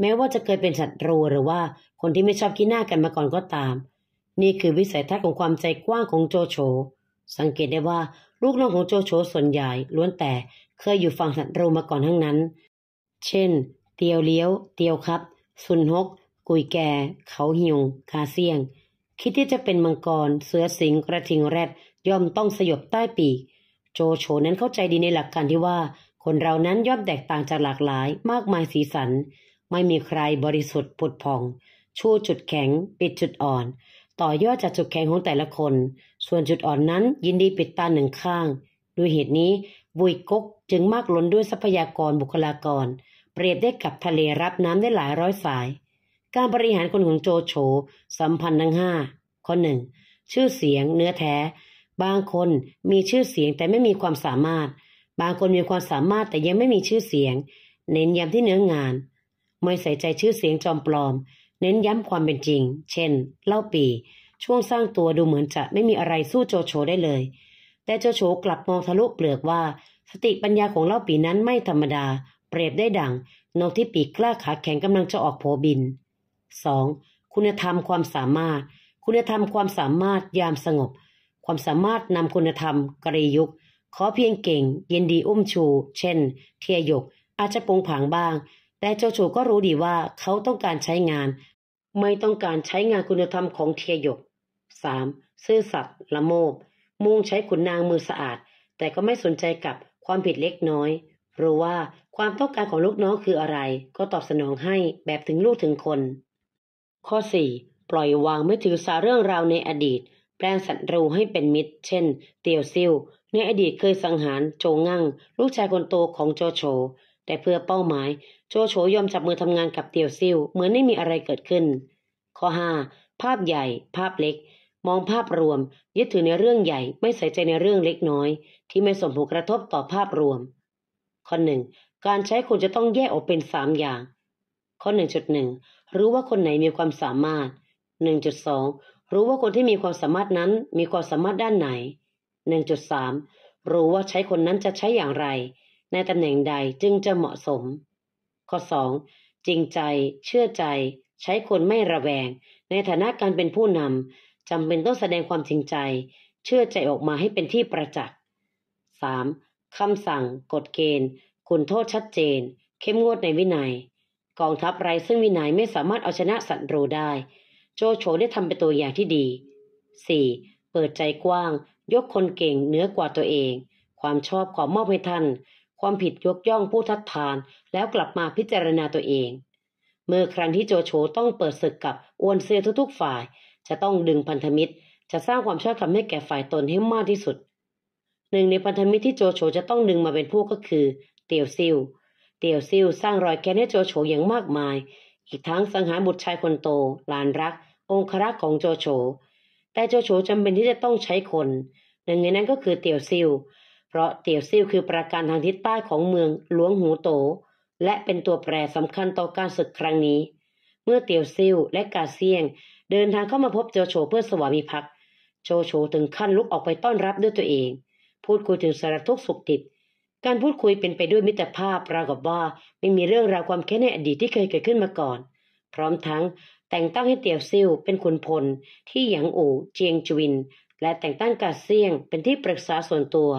แม้ว่าจะเคยเป็นศัตรูหรือว่าคนที่ไม่ชอบขี้หน้ากันมาก่อนก็ตาม นี่คือวิสัยทัศน์ของความใจกว้างของโจโฉสังเกตได้ว่าลูกน้องของโจโฉส่วนใหญ่ ล้วนแต่เคยอยู่ฝั่งศัตรูมาก่อนทั้งนั้น เช่น เตียวเลี้ยว เตียวครับซุนฮกกุยแก่เขาหิวคาเซียง คิดที่จะเป็นมังกรเสือสิงกระทิงแรด ย่อมต้องสยบใต้ปีก โจโฉนั้นเข้าใจดีในหลักการที่ว่า คนเรานั้นย่อมแตกต่างจากหลากหลายมากมายสีสัน ไม่มีใครบริสุทธิ์ผุดผ่องชูจุดแข็งปิดจุดอ่อน ต่อยอดจากจุดแข็งของแต่ละคน ส่วนจุดอ่อนนั้นยินดีปิดตาหนึ่งข้าง ด้วยเหตุนี้บุยกกจึงมากล้นด้วยทรัพยากรบุคลากร เปรียบได้กับทะเลรับน้ำได้หลายร้อยสายการบริหารคนของโจโฉสัมพันธ์ทั้งห้าข้อหนึ่ง ชื่อเสียงเนื้อแท้ บางคนมีชื่อเสียงแต่ไม่มีความสามารถ บางคนมีความสามารถแต่ยังไม่มีชื่อเสียง เน้นย้ำที่เนื้องาน ไม่ใส่ใจชื่อเสียงจอมปลอม เน้นย้ำความเป็นจริง เช่น เล่าปี ช่วงสร้างตัวดูเหมือนจะไม่มีอะไรสู้โจโฉได้เลย แต่โจโฉกลับมองทะลุเปลือกว่า สติปัญญาของเล่าปีนั้นไม่ธรรมดา เปรียบได้ดัง นกที่ปีกกล้าขาแข็งกำลังจะออกโผบินสองคุณธรรมความสามารถ คุณธรรมความสามารถยามสงบ ความสามารถนำคุณธรรมกรียุกขอเพียงเก่ง เย็นดีอุ้มชู เช่น เทียยก อาจจะปงผางบ้าง แต่โจชูก็รู้ดีว่าเขาต้องการใช้งาน ไม่ต้องการใช้งานคุณธรรมของเทียยกสามซื่อสัตย์ละโมบ มุ่งใช้ขุนนางมือสะอาด แต่ก็ไม่สนใจกับความผิดเล็กน้อย รู้ว่าความต้องการของลูกน้องคืออะไร ก็ตอบสนองให้แบบถึงลูกถึงคนข้อ 4. ปล่อยวางไม่ถือสาเรื่องราวในอดีต แปลงศัตรูให้เป็นมิตร เช่น เตียวซิ่วในอดีตเคยสังหาร โจงั่งลูกชายคนโตของโจโฉแต่เพื่อเป้าหมาย โจโฉยอมจับมือทำงานกับเตียวซิ่วเหมือนไม่มีอะไรเกิดขึ้น ข้อ 5. ภาพใหญ่ ภาพเล็ก มองภาพรวม ยึดถือในเรื่องใหญ่ไม่ใส่ใจในเรื่องเล็กน้อย ที่ไม่สมงผลกระทบต่อภาพรวม ข้อ 1. การใช้ควรจะต้องแยกออกเป็น3อย่าง ข้อ1.1รู้ว่าคนไหนมีความสามารถ1.2รู้ว่าคนที่มีความสามารถนั้นมีความสามารถด้านไหน1.3รู้ว่าใช้คนนั้นจะใช้อย่างไร ในตำแหน่งใดจึงจะเหมาะสม ข้อ2จริงใจ เชื่อใจ ใช้คนไม่ระแวง ในฐานะการเป็นผู้นำ จำเป็นต้องแสดงความจริงใจ เชื่อใจออกมาให้เป็นที่ประจักษ์ 3. คำสั่ง กฎเกณฑ์ คุณโทษชัดเจน เข้มงวดในวินยัยกองทัพไรซึ่งวินัยไม่สามารถเอาชนะสันโดรได้ โจโฉได้ทำเป็นตัวอย่างที่ดี 4. เปิดใจกว้าง ยกคนเก่งเหนือกว่าตัวเอง ความชอบขอมอบให้ท่าน ความผิดยกย่องผู้ทัดทานแล้วกลับมาพิจารณาตัวเอง เมื่อครั้งที่โจโฉต้องเปิดศึกกับอวนเซียทุกๆฝ่าย จะต้องดึงพันธมิตรจะสร้างความชอบธรรมให้แก่ฝ่ายตนให้มากที่สุด หนึ่ง ในพันธมิตรที่โจโฉจะต้องดึงมาเป็นพวกก็คือ เตียวซิวเตียวซิวสร้างรอยแค้นให้โจโฉอย่างมากมาย อีกทั้งสังหารบุตรชายคนโตลานรัก องครักษ์ของโจโฉ แต่โจโฉจำเป็นที่จะต้องใช้คนหนึ่งในนั้นก็คือเตียวซิวเพราะเตียวซิวคือประการทางทิศใต้ ของเมืองหลวงหูโต และเป็นตัวแปรสำคัญต่อการศึกครั้งนี้ เมื่อเตียวซิวและกาเซียง เดินทางเข้ามาพบโจโฉเพื่อสวามิภักดิ์ โจโฉถึงขั้นลุกออกไปต้อนรับด้วยตัวเอง พูดคุยถึงสารทุกข์สุขดิบการพูดคุยเป็นไปด้วยมิตรภาพราวกับว่าไม่มีเรื่องราวความแค้นในอดีตที่เคยเกิดขึ้นมาก่อน พร้อมทั้ง แต่งตั้งให้เตียวซิ่วเป็นขุนพล ที่หยางอู่เจียงจวิน และแต่งตั้งกาเซียงเป็นที่ปรึกษาส่วนตัว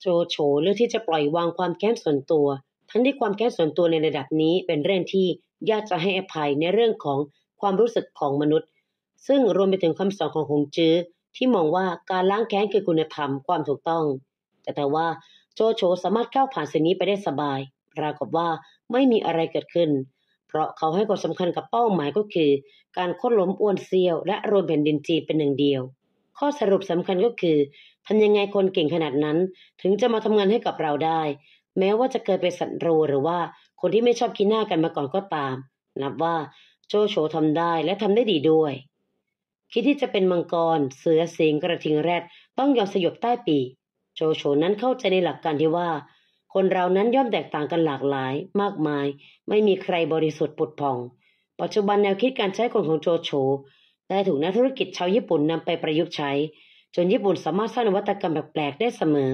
โจโฉเลือกที่จะปล่อยวางความแค้นส่วนตัว ทั้งที่ความแค้นส่วนตัวในระดับนี้เป็นเรื่องที่ยากจะให้อภัยในเรื่องของความรู้สึกของมนุษย์ ซึ่งรวมไปถึงคำสอนของหงจื้อที่มองว่าการล้างแค้นคือคุณธรรมความถูกต้อง แต่แต่ว่าโฉสามารถก้าวผ่านสิ่งนี้ไปได้สบาย ปรากฏว่าไม่มีอะไรเกิดขึ้น เพราะเขาให้ความสำคัญกับเป้าหมายก็คือ การค้นล้มอ้วนเซียวและรวมแผ่นดินจีนเป็นหนึ่งเดียว ข้อสรุปสำคัญก็คือทำยังไงคนเก่งขนาดนั้น ถึงจะมาทำงานให้กับเราได้ แม้ว่าจะเคยเป็นศัตรูหรือว่าคนที่ไม่ชอบกินหน้ากันมาก่อนก็ตาม นับว่าโจโฉทำได้และทำได้ดีด้วย คิดที่จะเป็นมังกรเสือสิงกระทิงแรด ต้องยอมสยบใต้ปีกโจโฉนั้นเข้าใจในหลักการที่ว่าคนเรานั้นย่อมแตกต่างกันหลากหลายมากมาย ไม่มีใครบริสุทธิ์ปุดผ่อง ปัจจุบันแนวคิดการใช้คนของโจโฉได้ถูกนักธุรกิจชาวญี่ปุ่นนำไปประยุกต์ใช้ จนญี่ปุ่นสามารถสร้างนวัตกรรมแปลกๆได้เสมอ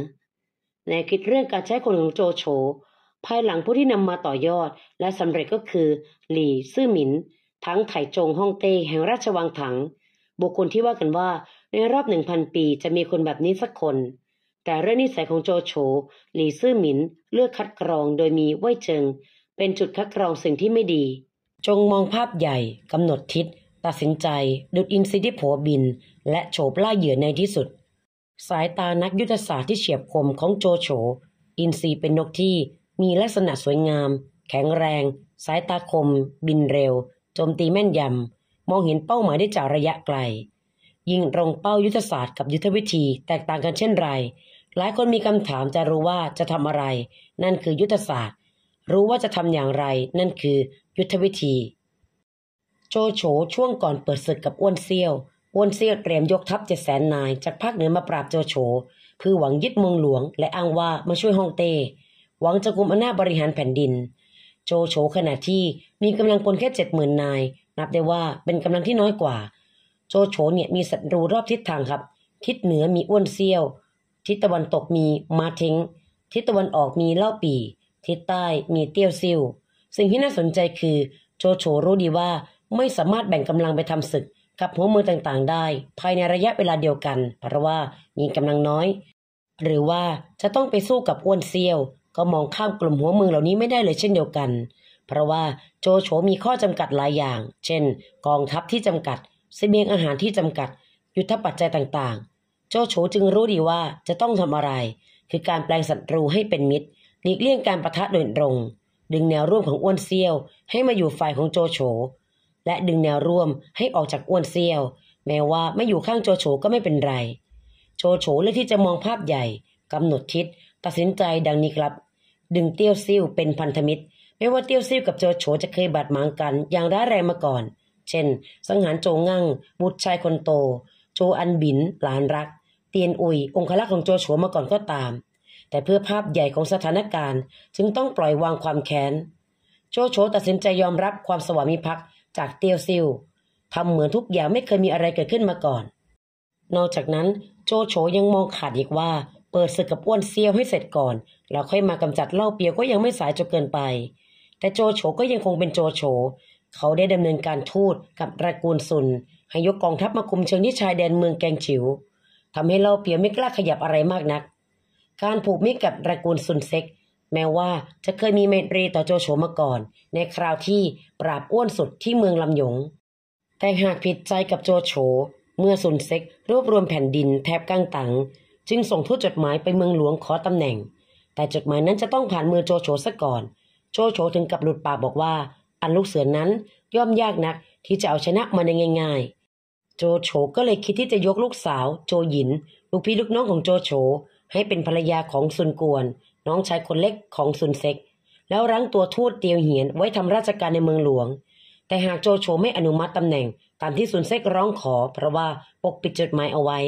แนวคิดเรื่องการใช้คนของโจโฉภายหลังผู้ที่นำมาต่อยอดและสำเร็จก็คือ หลี่ ซื่อหมินทั้งไถจงฮ่องเต้แห่งราชวังถัง บุคคลที่ว่ากันว่าในรอบหนึ่งพันปีจะมีคนแบบนี้สักคนแต่เรื่องนิสัยของโจโฉ หลี่ซื่อหมินเลือกคัดกรองโดยมีไว้เจิงเป็นจุดคัดกรองสิ่งที่ไม่ดี จงมองภาพใหญ่ กำหนดทิศ ตัดสินใจ ดุดอินซีที่โผบินและโฉบล่าเหยื่อในที่สุด สายตานักยุทธศาสตร์ที่เฉียบคมของโจโฉ อินซีเป็นนกที่มีลักษณะสวยงาม แข็งแรง สายตาคม บินเร็วโจมตีแม่นยำมองเห็นเป้าหมายได้จากระยะไกลยิงตรงเป้ายุทธศาสตร์กับยุทธวิธีแตกต่างกันเช่นไรหลายคนมีคำถามจะรู้ว่าจะทำอะไร นั่นคือยุทธศาสตร์ รู้ว่าจะทำอย่างไร นั่นคือยุทธวิธี โจโฉช่วงก่อนเปิดศึกกับอ้วนเซี่ยว อ้วนเซี่ยวเตรียมยกทัพเจ็ดแสนนาย จากภาคเหนือมาปราบโจโฉเพื่อหวังยึดเมืองหลวงและอ้างว่ามาช่วยฮ่องเต้ หวังจะกุมอำนาจบริหารแผ่นดิน โจโฉขณะที่มีกำลังคนแค่เจ็ดหมื่นนาย นับได้ว่าเป็นกำลังที่น้อยกว่า โจโฉเนี่ยมีศัตรูรอบทิศทางครับ ทิศเหนือมีอ้วนเซี่ยวทิศตะวันตกมีมาทิงทิศตะวันออกมีเล่าปีทิศใต้มีเตี้ยวซิวสิ่งที่น่าสนใจคือโจโฉรู้ดีว่าไม่สามารถแบ่งกำลังไปทำศึก กับหัวเมืองต่างๆได้ ภายในระยะเวลาเดียวกัน เพราะว่ามีกำลังน้อย หรือว่าจะต้องไปสู้กับอ้วนเซียวก็มองข้ามกลุ่มหัวเมืองเหล่านี้ไม่ได้เลยเช่นเดียวกัน เพราะว่าโจโฉมีข้อจำกัดหลายอย่าง เช่น กองทัพที่จำกัดเสบียงอาหารที่จำกัด ยุทธปัจจัยต่างๆโจโฉจึงรู้ดีว่าจะต้องทำอะไร คือการแปลงศัตรูให้เป็นมิตรหลีกเลี่ยงการประทะโดยตรง ดึงแนวร่วมของอ้วนเซียวให้มาอยู่ฝ่ายของโจโฉ และดึงแนวร่วมให้ออกจากอ้วนเซียว แม้ว่าไม่อยู่ข้างโจโฉก็ไม่เป็นไร โจโฉเลือกที่จะมองภาพใหญ่ กำหนดทิศ ตัดสินใจดังนี้ครับ ดึงเตี้ยวซิ่วเป็นพันธมิตรไม่ว่าเตี้ยวซิ่วกับโจโฉจะเคยบาดหมางกันอย่างร้ายแรงมาก่อน เช่นสังหารโจงั่ง บุตรชายคนโต โจอันบิน หลานรักตียนอุย องคลักษ์ของโจชัวมาก่อนก็ตาม แต่เพื่อภาพใหญ่ของสถานการณ์ จึงต้องปล่อยวางความแค้น โจโฉตัดสินใจยอมรับความสวามิภักดิ์จากเตียวซิวทำเหมือนทุกอย่างไม่เคยมีอะไรเกิดขึ้นมาก่อน นอกจากนั้น โจโฉยังมองขาดอีกว่า เปิดศึกกับอ้วนเซียวให้เสร็จก่อน แล้วค่อยมากำจัดเล่าเปียวก็ยังไม่สายจนเกินไป แต่โจโฉก็ยังคงเป็นโจโฉเขาได้ดำเนินการทูตกับระกูลซุน ให้ยกกองทัพมาคุมเชิงที่ชายแดนเมืองแกงฉิวทำให้เราเปียไม่กล้าขยับอะไรมากนัก การผูกมิตรกับตระกูลซุนเซ็ก แม้ว่าจะเคยมีเมตรีต่อโจโฉมาก่อน ในคราวที่ปราบอ้วนสุดที่เมืองลำหยง แต่หากผิดใจกับโจโฉเมื่อซุนเซ็กรวบรวมแผ่นดินแทบกัางตังจึงส่งทูตจดหมายไปเมืองหลวงขอตำแหน่ง แต่จดหมายนั้นจะต้องผ่านมือโจโฉซะก่อน โจโฉถึงกับหลุดปากบอกว่า อันลูกเสือนั้นย่อมยากนักที่จะเอาชนะมันได้ง่าย ๆโจโฉก็เลยคิดที่จะยกลูกสาวโจหยินลูกพี่ลูกน้องของโจโฉให้เป็นภรรยาของซุนกวนน้องชายคนเล็กของซุนเซ็ก แล้วรั้งตัวทูตเตียวเหียนไว้ทำราชการในเมืองหลวง แต่หากโจโฉไม่อนุมัติตำแหน่งตามที่ซุนเซ็กร้องขอเพราะว่าปกปิดจดหมายเอาไว้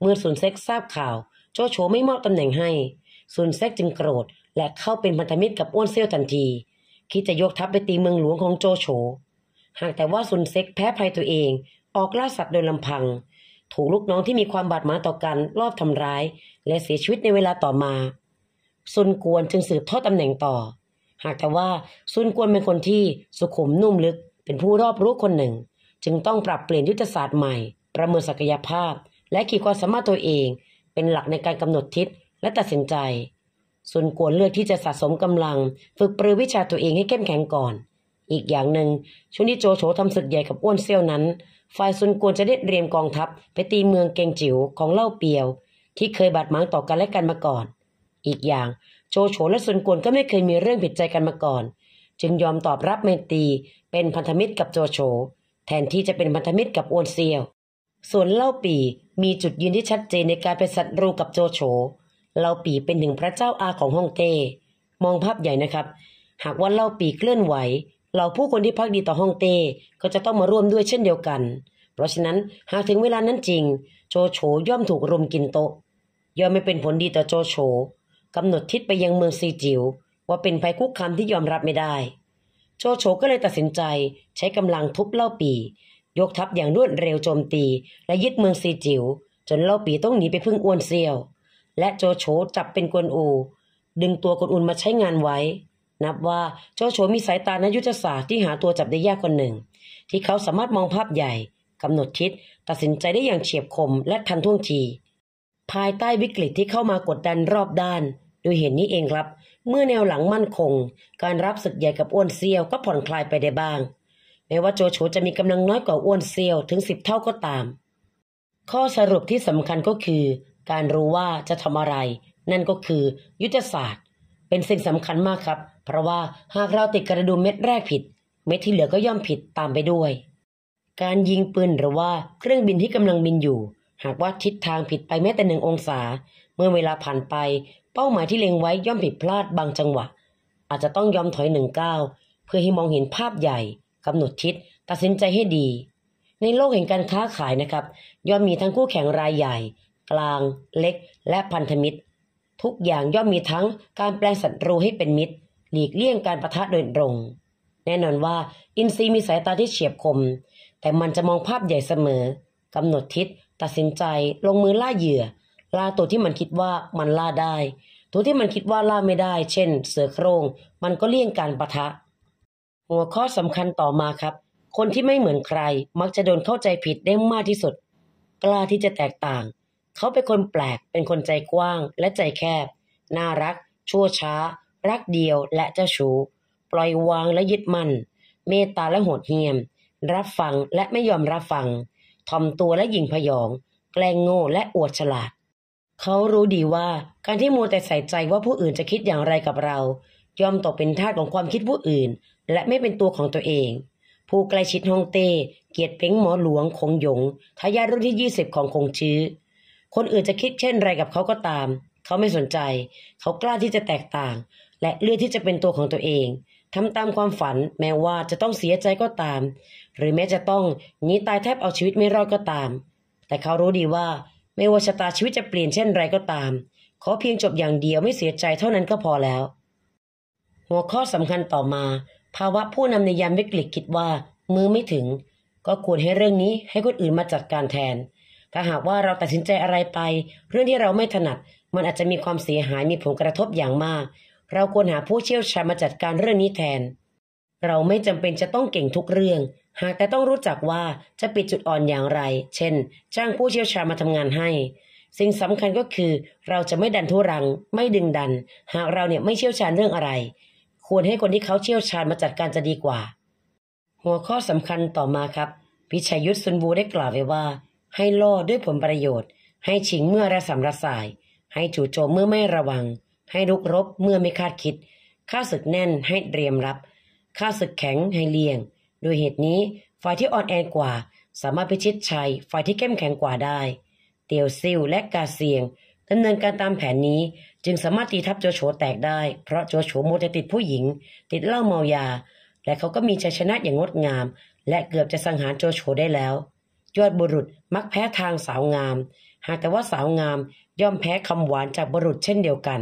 เมื่อซุนเซ็กทราบข่าว โจโฉไม่มอบตำแหน่งให้ซุนเซ็กจึงโกรธและเข้าเป็นพันธมิตรกับอ้วนเซี่ยวทันที คิดจะยกทัพไปตีเมืองหลวงของโจโฉหากแต่ว่าซุนเซ็กแพ้ภัยตัวเองออกล่าสัตว์โดยลำพัง ถูกลูกน้องที่มีความบาดหมางต่อกันรอบทำร้าย และเสียชีวิตในเวลาต่อมาซุนกวนจึงสืบทอดตำแหน่งต่อ หากแต่ว่าซุนกวนเป็นคนที่สุขุมนุ่มลึก เป็นผู้รอบรู้คนหนึ่ง จึงต้องปรับเปลี่ยนยุทธศาสตร์ใหม่ ประเมินศักยภาพ และขีดความสามารถตัวเอง เป็นหลักในการกำหนดทิศและตัดสินใจซุนกวนเลือกที่จะสะสมกำลัง ฝึกปรือวิชาตัวเองให้เข้มแข็งก่อน อีกอย่างหนึ่งช่วงที่โจโฉทำศึกใหญ่กับอ้วนเซี่ยวนั้นฝ่ายซุนกวนจะได้เรียมกองทัพไปตีเมืองเกงจิ๋วของเล่าเปียว ที่เคยบาดหมางต่อกันและกันมาก่อน อีกอย่างโจโฉและซุนกวนก็ไม่เคยมีเรื่องผิดใจกันมาก่อน จึงยอมตอบรับไมตีเป็นพันธมิตรกับโจโฉแทนที่จะเป็นพันธมิตรกับอวนเซียวส่วนเล่าปีมีจุดยืนที่ชัดเจนในการเป็นศัตรูกับโจโฉ เล่าปีเป็นหนึ่งพระเจ้าอาของฮ่องเต้มองภาพใหญ่นะครับ หากว่าเล่าปีเคลื่อนไหวเราผู้คนที่พักดีต่อฮ่องเต้ก็จะต้องมาร่วมด้วยเช่นเดียวกัน เพราะฉะนั้นหากถึงเวลานั้นจริง โจโฉย่อมถูกรุมกินโต๊ะย่อมไม่เป็นผลดีต่อโจโฉกำหนดทิศไปยังเมืองซีจิว๋วว่าเป็นภัยคุกคามที่ยอมรับไม่ได้ โจโฉก็เลยตัดสินใจใช้กำลังทุบเล่าปี ยกทัพอย่างรวดเร็วโจมตี และยึดเมืองซีจิว๋วจนเล่าปีต้องหนีไปพึ่งอ้วนเซียวและโจโฉจับเป็นกวนอู ดึงตัวกวนอูมาใช้งานไว้นับว่าโจโฉมีสายตาในยุทธศาสตร์ที่หาตัวจับได้ยากคนหนึ่ง ที่เขาสามารถมองภาพใหญ่กำหนดทิศตัดสินใจได้อย่างเฉียบคม และทันท่วงที ภายใต้วิกฤตที่เข้ามากดดันรอบด้านดยเหุนนี้เองครับ เมื่อแนวหลังมั่นคง การรับศึกใหญ่กับอ้วนเซียวก็ผ่อนคลายไปได้บ้างแม้ว่าโจโฉจะมีกำลังน้อยกว่าอ้วนเซียวถึงสิบเท่าก็ตามข้อสรุปที่สำคัญก็คือ การรู้ว่าจะทำอะไร นั่นก็คือ ยุทธศาสตร์เป็นสิ่งสำคัญมากครับ เพราะว่าหากเราติดกระดุมเม็ดแรกผิด เม็ดที่เหลือก็ย่อมผิดตามไปด้วย การยิงปืนหรือว่าเครื่องบินที่กำลังบินอยู่ หากว่าทิศทางผิดไปแม้แต่หนึ่งองศา เมื่อเวลาผ่านไป เป้าหมายที่เล็งไว้ย่อมผิดพลาดบางจังหวะ อาจจะต้องยอมถอยหนึ่งก้าวเพื่อให้มองเห็นภาพใหญ่กำหนดทิศตัดสินใจให้ดี ในโลกแห่งการค้าขายนะครับ ย่อมมีทั้งคู่แข่งรายใหญ่ กลาง เล็ก และพันธมิตรทุกอย่างย่อมมีทั้งการแปลงศัตรูให้เป็นมิตรหลีกเลี่ยงการประทะโดยตรง แน่นอนว่า อินทรีย์มีสายตาที่เฉียบคมแต่มันจะมองภาพใหญ่เสมอกำหนดทิศ ตัดสินใจ ลงมือล่าเหยื่อล่าตัวที่มันคิดว่ามันล่าได้ตัวที่มันคิดว่าล่าไม่ได้ เช่น เสือโครงมันก็เลี่ยงการประทะ หัวข้อสำคัญต่อมาครับ คนที่ไม่เหมือนใครมักจะโดนเข้าใจผิดได้มากที่สุด กล้าที่จะแตกต่างเขาเป็นคนแปลก เป็นคนใจกว้างและใจแคบ น่ารัก ชั่วช้า รักเดียวและเจ้าชู้ ปล่อยวางและยึดมั่น เมตตาและโหดเหี้ยม รับฟังและไม่ยอมรับฟังทอมตัวและหยิงพยอง แกล้งโง่และอวดฉลาด เขารู้ดีว่าการที่มัวแต่ใส่ใจว่าผู้อื่นจะคิดอย่างไรกับเราย่อมตกเป็นทาสของความคิดผู้อื่น และไม่เป็นตัวของตัวเอง ผู้ใกล้ชิดฮองเต้เกียรติเพ็งหมอหลวง คงหยง ทายาทรุ่นที่ยี่สิบของคงชื้อคนอื่นจะคิดเช่นไรกับเขาก็ตาม เขาไม่สนใจ เขากล้าที่จะแตกต่าง และเลือกที่จะเป็นตัวของตัวเองทำตามความฝันแม้ว่าจะต้องเสียใจก็ตาม หรือแม้จะต้องหนีตายแทบเอาชีวิตไม่รอดก็ตาม แต่เขารู้ดีว่า ไม่ว่าชะตาชีวิตจะเปลี่ยนเช่นไรก็ตาม ขอเพียงจบอย่างเดียวไม่เสียใจเท่านั้นก็พอแล้ว หัวข้อสำคัญต่อมา ภาวะผู้นำในยามวิกฤตคิดว่า มือไม่ถึง ก็ควรให้เรื่องนี้ให้คนอื่นมาจัดการแทนถ้าหากว่าเราตัดสินใจอะไรไป เรื่องที่เราไม่ถนัด มันอาจจะมีความเสียหายมีผลกระทบอย่างมาก เราควรหาผู้เชี่ยวชาญมาจัดการเรื่องนี้แทน เราไม่จำเป็นจะต้องเก่งทุกเรื่อง หากแต่ต้องรู้จักว่าจะปิดจุดอ่อนอย่างไร เช่น จ้างผู้เชี่ยวชาญมาทำงานให้ สิ่งสำคัญก็คือ เราจะไม่ดันทุรัง ไม่ดึงดัน หากเราเนี่ยไม่เชี่ยวชาญเรื่องอะไร ควรให้คนที่เขาเชี่ยวชาญมาจัดการจะดีกว่า หัวข้อสำคัญต่อมาครับ พิชัยยุทธสุนบูได้กล่าวไว้ว่าให้ล่อด้วยผลประโยชน์ ให้ชิงเมื่อระสำระสาย ให้จู่โจมเมื่อไม่ระวัง ให้ลุกรบเมื่อไม่คาดคิดข้าศึกแน่นให้เตรียมรับข้าศึกแข็งให้เลี่ยงโดยเหตุนี้ฝ่ายที่อ่อนแอกว่า สามารถพิชิตชัยฝ่ายที่เข้มแข็งกว่าได้ เตียวซิลและกาเซียงดำเนินการตามแผนนี้จึงสามารถตีทับโจโฉแตกได้ เพราะโจโฉโมจะติดผู้หญิง ติดเหล้าเมายา และเขาก็มีชัยชนะอย่างงดงาม และเกือบจะสังหารโจโฉได้แล้วยอดบุรุษมักแพ้ทางสาวงาม หากแต่ว่าสาวงามย่อมแพ้คำหวานจากบุรุษเช่นเดียวกัน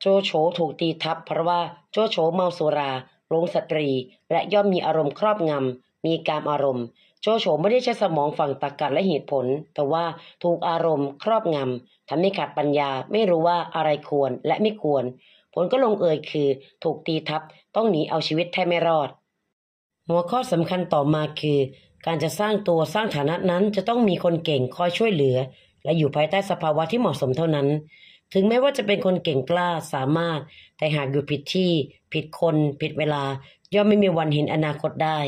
โจโฉถูกตีทับเพราะว่า โจโฉเมาสุราลงสตรีและย่อมมีอารมณ์ครอบงำมีการอารมณ์ โจโฉไม่ได้ใช้สมองฝั่งตรกกะและเหตุผล แต่ว่าถูกอารมณ์ ครอบงำทำให้ขาดปัญญาไม่รู้ว่าอะไรควรและไม่ควร ผลก็ลงเอยคือ ถูกตีทับต้องหนีเอาชีวิตแทบไม่รอด หัวข้อสำคัญต่อมาคือการจะสร้างตัวสร้างฐานะนั้นจะต้องมีคนเก่งคอยช่วยเหลือ และอยู่ภายใต้สภาวะที่เหมาะสมเท่านั้น ถึงแม้ว่าจะเป็นคนเก่งกล้าสามารถ แต่หากอยู่ผิดที่ ผิดคน ผิดเวลา ย่อมไม่มีวันเห็นอนาคตได้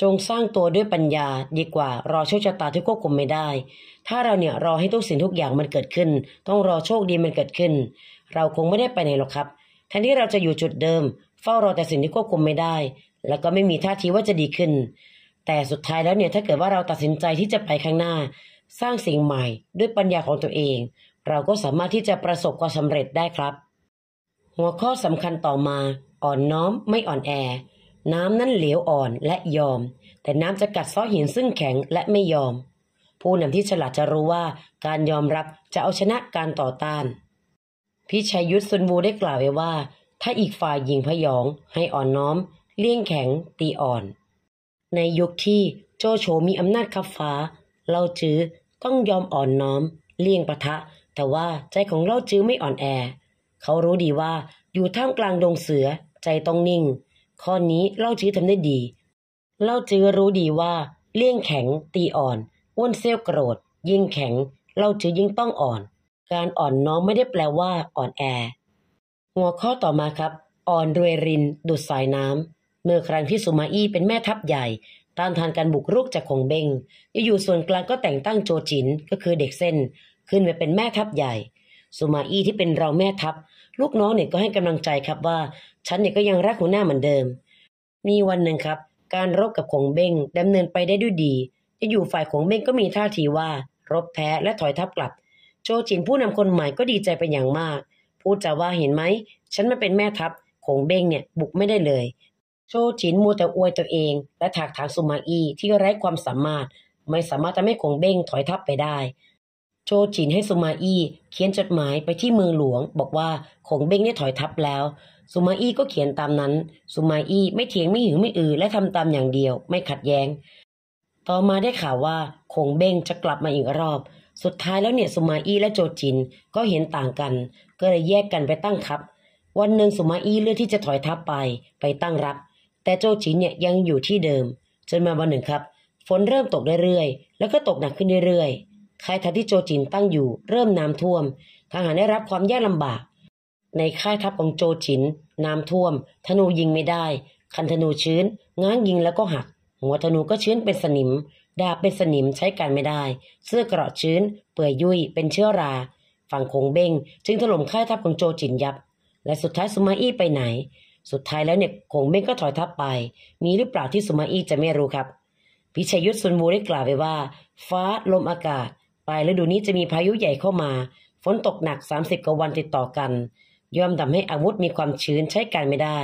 จงสร้างตัวด้วยปัญญา ดีกว่า รอโชคชะตาที่ควบคุมไม่ได้ ถ้าเราเนี่ยรอให้ทุกสิ่งทุกอย่างมันเกิดขึ้น ต้องรอโชคดีมันเกิดขึ้น เราคงไม่ได้ไปไหนหรอกครับ แทนที่เราจะอยู่จุดเดิมเฝ้ารอแต่สิ่งที่ควบคุมไม่ได้ แล้วก็ไม่มีท่าทีว่าจะดีขึ้นแต่สุดท้ายแล้วเนี่ยถ้าเกิดว่าเราตัดสินใจที่จะไปข้างหน้า สร้างสิ่งใหม่ด้วยปัญญาของตัวเอง เราก็สามารถที่จะประสบความสำเร็จได้ครับ หัวข้อสำคัญต่อมา อ่อนน้อมไม่อ่อนแอ น้ำนั้นเหลวอ่อนและยอม แต่น้ำจะกัดซ้อหินซึ่งแข็งและไม่ยอม ผู้นำที่ฉลาดจะรู้ว่าการยอมรับจะเอาชนะการต่อต้าน พิชัยยุทธซุนวูได้กล่าวไว้ว่า ถ้าอีกฝ่ายยิงพยอง ให้อ่อนน้อม เลี่ยงแข็งตีอ่อนในยุคที่โจโฉมีอำนาจขับฟ้า เล่าจื้อต้องยอมอ่อนน้อม เลี่ยงปะทะ แต่ว่าใจของเล่าจื้อไม่อ่อนแอ เขารู้ดีว่า อยู่ท่ามกลางดงเสือ ใจต้องนิ่ง ข้อนี้เล่าจื้อทำได้ดี เล่าจื้อรู้ดีว่า เลี่ยงแข็ง ตีอ่อนอ้วนเซลโกรธยิ่งแข็งเล่าจื้อยิ่งต้องอ่อน การอ่อนน้อมไม่ได้แปลว่าอ่อนแอ หัวข้อต่อมาครับ อ่อนรวยรินดุดสายน้ำเมื่อครั้งที่สุมาอี้เป็นแม่ทัพใหญ่ต้านทานการบุกรุกจากของเบงอยู่ส่วนกลางก็แต่งตั้งโจจินก็คือเด็กเส้น ขึ้นมาเป็นแม่ทัพใหญ่ สุมาอี้ที่เป็นเราแม่ทัพ ลูกน้องเนี่ยก็ให้กำลังใจครับว่า ฉันเนี่ยก็ยังรักหัวหน้าเหมือนเดิม มีวันหนึ่งครับ การรบกับของเบงดำเนินไปได้ด้วยดีจะอยู่ฝ่ายของเบงก็มีท่าทีว่ารบแพ้และถอยทัพกลับ โจจินผู้นำคนใหม่ก็ดีใจเป็นอย่างมาก พูดจาว่าเห็นไหม ฉันมาเป็นแม่ทัพของเบงเนี่ยบุกไม่ได้เลยโชฉินมัวแต่อวยตัวเอง และถากถางสุมาอี้ที่ไร้ความสามารถ ไม่สามารถทำให้คงเบ้งถอยทับไปได้โชฉินให้สุมาอี้เขียนจดหมายไปที่เมืองหลวง บอกว่าคงเบ้งได้ถอยทับแล้วสุมาอี้ก็เขียนตามนั้นสุมาอี้ไม่เถียงไม่หือไม่อือและทำตามอย่างเดียว ไม่ขัดแย้ง ต่อมาได้ข่าวว่าคงเบ้งจะกลับมาอีกรอบ สุดท้ายแล้วเนี่ยสุมาอี้และโจจินก็เห็นต่างกัน ก็เลยแยกกันไปตั้งทัพวันหนึ่งสุมาอี้เลือกที่จะถอยทัพไปไปตั้งรับแต่โจจนเนี่ยยังอยู่ที่เดิม จนมาวันหนึ่งครับ ฝนเริ่มตกเรื่อยๆแล้วก็ตกหนักขึ้นเรื่อยๆค่ายทัพที่โจจินตั้งอยู่เริ่มน้ำท่วมทหารได้รับความยากลำบาก ในค่ายทัพของโจจินน้ำท่วม ธนูยิงไม่ได้ คันธนูชื้นง้างยิงแล้วก็หัก หัวธนูก็ชื้นเป็นสนิมดาบเป็นสนิมใช้การไม่ได้ เสื้อเกราะชื้น เปื่อยยุ่ยเป็นเชื้อรา ฝั่งคงเบ้งจึงถล่มค่ายทัพของโจจินยับ และสุดท้ายสุมาอี้ไปไหนสุดท้ายแล้วเนี่ยคงเม้งก็ถอยทับไป มีหรือเปล่าที่สุมาอี้จะไม่รู้ครับ พิชัยุทธสุนบูได้กล่าวไว้ว่า ฟ้าลมอากาศปลายฤดูนี้จะมีพายุใหญ่เข้ามา ฝนตกหนัก 30 กว่าวันติดต่อกัน ย่อมทำให้อาวุธมีความชื้นใช้การไม่ได้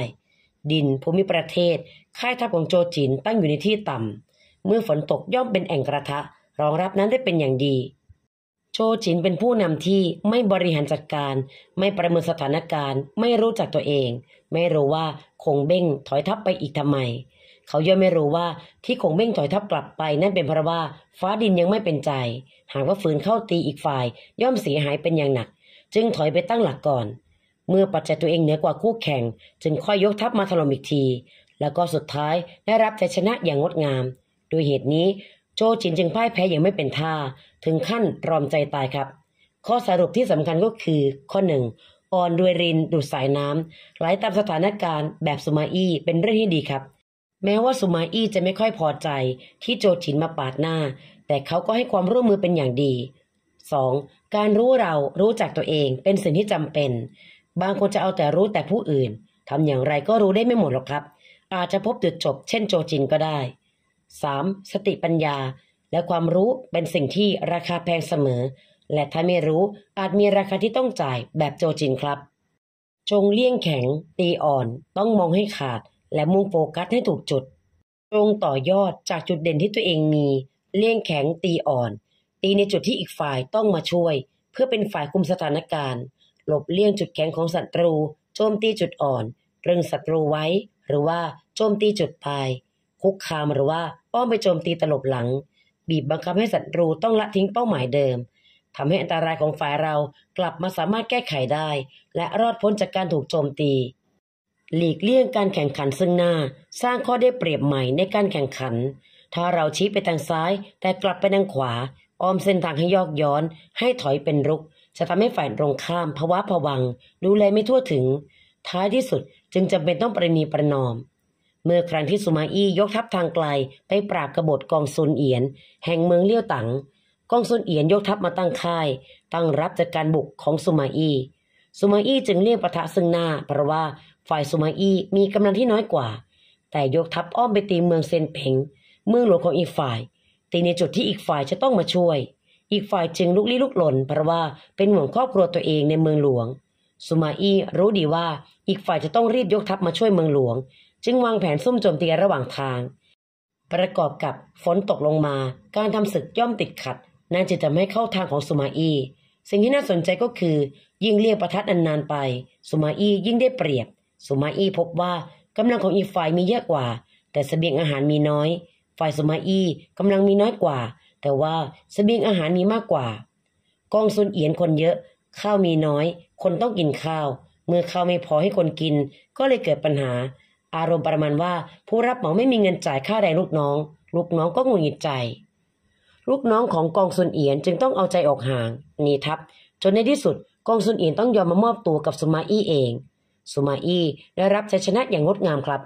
ดินภูมิประเทศค่ายทัพของโจจินตั้งอยู่ในที่ต่ำเมื่อฝนตกย่อมเป็นแอ่งกระทะ รองรับนั้นได้เป็นอย่างดี โจจินเป็นผู้นำที่ไม่บริหารจัดการ ไม่ประเมินสถานการณ์ไม่รู้จักตัวเองไม่รู้ว่าคงเบ้งถอยทับไปอีกทำไม เขาย่อมไม่รู้ว่าที่คงเบ้งถอยทับกลับไป นั่นเป็นเพราะว่าฟ้าดินยังไม่เป็นใจ หากว่าฝืนเข้าตีอีกฝ่ายย่อมเสียหายเป็นอย่างหนัก จึงถอยไปตั้งหลักก่อน เมื่อปัจจัยตัวเองเหนือกว่าคู่แข่ง จึงค่อยยกทัพมาถล่มอีกที แล้วก็สุดท้ายได้รับชัยชนะอย่างงดงามโดยเหตุนี้ โจจินจึงพ่ายแพ้อย่างไม่เป็นท่า ถึงขั้นรอมใจตายครับ ข้อสรุปที่สำคัญก็คือข้อหนึ่งอ่อนด้วยรินดูดสายน้ำไหลตามสถานการณ์แบบสุมาอี้เป็นเรื่องที่ดีครับ แม้ว่าสุมาอี้จะไม่ค่อยพอใจที่โจชินมาปาดหน้า แต่เขาก็ให้ความร่วมมือเป็นอย่างดี 2. การรู้เรารู้จักตัวเองเป็นสิ่งที่จำเป็น บางคนจะเอาแต่รู้แต่ผู้อื่นทำอย่างไรก็รู้ได้ไม่หมดหรอกครับ อาจจะพบจุดจบเช่นโจจินก็ได้ 3. สติปัญญาและความรู้เป็นสิ่งที่ราคาแพงเสมอและถ้าไม่รู้อาจมีราคาที่ต้องจ่ายแบบโจจินครับจงเลี่ยงแข็ง ตีอ่อนต้องมองให้ขาด และมุ่งโฟกัสให้ถูกจุดจงต่อยอดจากจุดเด่นที่ตัวเองมี เลี่ยงแข็งตีอ่อน ตีในจุดที่อีกฝ่ายต้องมาช่วยเพื่อเป็นฝ่ายคุมสถานการณ์หลบเลี่ยงจุดแข็งของศัตรูโจมตีจุดอ่อนเรึงศัตรูไว้ หรือว่าโจมตีจุดตาย คุกคามหรือว่าป้อมไปโจมตีตลบหลังบีบบังคับให้ศัตรูต้องละทิ้งเป้าหมายเดิมทำให้อันตรายของฝ่ายเรากลับมาสามารถแก้ไขได้ และรอดพ้นจากการถูกโจมตี หลีกเลี่ยงการแข่งขันซึ่งหน้า สร้างข้อได้เปรียบใหม่ในการแข่งขันถ้าเราชี้ไปทางซ้าย แต่กลับไปทางขวา อ้อมเส้นทางให้ยอกย้อน ให้ถอยเป็นรุก จะทำให้ฝ่ายตรงข้ามภาวะผวังดูแลไม่ทั่วถึง ท้ายที่สุดจึงจำเป็นต้องประนีประนอม เมื่อครั้งที่สุมาอี้ยกทัพทางไกล ไปปราบกบฏกองซุนเอียน แห่งเมืองเลี้ยวตังกองซุนเอียนยกทัพมาตั้งค่าย ตั้งรับจากการบุกของสุมาอี้สุมาอี้จึงเลี่ยงประทะซึ่งหน้าเพราะว่าฝ่ายสุมาอี้มีกำลังที่น้อยกว่า แต่ยกทัพอ้อมไปตีเมืองเซนเพ็งเมืองหลวงของอีกฝ่ายตีในจุดที่อีกฝ่ายจะต้องมาช่วย อีกฝ่ายจึงลุกลี้ลุกหลนเพราะว่าเป็นห่วงครอบครัวตัวเองในเมืองหลวงสุมาอี้รู้ดีว่าอีกฝ่ายจะต้องรีบยกทัพมาช่วยเมืองหลวง จึงวางแผนซุ่มโจมตีระหว่างทาง ประกอบกับฝนตกลงมาการทำศึกย่อมติดขัดนั่นจะทำให้เข้าทางของสุมาอี้ สิ่งที่น่าสนใจก็คือ ยิ่งเรียกประทัดนานๆไป สุมาอี้ยิ่งได้เปรียบสุมาอี้พบว่ากำลังของอีฝ่ายมีเยอะกว่า แต่สเสบียงอาหารมีน้อย ฝ่ายสุมาอี้กำลังมีน้อยกว่า แต่ว่าสเสบียงอาหารมีมากกว่า กองซุนเอียนคนเยอะ ข้าวมีน้อย คนต้องกินข้าว เมื่อข้าวไม่พอให้คนกิน ก็เลยเกิดปัญหา อารมณ์ประมาณว่าผู้รับเหมาไม่มีเงินจ่ายค่าแรงลูกน้อง ลูกน้องก็งุนหงิดใจลูกน้องของกองซุนเอียนจึงต้องเอาใจออกห่างหนีทับจนในที่สุดกองซุนเอียนต้องยอมมามอบตัวกับสุมาอี้เองสุมาอี้ได้รับชัยชนะอย่างงดงามครับ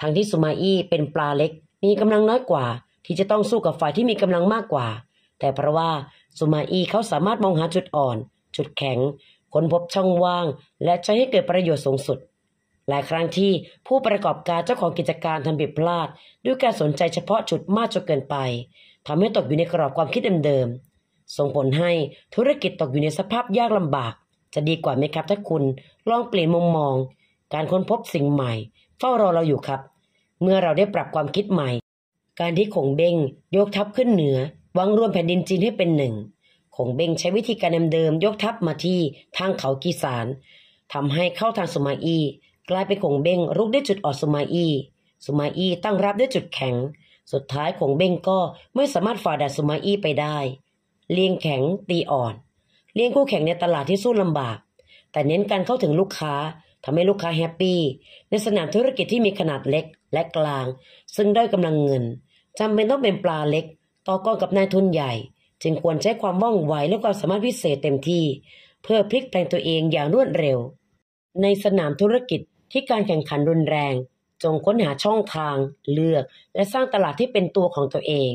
ทั้งที่สุมาอี้เป็นปลาเล็กมีกำลังน้อยกว่า ที่จะต้องสู้กับฝ่ายที่มีกำลังมากกว่า แต่เพราะว่าสุมาอี้เขาสามารถมองหาจุดอ่อน จุดแข็งค้นพบช่องว่าง และใช้ให้เกิดประโยชน์สูงสุด หลายครั้งที่ผู้ประกอบการเจ้าของกิจการทำบิดพลาด ด้วยการสนใจเฉพาะจุดมากจนเกินไปทำให้ตกอยู่ในกรอบความคิดเดิมๆ ส่งผลให้ธุรกิจตกอยู่ในสภาพยากลำบาก จะดีกว่าไหมครับถ้าคุณลองเปลี่ยนมุมมองการค้นพบสิ่งใหม่ เฝ้ารอเราอยู่ครับ เมื่อเราได้ปรับความคิดใหม่ การที่ขงเบงยกทัพขึ้นเหนือวังรวมแผ่นดินจีนให้เป็นหนึ่งขงเบงใช้วิธีการเดิมๆยกทัพมาที่ทางเขากีสานทำให้เข้าทางสุมาอีกลายเป็นขงเบงรุกได้จุดอ่อนสุมาอีสุมาอีตั้งรับด้วยจุดแข็งสุดท้ายของเบ้งก็ไม่สามารถฝ่าดัตสุมาอี้ไปได้ เลี้ยงแข็งตีอ่อน เลี้ยงคู่แข่งในตลาดที่สู้ลำบาก แต่เน้นการเข้าถึงลูกค้า ทำให้ลูกค้าแฮปปี้ ในสนามธุรกิจที่มีขนาดเล็กและกลาง ซึ่งด้อยกำลังเงิน จำเป็นต้องเป็นปลาเล็กต่อกรกับนายทุนใหญ่ จึงควรใช้ความว่องไวและความสามารถพิเศษเต็มที่ เพื่อพลิกแปลงตัวเองอย่างรวดเร็ว ในสนามธุรกิจที่การแข่งขันรุนแรงจงค้นหาช่องทาง เลือกและสร้างตลาดที่เป็นตัวของตัวเอง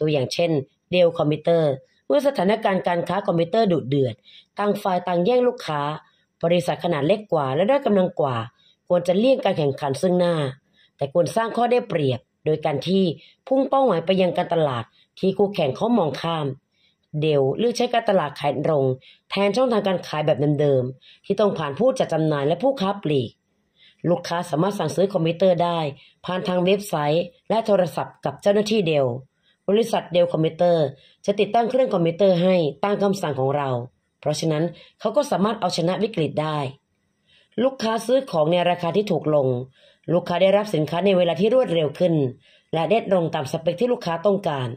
ตัวอย่างเช่น เดลคอมพิวเตอร์เมื่อสถานการณ์การค้าคอมพิวเตอร์ดุเดือดต่างฝ่ายต่างแย่งลูกค้า บริษัทขนาดเล็กกว่า และได้กำลังกว่า ควรจะเลี่ยงการแข่งขันซึ่งหน้า แต่ควรสร้างข้อได้เปรียบ โดยการที่พุ่งเป้าหมายไปยังการตลาด ที่คู่แข่งเขามองข้าม เดลเลือกใช้การตลาดขายตรง แทนช่องทางการขายแบบเดิมๆที่ต้องผ่านผู้จัดจำหน่ายและผู้ค้าปลีกลูกค้าสามารถสั่งซื้อคอมพิวเตอร์ได้ผ่านทางเว็บไซต์และโทรศัพท์กับเจ้าหน้าที่เดล บริษัทเดลคอมพิวเตอร์จะติดตั้งเครื่องคอมพิวเตอร์ให้ตามคำสั่งของเรา เพราะฉะนั้นเขาก็สามารถเอาชนะวิกฤตได้ ลูกค้าซื้อของในราคาที่ถูกลง ลูกค้าได้รับสินค้าในเวลาที่รวดเร็วขึ้น และเด็ดลงตามสเปคที่ลูกค้าต้องการ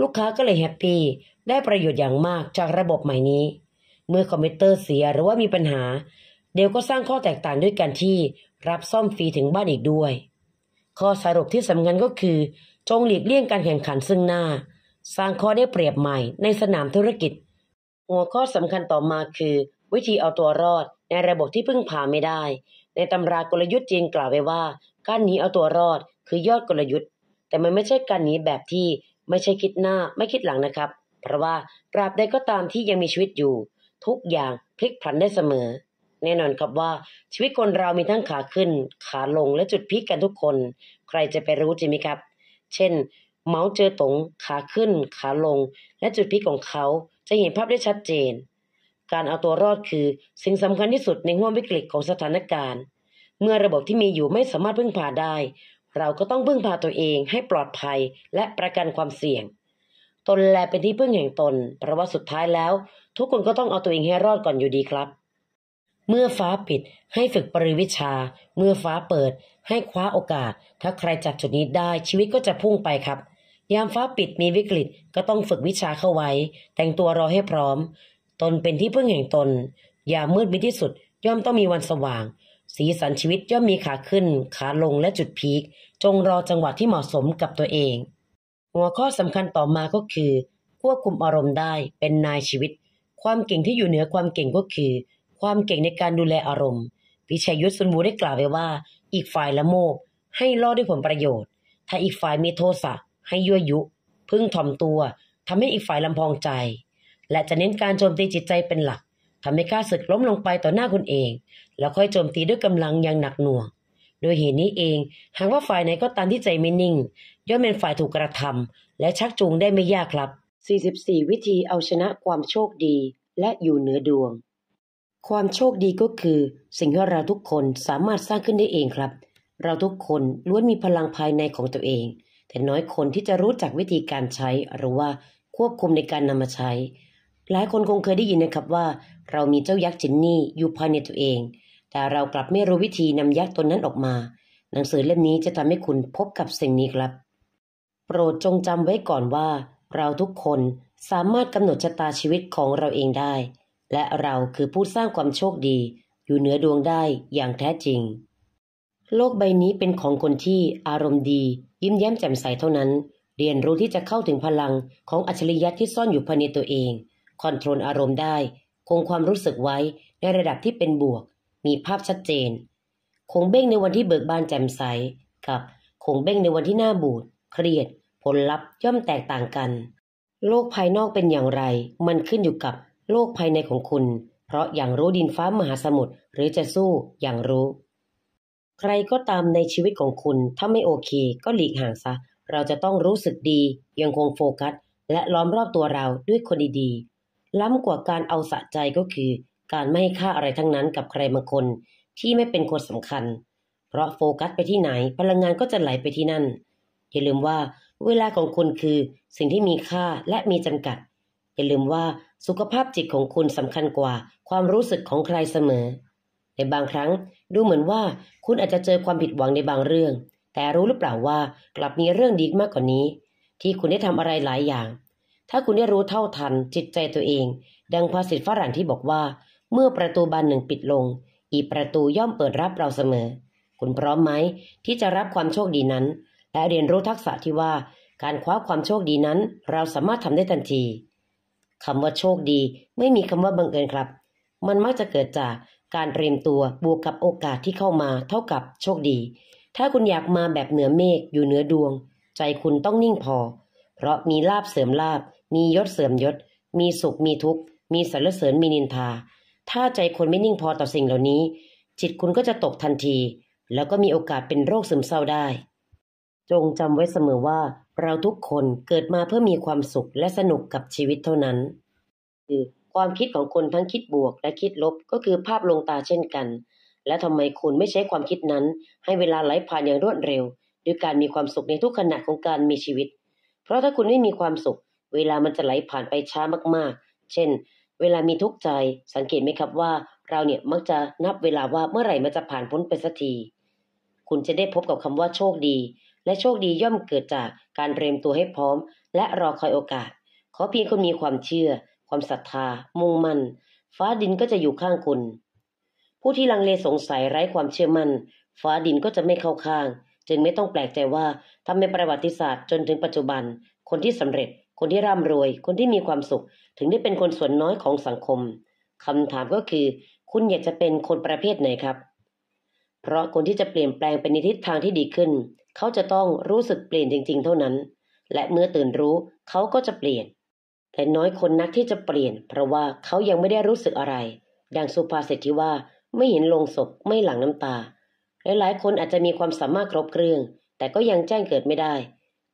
ลูกค้าก็เลยแฮปปี้ได้ประโยชน์อย่างมากจากระบบใหม่นี้ เมื่อคอมพิวเตอร์เสียหรือว่ามีปัญหาเดลก็สร้างข้อแตกต่างด้วยกันที่รับซ่อมฟรีถึงบ้านอีกด้วย ข้อสรุปที่สำคัญก็คือ จงหลีกเลี่ยงการแข่งขันซึ่งหน้า สร้างข้อได้เปรียบใหม่ ในสนามธุรกิจ หัวข้อสำคัญต่อมาคือ วิธีเอาตัวรอดในระบบที่พึ่งพาไม่ได้ ในตำรากลยุทธ์จีนกล่าวไว้ว่า การหนีเอาตัวรอดคือยอดกลยุทธ์ แต่มันไม่ใช่การหนีแบบที่ไม่ใช่คิดหน้าไม่คิดหลังนะครับ เพราะว่าตราบใดก็ตามที่ยังมีชีวิตอยู่ ทุกอย่างพลิกผันได้เสมอแน่นอนครับว่าชีวิตคนเรามีทั้งขาขึ้น ขาลงและจุดพีคกันทุกคน ใครจะไปรู้จริงไหมครับ เช่น เมาส์เจอตงขาขึ้น ขาลง และจุดพีคของเขาจะเห็นภาพได้ชัดเจน การเอาตัวรอดคือ สิ่งสำคัญที่สุดในห่วงวิกฤตของสถานการณ์ เมื่อระบบที่มีอยู่ไม่สามารถพึ่งพาได้ เราก็ต้องพึ่งพาตัวเองให้ปลอดภัยและประกันความเสี่ยงตนแลเป็นที่พึ่งแห่งตนเพราะว่าสุดท้ายแล้ว ทุกคนก็ต้องเอาตัวเองให้รอดก่อนอยู่ดีครับเมื่อฟ้าปิดให้ฝึกปริวิชา เมื่อฟ้าเปิดให้คว้าโอกาส ถ้าใครจับจุดนี้ได้ชีวิตก็จะพุ่งไปครับ ยามฟ้าปิดมีวิกฤต ก็ต้องฝึกวิชาเข้าไว้ แต่งตัวรอให้พร้อม ตนเป็นที่พึ่งแห่งตนอย่ามมืดมิดที่สุดย่อมต้องมีวันสว่าง สีสันชีวิตย่อมมีขาขึ้น ขาลงและจุดพีคจงรอจังหวะที่เหมาะสมกับตัวเอง หัวข้อสำคัญต่อมาก็คือ ควบคุมอารมณ์ได้เป็นนายชีวิต ความเก่งที่อยู่เหนือความเก่งก็คือความเก่งในการดูแลอารมณ์พิชัยยุทธสุนบูได้กล่าวไว้ว่า อีกฝ่ายละโมบให้ล่อด้วยผลประโยชน์ ถ้าอีกฝ่ายมีโทสะให้ยั่วยุ พึ่งถ่อมตัวทำให้อีกฝ่ายลำพองใจ และจะเน้นการโจมตีจิตใจเป็นหลัก ทำให้ข้าศึกล้มลงไปต่อหน้าคนเอง แล้วค่อยโจมตีด้วยกำลังอย่างหนักหน่วง โดยเหตุนี้เอง หากว่าฝ่ายไหนก็ตามที่ใจไม่นิ่ง ย่อมเป็นฝ่ายถูกกระทำ และชักจูงได้ไม่ยากครับ 44 วิธีเอาชนะความโชคดีและอยู่เหนือดวงความโชคดีก็คือสิ่งที่เราทุกคนสามารถสร้างขึ้นได้เองครับ เราทุกคนล้วนมีพลังภายในของตัวเอง แต่น้อยคนที่จะรู้จักวิธีการใช้ หรือว่าควบคุมในการนำมาใช้ หลายคนคงเคยได้ยินนะครับว่า เรามีเจ้ายักษ์จินนี่อยู่ภายในตัวเอง แต่เรากลับไม่รู้วิธีนำยักษ์ตนนั้นออกมา หนังสือเล่มนี้จะทำให้คุณพบกับสิ่งนี้ครับ โปรดจงจำไว้ก่อนว่า เราทุกคนสามารถกำหนดชะตาชีวิตของเราเองได้และเราคือผู้สร้างความโชคดี อยู่เหนือดวงได้อย่างแท้จริง โลกใบนี้เป็นของคนที่อารมณ์ดี ยิ้มแย้มแจ่มใสเท่านั้น เรียนรู้ที่จะเข้าถึงพลังของอัจฉริยะที่ซ่อนอยู่ภายในตัวเอง คอนโทรลอารมณ์ได้ คงความรู้สึกไว้ในระดับที่เป็นบวก มีภาพชัดเจน คงเบ้งในวันที่เบิกบานแจ่มใสกับคงเบ้งในวันที่หน้าบูดเครียดผลลัพธ์ย่อมแตกต่างกัน โลกภายนอกเป็นอย่างไร มันขึ้นอยู่กับโลกภายในของคุณ เพราะอย่างรู้ดินฟ้ามหาสมุทรหรือจะสู้อย่างรู้ ใครก็ตามในชีวิตของคุณถ้าไม่โอเคก็หลีกห่างซะ เราจะต้องรู้สึกดี ยังคงโฟกัสและล้อมรอบตัวเราด้วยคนดีๆ ล้ำกว่าการเอาสะใจก็คือการไม่ให้ค่าอะไรทั้งนั้นกับใครบางคน ที่ไม่เป็นคนสำคัญ เพราะโฟกัสไปที่ไหนพลังงานก็จะไหลไปที่นั่น อย่าลืมว่าเวลาของคุณคือสิ่งที่มีค่าและมีจำกัด อย่าลืมว่าสุขภาพจิตของคุณสำคัญกว่าความรู้สึกของใครเสมอ ในบางครั้งดูเหมือนว่าคุณอาจจะเจอความผิดหวังในบางเรื่อง แต่รู้หรือเปล่าว่ากลับมีเรื่องดีมากกว่านนี้ ที่คุณได้ทำอะไรหลายอย่าง ถ้าคุณได้รู้เท่าทันจิตใจตัวเอง ดังภาษิตฝรั่งที่บอกว่า เมื่อประตูบานหนึ่งปิดลง อีกประตูย่อมเปิดรับเราเสมอ คุณพร้อมไหมที่จะรับความโชคดีนั้นและเรียนรู้ทักษะที่ว่า การคว้าความโชคดีนั้น เราสามารถทำได้ทันทีคำว่าโชคดี ไม่มีคำว่าบังเอิญครับ มันมักจะเกิดจากการเตรียมตัวบวกกับโอกาสที่เข้ามาเท่ากับโชคดี ถ้าคุณอยากมาแบบเหนือเมฆอยู่เหนือดวง ใจคุณต้องนิ่งพอ เพราะมีลาบเสริมลาบมียศเสริมยศ มีสุขมีทุกข์ มีสรรเสริญมีนินทา ถ้าใจคนไม่นิ่งพอต่อสิ่งเหล่านี้ จิตคุณก็จะตกทันที แล้วก็มีโอกาสเป็นโรคซึมเศร้าได้ จงจำไว้เสมอว่าเราทุกคนเกิดมาเพื่อมีความสุขและสนุกกับชีวิตเท่านั้น คือความคิดของคนทั้งคิดบวกและคิดลบก็คือภาพลงตาเช่นกัน และทำไมคุณไม่ใช้ความคิดนั้น ให้เวลาไหลผ่านอย่างรวดเร็วด้วยการมีความสุขในทุกขณะของการมีชีวิต เพราะถ้าคุณไม่มีความสุข เวลามันจะไหลผ่านไปช้ามาก ๆ เช่น เวลามีทุกข์ใจ สังเกตไหมครับว่า เราเนี่ยมักจะนับเวลาว่าเมื่อไหร่มันจะผ่านพ้นไปสักทีคุณจะได้พบกับคำว่าโชคดีและโชคดีย่อมเกิดจากการเตรียมตัวให้พร้อม และรอคอยโอกาส ขอเพียงคุณมีความเชื่อ ความศรัทธา มุ่งมั่นฟ้าดินก็จะอยู่ข้างคุณ ผู้ที่ลังเลสงสัยไร้ความเชื่อมั่นฟ้าดินก็จะไม่เข้าข้าง จึงไม่ต้องแปลกใจว่าทำในประวัติศาสตร์จนถึงปัจจุบัน คนที่สำเร็จ คนที่ร่ำรวย คนที่มีความสุข ถึงได้เป็นคนส่วนน้อยของสังคมคำถามก็คือ คุณอยากจะเป็นคนประเภทไหนครับ เพราะคนที่จะเปลี่ยนแปลงไปในทิศทางที่ดีขึ้นเขาจะต้องรู้สึกเปลี่ยนจริง ๆ เท่านั้น และเมื่อตื่นรู้ เขาก็จะเปลี่ยน แต่น้อยคนนักที่จะเปลี่ยน เพราะว่าเขายังไม่ได้รู้สึกอะไร ดังสุภาษิตที่ว่าไม่เห็นลงศพไม่หลั่งน้ำตา หลาย ๆ คนอาจจะมีความสามารถครบเครื่อง แต่ก็ยังแจ้งเกิดไม่ได้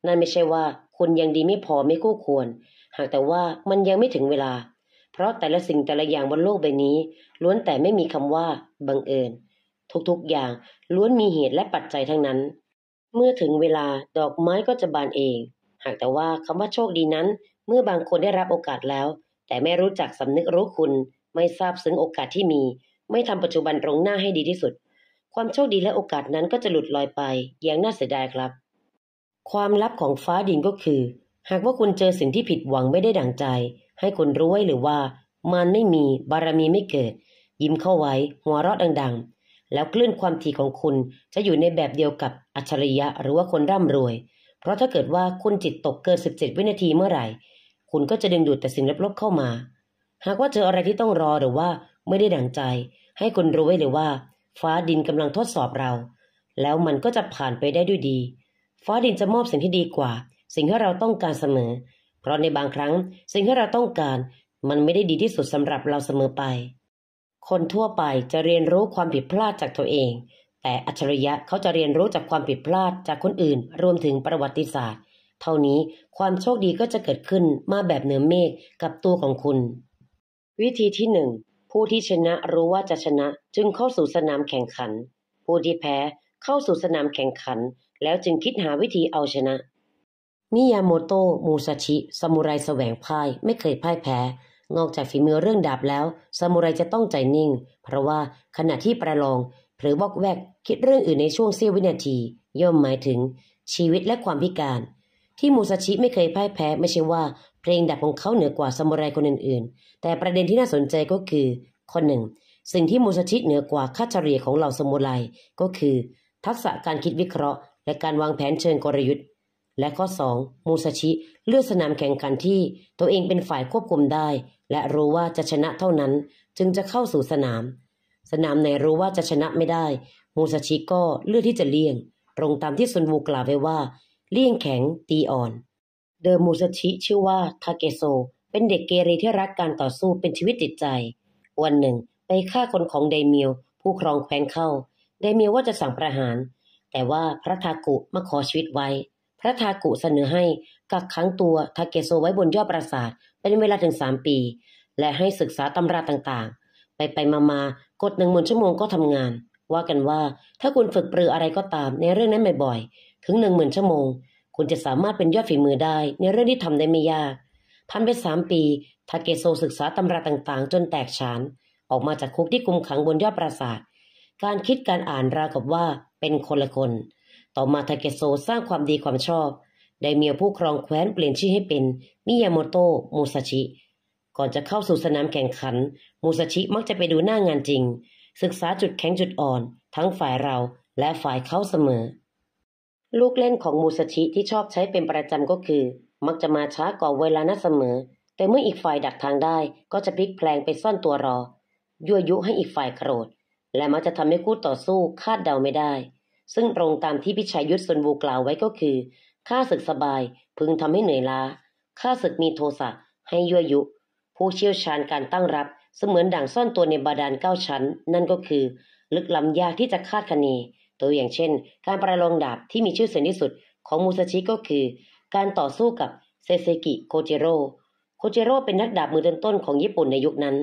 นั่นไม่ใช่ว่า คุณยังดีไม่พอไม่คู่ควร หากแต่ว่ามันยังไม่ถึงเวลา เพราะแต่ละสิ่งแต่ละอย่างบนโลกใบนี้ ล้วนแต่ไม่มีคำว่าบังเอิญ ทุกๆ อย่าง ล้วนมีเหตุและปัจจัยทั้งนั้นเมื่อถึงเวลาดอกไม้ก็จะบานเอง หากแต่ว่าคำว่าโชคดีนั้นเมื่อบางคนได้รับโอกาสแล้ว แต่ไม่รู้จักสำนึกรู้คุณไม่ทราบซึ้งโอกาสที่มี ไม่ทำปัจจุบันตรงหน้าให้ดีที่สุด ความโชคดีและโอกาสนั้นก็จะหลุดลอยไปอย่างน่าเสียดายครับ ความลับของฟ้าดินก็คือ หากว่าคุณเจอสิ่งที่ผิดหวังไม่ได้ดั่งใจ ให้คุณรู้ไว้หรือว่า มันไม่มี บารมีไม่เกิด ยิ้มเข้าไว้หัวเราะดังๆแล้วคลื่นความถี่ของคุณจะอยู่ในแบบเดียวกับอัจฉริยะหรือว่าคนร่ำรวย เพราะถ้าเกิดว่าคุณจิตตกเกิน17วินาทีเมื่อไหร่ คุณก็จะดึงดูดแต่สิ่งลบๆเข้ามา หากว่าเจออะไรที่ต้องรอหรือว่าไม่ได้ดังใจ ให้คุณรู้ไว้เลยว่าฟ้าดินกำลังทดสอบเรา แล้วมันก็จะผ่านไปได้ด้วยดี ฟ้าดินจะมอบสิ่งที่ดีกว่า สิ่งที่เราต้องการเสมอเพราะในบางครั้ง สิ่งที่เราต้องการ มันไม่ได้ดีที่สุดสำหรับเราเสมอไปคนทั่วไปจะเรียนรู้ความผิดพลาดจากตัวเอง แต่อัจฉริยะเขาจะเรียนรู้จากความผิดพลาดจากคนอื่น รวมถึงประวัติศาสตร์ เท่านี้ความโชคดีก็จะเกิดขึ้นมาแบบเหนือเมฆกับตัวของคุณ วิธีที่หนึ่งผู้ที่ชนะรู้ว่าจะชนะจึงเข้าสู่สนามแข่งขัน ผู้ที่แพ้เข้าสู่สนามแข่งขัน แล้วจึงคิดหาวิธีเอาชนะมิยาโมโตะ มูซาชิ ซามูไรแสวงพ่ายไม่เคยพ่ายแพ้นอกจากฝีมือเรื่องดาบแล้วซามูไรจะต้องใจนิ่ง เพราะว่าขณะที่ประลองหรือบอกแวกคิดเรื่องอื่นในช่วงเสี้ยววินาทีย่อมหมายถึง ชีวิตและความพิการ ที่มูซาชิไม่เคยพ่ายแพ้ไม่ใช่ว่า เพลงดาบของเขาเหนือกว่าซามูไรคนอื่นๆ แต่ประเด็นที่น่าสนใจก็คือข้อหนึ่งสิ่งที่มูซาชิเหนือกว่าค่าเฉลี่ยของเหล่าซามูไรก็คือทักษะการคิดวิเคราะห์และการวางแผนเชิงกลยุทธ์และข้อ 2 มูซาชิเลือกสนามแข่งขันที่ ตัวเองเป็นฝ่ายควบคุมได้และรู้ว่าจะชนะเท่านั้นจึงจะเข้าสู่สนาม สนามไหนรู้ว่าจะชนะไม่ได้ มูซาชิก็เลือกที่จะเลี่ยงตรงตามที่ซุนวูกล่าวไว้ว่า เลี่ยงแข็งตีอ่อน เดิมมูซาชิชื่อว่า ทาเกโซ เป็นเด็กเกเรที่รักการต่อสู้เป็นชีวิตจิตใจ วันหนึ่ง ไปฆ่าคนของไดเมียวผู้ครองแคว้นเข้าไดเมียวว่าจะสั่งประหาร แต่ว่าพระทากุมาขอชีวิตไว้พระทากุเสนอให้กักขังตัวทาเกโซไว้บนยอดปราสาทเป็นเวลาถึงสามปี และให้ศึกษาตำราต่างๆ ไปไปมามากดหนึ่งหมื่นชั่วโมงก็ทำงาน ว่ากันว่า ถ้าคุณฝึกปรืออะไรก็ตามในเรื่องนั้นบ่อยๆถึงหนึ่งหมื่นชั่วโมง คุณจะสามารถเป็นยอดฝีมือได้ ในเรื่องที่ทำได้ไม่ยากพัานไปสามปีทาเกโซศึกษาตำราต่างๆ จนแตกฉานออกมาจากคุกที่คุมขังบนยอดปราสาทการคิดการอ่านราวกับว่าเป็นคนละคน ต่อมาทาเกโซสร้างความดีความชอบไดเมียผู้ครองแคว้นเปลี่ยนชื่อให้เป็น มิยาโมโตะมูซาชิ ก่อนจะเข้าสู่สนามแข่งขัน มูซาชิมักจะไปดูหน้างานจริง ศึกษาจุดแข็งจุดอ่อน ทั้งฝ่ายเราและฝ่ายเขาเสมอ ลูกเล่นของมูซาชิที่ชอบใช้เป็นประจำก็คือ มักจะมาช้าก่อนเวลานัดเสมอ แต่เมื่ออีกฝ่ายดักทางได้ ก็จะพลิกแพลงไปซ่อนตัวรอ ยั่วยุให้อีกฝ่ายโกรธ และมักจะทำให้คู่ต่อสู้คาดเดาไม่ได้ ซึ่งตรงตามที่พิชัยยุทธสนบูกล่าวไว้ก็คือข้าศึกสบายพึงทำให้เหนื่อยล้าข้าศึกมีโทสะให้ยั่วยุ ผู้เชี่ยวชาญการตั้งรับเสมือนด่างซ่อนตัวในบาดาลเก้าชั้น นั่นก็คือ ลึกล้ำยากที่จะคาดคะเนตัวอย่างเช่น การประลองดาบที่มีชื่อเสียงที่สุดของมูซาชิก็คือ การต่อสู้กับเซเซกิ โคเจโรโคเจโรเป็นนักดาบมือต้นๆของญี่ปุ่นในยุคนั้น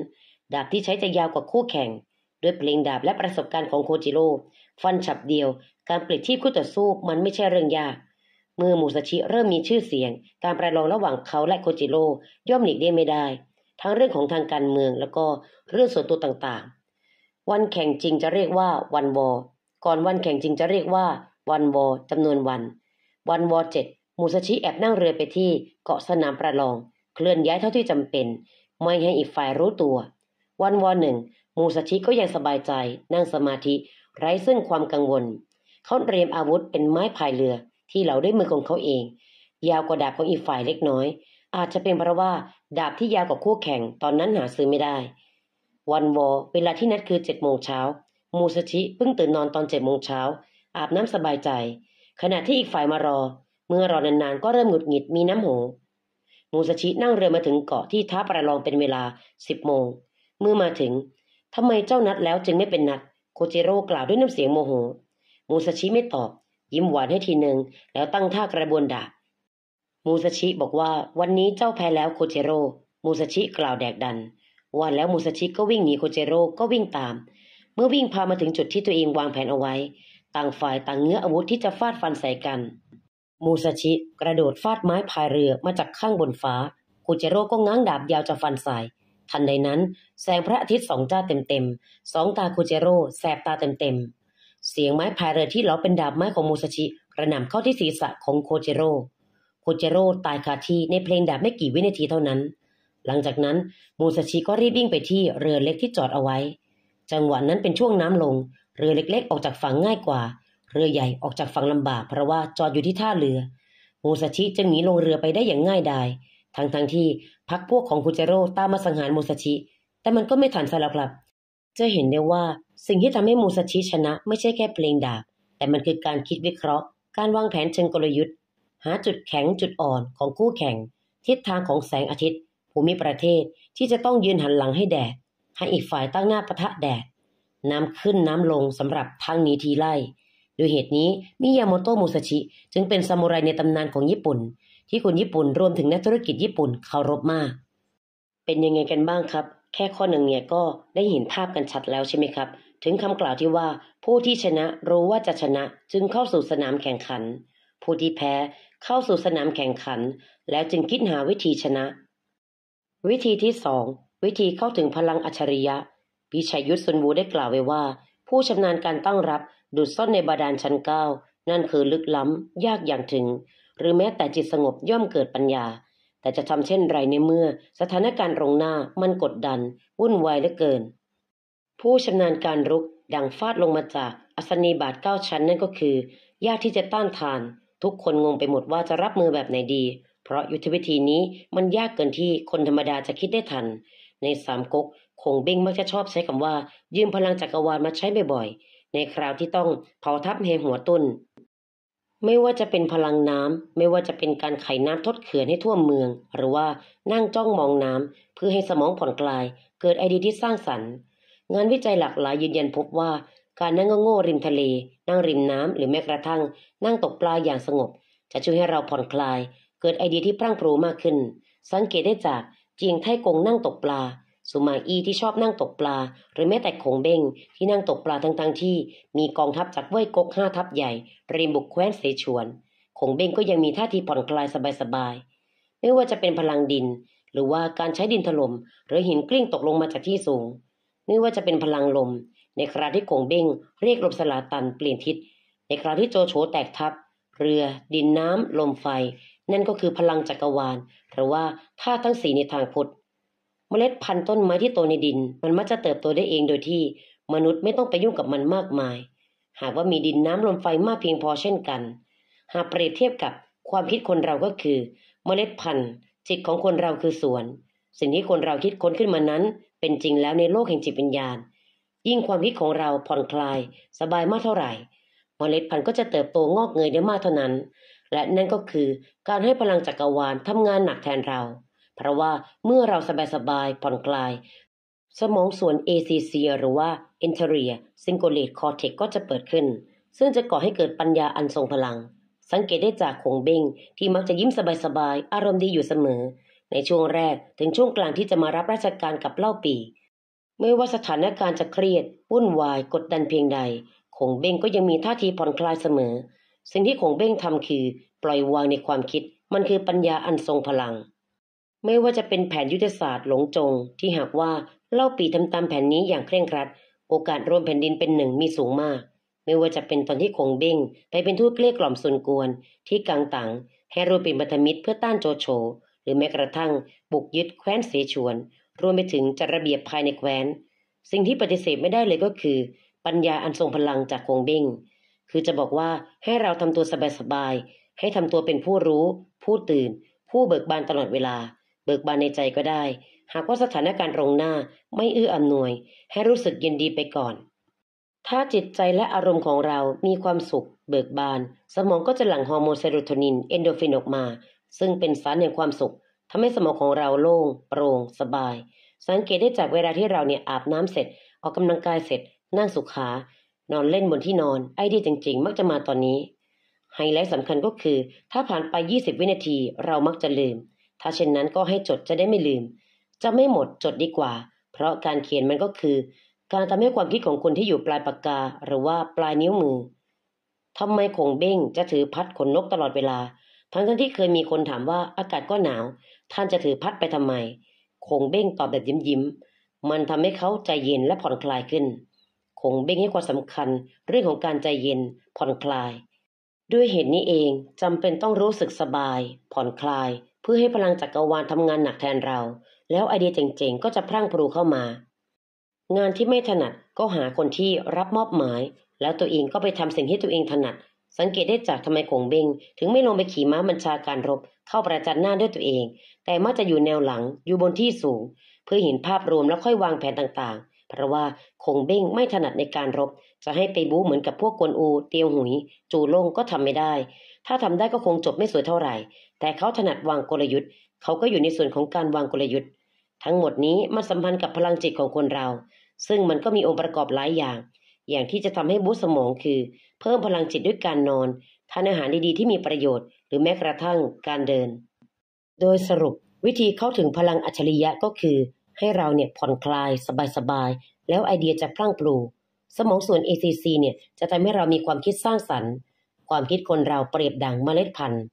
ดาบที่ใช้จะยาวกว่าคู่แข่ง ด้วยเพลงดาบและประสบการณ์ของโคจิโร่ฟันฉับเดียว การปลิดชีพคู่ต่อสู้มันไม่ใช่เรื่องยากเมื่อมูซาชิเริ่มมีชื่อเสียง การประลองระหว่างเขาและโคจิโร่ย่อมหลีกเลี่ยงไม่ได้ ทั้งเรื่องของทางการเมืองแล้วก็เรื่องส่วนตัวต่างๆ วันแข่งจริงจะเรียกว่าวันวอก่อนวันแข่งจริงจะเรียกว่าวันวอจำนวนวัน วันวอเจ็ดมูซาชิแอบนั่งเรือไปที่เกาะสนามประลอง เคลื่อนย้ายเท่าที่จำเป็น ไม่ให้อีกฝ่ายรู้ตัว วันวอหนึ่ง มูซาชิก็ยังสบายใจ นั่งสมาธิ ไร้ซึ่งความกังวล เขาเตรียมอาวุธเป็นไม้พายเรือที่เหลาด้วยมือของเขาเอง ยาวกว่าดาบของอีกฝ่ายเล็กน้อย อาจจะเป็นเพราะว่า ดาบที่ยาวกว่าคู่แข่งตอนนั้นหาซื้อไม่ได้ วันวอเวลาที่นัดคือเจ็ดโมงเช้ามูสชิเพิ่งตื่นนอนตอนเจ็ดโมงเช้า อาบน้ำสบายใจ ขณะที่อีกฝ่ายมารอ เมื่อรอนานๆก็เริ่มหงุดหงิดมีน้ำหูมูสชินั่งเรือมาถึงเกาะที่ท้าประลองเป็นเวลาสิบโมงเมื่อมาถึงทำไมเจ้านัดแล้วจึงไม่เป็นนัดโคจิโร่กล่าวด้วยน้ำเสียงโมโหมูสชิไม่ตอบยิ้มหวานให้ทีหนึ่งแล้วตั้งท่ากระบวนดาบมูซาชิบอกว่าวันนี้เจ้าแพ้แล้วโคเจโร่ มูซาชิกล่าวแดกดัน วันแล้วมูซาชิก็วิ่งหนีโคเจโร่ก็วิ่งตาม เมื่อวิ่งพามาถึงจุดที่ตัวเองวางแผนเอาไว้ ต่างฝ่ายต่างเงื้ออาวุธที่จะฟาดฟันใส่กัน มูซาชิกระโดดฟาดไม้พายเรือมาจากข้างบนฟ้า โคเจโร่ก็ง้างดาบยาวจะฟันใส่ ทันใดนั้นแสงพระอาทิตย์สองจ้าเต็มๆสองตาโคเจโร่แสบตาเต็มๆเสียงไม้พายเรือที่เลาเป็นดาบไม้ของมูซาชิกระหน่ำเข้าที่ศีรษะของโคเจโร่ โคเจโร่ตายคาที่ในเพลงดาบไม่กี่วินาทีเท่านั้น หลังจากนั้นมูซาชิก็รีบวิ่งไปที่เรือเล็กที่จอดเอาไว้ จังหวะนั้นเป็นช่วงน้ำลงเรือเล็กๆออกจากฝั่งง่ายกว่าเรือใหญ่ออกจากฝั่งลำบาก เพราะว่าจอดอยู่ที่ท่าเรือมูซาชิจึงหนีลงเรือไปได้อย่างง่ายดายทั้งๆทที่พักพวกของคุเจโร่ตามมาสังหารมูซาชิ แต่มันก็ไม่ทันซะแล้วครับจะเห็นได้ว่าสิ่งที่ทำให้มูซาชิชนะไม่ใช่แค่เพลงดาบ แต่มันคือการคิดวิเคราะห์ การวางแผนเชิงกลยุทธ์ หาจุดแข็งจุดอ่อนของคู่แข่ง ทิศทางของแสงอาทิตย์ ภูมิประเทศที่จะต้องยืนหันหลังให้แดด ให้อีกฝ่ายตั้งหน้าปะทะแดด น้ำขึ้นน้ำลงสำหรับทางนี้ทีไล่ ด้วยเหตุนี้ มิยาโมโตะมูซาชิจึงเป็นซามูไรในตำนานของญี่ปุ่น ที่คนญี่ปุ่นรวมถึงนักธุรกิจญี่ปุ่นเคารพมาก เป็นยังไงกันบ้างครับแค่ข้อหนึ่งเนี่ยก็ได้เห็นภาพกันชัดแล้วใช่ไหมครับ ถึงคำกล่าวที่ว่า ผู้ที่ชนะรู้ว่าจะชนะจึงเข้าสู่สนามแข่งขัน ผู้ที่แพ้เข้าสู่สนามแข่งขัน แล้วจึงคิดหาวิธีชนะ วิธีที่สองวิธีเข้าถึงพลังอัจฉริยะวิชัยยุทธสุนวูได้กล่าวไว้ว่า ผู้ชำนาญการตั้งรับดูดซ่อนในบาดาลชั้นเก้า นั่นคือลึกล้ำยากอย่างถึง หรือแม้แต่จิตสงบย่อมเกิดปัญญาแต่จะทำเช่นไรในเมื่อสถานการณ์ตรงหน้ามันกดดันวุ่นวายเหลือเกิน ผู้ชำนาญการรุกดังฟาดลงมาจากอัศนีบาทเก้าชั้นนั่นก็คือ ยากที่จะต้านทาน ทุกคนงงไปหมดว่าจะรับมือแบบไหนดี เพราะยุทธวิธีนี้มันยากเกินที่คนธรรมดาจะคิดได้ทัน ในสามก๊กคงเบ้งมักจะชอบใช้คำว่า ยืมพลังจักรวาลมาใช้บ่อยๆในคราวที่ต้องเผาทับเฮหัวตุนไม่ว่าจะเป็นพลังน้ำไม่ว่าจะเป็นการไขน้ำทดเขื่อนให้ทั่วเมือง หรือว่านั่งจ้องมองน้ำเพื่อให้สมองผ่อนคลาย เกิดไอเดียที่สร้างสรรค์งานวิจัยหลากหลายยืนยันพบว่าการนั่งโง่ๆริมทะเล นั่งริมน้ำหรือแม้กระทั่ง นั่งตกปลาอย่างสงบ จะช่วยให้เราผ่อนคลาย เกิดไอเดียที่พรั่งพรูมากขึ้น สังเกตได้จากเจียงไทกงนั่งตกปลาสูมาอีที่ชอบนั่งตกปลา หรือแม้แต่ขงเบงที่นั่งตกปลาทั้งๆที่มีกองทัพจากเว่ยกกห้าทัพใหญ่ริมบุกแคว้นเสฉวนขงเบงก็ยังมีท่าทีผ่อนคลายสบายๆไม่ว่าจะเป็นพลังดิน หรือว่าการใช้ดินถล่มหรือหินกลิ้งตกลงมาจากที่สูงไม่ว่าจะเป็นพลังลม ในคราที่ขงเบงเรียกลมสลาตันเปลี่ยนทิศในคราที่โจโฉแตกทัพเรือดินน้ำลมไฟ นั่นก็คือพลังจักรวาลหรือว่าท่าทั้งสีในทางพุทธเมล็ดพันธุ์ต้นไม้ที่โตในดินมันมักจะเติบโตได้เองโดยที่มนุษย์ไม่ต้องไปยุ่งกับมันมากมาย หากว่ามีดินน้ำลมไฟมากเพียงพอเช่นกัน หากเปรียบเทียบกับความคิดคนเราก็คือ เมล็ดพันธุ์จิตของคนเราคือสวน สิ่งที่คนเราคิดค้นขึ้นมานั้น เป็นจริงแล้วในโลกแห่งจิตวิญญาณยิ่งความคิดของเราผ่อนคลายสบายมากเท่าไหร่เมล็ดพันธุ์ก็จะเติบโตงอกเงยได้มากเท่านั้น และนั่นก็คือการให้พลังจักกรวาลทำงานหนักแทนเราเพราะว่าเมื่อเราสบายๆผ่อนคลาย สมองส่วน ACC หรือว่า Anterior Cingulate Cortex ก็จะเปิดขึ้น ซึ่งจะก่อให้เกิดปัญญาอันทรงพลัง สังเกตได้จากขงเบงที่มักจะยิ้มสบายๆ อารมณ์ดีอยู่เสมอ ในช่วงแรกถึงช่วงกลางที่จะมารับราชการกับเล่าปีไม่ว่าสถานการณ์จะเครียด วุ่นวาย กดดันเพียงใดขงเบงก็ยังมีท่าทีผ่อนคลายเสมอ สิ่งที่ขงเบ้งทำคือปล่อยวางในความคิดมันคือปัญญาอันทรงพลังไม่ว่าจะเป็นแผนยุทธศาสตร์หลงจง ที่หากว่าเล่าปีทำตามแผนนี้อย่างเคร่งครัด โอกาสรวมแผ่นดินเป็นหนึ่งมีสูงมาก ไม่ว่าจะเป็นตอนที่คงเบ้งไปเป็นทูตเกลี้ยกล่อมซุนกวน ที่กังตังให้รวมเป็นบัตมิตรเพื่อต้านโจโฉหรือแม้กระทั่ง บุกยึดแคว้นเสฉวน รวมไปถึงจัดระเบียบภายในแคว้น สิ่งที่ปฏิเสธไม่ได้เลยก็คือ ปัญญาอันทรงพลังจากคงเบ้งคือจะบอกว่าให้เราทำตัวสบายๆให้ทำตัวเป็นผู้รู้ ผู้ตื่น ผู้เบิกบานตลอดเวลาเบิกบานในใจก็ได้ หากว่าสถานการณ์ตรงหน้า ไม่อื้ออานวย ให้รู้สึกยินดีไปก่อน ถ้าจิตใจและอารมณ์ของเรามีความสุข เบิกบาน สมองก็จะหลั่งฮอร์โมนเซโรโทนิน เอนโดฟินออกมา ซึ่งเป็นสารแห่งความสุขทำให้สมองของเราโล่งโปร่งสบาย สังเกตได้จากเวลาที่เราเนี่ยอาบน้ำเสร็จ ออกกำลังกายเสร็จนั่งสุขานอนเล่นบนที่นอน ไอเดียจริงๆ มักจะมาตอนนี้ไฮไลท์สำคัญก็คือ ถ้าผ่านไป20วินาทีเรามักจะลืมถ้าเช่นนั้นก็ให้จดจะได้ไม่ลืม จะไม่หมดจดดีกว่า เพราะการเขียนมันก็คือ การทำให้ความคิดของคนที่อยู่ปลายปากกาหรือว่าปลายนิ้วมือทำไมคงเบ้งจะถือพัดขนนกตลอดเวลา ทั้งที่เคยมีคนถามว่าอากาศก็หนาว ท่านจะถือพัดไปทำไม คงเบ้งตอบแบบยิ้มยิ้ม มันทำให้เขาใจเย็นและผ่อนคลายขึ้น คงเบ้งให้ความสำคัญ เรื่องของการใจเย็นผ่อนคลาย ด้วยเหตุนี้เองจำเป็นต้องรู้สึกสบาย ผ่อนคลายเพื่อให้พลังจักกรวาลทำงานหนักแทนเรา แล้วไอเดียเจ๋งๆ ก็จะพรั่งพรูเข้ามา งานที่ไม่ถนัดก็หาคนที่รับมอบหมาย แล้วตัวเองก็ไปทำสิ่งที่ตัวเองถนัด สังเกตได้จากทำไมขงเบงถึงไม่ลงไปขี่ม้าบัญชาการรบ เข้าประจันหน้าด้วยตัวเอง แต่มักจะอยู่แนวหลังอยู่บนที่สูง เพื่อเห็นภาพรวมแล้วค่อยวางแผนต่างๆ เพราะว่าคงเบ้งไม่ถนัดในการรบ จะให้ไปบู๊เหมือนกับพวกกวนอู เตียวหุยจูล่งก็ทำไม่ได้ ถ้าทำได้ก็คงจบไม่สวยเท่าไหร่แต่เขาถนัดวางกลยุทธ์ เขาก็อยู่ในส่วนของการวางกลยุทธ์ ทั้งหมดนี้มันสัมพันธ์กับพลังจิตของคนเรา ซึ่งมันก็มีองค์ประกอบหลายอย่าง อย่างที่จะทำให้บูสสมอง คือ เพิ่มพลังจิตด้วยการนอน ทานอาหารดีๆที่มีประโยชน์ หรือแม้กระทั่งการเดิน โดยสรุปวิธีเข้าถึงพลังอัจฉริยะก็คือ ให้เราเนี่ยผ่อนคลายสบายๆ แล้วไอเดียจะพลั่งปลูสมองส่วน ACC เนี่ยจะทำให้เรามีความคิดสร้างสรรค์ ความคิดคนเราเปรียบดังเมล็ดพันธุ์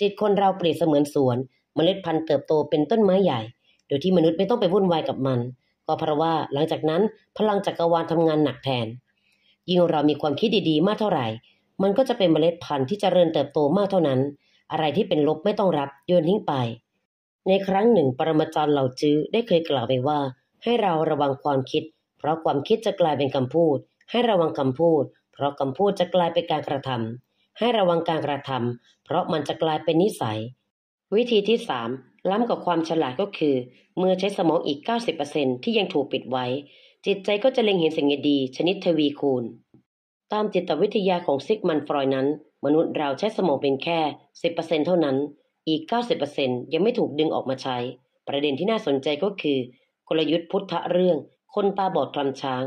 จิตคนเราเปรียบเสมือนสวนมเมล็ดพันธุ์เติบโตเป็นต้นไม้ใหญ่ โดยที่มนุษย์ไม่ต้องไปวุ่นวายกับมัน ก็เพราะว่าหลังจากนั้นพลังจักกรวาลทำงานหนักแทนยิ่งเรามีความคิดดีๆ มากเท่าไหร่ มันก็จะเป็นมเมล็ดพันธุ์ที่จเจริญเติบโตมากเท่านั้น อะไรที่เป็นลบไม่ต้องรับโยนทิ้งไป ในครั้งหนึ่งปรมาจารย์เหล่าจื้อได้เคยกล่าวไว้ว่า ให้เราระวังความคิด เพราะความคิดจะกลายเป็นคำพูด ให้ระวังคำพูด เพราะคำพูดจะกลายเป็นการกระทำ ให้ระวังการกระทำเพราะมันจะกลายเป็นนิสัย วิธีที่สามล้ำกับความฉลาดก็คือ เมื่อใช้สมองอีก 90%ที่ยังถูกปิดไว้ จิตใจก็จะเล็งเห็นสิ่งดี ชนิดทวีคูณ ตามจิตวิทยาของซิกมันฟรอยนั้น มนุษย์เราใช้สมองเป็นแค่ 10%เท่านั้นอีก 90%ยังไม่ถูกดึงออกมาใช้ ประเด็นที่น่าสนใจก็คือ กลยุทธ์พุทธะเรื่อง คนตาบอดคลำช้าง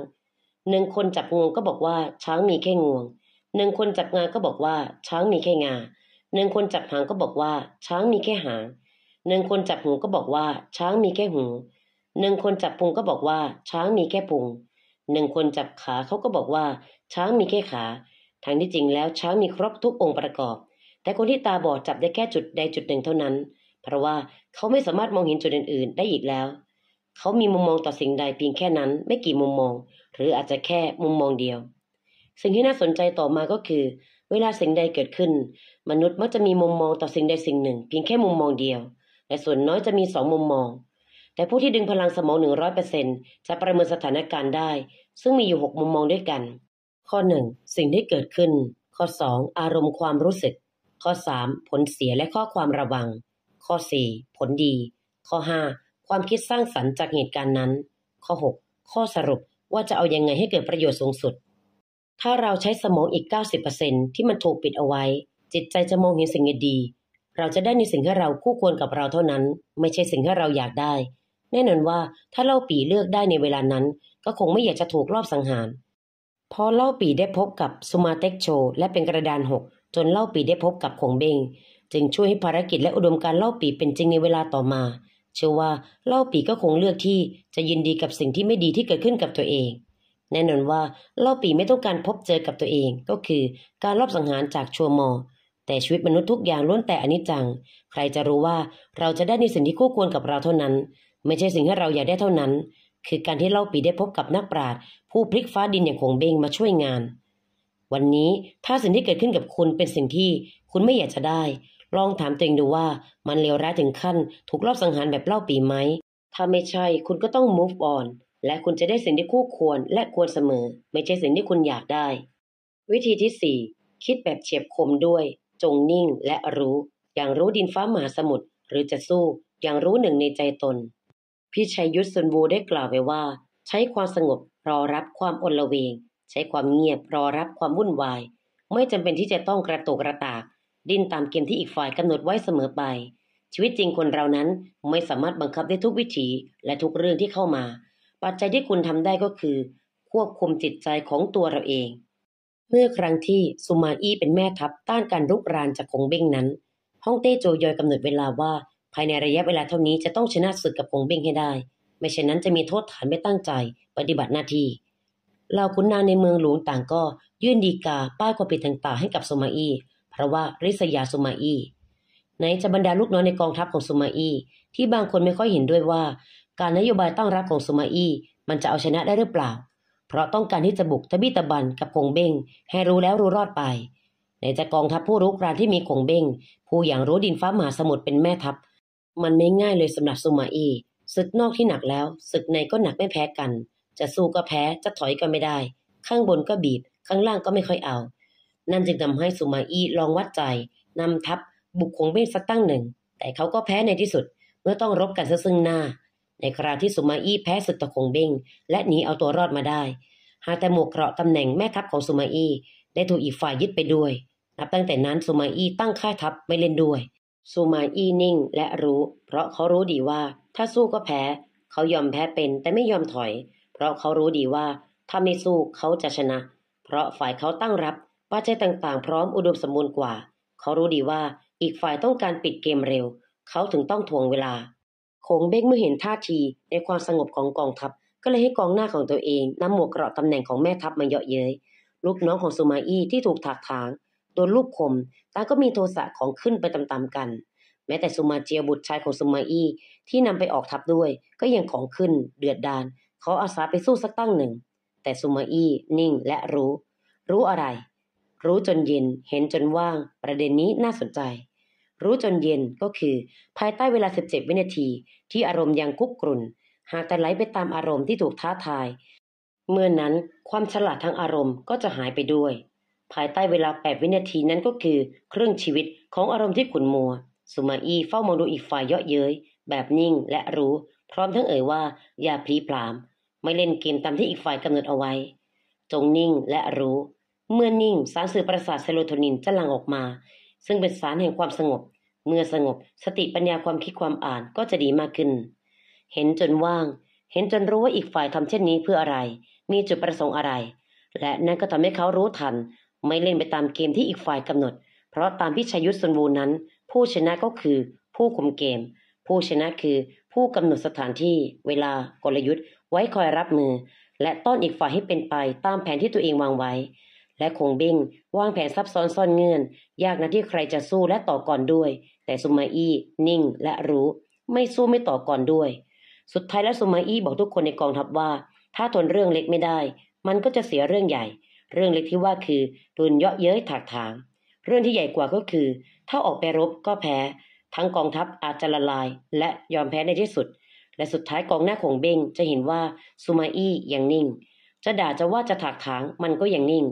หนึ่งคนจับงวงก็บอกว่าช้างมีแค่งวงหนึ่งคนจับงา ก็บอกว่าช้างมีแค่งาหนึ่งคนจับหางก็บอกว่าช้างมีแค่หางหนึ่งคนจับหูก็บอกว่าช้างมีแค่หูหนึ่งคนจับพุงก็บอกว่า ช้างมีแค่พุง หนึ่งคนจับขาเขาก็บอกว่าช้างมีแค่ขาทางที่จริงแล้วช้างมีครบทุกองค์ประกอบ แต่คนที่ตาบอดจับได้แค่จุดใดจุดหนึ่งเท่านั้น เพราะว่าเขาไม่สามารถมองเห็นจุดอื่นๆ ได้อีกแล้วเขามีมุมมองต่อสิ่งใดเพียงแค่นั้นไม่กี่มุมมอง หรืออาจจะแค่มุมมองเดียว สิ่งที่น่าสนใจต่อมาก็คือเวลาสิ่งใดเกิดขึ้น มนุษย์มักจะมีมุมมองต่อสิ่งใดสิ่งหนึ่ง เพียงแค่มุมมองเดียว และส่วนน้อยจะมีสองมุมมอง แต่ผู้ที่ดึงพลังสมองหนึ่งรร้ออยเเป์ซนต์จะประเมินสถานการณ์ได้ ซึ่งมีอยู่หกมุมมองด้วยกัน ข้อหนึ่งสิ่งที่เกิดขึ้น ข้อสองอารมณ์ความรู้สึก ข้อสามผลเสียและข้อความระวัง ข้อสี่ผลดี ข้อห้าความคิดสร้างสรรค์จากเหตุการณ์นั้น ข้อหกข้อสรุปว่าจะเอาอยัางไงให้เกิดประโยชน์สูงสุดถ้าเราใช้สมองอีก90%ที่มันถูกปิดเอาไว้ จิตใจจะมองเห็นสิ่งดี เราจะได้ในสิ่งที่เราคู่ควรกับเราเท่านั้น ไม่ใช่สิ่งที่เราอยากได้ แน่นอนว่าถ้าเล่าปีเลือกได้ในเวลานั้น ก็คงไม่อยากจะถูกลอบสังหาร พอเล่าปีได้พบกับซูมาเต็กโช และเป็นกระดานหก จนเล่าปีได้พบกับขงเบงจึงช่วยให้ภารกิจและอุดมการเล่าปีเป็นจริงในเวลาต่อมา เชื่อว่าเล่าปีก็คงเลือกที่จะยินดีกับสิ่งที่ไม่ดีที่เกิดขึ้นกับตัวเองแน่นอนว่าเล่าปีไม่ต้องการพบเจอกับตัวเองก็คือการรอบสังหารจากชัวมอ แต่ชีวิตมนุษย์ทุกอย่างล้วนแต่อนิจจัง ใครจะรู้ว่าเราจะได้ในสิ่งที่คู่ควรกับเราเท่านั้น ไม่ใช่สิ่งที่เราอยากได้เท่านั้น คือการที่เล่าปีได้พบกับนักปราชญ์ผู้พลิกฟ้าดินอย่างคงเบงมาช่วยงาน วันนี้ถ้าสิ่งที่เกิดขึ้นกับคุณเป็นสิ่งที่คุณไม่อยากจะได้ ลองถามตัวเองดูว่ามันเลวร้ายถึงขั้น ถูกรอบสังหารแบบเล่าปีไหมถ้าไม่ใช่คุณก็ต้อง move on และคุณจะได้สิ่งที่คู่ควรและควรเสมอ ไม่ใช่สิ่งที่คุณอยากได้ วิธีที่ 4 คิดแบบเฉียบคมด้วย จงนิ่งและรู้ อย่างรู้ดินฟ้าหมหาสมุทรหรือจะสู้อย่างรู้หนึ่งในใจตนพี่ชัยยุทธสุนบูได้กล่าวไว้ว่า ใช้ความสงบรอรับความอนละเวง ใช้ความเงียบรอรับความวุ่นวาย ไม่จำเป็นที่จะต้องกระตุกกระตาก ดิ้นตามเกมที่อีกฝ่ายกำหนดไว้เสมอไป ชีวิตจริงคนเรานั้นไม่สามารถบังคับได้ทุกวิถีและทุกเรื่องที่เข้ามาปัจจัยที่คุณทำได้ก็คือ ควบคุมจิตใจของตัวเราเอง เมื่อครั้งที่ซูมาอี้เป็นแม่ทัพต้านการรุกรานจากคงเบ้งนั้น ฮ่องเต้โจยอยกำหนดเวลาว่า ภายในระยะเวลาเท่านี้จะต้องชนะศึกกับคงเบ้งให้ได้ ไม่เช่นนั้นจะมีโทษฐานไม่ตั้งใจปฏิบัติหน้าที่เราขุนนางในเมืองหลวงต่างก็ยื่นดีกา ป้ายความผิดต่างๆให้กับซูมาอี้ เพราะว่าริษยาซูมาอี้ในจะบรรดาลูกน้อยในกองทัพของซูมาอี้ที่บางคนไม่ค่อยเห็นด้วยว่าการนโยบายตั้งรับของสุมาอีมันจะเอาชนะได้หรือเปล่า เพราะต้องการที่จะบุกทะบีตะบันกับคงเบงให้รู้แล้วรู้รอดไป ในจะกองทัพผู้รุกรานที่มีคงเบงผู้อย่างรู้ดินฟ้ามหาสมุทรเป็นแม่ทัพ มันไม่ง่ายเลยสำหรับสุมาอีศึกนอกที่หนักแล้วศึกในก็หนักไม่แพ้กัน จะสู้ก็แพ้จะถอยก็ไม่ได้ ข้างบนก็บีบข้างล่างก็ไม่ค่อยเอา นั่นจึงทำให้สุมาอีลองวัดใจ นำทัพบุกคงเบงสักตั้งหนึ่ง แต่เขาก็แพ้ในที่สุด เมื่อต้องรบกันซึ่งหน้าในคราวที่สุมาอี้แพ้สึกตะคงเบ้งและหนีเอาตัวรอดมาได้ หาแต่หมวกเกราะตำแหน่งแม่ทัพของสุมาอี้ได้ถูกอีกฝ่ายยึดไปด้วยนับตั้งแต่นั้นสุมาอี้ตั้งค่ายทัพไม่เล่นด้วย สุมาอี้นิ่งและรู้ เพราะเขารู้ดีว่า ถ้าสู้ก็แพ้ เขายอมแพ้เป็นแต่ไม่ยอมถอย เพราะเขารู้ดีว่าถ้าไม่สู้เขาจะชนะ เพราะฝ่ายเขาตั้งรับปัจจัยต่าง ๆ พร้อมอุดมสมบูรณ์กว่า เขารู้ดีว่าอีกฝ่ายต้องการปิดเกมเร็ว เขาถึงต้องทวงเวลาโขงเบ้งเมื่อเห็นท่าที ในความสงบของกองทัพก็เลยให้กองหน้าของตัวเองนำหมวกเกราะตำแหน่งของแม่ทัพมาเยาะเย้ยลูกน้องของซูมาอี้ที่ถูกถากถางโดนลูกคมตาก็มีโทสะของขึ้นไปตามๆกัน แม้แต่ซูมาเจียบุตรชายของซูมาอี้ที่นำไปออกทัพด้วยก็ยังของขึ้นเดือดดานเขาอาสาไปสู้สักตั้งหนึ่ง แต่ซูมาอี้นิ่งและรู้ รู้อะไร รู้จนเย็นเห็นจนว่างประเด็นนี้น่าสนใจรู้จนเย็นก็คือ ภายใต้เวลา 17 วินาที ที่อารมณ์ยังคุกกรุ่น หากแต่ไหลไปตามอารมณ์ที่ถูกท้าทาย เมื่อนนั้นความฉลาดทางอารมณ์ก็จะหายไปด้วย ภายใต้เวลา 8 วินาทีนั้นก็คือ เครื่องชีวิตของอารมณ์ที่ขุนมัว สุมาอี้เฝ้ามองดูอีกฝ่ายเยาะเย้ยแบบนิ่งและรู้ พร้อมทั้งเอ่ยว่า อย่าพลีพลาม ไม่เล่นเกมตามที่อีกฝ่ายกำหนดเอาไว้จงนิ่งและรู้ เมื่อนิ่งสารสื่อประสาทเซโรโทนินจะหลั่งออกมา ซึ่งเป็นสารแห่งความสงบเมื่อสงบสติปัญญาความคิดความอ่านก็จะดีมากขึ้น เห็นจนว่าง เห็นจนรู้ว่าอีกฝ่ายทำเช่นนี้เพื่ออะไร มีจุดประสงค์อะไร และนั่นก็ทำให้เขารู้ทัน ไม่เล่นไปตามเกมที่อีกฝ่ายกำหนด เพราะตามพิชยุทธ์สุนบูนั้น ผู้ชนะก็คือผู้คุมเกม ผู้ชนะคือผู้กำหนดสถานที่ เวลากลยุทธ์ไว้คอยรับมือ และต้อนอีกฝ่ายให้เป็นไปตามแผนที่ตัวเองวางไว้ และคงบิงวางแผนซับซ้อนซ่อนเงื่อน ยากนะที่ใครจะสู้และต่อก่อนด้วยแต่ซูมาอี้นิ่งและรู้ ไม่สู้ไม่ต่อก่อนด้วย สุดท้ายแล้วซูมาอี้บอกทุกคนในกองทัพว่า ถ้าทนเรื่องเล็กไม่ได้ มันก็จะเสียเรื่องใหญ่ เรื่องเล็กที่ว่าคือโดนเยาะเย้ยถากถาง เรื่องที่ใหญ่กว่าก็คือ ถ้าออกไปรบก็แพ้ทั้งกองทัพอาจจะละลายและยอมแพ้ในที่สุด และสุดท้ายกองหน้าของเบงจะเห็นว่าซูมาอี้ยังนิ่ง จะด่าจะว่าจะถากถางมันก็ยังนิ่ง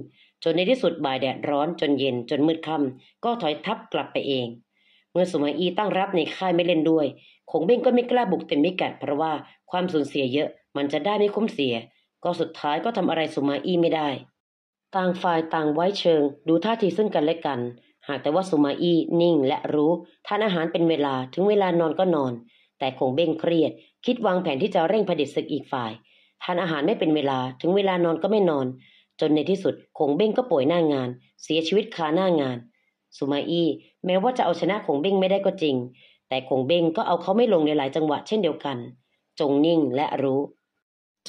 จนในที่สุดบ่ายแดดร้อนจนเย็นจนมืดค่ำก็ถอยทับกลับไปเองเมื่อสมัยอีตั้งรับในค่ายไม่เล่นด้วย คงเบ้งก็ไม่กล้าบุกเต็มไม่กัดเพราะว่าความสูญเสียเยอะ มันจะได้ไม่คุ้มเสีย ก็สุดท้ายก็ทำอะไรสุมาอี้ไม่ได้ ต่างฝ่ายต่างไว้เชิงดูท่าทีซึ่งกันและกัน หากแต่ว่าสุมาอี้นิ่งและรู้ทานอาหารเป็นเวลาถึงเวลานอนก็นอน แต่คงเบ้งเครียด คิดวางแผนที่จะเร่งผดิตศึกอีกฝ่ายทานอาหารไม่เป็นเวลาถึงเวลานอนก็ไม่นอน จนในที่สุด คงเบ้งก็ป่วยหน้างาน เสียชีวิตคาหน้างาน สุมาอี้แม้ว่าจะเอาชนะคงเบ้งไม่ได้ก็จริง แต่คงเบ้งก็เอาเขาไม่ลงในหลายจังหวะเช่นเดียวกัน จงนิ่งและรู้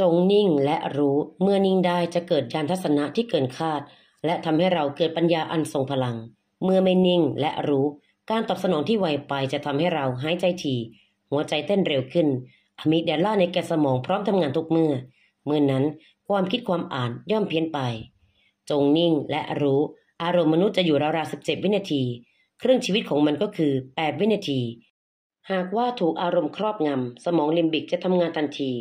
จงนิ่งและรู้ เมื่อนิ่งได้จะเกิดยานทัศนะที่เกินคาด และทำให้เราเกิดปัญญาอันทรงพลัง เมื่อไม่นิ่งและรู้ การตอบสนองที่ไวไปจะทำให้เราหายใจถี่ หัวใจเต้นเร็วขึ้นอมิเดล่าในแกสมองพร้อมทำงานทุกเมื่อ เมื่อนั้นความคิดความอ่านย่อมเพี้ยนไป จงนิ่งและรู้ อารมณ์มนุษย์จะอยู่ราวๆสิบเจ็ดวินาทีเครื่องชีวิตของมันก็คือ8วินาที หากว่าถูกอารมณ์ครอบงำสมองลิมบิกจะทำงานทันที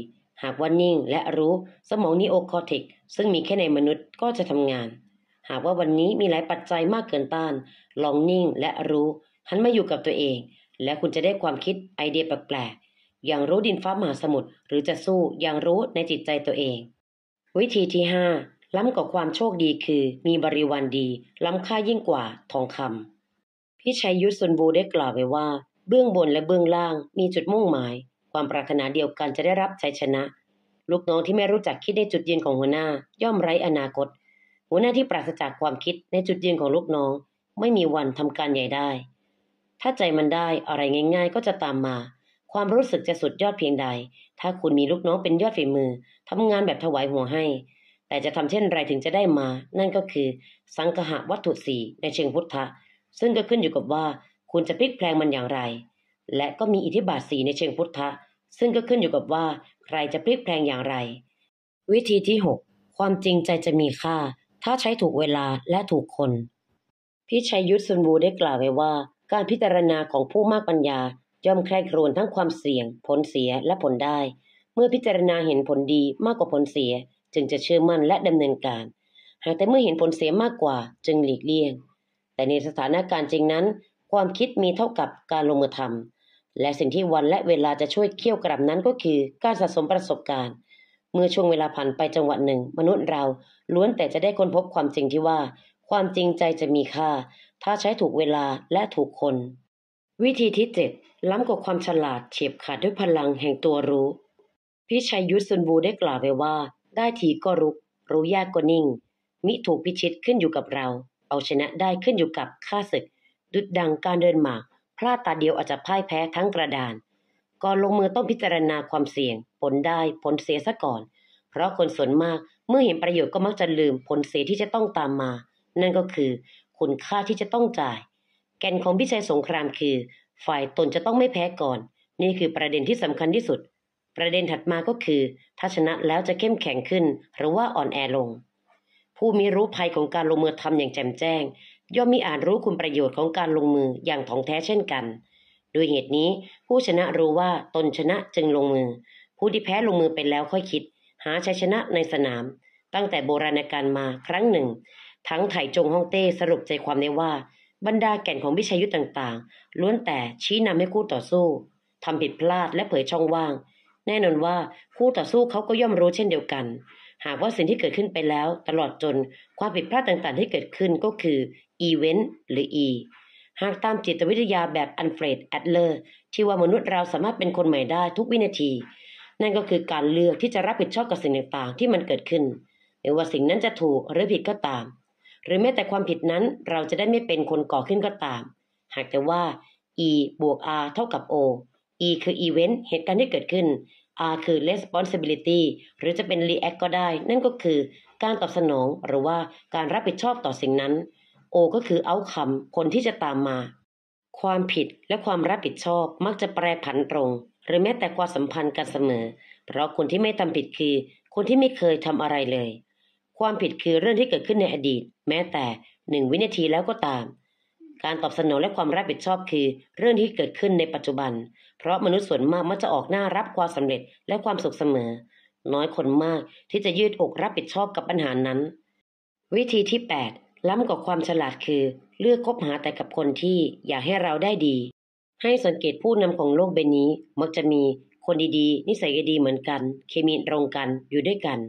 หากว่านิ่งและรู้สมองนิโอคอติกซึ่งมีแค่ในมนุษย์ก็จะทำงาน หากว่าวันนี้มีหลายปัจจัยมากเกินต้าน ลองนิ่งและรู้หันมาอยู่กับตัวเอง และคุณจะได้ความคิดไอเดียแปลก ๆ อย่างรู้ดินฟ้ามหาสมุทรหรือจะสู้อย่างรู้ในจิตใจตัวเอง วิธีที่5ล้ำกว่าความโชคดีคือ มีบริวารดี ล้ำค่ายิ่งกว่าทองคำพี่ชัยยุทธสุนบูได้กล่าวไว้ว่า เบื้องบนและเบื้องล่าง มีจุดมุ่งหมาย ความปรารถนาเดียวกันจะได้รับชัยชนะ ลูกน้องที่ไม่รู้จักคิดในจุดยืนของหัวหน้าย่อมไร้อนาคตหัวหน้าที่ปราศจากความคิดในจุดยืนของลูกน้อง ไม่มีวันทำการใหญ่ได้ ถ้าใจมันได้อะไรง่าย ๆ ก็จะตามมา ความรู้สึกจะสุดยอดเพียงใด ถ้าคุณมีลูกน้องเป็นยอดฝีมือ ทำงานแบบถวายหัวให้ แต่จะทำเช่นไรถึงจะได้มา นั่นก็คือ สังหะวัตถุสี่ในเชิงพุทธะซึ่งก็ขึ้นอยู่กับว่าคุณจะพลิกแพลงมันอย่างไร และก็มีอิทธิบาทสีในเชิงพุทธะ ซึ่งก็ขึ้นอยู่กับว่า ใครจะพลิกแพลงอย่างไร วิธีที่ 6 ความจริงใจจะมีค่า ถ้าใช้ถูกเวลาและถูกคน พิชัยยุทธสุนบูได้กล่าวไว้ว่า การพิจารณาของผู้มากปัญญา ย่อมแคร่ครวนทั้งความเสี่ยง ผลเสียและผลได้ เมื่อพิจารณาเห็นผลดีมากกว่าผลเสีย จึงจะเชื่อมั่นและดำเนินการ หากแต่เมื่อเห็นผลเสียมากกว่า จึงหลีกเลี่ยงแต่ในสถานการณ์จริงนั้น ความคิดมีเท่ากับการลงมือทำและสิ่งที่วันและเวลาจะช่วยเคี่ยวกลับนั้นก็คือการสะสมประสบการณ์ เมื่อช่วงเวลาผ่านไปจังหวะหนึ่ง มนุษย์เรา ล้วนแต่จะได้ค้นพบความจริงที่ว่า ความจริงใจจะมีค่า ถ้าใช้ถูกเวลาและถูกคน วิธีที่เจ็ดล้ำกว่าความฉลาดเฉียบขาดด้วยพลังแห่งตัวรู้ พิชัยยุทธสุนบูได้กล่าวไว้ว่า ได้ทีก็รุกรู้ยากก็นิ่งมิถูกพิชิตขึ้นอยู่กับเราเอาชนะได้ขึ้นอยู่กับค่าศึกดุดดังการเดินหมากพลาดตาเดียวอาจจะพ่ายแพ้ทั้งกระดานก่อนลงมือต้องพิจารณาความเสี่ยง ผลได้ผลเสียซะก่อน เพราะคนส่วนมากเมื่อเห็นประโยชน์ก็มักจะลืมผลเสียที่จะต้องตามมา นั่นก็คือ คุณค่าที่จะต้องจ่าย แก่นของพิชัยสงครามคือ ฝ่ายตนจะต้องไม่แพ้ก่อน นี่คือประเด็นที่สำคัญที่สุด ประเด็นถัดมาก็คือ ถ้าชนะแล้วจะเข้มแข็งขึ้นหรือว่าอ่อนแอลงผู้มีรู้ภัยของการลงมือทำอย่างแจ่มแจ้ง ย่อมมีอ่านรู้คุณประโยชน์ของการลงมืออย่างถ่องแท้เช่นกันโดยเหตุนี้ ผู้ชนะรู้ว่าตนชนะจึงลงมือ ผู้ที่แพ้ลงมือไปแล้วค่อยคิด หาชัยชนะในสนาม ตั้งแต่โบราณกาลมาครั้งหนึ่งทั้งไถจงฮ่องเต้สรุปใจความได้ว่า บรรดาแก่นของวิชายุทธ์ต่าง ๆ ล้วนแต่ชี้นำให้คู่ต่อสู้ทำผิดพลาดและเผยช่องว่าง แน่นอนว่าคู่ต่อสู้เขาก็ย่อมรู้เช่นเดียวกันหากว่าสิ่งที่เกิดขึ้นไปแล้วตลอดจนความผิดพลาดต่างๆที่เกิดขึ้นก็คือ event หรือ e หากตามจิตวิทยาแบบอันเฟรดแอดเลอร์ที่ว่ามนุษย์เราสามารถเป็นคนใหม่ได้ทุกวินาที นั่นก็คือการเลือกที่จะรับผิดชอบกับสิ่งต่างๆที่มันเกิดขึ้นไม่ว่าสิ่งนั้นจะถูกหรือผิดก็ตาม หรือแม้แต่ความผิดนั้นเราจะได้ไม่เป็นคนก่อขึ้นก็ตาม หากแต่ว่า e บวก r เท่ากับ o e คือ event เหตุการณ์ที่เกิดขึ้น R คือ responsibility หรือจะเป็น react ก็ได้ นั่นก็คือการตอบสนองหรือว่าการรับผิดชอบต่อสิ่งนั้น O ก็คือ outcome ผลที่จะตามมา ความผิดและความรับผิดชอบมักจะแปรผันตรง หรือแม้แต่ความสัมพันธ์กันเสมอ เพราะคนที่ไม่ทำผิดคือ คนที่ไม่เคยทำอะไรเลย ความผิดคือเรื่องที่เกิดขึ้นในอดีต แม้แต่หนึ่งวินาทีแล้วก็ตาม การตอบสนองและความรับผิดชอบคือเรื่องที่เกิดขึ้นในปัจจุบันเพราะมนุษย์ส่วนมากมักจะออกหน้ารับความสำเร็จและความสุขเสมอ น้อยคนมากที่จะยืดอกรับผิดชอบกับปัญหานั้น วิธีที่8ล้ำกว่าความฉลาดคือ เลือกคบหาแต่กับคนที่อยากให้เราได้ดี ให้สังเกตผู้นำของโลกใบนี้ มักจะมีคนดีๆ นิสัยดีเหมือนกัน เคมีตรงกันอยู่ด้วยกัน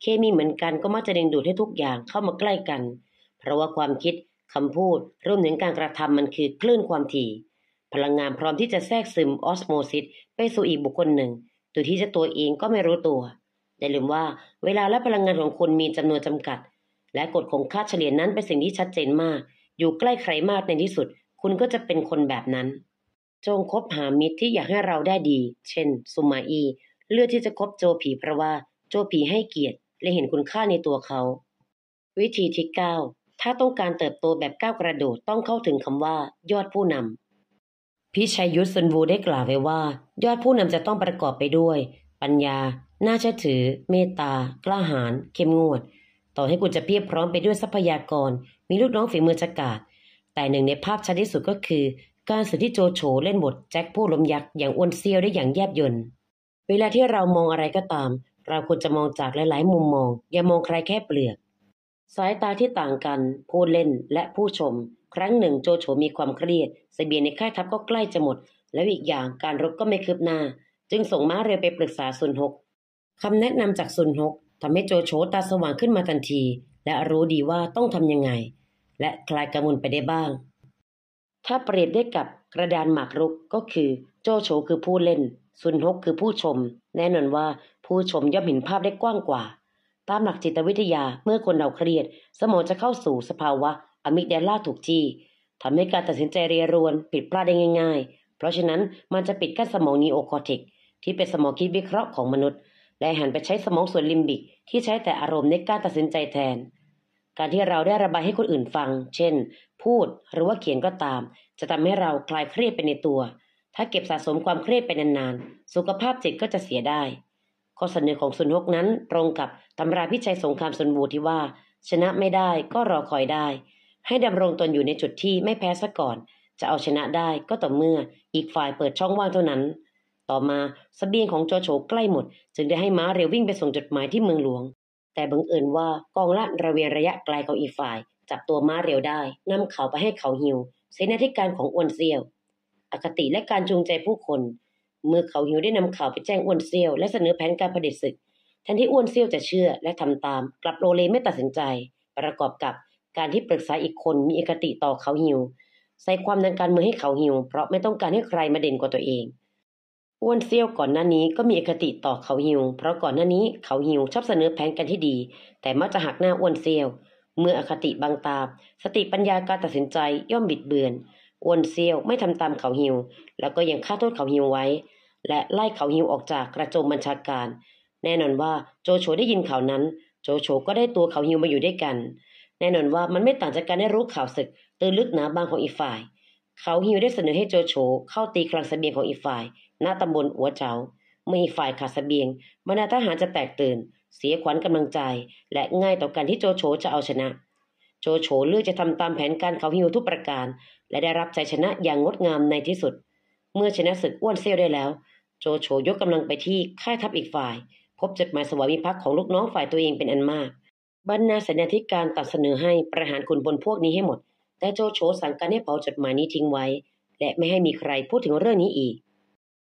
เคมีเหมือนกันก็มักจะดึงดูดให้ทุกอย่างเข้ามาใกล้กัน เพราะว่าความคิดคำพูดรวมถึงการกระทำมันคือคลื่นความถี่พลังงานพร้อมที่จะแทรกซึมออสโมซิสไปสู่อีกบุคคลหนึ่งโดยที่จะตัวเองก็ไม่รู้ตัวอย่าลืมว่าเวลาและพลังงานของคุณมีจำนวนจำกัด และกฎของค่าเฉลี่ยนั้นเป็นสิ่งที่ชัดเจนมาก อยู่ใกล้ใครมากในที่สุด คุณก็จะเป็นคนแบบนั้น จงคบหามิตรที่อยากให้เราได้ดี เช่นซูมาอี เลือกที่จะคบโจผีเพราะว่า โจผีให้เกียรติ และเห็นคุณค่าในตัวเขา วิธีที่ 9 ถ้าต้องการเติบโตแบบก้าวกระโดดต้องเข้าถึงคำว่า ยอดผู้นำพิชัยยุทธสุนวูได้กล่าวไว้ว่า ยอดผู้นำจะต้องประกอบไปด้วย ปัญญาน่าเชื่อถือ เมตตากล้าหาญเข้มงวด ต่อให้คุณจะเพียบพร้อมไปด้วยทรัพยากร มีลูกน้องฝีมือจักาดแต่หนึ่งในภาพชัดที่สุดก็คือ การสื่อที่โจโฉเล่นบทแจ็คผู้ลมยักษ์ อย่างอ้วนเซียวได้อย่างแยบยนต์เวลาที่เรามองอะไรก็ตาม เราควรจะมองจากหลาย ๆ มุมมอง อย่ามองใครแค่เปลือกสายตาที่ต่างกันผู้เล่นและผู้ชมครั้งหนึ่งโจโฉมีความเครียดสเสบียงในค่ายทัพก็ใกล้จะหมด แล้วอีกอย่างการรบก็ไม่คืบหน้า จึงส่งม้าเรือไปปรึกษาซุนฮกคำแนะนำจากซุนฮกทำให้โจโฉตาสว่างขึ้นมาทันที และรู้ดีว่าต้องทำยังไง และคลายกังวลไปได้บ้าง ถ้าเปรียบได้กับกระดานหมากรุกก็คือ โจโฉคือผู้เล่นซุนฮกคือผู้ชม แน่นอนว่าผู้ชมย่อมเห็นภาพได้กว้างกว่า ตามหลักจิตวิทยาเมื่อคนเราเครียด สมองจะเข้าสู่สภาวะอะมิกแดล่าถูกจี้ทำให้การตัดสินใจเรียรวน ผิดพลาดได้ง่าย ๆ เพราะฉะนั้นมันจะปิดกั้นสมองนีโอคอร์ติกที่เป็นสมองคิดวิเคราะห์ของมนุษย์ และหันไปใช้สมองส่วนลิมบิก ที่ใช้แต่อารมณ์ในการตัดสินใจแทน การที่เราได้ระบายให้คนอื่นฟัง เช่น พูดหรือว่าเขียนก็ตาม จะทำให้เราคลายเครียดไปในตัว ถ้าเก็บสะสมความเครียดไปนานๆ สุขภาพจิตก็จะเสียได้ ข้อเสนอของสุนหกนั้น ตรงกับตำราพิชัยสงครามสุนบูที่ว่า ชนะไม่ได้ก็รอคอยได้ให้ดำรงตนอยู่ในจุดที่ไม่แพ้ซะก่อน จะเอาชนะได้ก็ต่อเมื่ออีกฝ่ายเปิดช่องว่างเท่านั้น ต่อมาสเสบียงของโจโฉใกล้หมดจึงได้ให้ม้าเร็ววิ่งไปส่งจดหมายที่เมืองหลวง แต่บังเอิญว่ากองละระเวียนระยะไกลของอีกฝ่าย จับตัวม้าเร็วได้ นำเขาไปให้เขาหิว เสนาธิการของอวนเซียวอคติและการจูงใจผู้คน เมื่อเขาหิวได้นำขาไปแจ้งอวนเซียวและเสนอแผนการผด็จศึกแทนที่อ้วนเซี่ยวจะเชื่อและทำตาม กลับโรเลไม่ตัดสินใจประกอบกับการที่ปรึกษาอีกคนมีเอกติต่อเขาหิวใส่ความดังการเมืองให้เขาหิว เพราะไม่ต้องการให้ใครมาเด่นกว่าตัวเองอ้วนเซียวก่อนหน้านี้ก็มีเอกติต่อเขาหิว เพราะก่อนหน้านี้เขาหิวชอบเสนอแผนกันที่ดี แต่มักจะหักหน้าอ้วนเซียวเมื่ออคติบางตาสติปัญญาการตัดสินใจย่อมบิดเบือนอ้วนเซียวไม่ทำตามเขาหิว แล้วก็ยังฆ่าโทษเขาหิวไว้ และไล่เขาหิวออกจากกระโจมบัญชาการ แน่นอนว่าโจโฉได้ยินข่าวนั้น โจโฉก็ได้ตัวเขาหิวมาอยู่ด้วยกันแน่นอนว่ามันไม่ต่างจากการได้รู้ข่าวศึก ตื่นลึกหนาบางของอีฝ่ายเขาฮิวได้เสนอให้โจโฉเข้าตีคลังสเสบียงของอีฝ่ายณตำบลหัวเจ้าเมื่ออีฝ่ายขาดสเสบียงบรรดาทหารจะแตกตื่น เสียขวัญกำลังใจ และง่ายต่อการที่โจโฉจะเอาชนะ โจโฉเลือกจะทำตามแผนการเขาฮิวทุกประการ และได้รับใจชนะอย่างงดงามในที่สุด เมื่อชนะศึกอ้วนเซี่ยวได้แล้ว โจโฉยกกำลังไปที่ค่ายทัพอีกฝ่าย พบจดหมายสวามิภักดิ์ของลูกน้องฝ่ายตัวเองเป็นอันมากบรรณาสนธิการตัดเสนอให้ประหารคนบนพวกนี้ให้หมด แต่โจโฉสั่งการให้เผาจดหมายนี้ทิ้งไว้ และไม่ให้มีใครพูดถึงเรื่องนี้อีก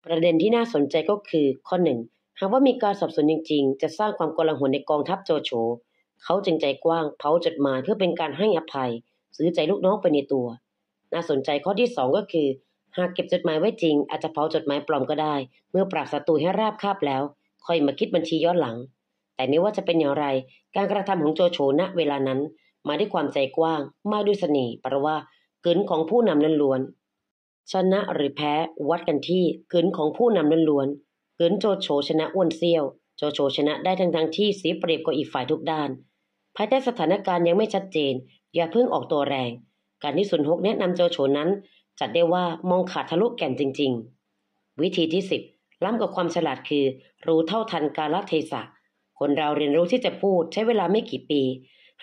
ประเด็นที่น่าสนใจก็คือ ข้อหนึ่งหากว่ามีการสอบสวนจริงๆ จะสร้างความกลงหลในกองทัพโจโฉเขาจึงใจกว้างเผาจดหมายเพื่อเป็นการให้อภัย ซื้อใจลูกน้องไปในตัว น่าสนใจข้อที่สองก็คือหากเก็บจดหมายไว้จริง อาจจะเผาจดหมายปลอมก็ได้ เมื่อปราบศัตรูให้ราบคาบแล้ว ค่อยมาคิดบัญชีย้อนหลังแต่ไม่ว่าจะเป็นอย่างไร การกระทำของโจโฉณเวลานั้น มาด้วยความใจกว้าง มาด้วยเสน่ห์ปรว่าขกนของผู้นำล้วนๆชนะหรือแพ้ วัดกันที่ขกนของผู้นำล้วนๆืกนโจโฉชนะอ้วนเซี่ยว โจโฉชนะได้ทั้งทั้งที่เสียเปรียบกว่าอีกฝ่ายทุกด้าน ภายใต้สถานการณ์ยังไม่ชัดเจน อย่าเพิ่งออกตัวแรง การที่สุนหกแนะนำโจโฉนั้น จัดได้ว่ามองขาดทะลุแก่นจริง ๆ วิธีที่สิบล้ำกับความฉลาดคือ รู้เท่าทันกาลเทศะคนเราเรียนรู้ที่จะพูดใช้เวลาไม่กี่ปี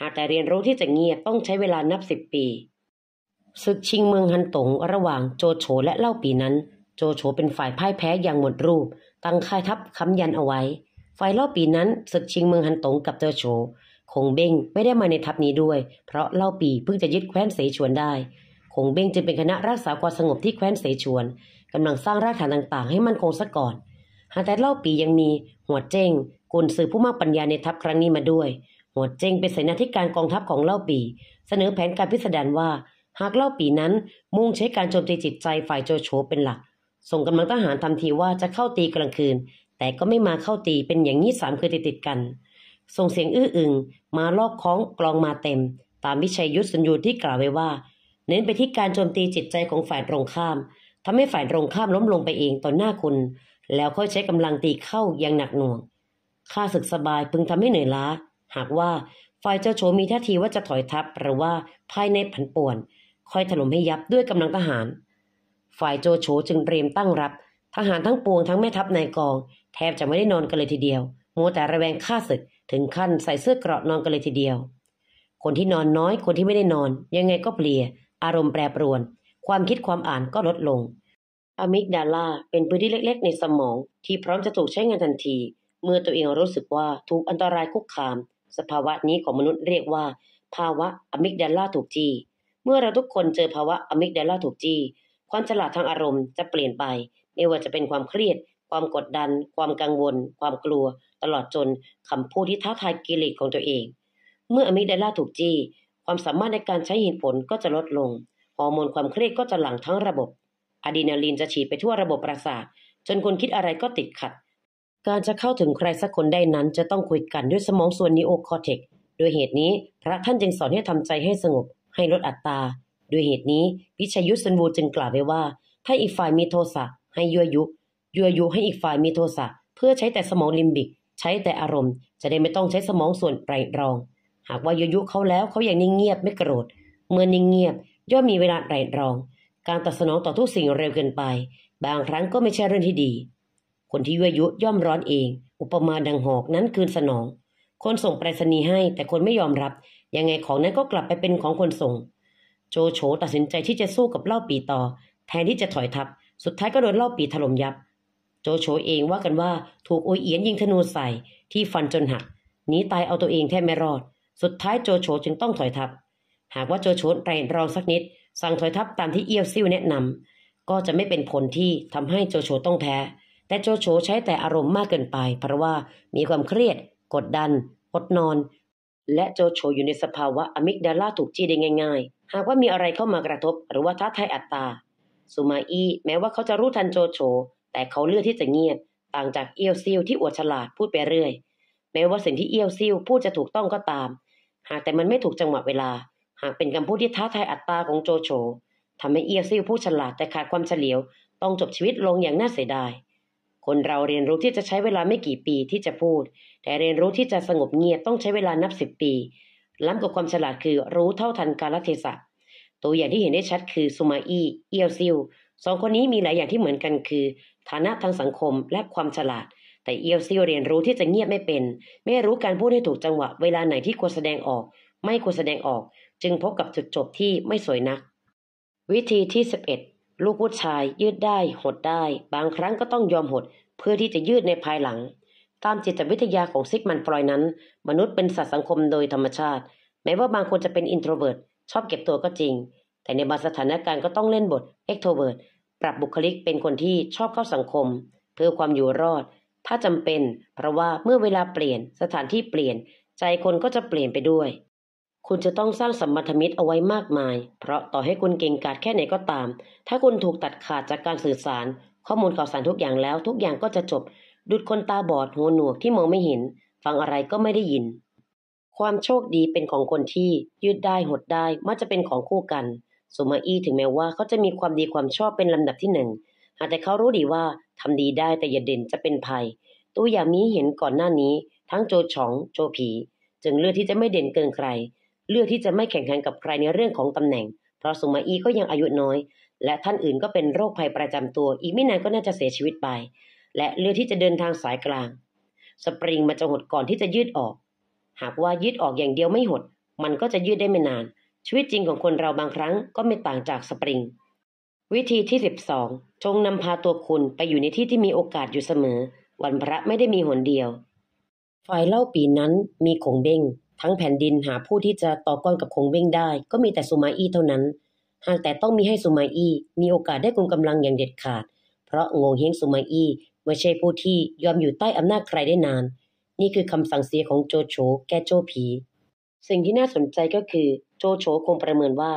หากแต่เรียนรู้ที่จะเงียบต้องใช้เวลานับสิบปีศึกชิงเมืองฮันตงระหว่างโจโฉและเล่าปีนั้น โจโฉเป็นฝ่ายพ่ายแพ้อย่างหมดรูป ตั้งค่ายทัพค้ำยันเอาไว้ ฝ่ายเล่าปีนั้นศึกชิงเมืองฮันตงกับโจโฉคงเบ้งไม่ได้มาในทัพนี้ด้วย เพราะเล่าปีเพิ่งจะยึดแคว้นเสฉวนได้ คงเบ้งจึงเป็นคณะรักษาความสงบที่แคว้นเสฉวนกำลังสร้างรากฐานต่างๆให้มั่นคงซะก่อน หากแต่เล่าปียังมีหัวเจ้งกุนซือผู้มากปัญญาในทัพครั้งนี้มาด้วยหัวเจงเป็นเสนาธิการกองทัพของเล่าปี เสนอแผนการพิสดารว่า หากเล่าปีนั้นมุ่งใช้การโจมตีจิตใจฝ่ายโจโฉเป็นหลัก ส่งกำลังทหารทำทีว่าจะเข้าตีกลางคืน แต่ก็ไม่มาเข้าตีเป็นอย่างนี้สามคืนติดติดกัน ส่งเสียงอื้ออึงมาลอกคล้องกลองมาเต็ม ตามวิชัยยุทธสัญญูที่กล่าวไว้ว่า เน้นไปที่การโจมตีจิตใจของฝ่ายตรงข้าม ทำให้ฝ่ายตรงข้ามล้มลงไปเองต่อหน้าคุณ แล้วค่อยใช้กำลังตีเข้าอย่างหนักหน่วงข้าศึกสบายพึงทำให้เหนื่อยล้าหากว่าฝ่ายเจ้าโฉมีท่าทีว่าจะถอยทัพหรือว่าภายในผันป่วนคอยถล่มให้ยับด้วยกำลังทหาร ฝ่ายโจโฉจึงเตรียมตั้งรับ ทหารทั้งปวงทั้งแม่ทัพในกอง แทบจะไม่ได้นอนกันเลยทีเดียวมัวแต่ระแวงข้าศึกถึงขั้นใส่เสื้อเกราะนอนกันเลยทีเดียว คนที่นอนน้อยคนที่ไม่ได้นอนยังไงก็เปลี่ยอารมณ์แปรปรวน ความคิดความอ่านก็ลดลงอะมิกดาลาเป็นพื้นที่เล็ก ๆ ในสมองที่พร้อมจะถูกใช้งานทันทีเมื่อตัวเองรู้สึกว่าถูกอันตรายคุกคาม สภาวะนี้ของมนุษย์เรียกว่า ภาวะอะมิกดาลาถูกจี้ เมื่อเราทุกคนเจอภาวะอะมิกดาลาถูกจี้ ความฉลาดทางอารมณ์จะเปลี่ยนไป ไม่ว่าจะเป็นความเครียด ความกดดัน ความกังวล ความกลัว ตลอดจนคำพูดที่ท้าทายกิเลสของตัวเอง เมื่ออะมิกดาลาถูกจี้ ความสามารถในการใช้เหตุผลก็จะลดลง ฮอร์โมนความเครียดก็จะหลั่งทั้งระบบ อะดรีนาลีนจะฉีดไปทั่วระบบประสาท จนคนคิดอะไรก็ติดขัดการจะเข้าถึงใครสักคนได้นั้นจะต้องคุยกันด้วยสมองส่วนนิโอคอเทกโดยเหตุนี้ พระท่านจึงสอนให้ทำใจให้สงบให้ลดอัตราโดยเหตุนี้วิชยุทธสันวูจึงกล่าวไว้ว่าถ้าอีกฝ่ายมีโทสะให้ยั่วยุยั่วยุให้อีกฝ่ายมีโทสะเพื่อใช้แต่สมองลิมบิก ใช้แต่อารมณ์ จะได้ไม่ต้องใช้สมองส่วนไตรรอง หากว่ายั่วยุเขาแล้วเขาอย่างนิ่งเงียบไม่โกรธเมื่อนิ่งเงียบย่อมมีเวลาไตรรอง การตอบสนองต่อทุกสิ่งเร็วเกินไปบางครั้งก็ไม่ใช่เรื่องที่ดีคนที่ยั่วยุย่อมร้อนเอง อุปมาดังหอกนั้นคืนสนอง คนส่งไปรษณีย์ให้แต่คนไม่ยอมรับ ยังไงของนั้นก็กลับไปเป็นของคนส่ง โจโฉตัดสินใจที่จะสู้กับเล่าปีต่อ แทนที่จะถอยทับ สุดท้ายก็โดนเล่าปีถล่มยับ โจโฉเองว่ากันว่าถูกโอยเอียนยิงธนูใส่ที่ฟันจนหักหนีตายเอาตัวเองแทบไม่รอด สุดท้ายโจโฉจึงต้องถอยทับหากว่าโจโฉไตรรองสักนิด สั่งถอยทับตามที่เอี้ยวซิ่วแนะนำ ก็จะไม่เป็นผลที่ทำให้โจโฉต้องแพ้แต่โจโฉใช้แต่อารมณ์มากเกินไปเพราะว่ามีความเครียดกดดันอดนอนและโจโฉอยู่ในสภาวะอะมิกดาล่าถูกจี้ได้ง่ายๆหากว่ามีอะไรเข้ามากระทบหรือว่าท้าทายอัตตา สุมาอี้แม้ว่าเขาจะรู้ทันโจโฉแต่เขาเลือกที่จะเงียบต่างจากเอียวซิ่วที่อวดฉลาดพูดไปเรื่อยแม้ว่าสิ่งที่เอียวซิ่วพูดจะถูกต้องก็ตามหากแต่มันไม่ถูกจังหวะเวลาหากเป็นคำพูดที่ท้าทายอัตตาของโจโฉทำให้เอียวซิ่วผู้ฉลาดแต่ขาดความเฉลียวต้องจบชีวิตลงอย่างน่าเสียดายคนเราเรียนรู้ที่จะใช้เวลาไม่กี่ปีที่จะพูด แต่เรียนรู้ที่จะสงบเงียบต้องใช้เวลานับสิบปี ล้ำกว่าความฉลาดคือรู้เท่าทันกาลเทศะตัวอย่างที่เห็นได้ชัดคือซูมาอี้เอียวซิลสองคนนี้มีหลายอย่างที่เหมือนกันคือ ฐานะทางสังคมและความฉลาด แต่เอียวซิลเรียนรู้ที่จะเงียบไม่เป็น ไม่รู้การพูดให้ถูกจังหวะ เวลาไหนที่ควรแสดงออก ไม่ควรแสดงออก จึงพบกับจุดจบที่ไม่สวยนัก วิธีที่ 11ลูกผู้ชายยืดได้หดได้ บางครั้งก็ต้องยอมหด เพื่อที่จะยืดในภายหลัง ตามจิตวิทยาของซิกมันฟรอยนั้น มนุษย์เป็นสัตว์สังคมโดยธรรมชาติ แม้ว่าบางคนจะเป็นอินโทรเวิร์ตชอบเก็บตัวก็จริง แต่ในบางสถานการณ์ก็ต้องเล่นบทเอ็กโทรเวิร์ตปรับบุคลิกเป็นคนที่ชอบเข้าสังคม เพื่อความอยู่รอด ถ้าจำเป็น เพราะว่าเมื่อเวลาเปลี่ยนสถานที่เปลี่ยน ใจคนก็จะเปลี่ยนไปด้วยคุณจะต้องสร้างสัมพันธมิตรเอาไว้มากมาย เพราะต่อให้คุณเก่งกาจแค่ไหนก็ตาม ถ้าคุณถูกตัดขาดจากการสื่อสาร ข้อมูลข่าวสารทุกอย่างแล้วทุกอย่างก็จะจบ ดุดคนตาบอดหวหนวกที่มองไม่เห็น ฟังอะไรก็ไม่ได้ยิน ความโชคดีเป็นของคนที่ ยืดได้หดได้มักจะเป็นของคู่กันสุมาอี้ถึงแม้ว่าเขาจะมีความดีความชอบเป็นลำดับที่หนึ่ง หากแต่เขารู้ดีว่าทำดีได้แต่อย่าเด่นจะเป็นภัยตัวอย่างนี้เห็นก่อนหน้านี้ ทั้งโจฉองโจผี จึงเลือกที่จะไม่เด่นเกินใครเลือกที่จะไม่แข่งขันกับใครในเรื่องของตำแหน่ง เพราะสุมาอีก็ยังอายุน้อย และท่านอื่นก็เป็นโรคภัยประจำตัว อีกไม่นานก็น่าจะเสียชีวิตไป และเลือกที่จะเดินทางสายกลาง สปริงมันจะหดก่อนที่จะยืดออก หากว่ายืดออกอย่างเดียวไม่หด มันก็จะยืดได้ไม่นาน ชีวิตจริงของคนเราบางครั้งก็ไม่ต่างจากสปริง วิธีที่12จงนำพาตัวคุณไปอยู่ในที่ที่มีโอกาสอยู่เสมอ วันพระไม่ได้มีหนเดียวฝ่ายเล่าปีนั้นมีคงเบ้งทั้งแผ่นดินหาผู้ที่จะต่อกรกับคงเบ้งได้ ก็มีแต่สุมาอี้เท่านั้น หากแต่ต้องมีให้สุมาอี้มีโอกาสได้กุมกำลังอย่างเด็ดขาด เพราะงงเฮงสุมาอี้ไม่ใช่ผู้ที่ยอมอยู่ใต้อำนาจใครได้นาน นี่คือคำสั่งเสียของโจโฉแก่โจผี สิ่งที่น่าสนใจก็คือโจโฉคงประเมินว่า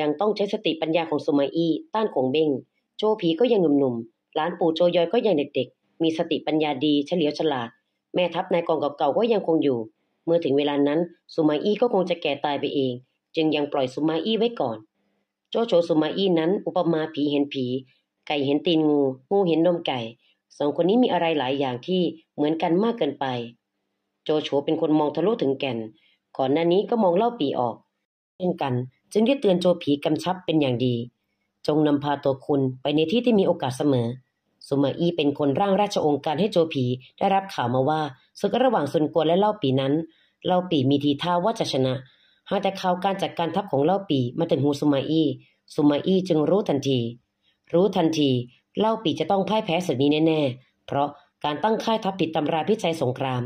ยังต้องใช้สติปัญญาของสุมาอี้ต้านคงเบ้งโจผีก็ยังหนุ่มๆ หลานปู่โจยอยก็ยังเด็กๆ มีสติปัญญาดีเฉลียวฉลาด แม่ทัพนายกองเก่าๆ ก็ยังคงอยู่เมื่อถึงเวลานั้นสุมาอี้ก็คงจะแก่ตายไปเอง จึงยังปล่อยสุมาอี้ไว้ก่อน โจโฉสุมาอี้นั้นอุปมาผีเห็นผี ไก่เห็นตีนงูงูเห็นนมไก่ สองคนนี้มีอะไรหลายอย่างที่เหมือนกันมากเกินไป โจโฉเป็นคนมองทะลุถึงแก่นก่อนหน้านี้ก็มองเล่าปีออกเช่นกันจึงได้เตือนโจผีกำชับเป็นอย่างดี จงนำพาตัวคุณไปในที่ที่มีโอกาสเสมอสุมาอี้เป็นคนร่างราชองค์การให้โจผี ได้รับข่าวมาว่าศึกระหว่างซุนกวนและเล่าปีนั้น เล่าปีมีทีท่าว่าจะชนะ หากแต่ข่าวการจัดการทัพของเล่าปีมาถึงหูสุมาอี้ สุมาอี้จึงรู้ทันที รู้ทันที เล่าปีจะต้องพ่ายแพ้ศึกนี้แน่ ๆ เพราะการตั้งค่ายทัพผิด ตำราพิชัยสงคราม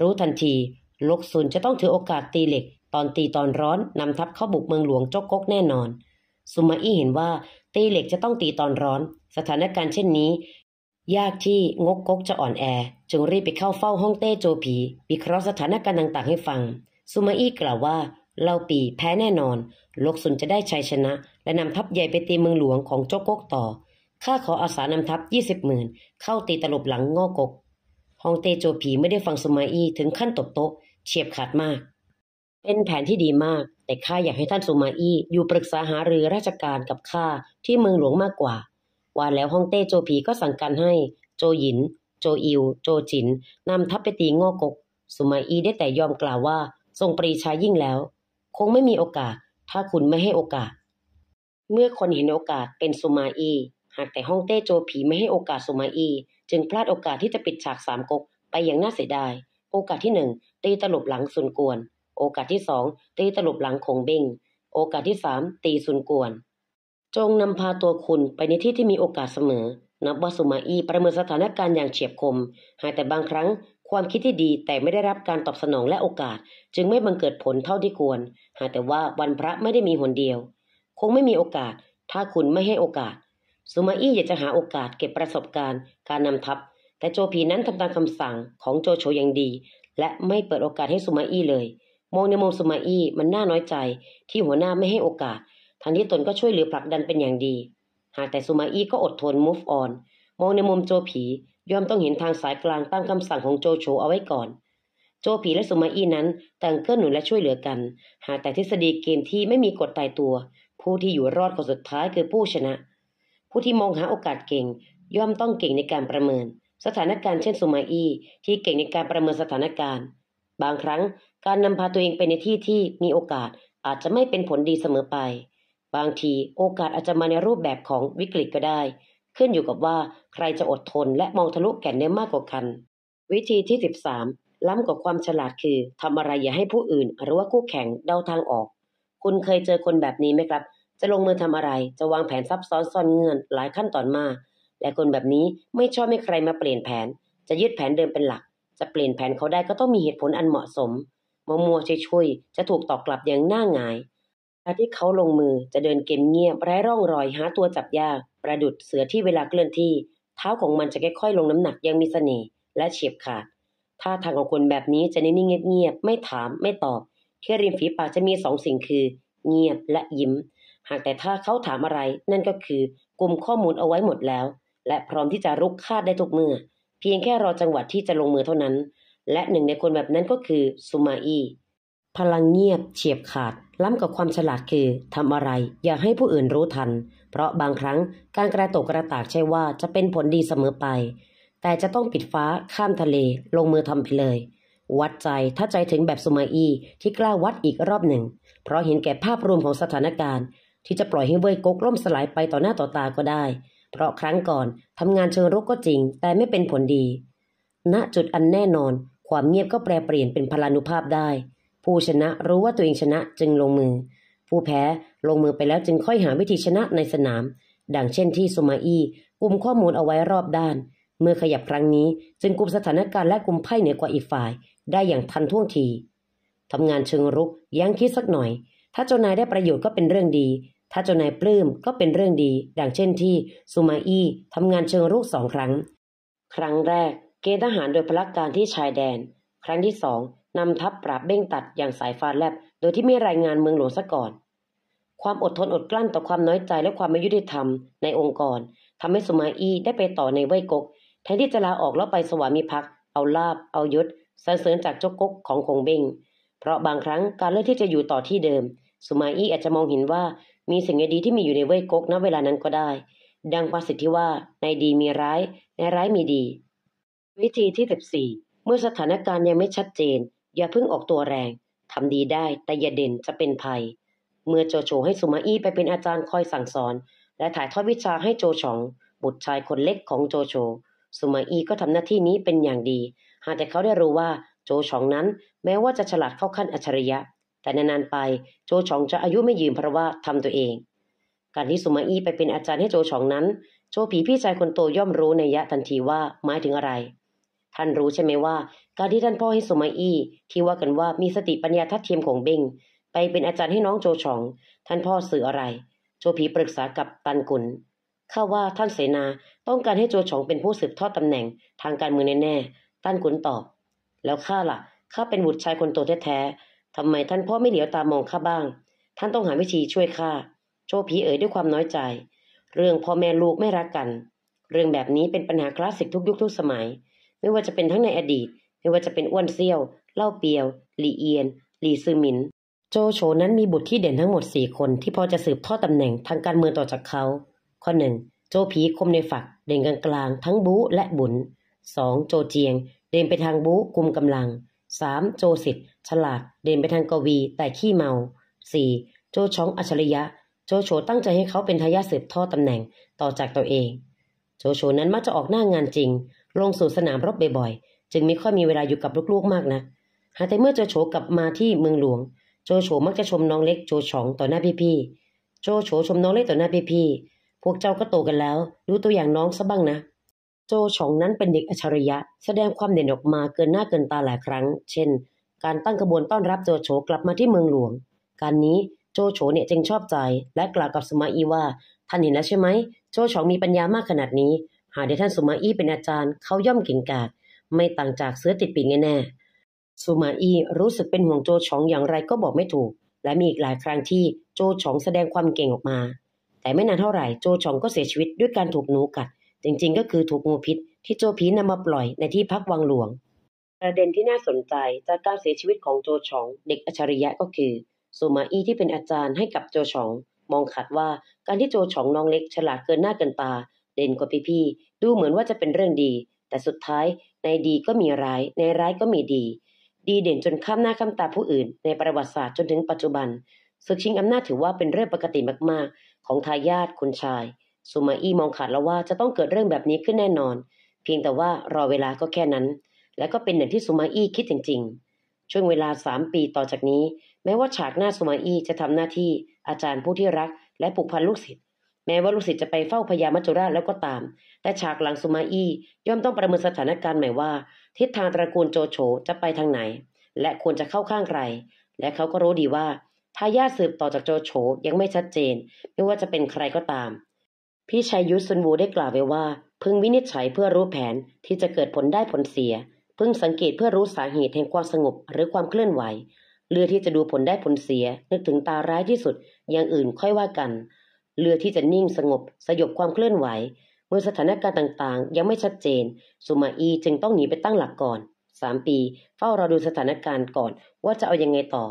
รู้ทันที ลกซุนจะต้องถือโอกาสตีเหล็ก ตอนตีตอนร้อนนำทัพเข้าบุกเมืองหลวงโจกกกแน่นอน สุมาอี้เห็นว่าตีเหล็กจะต้องตีตอนร้อนสถานการณ์เช่นนี้ ยากที่งกกกจะอ่อนแอ จึงรีบไปเข้าเฝ้าห้องเต้โจผี วิเคราะห์สถานการณ์ต่างๆให้ฟังซูมาอี้กล่าวว่า เราปีแพ้แน่นอน ลกสุนจะได้ชัยชนะ และนำทัพใหญ่ไปตีเมืองหลวงของโจกกต่อข้าขออาสานำทัพยี่สิบหมื่น เข้าตีตลบหลังงอกกฮองเตโจผีไม่ได้ฟังสมมาอี้ถึงขั้นตบโต๊ะเฉียบขาดมาก เป็นแผนที่ดีมากแต่ข้าอยากให้ท่านสมมาอี้อยู่ปรึกษาหารือราชการกับข้าที่เมืองหลวงมากกว่าว่าแล้วฮ่องเต้โจผีก็สั่งการให้ โจหยิน โจอิว โจจินนำทัพไปตีง้อกกสุมาอีได้แต่ยอมกล่าวว่า ทรงปรีชายิ่งแล้ว คงไม่มีโอกาส ถ้าคุณไม่ให้โอกาส เมื่อคนเห็นโอกาสเป็นสุมาอี หากแต่ฮ่องเต้โจผีไม่ให้โอกาสสุมาอี จึงพลาดโอกาสที่จะปิดฉากสามก๊กไปอย่างน่าเสียดายโอกาสที่หนึ่งตีตลบหลังสุนกวน โอกาสที่สองตีตลบหลังคงเบงโอกาสที่สามตีสุนกวนจงนำพาตัวคุณไปในที่ที่มีโอกาสเสมอ นับว่าสุมาอี้ประเมินสถานการณ์อย่างเฉียบคม หากแต่บางครั้งความคิดที่ดีแต่ไม่ได้รับการตอบสนองและโอกาส จึงไม่บังเกิดผลเท่าที่ควร หากแต่ว่าวันพระไม่ได้มีหนเดียว คงไม่มีโอกาส ถ้าคุณไม่ให้โอกาส สุมาอี้อยากจะหาโอกาสเก็บประสบการณ์ การนำทัพ แต่โจผีนั้นทำตามคำสั่งของโจโฉอย่างดี และไม่เปิดโอกาสให้สุมาอี้เลยมองในมุมสุมาอี้มันน่าน้อยใจ ที่หัวหน้าไม่ให้โอกาสทันงที่ตนก็ช่วยเหลือผลักดันเป็นอย่างดี หากแต่ซูมาอี้ก็อดทน move on มองในมุมโจผี ย่อมต้องเห็นทางสายกลางตามคำสั่งของโจโฉเอาไว้ก่อนโจผีและซูมาอี้นั้นต่างเกื้อหนุนและช่วยเหลือกัน หากแต่ทฤษฎีเกมที่ไม่มีกฎตายตัว ผู้ที่อยู่รอดคนสุดท้ายคือผู้ชนะ ผู้ที่มองหาโอกาสเก่งย่อมต้องเก่งในการประเมิน สถานการณ์เช่นซูมาอี้ที่เก่งในการประเมินสถานการณ์ บางครั้งการนำพาตัวเองไปในที่ที่มีโอกาสอาจจะไม่เป็นผลดีเสมอไปบางทีโอกาสอาจจะมาในรูปแบบของวิกฤตก็ได้ ขึ้นอยู่กับว่าใครจะอดทนและมองทะลุแก่นได้มากกว่ากัน วิธีที่ 13 ล้ำกว่าความฉลาดคือทำอะไรอย่าให้ผู้อื่นหรือว่าคู่แข่งเดาทางออก คุณเคยเจอคนแบบนี้ไหมครับ จะลงมือทำอะไรจะวางแผนซับซ้อนซ่อนเงื่อนหลายขั้นตอนมา และคนแบบนี้ไม่ชอบให้ใครมาเปลี่ยนแผน จะยึดแผนเดิมเป็นหลัก จะเปลี่ยนแผนเขาได้ก็ต้องมีเหตุผลอันเหมาะสมมัวมัวช่วยๆจะถูกตอบกลับอย่างหน้าหงายการที่เขาลงมือจะเดินเกมเงียบไร้ร่องรอยหาตัวจับยาก ประดุดเสือที่เวลาเคลื่อนที่ เท้าของมันจะค่อยๆ ลงน้ำหนักยังมีเสน่ห์และเฉียบขาดถ้าทางของคนแบบนี้จะนิ่งเงียบๆไม่ถามไม่ตอบที่ริมฝีปากจะมีสองสิ่งคือ เงียบและยิ้มหากแต่ถ้าเขาถามอะไรนั่นก็คือกลุ่มข้อมูลเอาไว้หมดแล้ว และพร้อมที่จะรุกคาดได้ทุกเมื่อเพียงแค่รอจังหวะที่จะลงมือเท่านั้น และหนึ่งในคนแบบนั้นก็คือซูมาอี้พลังเงียบเฉียบขาดล้ำกับความฉลาดคือทำอะไรอย่าให้ผู้อื่นรู้ทัน เพราะบางครั้งการกระตกกระตากใช่ว่าจะเป็นผลดีเสมอไป แต่จะต้องปิดฟ้าข้ามทะเลลงมือทำไปเลย วัดใจถ้าใจถึงแบบสุมาอีที่กล้าวัดอีกรอบหนึ่ง เพราะเห็นแก่ภาพรวมของสถานการณ์ ที่จะปล่อยให้เวยกกล่มสลายไปต่อหน้าต่อตาก็ได้ เพราะครั้งก่อนทำงานเชิงรุกก็จริง แต่ไม่เป็นผลดี ณจุดอันแน่นอน ความเงียบก็แปลเปลี่ยนเป็นพลานุภาพได้ผู้ชนะรู้ว่าตัวเองชนะจึงลงมือ ผู้แพ้ลงมือไปแล้วจึงค่อยหาวิธีชนะในสนาม ดังเช่นที่ซูมาอีกลุ่มข้อมูลเอาไว้รอบด้าน เมื่อขยับครั้งนี้ จึงกลุ่มสถานการณ์และกลุ่มไพ่เหนือกว่าอีกฝ่าย ได้อย่างทันท่วงทีทำงานเชิงรุกยั้งคิดสักหน่อย ถ้าเจ้านายได้ประโยชน์ก็เป็นเรื่องดี ถ้าเจ้านายปลื้มก็เป็นเรื่องดี ดังเช่นที่ซูมาอีทำงานเชิงรุกสองครั้ง ครั้งแรก เกณฑ์ทหารโดยพลักการที่ชายแดน ครั้งที่สองนำทัพปราบเบ้งตัดอย่างสายฟ้าแลบ โดยที่ไม่รายงานเมืองหลวงซะก่อน ความอดทนอดกลั้นต่อความน้อยใจและความไม่ยุติธรรมในองค์กร ทำให้สมาอี้ได้ไปต่อในเว่ยกก แทนที่จะลาออกแล้วไปสวามิภักดิ์เอาลาบ เอายศสรรเสริญจากจกกกของคงเบ้ง เพราะบางครั้งการเลือกที่จะอยู่ต่อที่เดิม สุมาอี้อาจจะมองเห็นว่า มีสิ่งดีที่มีอยู่ในเว่ยกกณเวลา นั้นก็ได้ ดังภาษิตที่ว่าในดีมีร้ายในร้ายมีดี วิธีที่สสิบี่เมื่อสถานการณ์ยังไม่ชัดเจนอย่าเพิ่งออกตัวแรง ทำดีได้แต่อย่าเด่นจะเป็นภัย เมื่อโจโฉให้สุมาอี้ไปเป็นอาจารย์คอยสั่งสอน และถ่ายทอดวิชาให้โจชอง บุตรชายคนเล็กของโจโฉสุมาอี้ก็ทำหน้าที่นี้เป็นอย่างดี หากแต่เขาได้รู้ว่า โจชองนั้นแม้ว่าจะฉลาดเข้าขั้นอัจฉริยะ แต่นานๆ ไป โจชองจะอายุไม่ยืนเพราะว่าทำตัวเอง การที่สุมาอี้ไปเป็นอาจารย์ให้โจชองนั้น โจผีพี่ชายคนโตย่อมรู้ในยะทันทีว่าหมายถึงอะไร ท่านรู้ใช่ไหมว่าการที่ท่านพ่อให้สมัยอีที่ว่ากันว่ามีสติปัญญาทัดเทียมของเบงไปเป็นอาจารย์ให้น้องโจชอง ท่านพ่อสื่ออะไร โจผีปรึกษากับตันกุลข้าว่าท่านเสนาต้องการให้โจชองเป็นผู้สืบทอดตำแหน่งทางการเมืองแน่ๆตันกุลตอบ แล้วข้าล่ะ ข้าเป็นบุตรชายคนโตแท้ๆทำไมท่านพ่อไม่เหลียวตามองข้าบ้าง ท่านต้องหาวิธีช่วยข้า โจผีเอ๋ยด้วยความน้อยใจ เรื่องพ่อแม่ลูกไม่รักกัน เรื่องแบบนี้เป็นปัญหาคลาสสิกทุกยุคทุกสมัย ไม่ว่าจะเป็นทั้งในอดีตไม่ว่าจะเป็นอ้วนเซี่ยว เล่าเปียว หลีเอียน หลีซือหมิน โจโฉนั้นมีบุตรที่เด่นทั้งหมดสี่คนที่พอจะสืบทอดตำแหน่งทางการเมืองต่อจากเขา ข้อหนึ่งโจผีคมในฝัก เด่นกลางกลางทั้งบูและบุญสองโจเจียง เด่นไปทางบูกุมกำลังสามโจสิทธิ์ฉลาดเด่นไปทางกวีแต่ขี้เมาสี่โจช้องอัจฉริยะโจโฉตั้งใจให้เขาเป็นทายาทสืบทอดตำแหน่งต่อจากตัวเอง โจโฉนั้นมักจะออกหน้างานจริง ลงสู่สนามรบบ่อยจึงไม่ค่อยมีเวลาอยู่กับลูกๆ มากนะหากแต่เมื่อโจโฉกลับมาที่เมืองหลวง โจโฉมักจะชมน้องเล็กโจฉองต่อหน้าพี่ๆ โจโฉชมน้องเล็กต่อหน้าพี่ๆ พวกเจ้าก็โตกันแล้วดูตัวอย่างน้องซะบ้างนะ โจฉองนั้นเป็นเด็กอัจฉริยะ แสดงความเด่นออกมาเกินหน้าเกินตาหลายครั้ง เช่น การตั้งขบวนต้อนรับโจโฉกลับมาที่เมืองหลวง การนี้โจโฉเนี่ยจึงชอบใจและกล่าวกับสมาอีว่าท่านเห็นแล้วใช่ไหมโจฉองมีปัญญามากขนาดนี้ หากเดวท่านสมาอีเป็นอาจารย์เขาย่อมเก่งกาจไม่ต่างจากเสื้อติดปีกแน่ๆซูมาอี้รู้สึกเป็นห่วงโจชองอย่างไรก็บอกไม่ถูก และมีอีกหลายครั้งที่โจชองแสดงความเก่งออกมา แต่ไม่นานเท่าไหร่โจชองก็เสียชีวิตด้วยการถูกหนูกัด จริง ๆ ก็คือถูกงูพิษที่โจผีนำมาปล่อยในที่พักวังหลวง ประเด็นที่น่าสนใจจากการเสียชีวิตของโจชองเด็กอัจฉริยะก็คือซูมาอี้ที่เป็นอาจารย์ให้กับโจชอง มองขัดว่าการที่โจชองน้องเล็กฉลาดเกินหน้าเกินตา เด่นกว่าพี่ๆดูเหมือนว่าจะเป็นเรื่องดี แต่สุดท้ายในดีก็มีร้าย ในร้ายก็มีดี ดีเด่นจนข้ามหน้าข้ามตาผู้อื่นในประวัติศาสตร์จนถึงปัจจุบันศึกชิงอำนาจถือว่าเป็นเรื่องปกติมากๆของทายาทคุณชายซูมาอี้มองขาดแล้วว่าจะต้องเกิดเรื่องแบบนี้ขึ้นแน่นอน เพียงแต่ว่ารอเวลาก็แค่นั้น และก็เป็นอย่างที่ซูมาอี้คิดจริงๆ ช่วงเวลาสามปีต่อจากนี้ แม้ว่าฉากหน้าซูมาอี้จะทำหน้าที่อาจารย์ผู้ที่รัก และผูกพันลูกศิษย์แม้ว่าลูกศิษย์จะไปเฝ้าพญา มัจจุราชแล้วก็ตาม แต่ฉากหลังสุมาอี้ย่อมต้องประเมินสถานการณ์ใหม่ว่า ทิศทางตระกูลโจโฉจะไปทางไหน และควรจะเข้าข้างใคร และเขาก็รู้ดีว่าทายาทสืบต่อจากโจโฉยังไม่ชัดเจน ไม่ว่าจะเป็นใครก็ตาม พี่ชายยุทธซุนวูได้กล่าวไว้ว่า พึงวินิจฉัยเพื่อรู้แผนที่จะเกิดผลได้ผลเสีย พึงสังเกตเพื่อรู้สาเหตุแห่งความสงบหรือความเคลื่อนไหวเลือกที่จะดูผลได้ผลเสีย นึกถึงตาร้ายที่สุด อย่างอื่นค่อยว่ากันเรือที่จะนิ่งสงบสยบความเคลื่อนไหว เมื่อสถานการณ์ต่างๆ ยังไม่ชัดเจน สุมาอีจึงต้องหนีไปตั้งหลักก่อนสามปีเฝ้ารอดูสถานการณ์ก่อน ว่าจะเอายังไงต่อ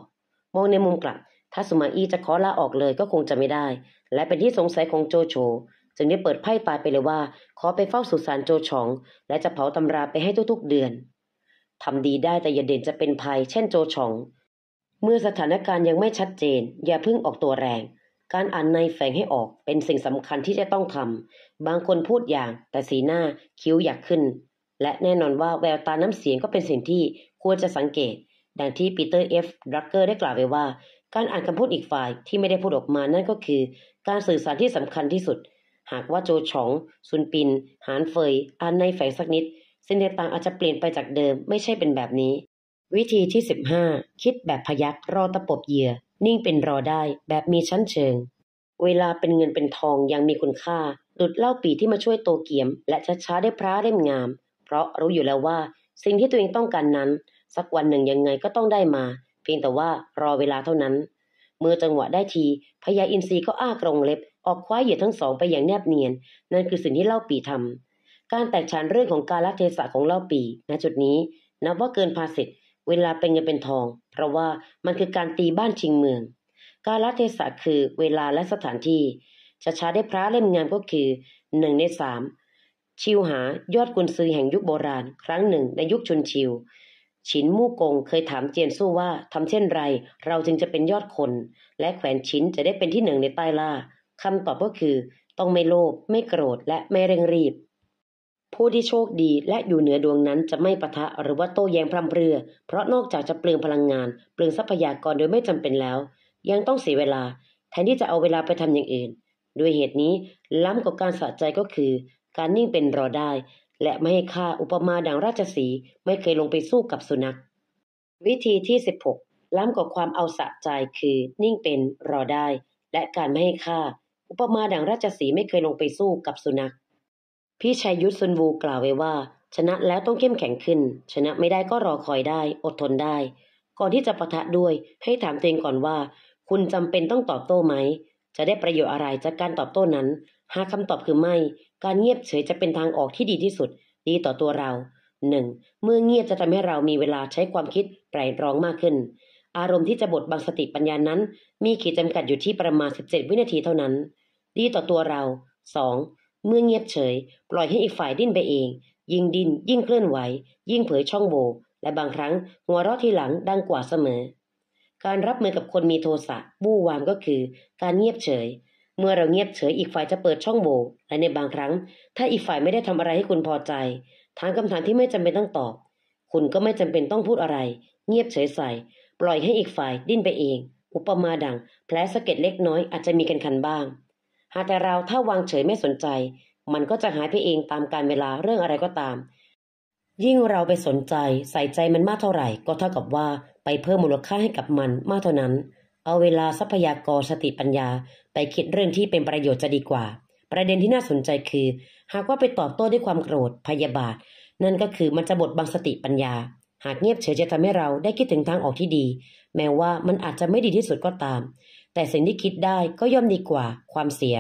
มองในมุมกลับ ถ้าสุมาอีจะขอลาออกเลยก็คงจะไม่ได้ และเป็นที่สงสัยของโจโฉจึงได้เปิดไพ่ตายไปเลยว่า ขอไปเฝ้าสุสานโจชอง และจะเผาตำราไปให้ทุกๆเดือนทำดีได้แต่อย่าเด่นจะเป็นภัย เช่น โจชอง เมื่อสถานการณ์ยังไม่ชัดเจน อย่าพึ่งออกตัวแรงการอ่านในแฝงให้ออกเป็นสิ่งสำคัญที่จะต้องทำ บางคนพูดอย่างแต่สีหน้าคิ้วอยากขึ้น และแน่นอนว่าแววตาน้ำเสียงก็เป็นสิ่งที่ควรจะสังเกต ดังที่ปีเตอร์เอฟรักเกอร์ได้กล่าวไว้ว่า การอ่านคำพูดอีกฝ่ายที่ไม่ได้พูดออกมานั่นก็คือการสื่อสารที่สำคัญที่สุด หากว่าโจชองซุนปิน หานเฟยอ่านในแฝงสักนิด เส้นต่างอาจจะเปลี่ยนไปจากเดิมไม่ใช่เป็นแบบนี้ วิธีที่15คิดแบบพยักรอตะปบเหยื่อนิ่งเป็นรอได้แบบมีชั้นเชิง เวลาเป็นเงินเป็นทองยังมีคุณค่าดุดเล่าปีที่มาช่วยโตเกียม และช้าช้าได้พระเร่มงาม เพราะรู้อยู่แล้วว่าสิ่งที่ตัวเองต้องการนั้น สักวันหนึ่งยังไงก็ต้องได้มา เพียงแต่ว่ารอเวลาเท่านั้น เมื่อจังหวะได้ทีพญาอินทรีก็อ้ากรงเล็บ ออกคว้าเหยื่อทั้งสองไปอย่างแนบเนียนนั่นคือสิ่งที่เล่าปีทำ การแตกฉานเรื่องของการละเทศะของเล่าปีณจุดนี้นับว่าเกินภาสิทธิเวลาเป็นเงินเป็นทอง เพราะว่ามันคือการตีบ้านชิงเมือง กาลเทศะคือเวลาและสถานที่ชชาได้พระเล่มงามก็คือหนึ่งในสามชิวหายอดกุนซือแห่งยุคโบราณ ครั้งหนึ่งในยุคชนชิว ฉินมู่กงเคยถามเจียนสู้ว่า ทำเช่นไรเราจึงจะเป็นยอดคน และแขวนชิ้นจะได้เป็นที่หนึ่งในใต้ล่า คำตอบก็คือ ต้องไม่โลภไม่โกรธ และไม่เร่งรีบผู้ที่โชคดีและอยู่เหนือดวงนั้นจะไม่ปะทะหรือว่าโต้แย้งพร่ำเพรื่อเพราะนอกจากจะเปลืองพลังงาน เปลืองทรัพยากรโดยไม่จำเป็นแล้ว ยังต้องเสียเวลา แทนที่จะเอาเวลาไปทำอย่างอื่นด้วยเหตุนี้ล้ำกว่าการสะใจก็คือ การนิ่งเป็นรอได้ และไม่ให้ข่า อุปมาดังราชสีไม่เคยลงไปสู้กับสุนัขวิธีที่16 ล้ำกว่าความเอาสะใจคือ นิ่งเป็นรอได้ และการไม่ให้ข่า อุปมาดังราชสีไม่เคยลงไปสู้กับสุนัขพี่ชายยุทธสุนวูกล่าวไว้ว่า ชนะแล้วต้องเข้มแข็งขึ้น ชนะไม่ได้ก็รอคอยได้ อดทนได้ ก่อนที่จะปะทะด้วย ให้ถามตัวเองก่อนว่า คุณจำเป็นต้องตอบโต้ไหม จะได้ประโยชน์อะไรจากการตอบโต้นั้น หากคาตอบคือไม่ การเงียบเฉยจะเป็นทางออกที่ดีที่สุด ดีต่อตัวเราหนึ่งเมื่อเงียบจะทำให้เรามีเวลาใช้ความคิดไตรตรองมากขึ้น อารมณ์ที่จะบดบังสติปัญญานั้น มีขีดจำกัดอยู่ที่ประมาณ17วินาทีเท่านั้น ดีต่อตัวเรา 2. เมื่อเงียบเฉย ปล่อยให้อีกฝ่ายดิ้นไปเอง ยิ่งดิ้นยิ่งเคลื่อนไหวยิ่งเผยช่องโหว่และบางครั้ง หัวเราะทีหลังดังกว่าเสมอ การรับมือกับคนมีโทสะบู้วามก็คือการเงียบเฉย เมื่อเราเงียบเฉยอีกฝ่ายจะเปิดช่องโหว่และในบางครั้ง ถ้าอีกฝ่ายไม่ได้ทำอะไรให้คุณพอใจถามคำถามที่ไม่จำเป็นต้องตอบคุณก็ไม่จำเป็นต้องพูดอะไร เงียบเฉยใส่ปล่อยให้อีกฝ่ายดิ้นไปเอง อุปมาดังแผลสะเก็ดเล็กน้อยอาจจะมีกันคันบ้างหากแต่เราถ้าวางเฉยไม่สนใจ มันก็จะหายไปเองตามการเวลาเรื่องอะไรก็ตาม ยิ่งเราไปสนใจ ใส่ใจมันมากเท่าไหร่ ก็เท่ากับว่าไปเพิ่มมูลค่าให้กับมันมากเท่านั้น เอาเวลาทรัพยากรสติปัญญาไปคิดเรื่องที่เป็นประโยชน์จะดีกว่า ประเด็นที่น่าสนใจคือ หากว่าไปตอบโต้ด้วยความโกรธพยาบาท นั่นก็คือมันจะบดบังสติปัญญา หากเงียบเฉยจะทำให้เราได้คิดถึงทางออกที่ดี แม้ว่ามันอาจจะไม่ดีที่สุดก็ตามแต่สิ่งที่คิดได้ก็ย่อมดีกว่าความเสีย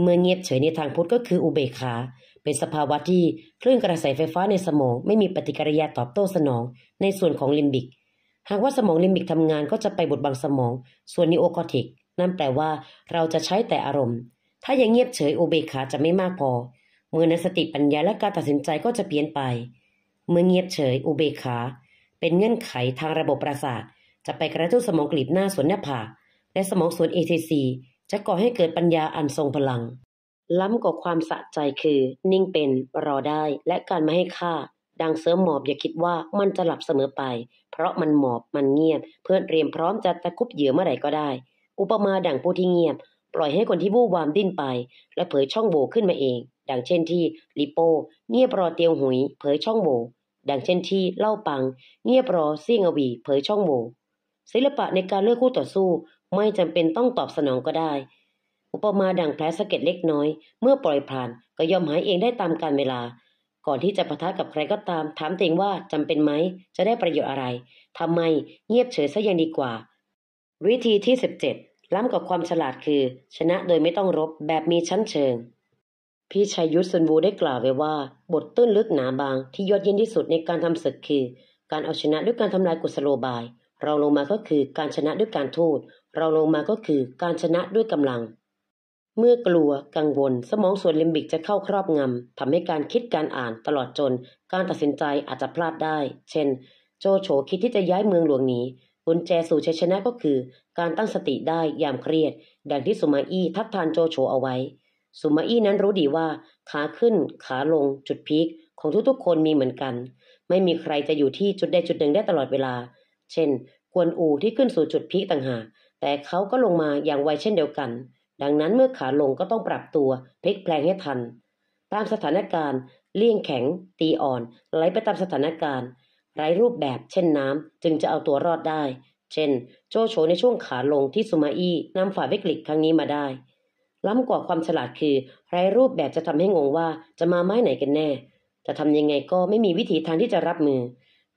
เมื่อเงียบเฉยในทางพุทธก็คืออุเบกขา เป็นสภาวะที่คลื่นกระแสไฟฟ้าในสมองไม่มีปฏิกิริยาตอบโต้สนอง ในส่วนของลิมบิก หากว่าสมองลิมบิกทำงานก็จะไปบดบังสมอง ส่วนนิโอคอติก นั่นแปลว่าเราจะใช้แต่อารมณ์ ถ้ายังเงียบเฉยอุเบกขาจะไม่มากพอ เมื่อนั้นสติปัญญาและการตัดสินใจก็จะเปลี่ยนไป เมื่อเงียบเฉยอุเบกขา เป็นเงื่อนไขทางระบบประสาท จะไปกระตุ้นสมองกลีบหน้าส่วนหน้าผากและสมองส่วน ATC จะก่อให้เกิดปัญญาอันทรงพลัง ล้ำกว่าความสะใจคือ นิ่งเป็น รอได้และการไม่ให้ค่า ดังเสริมหมอบอย่าคิดว่ามันจะหลับเสมอไป เพราะมันหมอบมันเงียบ เพื่อเตรียมพร้อมจะตะคุบเหยื่อเมื่อไหร่ก็ได้ อุปมาดังผู้ที่เงียบ ปล่อยให้คนที่วู่วามดิ้นไป และเผยช่องโหว่ขึ้นมาเอง ดังเช่นที่ลิโป้เงียบรอเตียวหุย เผยช่องโหว่ ดังเช่นที่ เล่าปัง เงียบรอเซี่ยงอวีเผยช่องโหว่ ศิลปะในการเลือกคู่ต่อสู้ไม่จำเป็นต้องตอบสนองก็ได้ อุปมาดังแผลสะเก็ดเล็กน้อย เมื่อปล่อยผ่านก็ยอมหายเองได้ตามกาลเวลา ก่อนที่จะปะทะกับใครก็ตาม ถามตัวเองว่าจำเป็นไหม จะได้ประโยชน์อะไร ทำไมเงียบเฉยซะยังดีกว่า วิธีที่ 17 ล้ำกับความฉลาดคือ ชนะโดยไม่ต้องรบแบบมีชั้นเชิง พี่ชายยุทธสุนบูได้กล่าวไว้ว่า บทตื้นลึกหนาบาง ที่ยอดเยี่ยมที่สุดในการทำศึกคือ การเอาชนะด้วยการทำลายกุศโลบาย เราลงมาก็คือการชนะด้วยการทูตเราลงมาก็คือการชนะด้วยกำลัง เมื่อกลัวกังวล สมองส่วนลิมบิกจะเข้าครอบงำทำให้การคิดการอ่านตลอดจน การตัดสินใจอาจจะพลาดได้ เช่น โจโฉคิดที่จะย้ายเมืองหลวงหนีกุญแจสู่ชัยชนะก็คือการตั้งสติได้ยามเครียด ดังที่สุมาอี้ทักทานโจโฉเอาไว้ สุมาอี้นั้นรู้ดีว่า ขาขึ้นขาลงจุดพีคของทุก ๆ คนมีเหมือนกัน ไม่มีใครจะอยู่ที่จุดใดจุดหนึ่งได้ตลอดเวลา เช่น กวนอูที่ขึ้นสู่จุดพีคต่างหากแต่เขาก็ลงมาอย่างไวเช่นเดียวกัน ดังนั้นเมื่อขาลงก็ต้องปรับตัวพลิกแปลงให้ทัน ตามสถานการณ์ เลี่ยงแข็ง ตีอ่อน ไหลไปตามสถานการณ์ ไร้รูปแบบเช่นน้ำจึงจะเอาตัวรอดได้ เช่น โจโฉในช่วงขาลงที่ซูมาอี้นำฝ่าวิกฤตครั้งนี้มาได้ ล้ำกว่าความฉลาดคือ ไร้รูปแบบจะทำให้งงว่าจะมาไม้ไหนกันแน่ จะทำยังไงก็ไม่มีวิธีทางที่จะรับมือ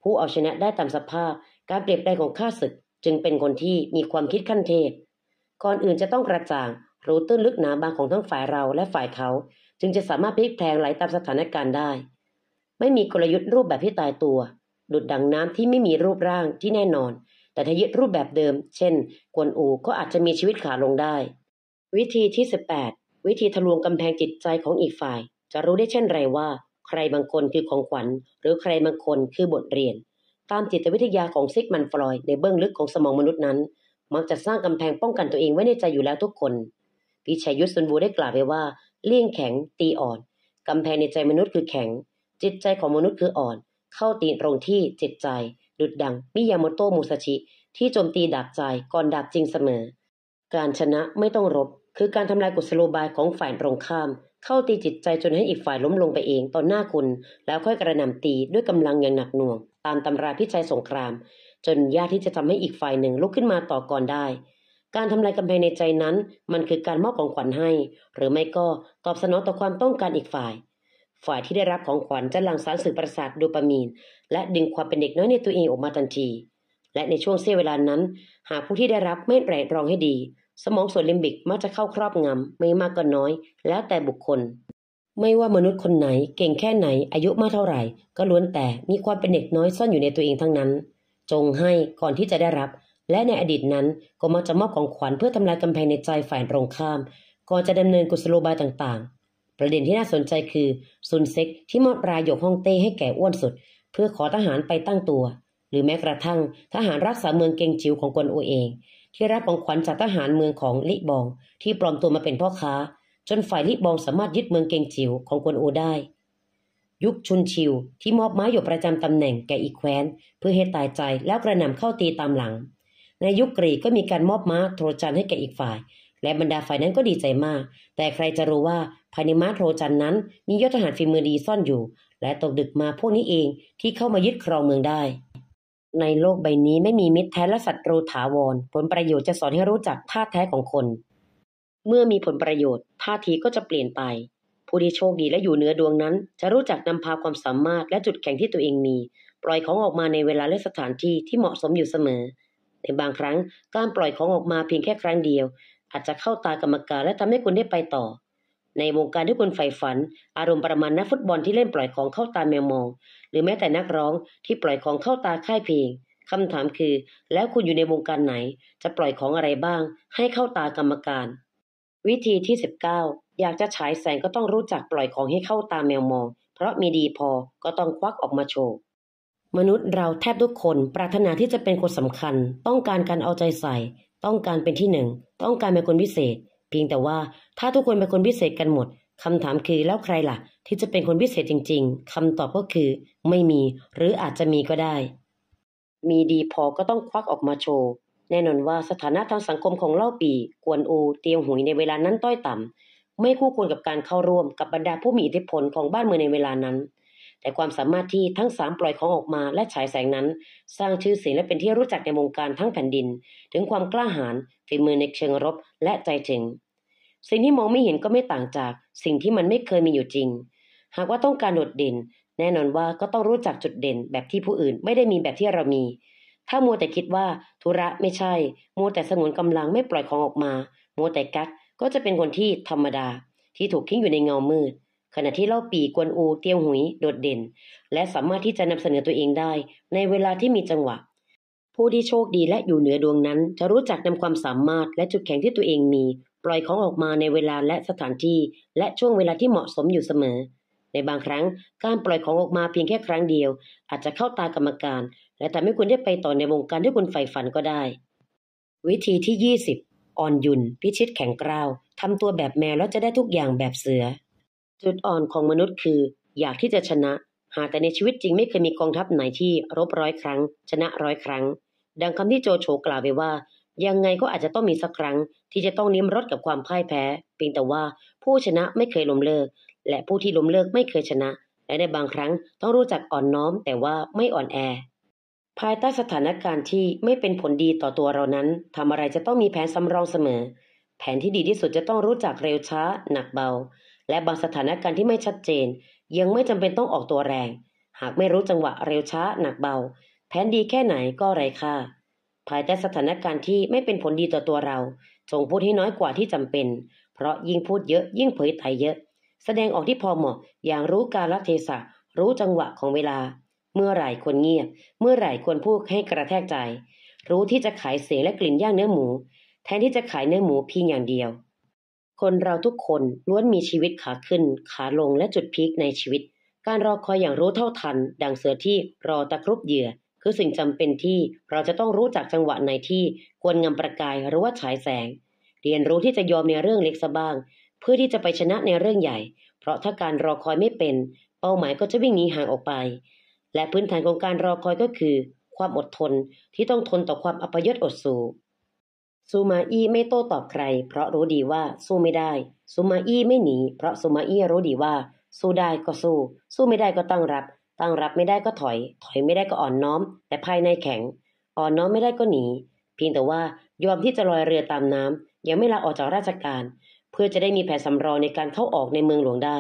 ผู้เอาชนะได้ตามสภาพการเปลี่ยนแปลงของข้าศึกจึงเป็นคนที่มีความคิดขั้นเทพ ก่อนอื่นจะต้องกระจ่าง รู้ตื้นลึกหนาบางของทั้งฝ่ายเราและฝ่ายเขา จึงจะสามารถพลิกแพลงไหลตามสถานการณ์ได้ ไม่มีกลยุทธ์รูปแบบที่ตายตัว ดุดดังน้ำที่ไม่มีรูปร่างที่แน่นอน แต่ถ้ายึดรูปแบบเดิม เช่น กวนอูก็อาจจะมีชีวิตขาลงได้ วิธีที่ 18 วิธีทะลวงกำแพงจิตใจของอีกฝ่าย จะรู้ได้เช่นไรว่า ใครบางคนคือของขวัญ หรือใครบางคนคือบทเรียนตามจิตวิทยาของซิกมันฟลอยในเบื้องลึกของสมองมนุษย์นั้น มักจะสร้างกำแพงป้องกันตัวเองไว้ในใจอยู่แล้วทุกคน พิชัยยุทธสุนบูได้กล่าวไว้ว่า เลี่ยงแข็งตีอ่อนกำแพงในใจมนุษย์คือแข็ง จิตใจของมนุษย์คืออ่อน เข้าตีตรงที่ จิตใจ ดุดดังมิยาโมโตมูซาชิ ที่โจมตีดักใจก่อนดักจริงเสมอ การชนะไม่ต้องรบ คือการทำลายกุศโลบายของฝ่ายตรงข้าม เข้าตีจิตใจจนให้อีกฝ่ายล้มลงไปเองต่อหน้าคุณ แล้วค่อยกระหน่ำตีด้วยกำลังอย่างหนักหน่วงตามตำราพิชัยสงครามจนยากที่จะทำให้อีกฝ่ายหนึ่งลุกขึ้นมาต่อก่อนได้ การทำลายกำแพงในใจนั้น มันคือการมอบของขวัญให้ หรือไม่ก็ตอบสนองต่อความต้องการอีกฝ่าย ฝ่ายที่ได้รับของขวัญจะหลั่งสารสื่อประสาทโดปามีนและดึงความเป็นเด็กน้อยในตัวเองออกมาทันที และในช่วงเสี้ยวเวลานั้น หากผู้ที่ได้รับไม่แปรรองให้ดี สมองส่วนลิมบิกมักจะเข้าครอบงำไม่มากก็น้อย แล้วแต่บุคคลไม่ว่ามนุษย์คนไหนเก่งแค่ไหนอายุมากเท่าไหร่ก็ล้วนแต่มีความเป็นเด็กน้อยซ่อนอยู่ในตัวเองทั้งนั้น จงให้ก่อนที่จะได้รับ และในอดีตนั้นก็มักจะมอบของขวัญเพื่อทำลายกำแพงในใจฝ่ายตรงข้ามก่อนจะดำเนินกุศโลบายต่างๆ ประเด็นที่น่าสนใจคือซุนเซ็กที่มอบรายหยกฮ่องเต้ให้แก่อ้วนสุด เพื่อขอทหารไปตั้งตัว หรือแม้กระทั่งทหารรักษาเมืองเกงจิวของกวนอูเอง ที่รับของขวัญจากทหารเมืองของลิบอง ที่ปลอมตัวมาเป็นพ่อค้าจนฝ่ายลิบองสามารถยึดเมืองเกงจิ๋วของกวนอูได้ ยุคชุนชิวที่มอบไม้หยกประจำตำแหน่งแก่อีแคว้น เพื่อให้ตายใจแล้วกระหน่ำเข้าตีตามหลัง ในยุคกรีกก็มีการมอบม้าโทรจันให้แก่อีกฝ่าย และบรรดาฝ่ายนั้นก็ดีใจมาก แต่ใครจะรู้ว่าภายในม้าโทรจันนั้นมียอดทหารฝีมือดีซ่อนอยู่ และตกดึกมาพวกนี้เองที่เข้ามายึดครองเมืองได้ ในโลกใบนี้ไม่มีมิตรแท้และศัตรูถาวร ผลประโยชน์จะสอนให้รู้จักท่าแท้ของคนเมื่อมีผลประโยชน์ท่าทีก็จะเปลี่ยนไป ผู้ที่โชคดีและอยู่เหนือดวงนั้น จะรู้จักนำพาความสามารถและจุดแข็งที่ตัวเองมี ปล่อยของออกมาในเวลาและสถานที่ที่เหมาะสมอยู่เสมอ ในบางครั้ง การปล่อยของออกมาเพียงแค่ครั้งเดียว อาจจะเข้าตากรรมการและทำให้คุณได้ไปต่อ ในวงการที่คุณใฝ่ฝัน อารมณ์ประมาณนักฟุตบอลที่เล่นปล่อยของเข้าตาแมวมอง หรือแม้แต่นักร้องที่ปล่อยของเข้าตาค่ายเพลงคำถามคือ แล้วคุณอยู่ในวงการไหน จะปล่อยของอะไรบ้าง ให้เข้าตากรรมการวิธีที่ 19 อยากจะฉายแสงก็ต้องรู้จักปล่อยของให้เข้าตาแมวมอง เพราะมีดีพอก็ต้องควักออกมาโชว์ มนุษย์เราแทบทุกคนปรารถนาที่จะเป็นคนสำคัญ ต้องการการเอาใจใส่ ต้องการเป็นที่หนึ่ง ต้องการเป็นคนพิเศษ เพียงแต่ว่าถ้าทุกคนเป็นคนพิเศษกันหมด คำถามคือแล้วใครล่ะ ที่จะเป็นคนพิเศษจริง ๆ คำตอบก็คือ ไม่มี หรืออาจจะมีก็ได้ มีดีพอก็ต้องควักออกมาโชว์แน่นอนว่าสถานะทางสังคมของเล่าปีกวนอู เตียวหุยในเวลานั้นต้อยต่ำ ไม่คู่ควรกับการเข้าร่วมกับบรรดาผู้มีอิทธิพลของบ้านเมืองในเวลานั้น แต่ความสามารถที่ทั้งสามปล่อยของออกมาและฉายแสงนั้น สร้างชื่อเสียงและเป็นที่รู้จักในวงการทั้งแผ่นดิน ถึงความกล้าหาญฝีมือในเชิงรบ และใจถึงสิ่งที่มองไม่เห็นก็ไม่ต่างจากสิ่งที่มันไม่เคยมีอยู่จริง หากว่าต้องการโดดเด่นแน่นอนว่าก็ต้องรู้จักจุดเด่นแบบที่ผู้อื่นไม่ได้มีแบบที่เรามีถ้ามัวแต่คิดว่าธุระไม่ใช่มัวแต่สงวนกำลังไม่ปล่อยของออกมามัวแต่กักก็จะเป็นคนที่ธรรมดา ที่ถูกทิ้งอยู่ในเงามืด ขณะที่เล่าปีกวนอูเตียวหุยโดดเด่น และสามารถที่จะนำเสนอตัวเองได้ ในเวลาที่มีจังหวะ ผู้ที่โชคดีและอยู่เหนือดวงนั้น จะรู้จักนำความสามารถและจุดแข็งที่ตัวเองมี ปล่อยของออกมาในเวลาและสถานที่ และช่วงเวลาที่เหมาะสมอยู่เสมอในบางครั้ง การปล่อยของออกมาเพียงแค่ครั้งเดียว อาจจะเข้าตากรรมการ และทำให้คุณได้ไปต่อในวงการที่คุณใฝ่ฝันก็ได้ วิธีที่ 20 อ่อนยุนพิชิตแข็งกร้าวทำตัวแบบแมวแล้วจะได้ทุกอย่างแบบเสือ จุดอ่อนของมนุษย์คือ อยากที่จะชนะ หากแต่ในชีวิตจริงไม่เคยมีกองทัพไหนที่รบร้อยครั้ง ชนะร้อยครั้ง ดังคำที่โจโฉกล่าวไว้ว่า ยังไงก็อาจจะต้องมีสักครั้ง ที่จะต้องนิ้มรสกับความพ่ายแพ้เพียงแต่ว่าผู้ชนะไม่เคยล้มเลิกและผู้ที่ล้มเลิกไม่เคยชนะ และในบางครั้งต้องรู้จักอ่อนน้อมแต่ว่าไม่อ่อนแอ ภายใต้สถานการณ์ที่ไม่เป็นผลดีต่อตัวเรานั้นทำอะไรจะต้องมีแผนสำรองเสมอ แผนที่ดีที่สุดจะต้องรู้จักเร็วช้าหนักเบา และบางสถานการณ์ที่ไม่ชัดเจน ยังไม่จำเป็นต้องออกตัวแรง หากไม่รู้จังหวะเร็วช้าหนักเบา แผนดีแค่ไหนก็ไร้ค่า ภายใต้สถานการณ์ที่ไม่เป็นผลดีต่อตัวเราจงพูดให้น้อยกว่าที่จำเป็น เพราะยิ่งพูดเยอะยิ่งเผยไถ่เยอะแสดงออกที่พอเหมาะอย่างรู้การละเทศะรู้จังหวะของเวลา เมื่อไหร่ควรเงียบ เมื่อไหร่ควรพูดให้กระแทกใจ รู้ที่จะขายเสียงและกลิ่นย่างเนื้อหมู แทนที่จะขายเนื้อหมูเพียงอย่างเดียว คนเราทุกคนล้วนมีชีวิตขาขึ้นขาลงและจุดพีคในชีวิต การรอคอยอย่างรู้เท่าทัน ดังเสือที่รอตะครุบเหยื่อ คือสิ่งจำเป็นที่เราจะต้องรู้จักจังหวะในที่ควรงำประกายหรือว่าฉายแสง เรียนรู้ที่จะยอมในเรื่องเล็กซะบ้างเพื่อที่จะไปชนะในเรื่องใหญ่ เพราะถ้าการรอคอยไม่เป็น เป้าหมายก็จะวิ่งหนีห่างออกไป และพื้นฐานของการรอคอยก็คือ ความอดทนที่ต้องทนต่อความอัปยศอดสูซูมาอี้ไม่โต้ตอบใคร เพราะรู้ดีว่าสู้ไม่ได้ซูมาอี้ไม่หนีเพราะซูมาอี้รู้ดีว่า สู้ได้ก็สู้ สู้ไม่ได้ก็ตั้งรับตั้งรับไม่ได้ก็ถอย ถอยไม่ได้ก็อ่อนน้อม แต่ภายในแข็ง อ่อนน้อมไม่ได้ก็หนีเพียงแต่ว่ายอมที่จะลอยเรือตามน้ำ ยังไม่ลาออกจากราชการเพื่อจะได้มีแผนสำรองในการเข้าออกในเมืองหลวงได้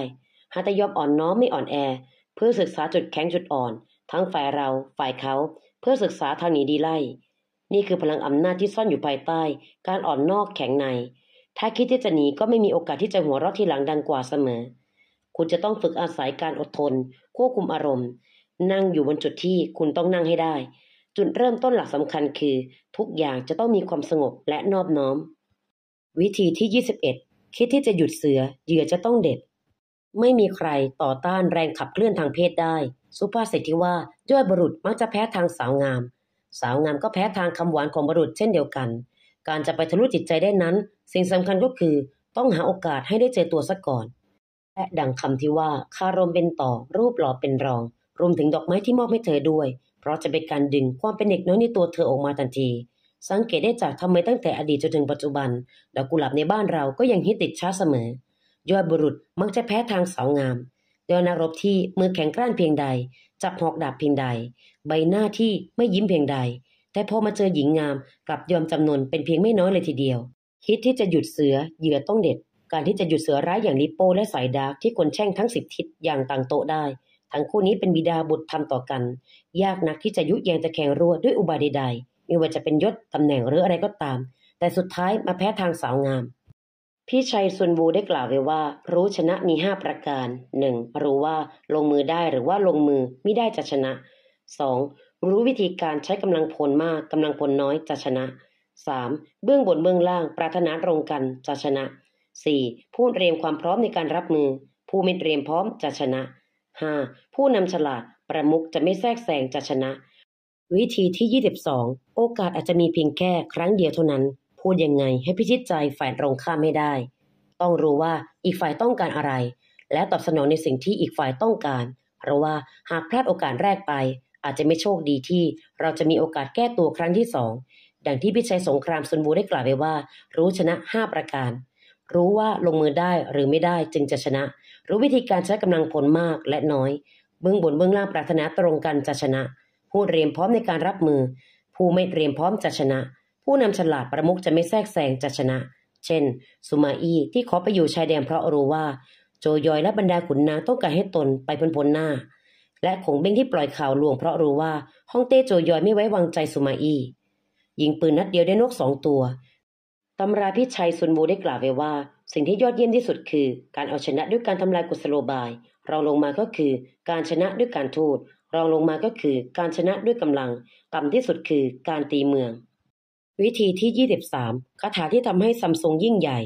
หาตยอบอ่อนน้อมไม่อ่อนแอ เพื่อศึกษาจุดแข็งจุดอ่อน ทั้งฝ่ายเรา ฝ่ายเขา เพื่อศึกษาทางหนีดีไล่ นี่คือพลังอำนาจที่ซ่อนอยู่ภายใต้ การอ่อนนอกแข็งใน ถ้าคิดที่จะหนีก็ไม่มีโอกาสที่จะหัวเราะทีหลังดังกว่าเสมอ คุณจะต้องฝึกอาศัยการอดทน ควบคุมอารมณ์ นั่งอยู่บนจุดที่คุณต้องนั่งให้ได้ จุดเริ่มต้นหลักสำคัญคือ ทุกอย่างจะต้องมีความสงบและนอบน้อมวิธีที่ 21คิดที่จะหยุดเสือเหยื่อจะต้องเด็ด ไม่มีใครต่อต้านแรงขับเคลื่อนทางเพศได้ สุภาษิตที่ว่าย้อยบุรุษมักจะแพ้ทางสาวงาม สาวงามก็แพ้ทางคำหวานของบุรุษ เช่นเดียวกัน การจะไปทะลุจิตใจได้นั้น สิ่งสำคัญก็คือต้องหาโอกาสให้ได้เจอตัวซะก่อน และดังคำที่ว่าคารมเป็นต่อรูปหล่อเป็นรองรวมถึงดอกไม้ที่มอบให้เธอด้วย เพราะจะเป็นการดึง ความเป็นเด็กน้อยในตัวเธอออกมาทันทีสังเกตได้จากทำไมตั้งแต่อดีตจนถึงปัจจุบันดอกกุหลาบในบ้านเราก็ยังฮิตติดช้าเสมอ ยอดบุรุษมักจะแพ้ทางสาวงามยอดนักรบที่มือแข็งกร้านเพียงใด จับหอกดาบเพียงใด ใบหน้าที่ไม่ยิ้มเพียงใด แต่พอมาเจอหญิงงามกลับยอมจำนนเป็นเพียงไม่น้อยเลยทีเดียว คิดที่จะหยุดเสือเหยื่อต้องเด็ด การที่จะหยุดเสือร้ายอย่างลิโป้และสายดาร์กที่คนแช่งทั้งสิบทิศอย่างต่างโตได้ทั้งคู่นี้เป็นบิดาบุตรทำต่อกัน ยากนักที่จะยุแยงจะแข่งรัวด้วยอุบายใดๆไม่ว่าจะเป็นยศตำแหน่งหรืออะไรก็ตาม แต่สุดท้ายมาแพ้ทางสาวงาม พี่ชัยซุนบูได้กล่าวไว้ว่า รู้ชนะมีห้าประการ หนึ่งรู้ว่าลงมือได้หรือว่าลงมือไม่ได้จะชนะ สองรู้วิธีการใช้กำลังพลมากกำลังพลน้อยจะชนะมเบื้องบนเบื้องล่างปรารถนาตรงกันจะชนะ สี่ผู้เตรียมความพร้อมในการรับมือ ผู้ไม่เตรียมพร้อมจะชนะห้าผู้นำฉลาดประมุกจะไม่แทรกแซงจะชนะวิธีที่ 22 โอกาสอาจจะมีเพียงแค่ครั้งเดียวเท่านั้น พูดยังไงให้พิชิตใจฝ่ายตรงข้ามไม่ได้ ต้องรู้ว่าอีกฝ่ายต้องการอะไร และตอบสนองในสิ่งที่อีกฝ่ายต้องการ เพราะว่าหากพลาดโอกาสแรกไป อาจจะไม่โชคดีที่ เราจะมีโอกาสแก้ตัวครั้งที่สอง ดังที่พิชัยสงครามสุนบูได้กล่าวไว้ว่า รู้ชนะ5ประการ รู้ว่าลงมือได้หรือไม่ได้จึงจะชนะ รู้วิธีการใช้กำลังผลมากและน้อยเบื้องบนเบื้องล่างปรารถนาตรงกันจะชนะผู้เตรียมพร้อมในการรับมือ ผู้ไม่เตรียมพร้อมจะชนะ ผู้นำฉลาดประมุกจะไม่แทรกแซงจะชนะ เช่น สุมาอี้ที่ขอไปอยู่ชายแดนเพราะรู้ว่า โจยอยและบรรดาขุนนางต้องการให้ตนไปพ้นพ้นหน้า และขงเบ้งที่ปล่อยข่าวลวงเพราะรู้ว่าฮ่องเต้โจยอยไม่ไว้วางใจสุมาอี้ยิงปืนนัดเดียวได้นกสองตัวตำราพิชัยซุนบูได้กล่าวไว้ว่า สิ่งที่ยอดเยี่ยมที่สุดคือ การเอาชนะด้วยการทำลายกุศโลบาย เราลงมาก็คือการชนะด้วยการทูตรองลงมาก็คือการชนะด้วยกำลัง ต่ำที่สุดคือการตีเมือง วิธีที่23คาถาที่ทำให้ซัมซุงยิ่งใหญ่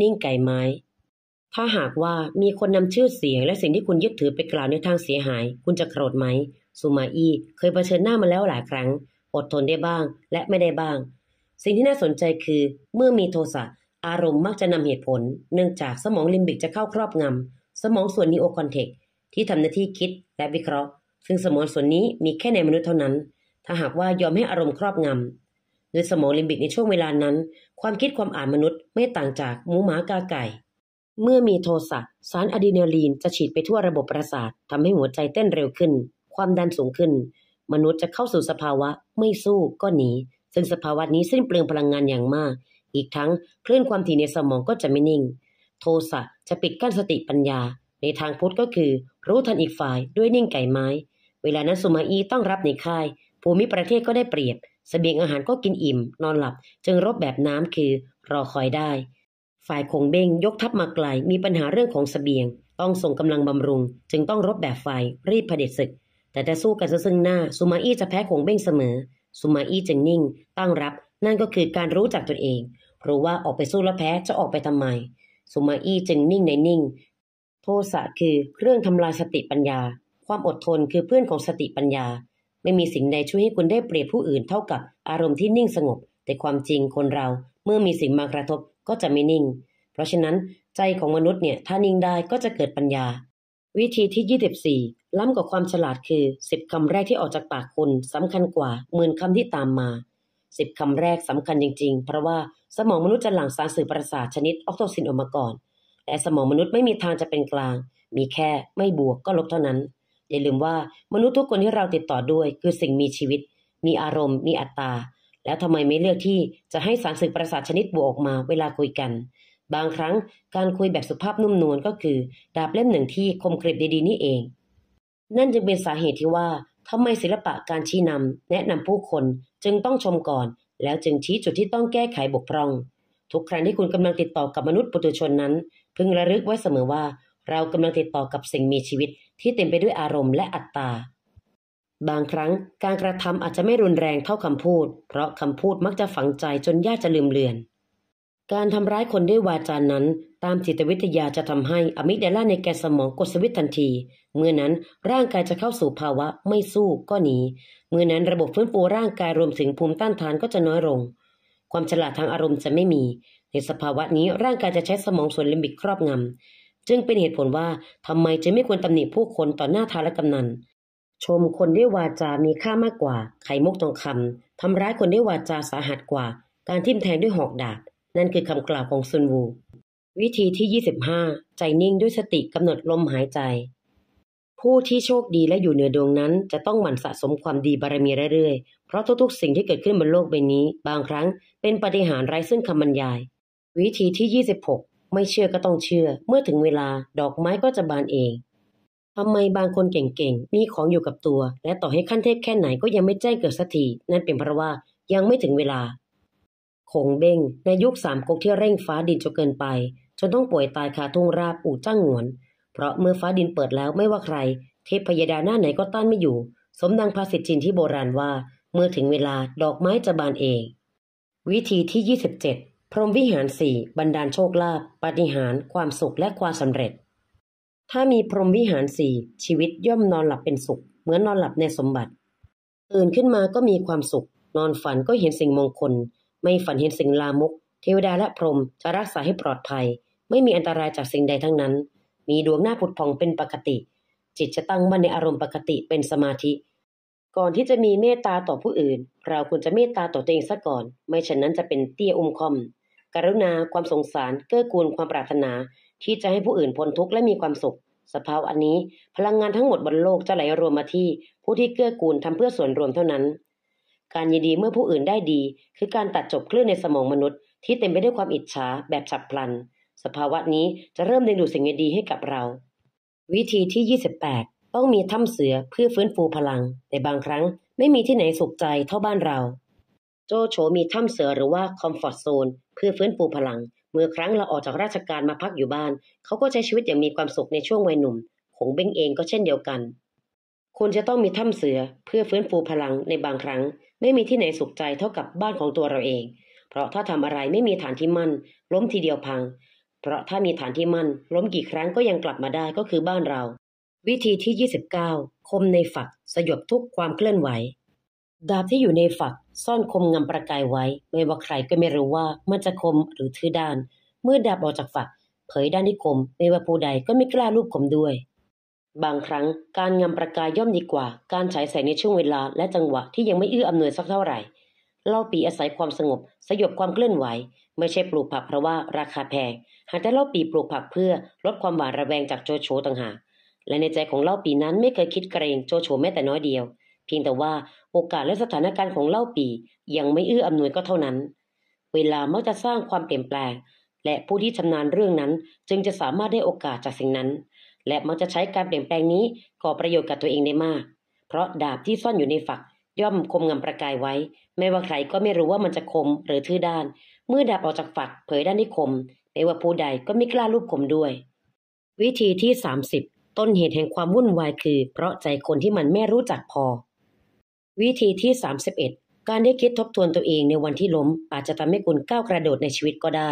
นิ่งไก่ไม้ ถ้าหากว่ามีคนนำชื่อเสียงและสิ่งที่คุณยึดถือไปกล่าวในทางเสียหาย คุณจะโกรธไหม ซูมาอีเคยเผชิญหน้ามาแล้วหลายครั้ง อดทนได้บ้างและไม่ได้บ้าง สิ่งที่น่าสนใจคือ เมื่อมีโทสะอารมณ์มักจะนำเหตุผล เนื่องจากสมองลิมบิกจะเข้าครอบงำสมองส่วนนีโอคอนเทกที่ทำหน้าที่คิดและวิเคราะห์ซึ่งสมองส่วนนี้มีแค่ในมนุษย์เท่านั้น ถ้าหากว่ายอมให้อารมณ์ครอบงำโดยสมองลิมบิกในช่วงเวลานั้น ความคิดความอ่านมนุษย์ไม่ต่างจากหมูหมากาไก่ เมื่อมีโทสะสารอะดรีนาลีนจะฉีดไปทั่วระบบประสาททำให้หัวใจเต้นเร็วขึ้น ความดันสูงขึ้น มนุษย์จะเข้าสู่สภาวะไม่สู้ก็หนี ซึ่งสภาวะนี้สิ้นเปลืองพลังงานอย่างมาก อีกทั้งคลื่นความถี่ในสมองก็จะไม่นิ่ง โทสะจะปิดกั้นสติปัญญา ในทางพุทธก็คือรู้ทันอีกฝ่ายด้วยนิ่งไก่ไม้เวลานั้นสุมาอีต้องรับในค่าย ภูมิประเทศก็ได้เปรียบ สเสบียงอาหารก็กินอิ่ม นอนหลับ จึงรบแบบน้ำคือรอคอยได้ ฝ่ายคงเบ้งยกทัพมาไกล มีปัญหาเรื่องของสเสบียง ต้องส่งกำลังบำรุง จึงต้องรบแบบไฟ รีบเผด็จศึก แต่จะสู้กันซึ่งหน้า สุมาอี้จะแพ้คงเบ้งเสมอ สุมาอี้จึงนิ่ง ตั้งรับ นั่นก็คือการรู้จักตนเอง รู้ว่าออกไปสู้แล้วแพ้จะออกไปทำไมสุมาอี้จึงนิ่งในนิ่ง โทสะคือเครื่องทำลายสติปัญญาความอดทนคือเพื่อนของสติปัญญา ไม่มีสิ่งใดช่วยให้คุณได้เปรียบผู้อื่นเท่ากับอารมณ์ที่นิ่งสงบ แต่ความจริงคนเรา เมื่อมีสิ่งมากระทบก็จะไม่นิ่ง เพราะฉะนั้นใจของมนุษย์เนี่ยถ้านิ่งได้ก็จะเกิดปัญญา วิธีที่ 24 ล้ำกว่าความฉลาดคือ 10 คำแรกที่ออกจากปากคุณ สำคัญกว่าหมื่นคำที่ตามมา10คำแรกสำคัญจริงๆ เพราะว่าสมองมนุษย์จะหลั่งสารสื่อประสาทชนิดออกโทซินออกมาก่อนและสมองมนุษย์ไม่มีทางจะเป็นกลาง มีแค่ไม่บวกก็ลบเท่านั้นอย่าลืมว่ามนุษย์ทุกคนที่เราติดต่อด้วยคือสิ่งมีชีวิต มีอารมณ์มีอัตตา แล้วทำไมไม่เลือกที่จะให้สารสื่อประสาทชนิดบวกออกมาเวลาคุยกัน บางครั้งการคุยแบบสุภาพนุ่มนวลก็คือ ดาบเล่มหนึ่งที่คมกริบดีๆ นี่เอง นั่นจึงเป็นสาเหตุที่ว่าทำไมศิลปะการชี้นำแนะนำผู้คนจึงต้องชมก่อน แล้วจึงชี้จุดที่ต้องแก้ไขบกพร่อง ทุกครั้งที่คุณกำลังติดต่อกับมนุษย์ปุถุชนนั้น พึงระลึกไว้เสมอว่า เรากำลังติดต่อกับสิ่งมีชีวิตที่เต็มไปด้วยอารมณ์และอัตตา บางครั้งการกระทำอาจจะไม่รุนแรงเท่าคำพูดเพราะคำพูดมักจะฝังใจจนยากจะลืมเลือน การทำร้ายคนด้วยวาจานั้น ตามจิตวิทยาจะทำให้อมิเดล่าในแกสมองกดสวิตทันที เมื่อนั้นร่างกายจะเข้าสู่ภาวะไม่สู้ก็หนีเมื่อนั้นระบบฟื้นฟูร่างกายรวมถึงภูมิต้านทานก็จะน้อยลง ความฉลาดทางอารมณ์จะไม่มี ในสภาวะนี้ร่างกายจะใช้สมองส่วนลิมบิกครอบงำจึงเป็นเหตุผลว่าทำไมจึงไม่ควรตำหนิผู้คนต่อหน้าทารกำนัน ชมคนด้วยวาจามีค่ามากกว่า ไขมุกทองคำ ทำร้ายคนด้วยวาจาสาหัสกว่า การทิ่มแทงด้วยหอกดาบนั่นคือคำกล่าวของซุนวู วิธีที่ 25 ใจนิ่งด้วยสติกำหนดลมหายใจ ผู้ที่โชคดีและอยู่เหนือดวงนั้น จะต้องหมั่นสะสมความดีบารมีเรื่อยๆเพราะทุกๆสิ่งที่เกิดขึ้นบนโลกใบนี้ บางครั้ง เป็นปฏิหารไร้ซึ่งคำบรรยาย วิธีที่ 26ไม่เชื่อก็ต้องเชื่อ เมื่อถึงเวลาดอกไม้ก็จะบานเองทำไมบางคนเก่งๆมีของอยู่กับตัว และต่อให้ขั้นเทพแค่ไหนก็ยังไม่แจ้งเกิดสักทีนั่นเป็นเพราะว่ายังไม่ถึงเวลา คงเบ้งในยุคสามก๊กที่เร่งฟ้าดินจนเกินไป จนต้องป่วยตายคาทุ่งราบอู่จ้างงวน เพราะเมื่อฟ้าดินเปิดแล้วไม่ว่าใคร เทพพยดาหน้าไหนก็ต้านไม่อยู่ สมดังภาษิตจีนที่โบราณว่า เมื่อถึงเวลาดอกไม้จะบานเอง วิธีที่27พรหมวิหารสี่บรรดาลโชคลาภปฏิหาร ความสุขและความสำเร็จ ถ้ามีพรหมวิหารสี่ชีวิตย่อมนอนหลับเป็นสุขเหมือนนอนหลับในสมบัติตื่นขึ้นมาก็มีความสุข นอนฝันก็เห็นสิ่งมงคล ไม่ฝันเห็นสิ่งลามก เทวดาและพรหมจะรักษาให้ปลอดภัย ไม่มีอันตรายจากสิ่งใดทั้งนั้น มีดวงหน้าผุดพองเป็นปกติ จิตจะตั้งมั่นในอารมณ์ปกติเป็นสมาธิ ก่อนที่จะมีเมตตาต่อผู้อื่น เราควรจะเมตตาต่อตัวเองซะก่อน ไม่ฉะนั้นจะเป็นเตี้ยอุ้มคอมกรุณา ความสงสารเกื้อกูลความปรารถนา ที่จะให้ผู้อื่นพ้นทุกข์และมีความสุขสภาวะนี้ พลังงานทั้งหมดบนโลกจะไหลรวมมาที่ ผู้ที่เกื้อกูลทำเพื่อส่วนรวมเท่านั้น การยินดีเมื่อผู้อื่นได้ดี คือการตัดจบคลื่นในสมองมนุษย์ ที่เต็มไปด้วยความอิจฉาแบบฉับพลัน สภาวะนี้จะเริ่มดึงดูดสิ่งดีให้กับเรา วิธีที่28ต้องมีถ้ำเสือเพื่อฟื้นฟูพลังแต่บางครั้ง ไม่มีที่ไหนสุขใจเท่าบ้านเราโจโฉมีถ้ำเสือหรือว่าคอมฟอร์ทโซนเพื่อฟื้นฟูพลัง เมื่อครั้งเราออกจากราชการมาพักอยู่บ้าน เขาก็ใช้ชีวิตอย่างมีความสุขในช่วงวัยหนุ่มหงเบ้งเองก็เช่นเดียวกันควรจะต้องมีถ้ำเสือเพื่อฟื้นฟูพลังในบางครั้ง ไม่มีที่ไหนสุขใจเท่ากับบ้านของตัวเราเอง เพราะถ้าทำอะไรไม่มีฐานที่มั่น ล้มทีเดียวพัง เพราะถ้ามีฐานที่มั่น ล้มกี่ครั้งก็ยังกลับมาได้ก็คือบ้านเรา วิธีที่ 29 คมในฝัก สยบทุกความเคลื่อนไหวดาบที่อยู่ในฝักซ่อนคมงำประกายไว้ไม่ว่าใครก็ไม่รู้ว่ามันจะคมหรือทื่อด้าน เมื่อดาบออกจากฝัก เผยด้านที่คม ไม่ว่าผู้ใดก็ไม่กล้าลูบคมด้วย บางครั้งการงำประกายย่อมดีกว่าการฉายแสงในช่วงเวลาและจังหวะที่ยังไม่เอื้ออำนวยสักเท่าไหร่เล่าปีอาศัยความสงบ สยบความเคลื่อนไหวไม่ใช่ปลูกผักเพราะว่าราคาแพงหากแต่เล่าปีปลูกผักเพื่อลดความหวาดระแวงจากโจโฉต่างหากและในใจของเล่าปีนั้นไม่เคยคิดเกรงโจโฉแม้แต่น้อยเดียวเพียงแต่ว่าโอกาสและสถานการณ์ของเล่าปียังไม่เอื้ออำนวยก็เท่านั้น เวลามักจะสร้างความเปลี่ยนแปลง และผู้ที่ชำนาญเรื่องนั้นจึงจะสามารถได้โอกาสจากสิ่งนั้น และมักจะใช้การเปลี่ยนแปลงนี้ก่อประโยชน์กับตัวเองได้มาก เพราะดาบที่ซ่อนอยู่ในฝักย่อมคมงำประกายไว้ ไม่ว่าใครก็ไม่รู้ว่ามันจะคมหรือทื่อด้าน เมื่อดาบออกจากฝักเผยด้านที่คมไม่ว่าผู้ใดก็ไม่กล้าลูบคมด้วย วิธีที่ 30 ต้นเหตุแห่งความวุ่นวายคือเพราะใจคนที่มันไม่รู้จักพอวิธีที่ 31 การได้คิดทบทวนตัวเองในวันที่ล้มอาจจะทำให้คุณก้าวกระโดดในชีวิตก็ได้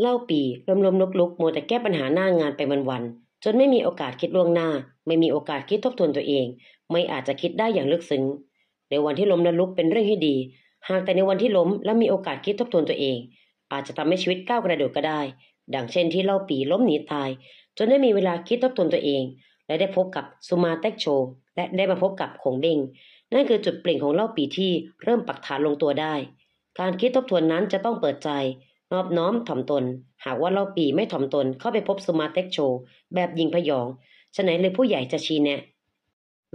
เล่าปีลลมๆลุกโมแต่แก้ปัญหาหน้างานไปวันๆ จนไม่มีโอกาสคิดล่วงหน้า ไม่มีโอกาสคิดทบทวนตัวเอง ไม่อาจจะคิดได้อย่างลึกซึ้ง ในวันที่ล้มและลุกเป็นเรื่องที่ดี หากแต่ในวันที่ล้มและมีโอกาสคิดทบทวนตัวเอง อาจจะทำให้ชีวิตก้าวกระโดดก็ได้ ดังเช่นที่เล่าปีล้มหนีตายจนได้มีเวลาคิดทบทวนตัวเอง และได้พบกับซูมาเต็กโช และได้มาพบกับคงเด้งนั่นคือจุดเปลี่ยนของเล่าปีที่เริ่มปักฐานลงตัวได้ การคิดทบทวนนั้นจะต้องเปิดใจ นอบน้อมถ่อมตน หากว่าเล่าปีไม่ถ่อมตนเข้าไปพบสมาเต็กโช แบบยิงพยอง ฉะนั้นเลยผู้ใหญ่จะชี้แนะ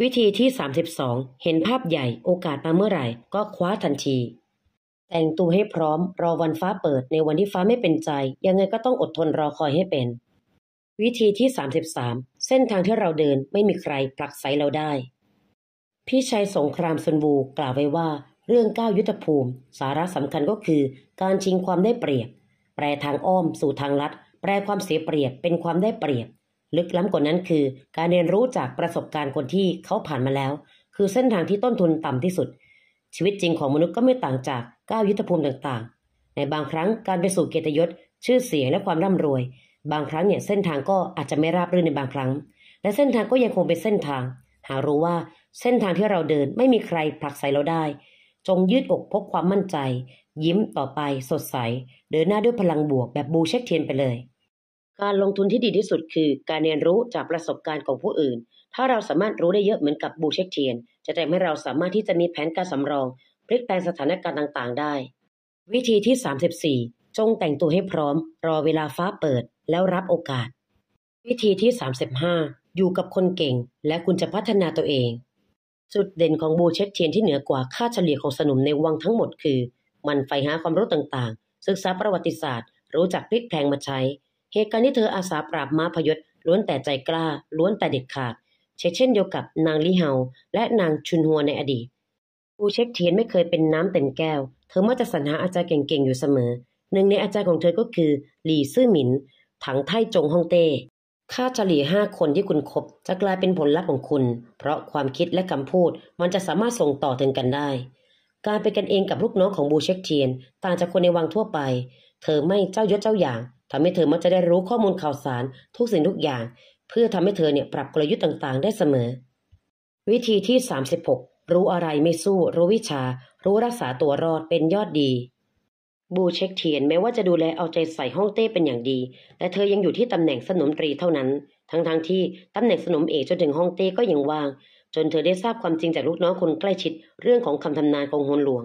วิธีที่ 32 เห็นภาพใหญ่โอกาสมาเมื่อไหร่ ก็คว้าทันที แต่งตัวให้พร้อมรอวันฟ้าเปิดในวันที่ฟ้าไม่เป็นใจ ยังไงก็ต้องอดทนรอคอยให้เป็น วิธีที่33เส้นทางที่เราเดินไม่มีใครผลักไสเราได้พี่ชัยสงครามสุนบูกล่าวไว้ว่า เรื่องก้าวยุทธภูมิ สาระสำคัญก็คือการชิงความได้เปรียบแปรทางอ้อม สู่ทางลัดแปรความเสียเปรียบเป็นความได้เปรียบลึกล้ำกว่านั้นคือการเรียนรู้จากประสบการณ์คนที่เขาผ่านมาแล้ว คือเส้นทางที่ต้นทุนต่ำที่สุด ชีวิตจริงของมนุษย์ก็ไม่ต่างจากก้าวยุทธภูมิต่างๆ ในบางครั้ง การไปสู่เกียรติยศชื่อเสียงและความร่ำรวย บางครั้งเนี่ยเส้นทางก็อาจจะไม่ราบรื่นในบางครั้ง และเส้นทางก็ยังคงเป็นเส้นทาง หารู้ว่าเส้นทางที่เราเดินไม่มีใครผลักไสเราได้ จงยืดอกพกความมั่นใจ ยิ้มต่อไปสดใส เดินหน้าด้วยพลังบวกแบบบูเช็คเทียนไปเลย การลงทุนที่ดีที่สุดคือ การเรียนรู้จากประสบการณ์ของผู้อื่น ถ้าเราสามารถรู้ได้เยอะเหมือนกับบูเช็คเทียนจะทำให้เราสามารถที่จะมีแผนการสำรองพลิกแปลงสถานการณ์ต่างๆได้ วิธีที่ 34จงแต่งตัวให้พร้อม รอเวลาฟ้าเปิด แล้วรับโอกาส วิธีที่35อยู่กับคนเก่ง และคุณจะพัฒนาตัวเองจุดเด่นของบูเช็คเทียนที่เหนือกว่าค่าเฉลี่ยของสนุมในวังทั้งหมดคือ มันใฝ่หาความรู้ต่างๆ ศึกษาประวัติศาสตร์ รู้จักพลิกแพลงมาใช้ เหตุการณ์ที่เธออาสาปราบม้าพยศล้วนแต่ใจกล้าล้วนแต่เด็ดขาดเช่นเช่นเดียวกับนางลี่เฮาและนางชุนหัวในอดีต บูเช็คเทียนไม่เคยเป็นน้ำเต็มแก้วเธอมักจะสรรหาอาจารย์เก่งๆอยู่เสมอ หนึ่งในอาจารย์ของเธอก็คือหลี่ซื่อหมินถังไทจงฮองเต้ถ้าเฉลี่ยห้าคนที่คุณคบจะกลายเป็นผลลัพธ์ของคุณ เพราะความคิดและคำพูดมันจะสามารถส่งต่อถึงกันได้ การเป็นกันเองกับลูกน้องของบูเช็คเทียนต่างจากคนในวังทั่วไป เธอไม่เจ้ายศเจ้าอย่าง ทำให้เธอมักจะได้รู้ข้อมูลข่าวสารทุกสิ่งทุกอย่าง เพื่อทำให้เธอเนี่ยปรับกลยุทธ์ต่าง ๆ ได้เสมอ วิธีที่ 36รู้อะไรไม่สู้ รู้วิชา รู้รักษาตัวรอดเป็นยอดดีบูเช็คเทียนแม้ว่าจะดูแลเอาใจใส่ห้องเต้เป็นอย่างดี แต่เธอยังอยู่ที่ตำแหน่งสนมตรีเท่านั้น ทั้งๆทที่ตำแหน่งสนมเอกจนถึงห้องเต้ก็ยังว่าง จนเธอได้ทราบความจริงจากลูกน้องคนใกล้ชิดเรื่องของคำทำนายของฮวนหลวง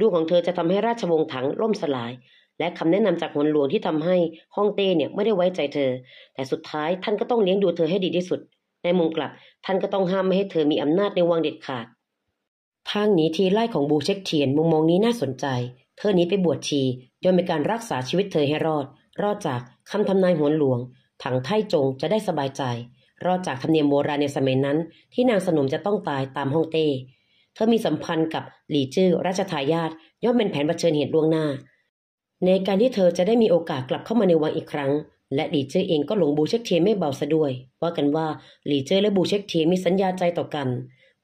ดวของเธอจะทำให้ราชวงศ์ถังล่มสลาย และคำแนะนำจากฮวนหลวงที่ทำให้ห้องเต้เนี่ยไม่ได้ไว้ใจเธอ แต่สุดท้ายท่านก็ต้องเลี้ยงดูเธอให้ดีที่สุด ในมุมกลับท่านก็ต้องห้ามไม่ให้เธอมีอำนาจในวังเด็ดขาดทางหนีทีไล่ของบูเช็คเทียนมุมมองนี้น่าสนใจเธอหนีไปบวชชี่อมเป็นการรักษาชีวิตเธอให้รอด รอดจากคำทำนายหวนหลวงถังไทจงจะได้สบายใจ รอดจากธรรมเนียมโบราณในสมัยนั้นที่นางสนมจะต้องตายตามฮ่องเต้ เธอมีสัมพันธ์กับหลี่จื้อราชทายาทย่อมเป็นแผนบเชิญเหตุล่วงหน้า ในการที่เธอจะได้มีโอกาสกลับเข้ามาในวังอีกครั้ง และหลี่จื้อเองก็หลงบูเช็คเทียไม่เบาซะด้วย ว่ากันว่าหลี่จื้อและบูเช็คเทียมีสัญญาใจต่อกัน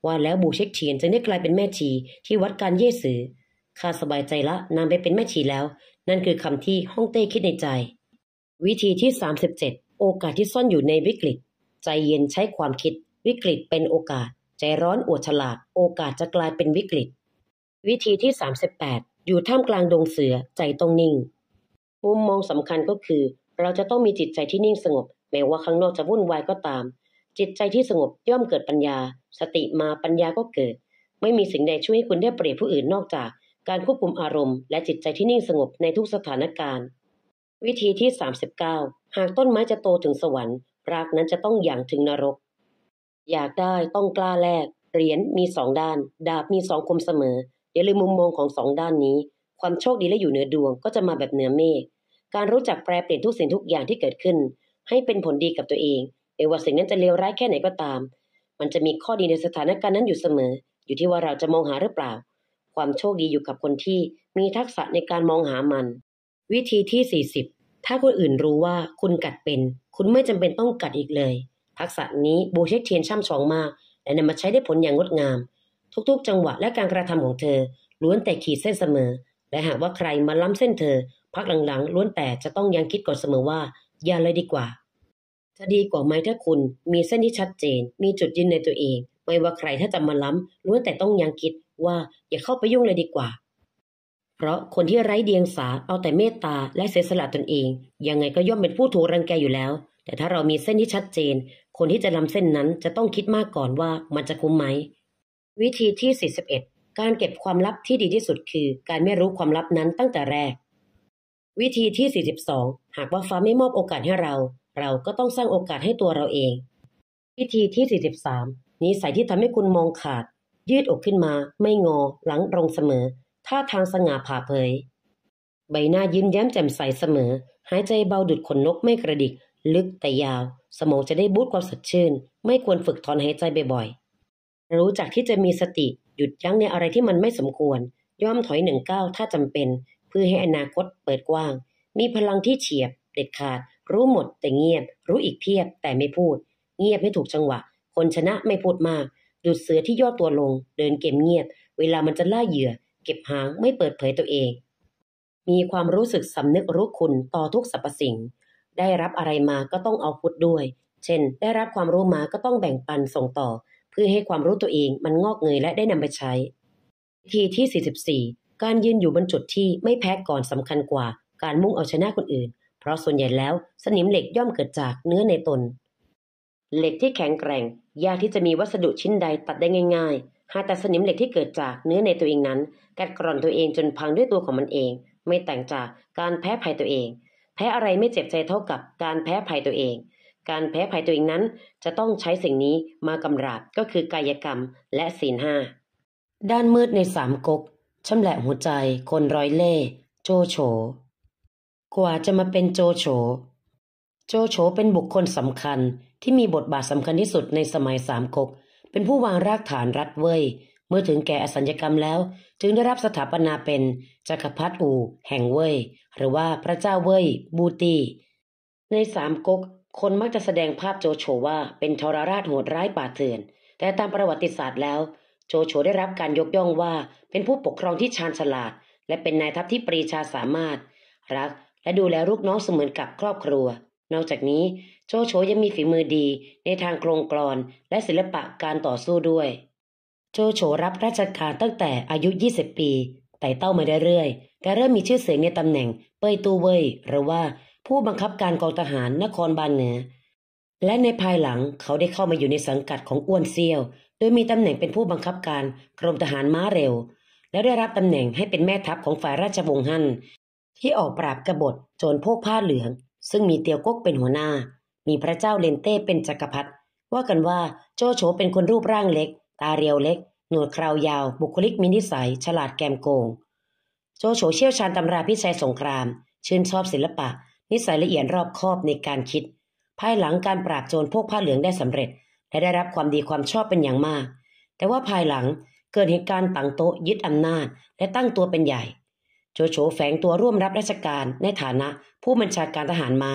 ว่าแล้วบูเช็คเทียนจะได้กลายเป็นแม่ชีที่วัดการเย่สือข้าสบายใจละนางไปเป็นแม่ชีแล้ว นั่นคือคำที่ฮ่องเต้คิดในใจ วิธีที่37โอกาสที่ซ่อนอยู่ในวิกฤต ใจเย็นใช้ความคิด วิกฤตเป็นโอกาส ใจร้อนอวดฉลาด โอกาสจะกลายเป็นวิกฤต วิธีที่38อยู่ท่ามกลางดงเสือใจต้องนิ่งมุมมองสำคัญก็คือ เราจะต้องมีจิตใจที่นิ่งสงบ แม้ว่าข้างนอกจะวุ่นวายก็ตาม จิตใจที่สงบย่อมเกิดปัญญา สติมาปัญญาก็เกิด ไม่มีสิ่งใดช่วยให้คุณได้เปรียบผู้อื่นนอกจากการควบคุมอารมณ์และจิตใจที่นิ่งสงบในทุกสถานการณ์ วิธีที่ 39 หากต้นไม้จะโตถึงสวรรค์รากนั้นจะต้องอย่างถึงนรก อยากได้ต้องกล้าแลก เหรียญมีสองด้าน ดาบมีสองคมเสมออย่าลืมมุมมองของสองด้านนี้ ความโชคดีและอยู่เหนือดวง ก็จะมาแบบเหนือเมฆการรู้จักแปรเปลี่ยนทุกสิ่งทุกอย่างที่เกิดขึ้น ให้เป็นผลดีกับตัวเองไม่ว่าสิ่งนั้นจะเลวร้ายแค่ไหนก็ตาม มันจะมีข้อดีในสถานการณ์นั้นอยู่เสมอ อยู่ที่ว่าเราจะมองหาหรือเปล่าความโชคดีอยู่กับคนที่มีทักษะในการมองหามัน วิธีที่ 40 ถ้าคนอื่นรู้ว่าคุณกัดเป็น คุณไม่จำเป็นต้องกัดอีกเลย ทักษะนี้ บูเชตเทียนช่ำชองมากและนามาใช้ได้ผลอย่างงดงาม ทุกๆจังหวะและการกระทำของเธอ ล้วนแต่ขีดเส้นเสมอ และหากว่าใครมาล้ำเส้นเธอ พักหลังๆล้วนแต่จะต้องยังคิดก่อนเสมอว่า อย่าเลยดีกว่า จะดีกว่าไหมถ้าคุณมีเส้นที่ชัดเจน มีจุดยืนในตัวเองไม่ว่าใครถ้าจะมาล้ำล้วนแต่ต้องยังคิดว่าอย่าเข้าไปยุ่งเลยดีกว่า เพราะคนที่ไร้เดียงสาเอาแต่เมตตาและเสียสละตนเอง ยังไงก็ย่อมเป็นผู้ถูกรังแกอยู่แล้ว แต่ถ้าเรามีเส้นที่ชัดเจน คนที่จะลำเส้นนั้นจะต้องคิดมากก่อนว่ามันจะคุ้มไหม วิธีที่ 41 การเก็บความลับที่ดีที่สุดคือการไม่รู้ความลับนั้นตั้งแต่แรก วิธีที่42หากว่าฟ้าไม่มอบโอกาสให้เรา เราก็ต้องสร้างโอกาสให้ตัวเราเอง วิธีที่43นิสัยที่ทำให้คุณมองขาดยืดอกขึ้นมาไม่งอหลังตรงเสมอท่าทางสง่าผ่าเผย ใบหน้ายิ้มแย้มแจ่มใสเสมอหายใจเบาดุดขนนกไม่กระดิกลึกแต่ยาวสมองจะได้บูตความสดชื่นไม่ควรฝึกถอนหายใจบ่อยๆรู้จักที่จะมีสติหยุดยั้งในอะไรที่มันไม่สมควรย่อมถอยหนึ่งก้าวถ้าจำเป็นเพื่อให้อนาคตเปิดกว้างมีพลังที่เฉียบเด็ดขาดรู้หมดแต่เงียบรู้อีกเพียบแต่ไม่พูดเงียบไม่ถูกจังหวะคนชนะไม่พูดมากดูดเสือที่ย่อตัวลง เดินเก็บเงียบ เวลามันจะล่าเหยื่อ เก็บหางไม่เปิดเผยตัวเอง มีความรู้สึกสำนึกรู้คุณต่อทุกสรรพสิ่ง ได้รับอะไรมาก็ต้องเอาพุทธด้วย เช่น ได้รับความรู้มาก็ต้องแบ่งปันส่งต่อ เพื่อให้ความรู้ตัวเองมันงอกเงยและได้นำไปใช้ ทีที่ 44 การยืนอยู่บนจุดที่ไม่แพ้ก่อนสำคัญกว่าการมุ่งเอาชนะคนอื่น เพราะส่วนใหญ่แล้วสนิมเหล็กย่อมเกิดจากเนื้อในตน เหล็กที่แข็งแกร่งยากที่จะมีวัสดุชิ้นใดตัดได้ง่าย ๆ หากแต่สนิมเหล็กที่เกิดจากเนื้อในตัวเองนั้นกัดกร่อนตัวเองจนพังด้วยตัวของมันเอง ไม่แต่งจากการแพ้ภัยตัวเอง แพ้อะไรไม่เจ็บใจเท่ากับการแพ้ภัยตัวเอง การแพ้ภัยตัวเองนั้น จะต้องใช้สิ่งนี้มากำราบก็คือกายกรรมและศีลห้าด้านมืดในสามก๊กช่ำแหละหัวใจ คนร้อยเล่ โจโฉกว่าจะมาเป็นโจโฉโจโฉเป็นบุคคลสำคัญที่มีบทบาทสำคัญที่สุดในสมัยสามก๊กเป็นผู้วางรากฐานรัฐเว่ย เมื่อถึงแก่อสัญญกรรมแล้ว จึงได้รับสถาปนาเป็น จักรพรรดิอู่แห่งเว่ยหรือว่าพระเจ้าเว่ยบูตีในสามก๊กคนมักจะแสดงภาพโจโฉว่า เป็นทรราชโหดร้ายป่าเถื่อน แต่ตามประวัติศาสตร์แล้ว โจโฉได้รับการยกย่องว่าเป็นผู้ปกครองที่ชาญฉลาดและเป็นนายทัพที่ปรีชาสามารถ รักและดูแลลูกน้องเสมือนกับครอบครัว นอกจากนี้โชโฉยังมีฝีมือดีในทางโครงกลอน และศิลปะการต่อสู้ด้วยโชโฉรับราชการตั้งแต่อายุ 20 ปีไต่เต้ามาเรื่อยๆแต่เริ่มมีชื่อเสียงในตำแหน่งเปยตูเว่ยหรือว่าผู้บังคับการกองทหารนครบานเหนือ และในภายหลังเขาได้เข้ามาอยู่ในสังกัดของอ้วนเซียว โดยมีตำแหน่งเป็นผู้บังคับการกรมทหารม้าเร็ว แล้วได้รับตำแหน่งให้เป็นแม่ทัพของฝ่ายราชวงศ์ฮั่นที่ออกปราบกบฏโจรพวกผ้าเหลือง ซึ่งมีเตียวกกเป็นหัวหน้ามีพระเจ้าเลนเต้เป็นจกักรพรรดิว่ากันว่าโจโฉเป็นคนรูปร่างเล็ก ตาเรียวเล็ก หนวดคราวยาว บุคลิกมินิสัยฉลาดแกมโกง โจโฉเชี่ยวชาญตำราพิชัยสงคราม ชื่นชอบศิลปะนิสัยละเอียดรอบคอบในการคิด ภายหลังการปราบโจรพวกผ้าเหลืองได้สำเร็จ และได้รับความดีความชอบเป็นอย่างมาก แต่ว่าภายหลังเกิดเหตุการณ์ตังโต๊ะยึดอำนาจและตั้งตัวเป็นใหญ่ โจโฉแฝงตัวร่วมรับราชการในฐานะผู้บัญชาการทหารมา้า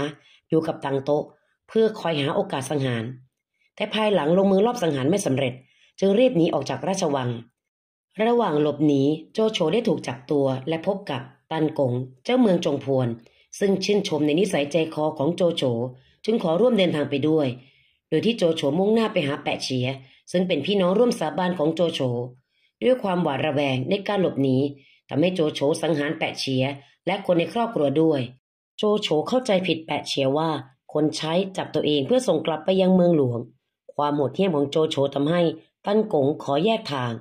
อยู่กับตังโต๊ะเพื่อคอยหาโอกาสสังหาร แต่ภายหลังลงมือรอบสังหารไม่สำเร็จ จึงรีบหนีออกจากราชวัง ระหว่างหลบหนีโจโฉได้ถูกจับตัว และพบกับตันกงเจ้าเมืองจงพวน ซึ่งชื่นชมในนิสัยใจคอของโจโฉจึงขอร่วมเดินทางไปด้วย โดยที่โจโฉมุ่งหน้าไปหาแปะเฉีย ซึ่งเป็นพี่น้องร่วมสาบานของโจโฉด้วยความหวาดระแวงในการหลบหนีทำให้โจโฉสังหารแปะเฉีย และคนในครอบครัวด้วย โจโฉเข้าใจผิดแปะเฉียว่าคนใช้จับตัวเองเพื่อส่งกลับไปยังเมืองหลวง ความโหดเหี้ยมของโจโฉทำให้ตันกงขอแยกทาง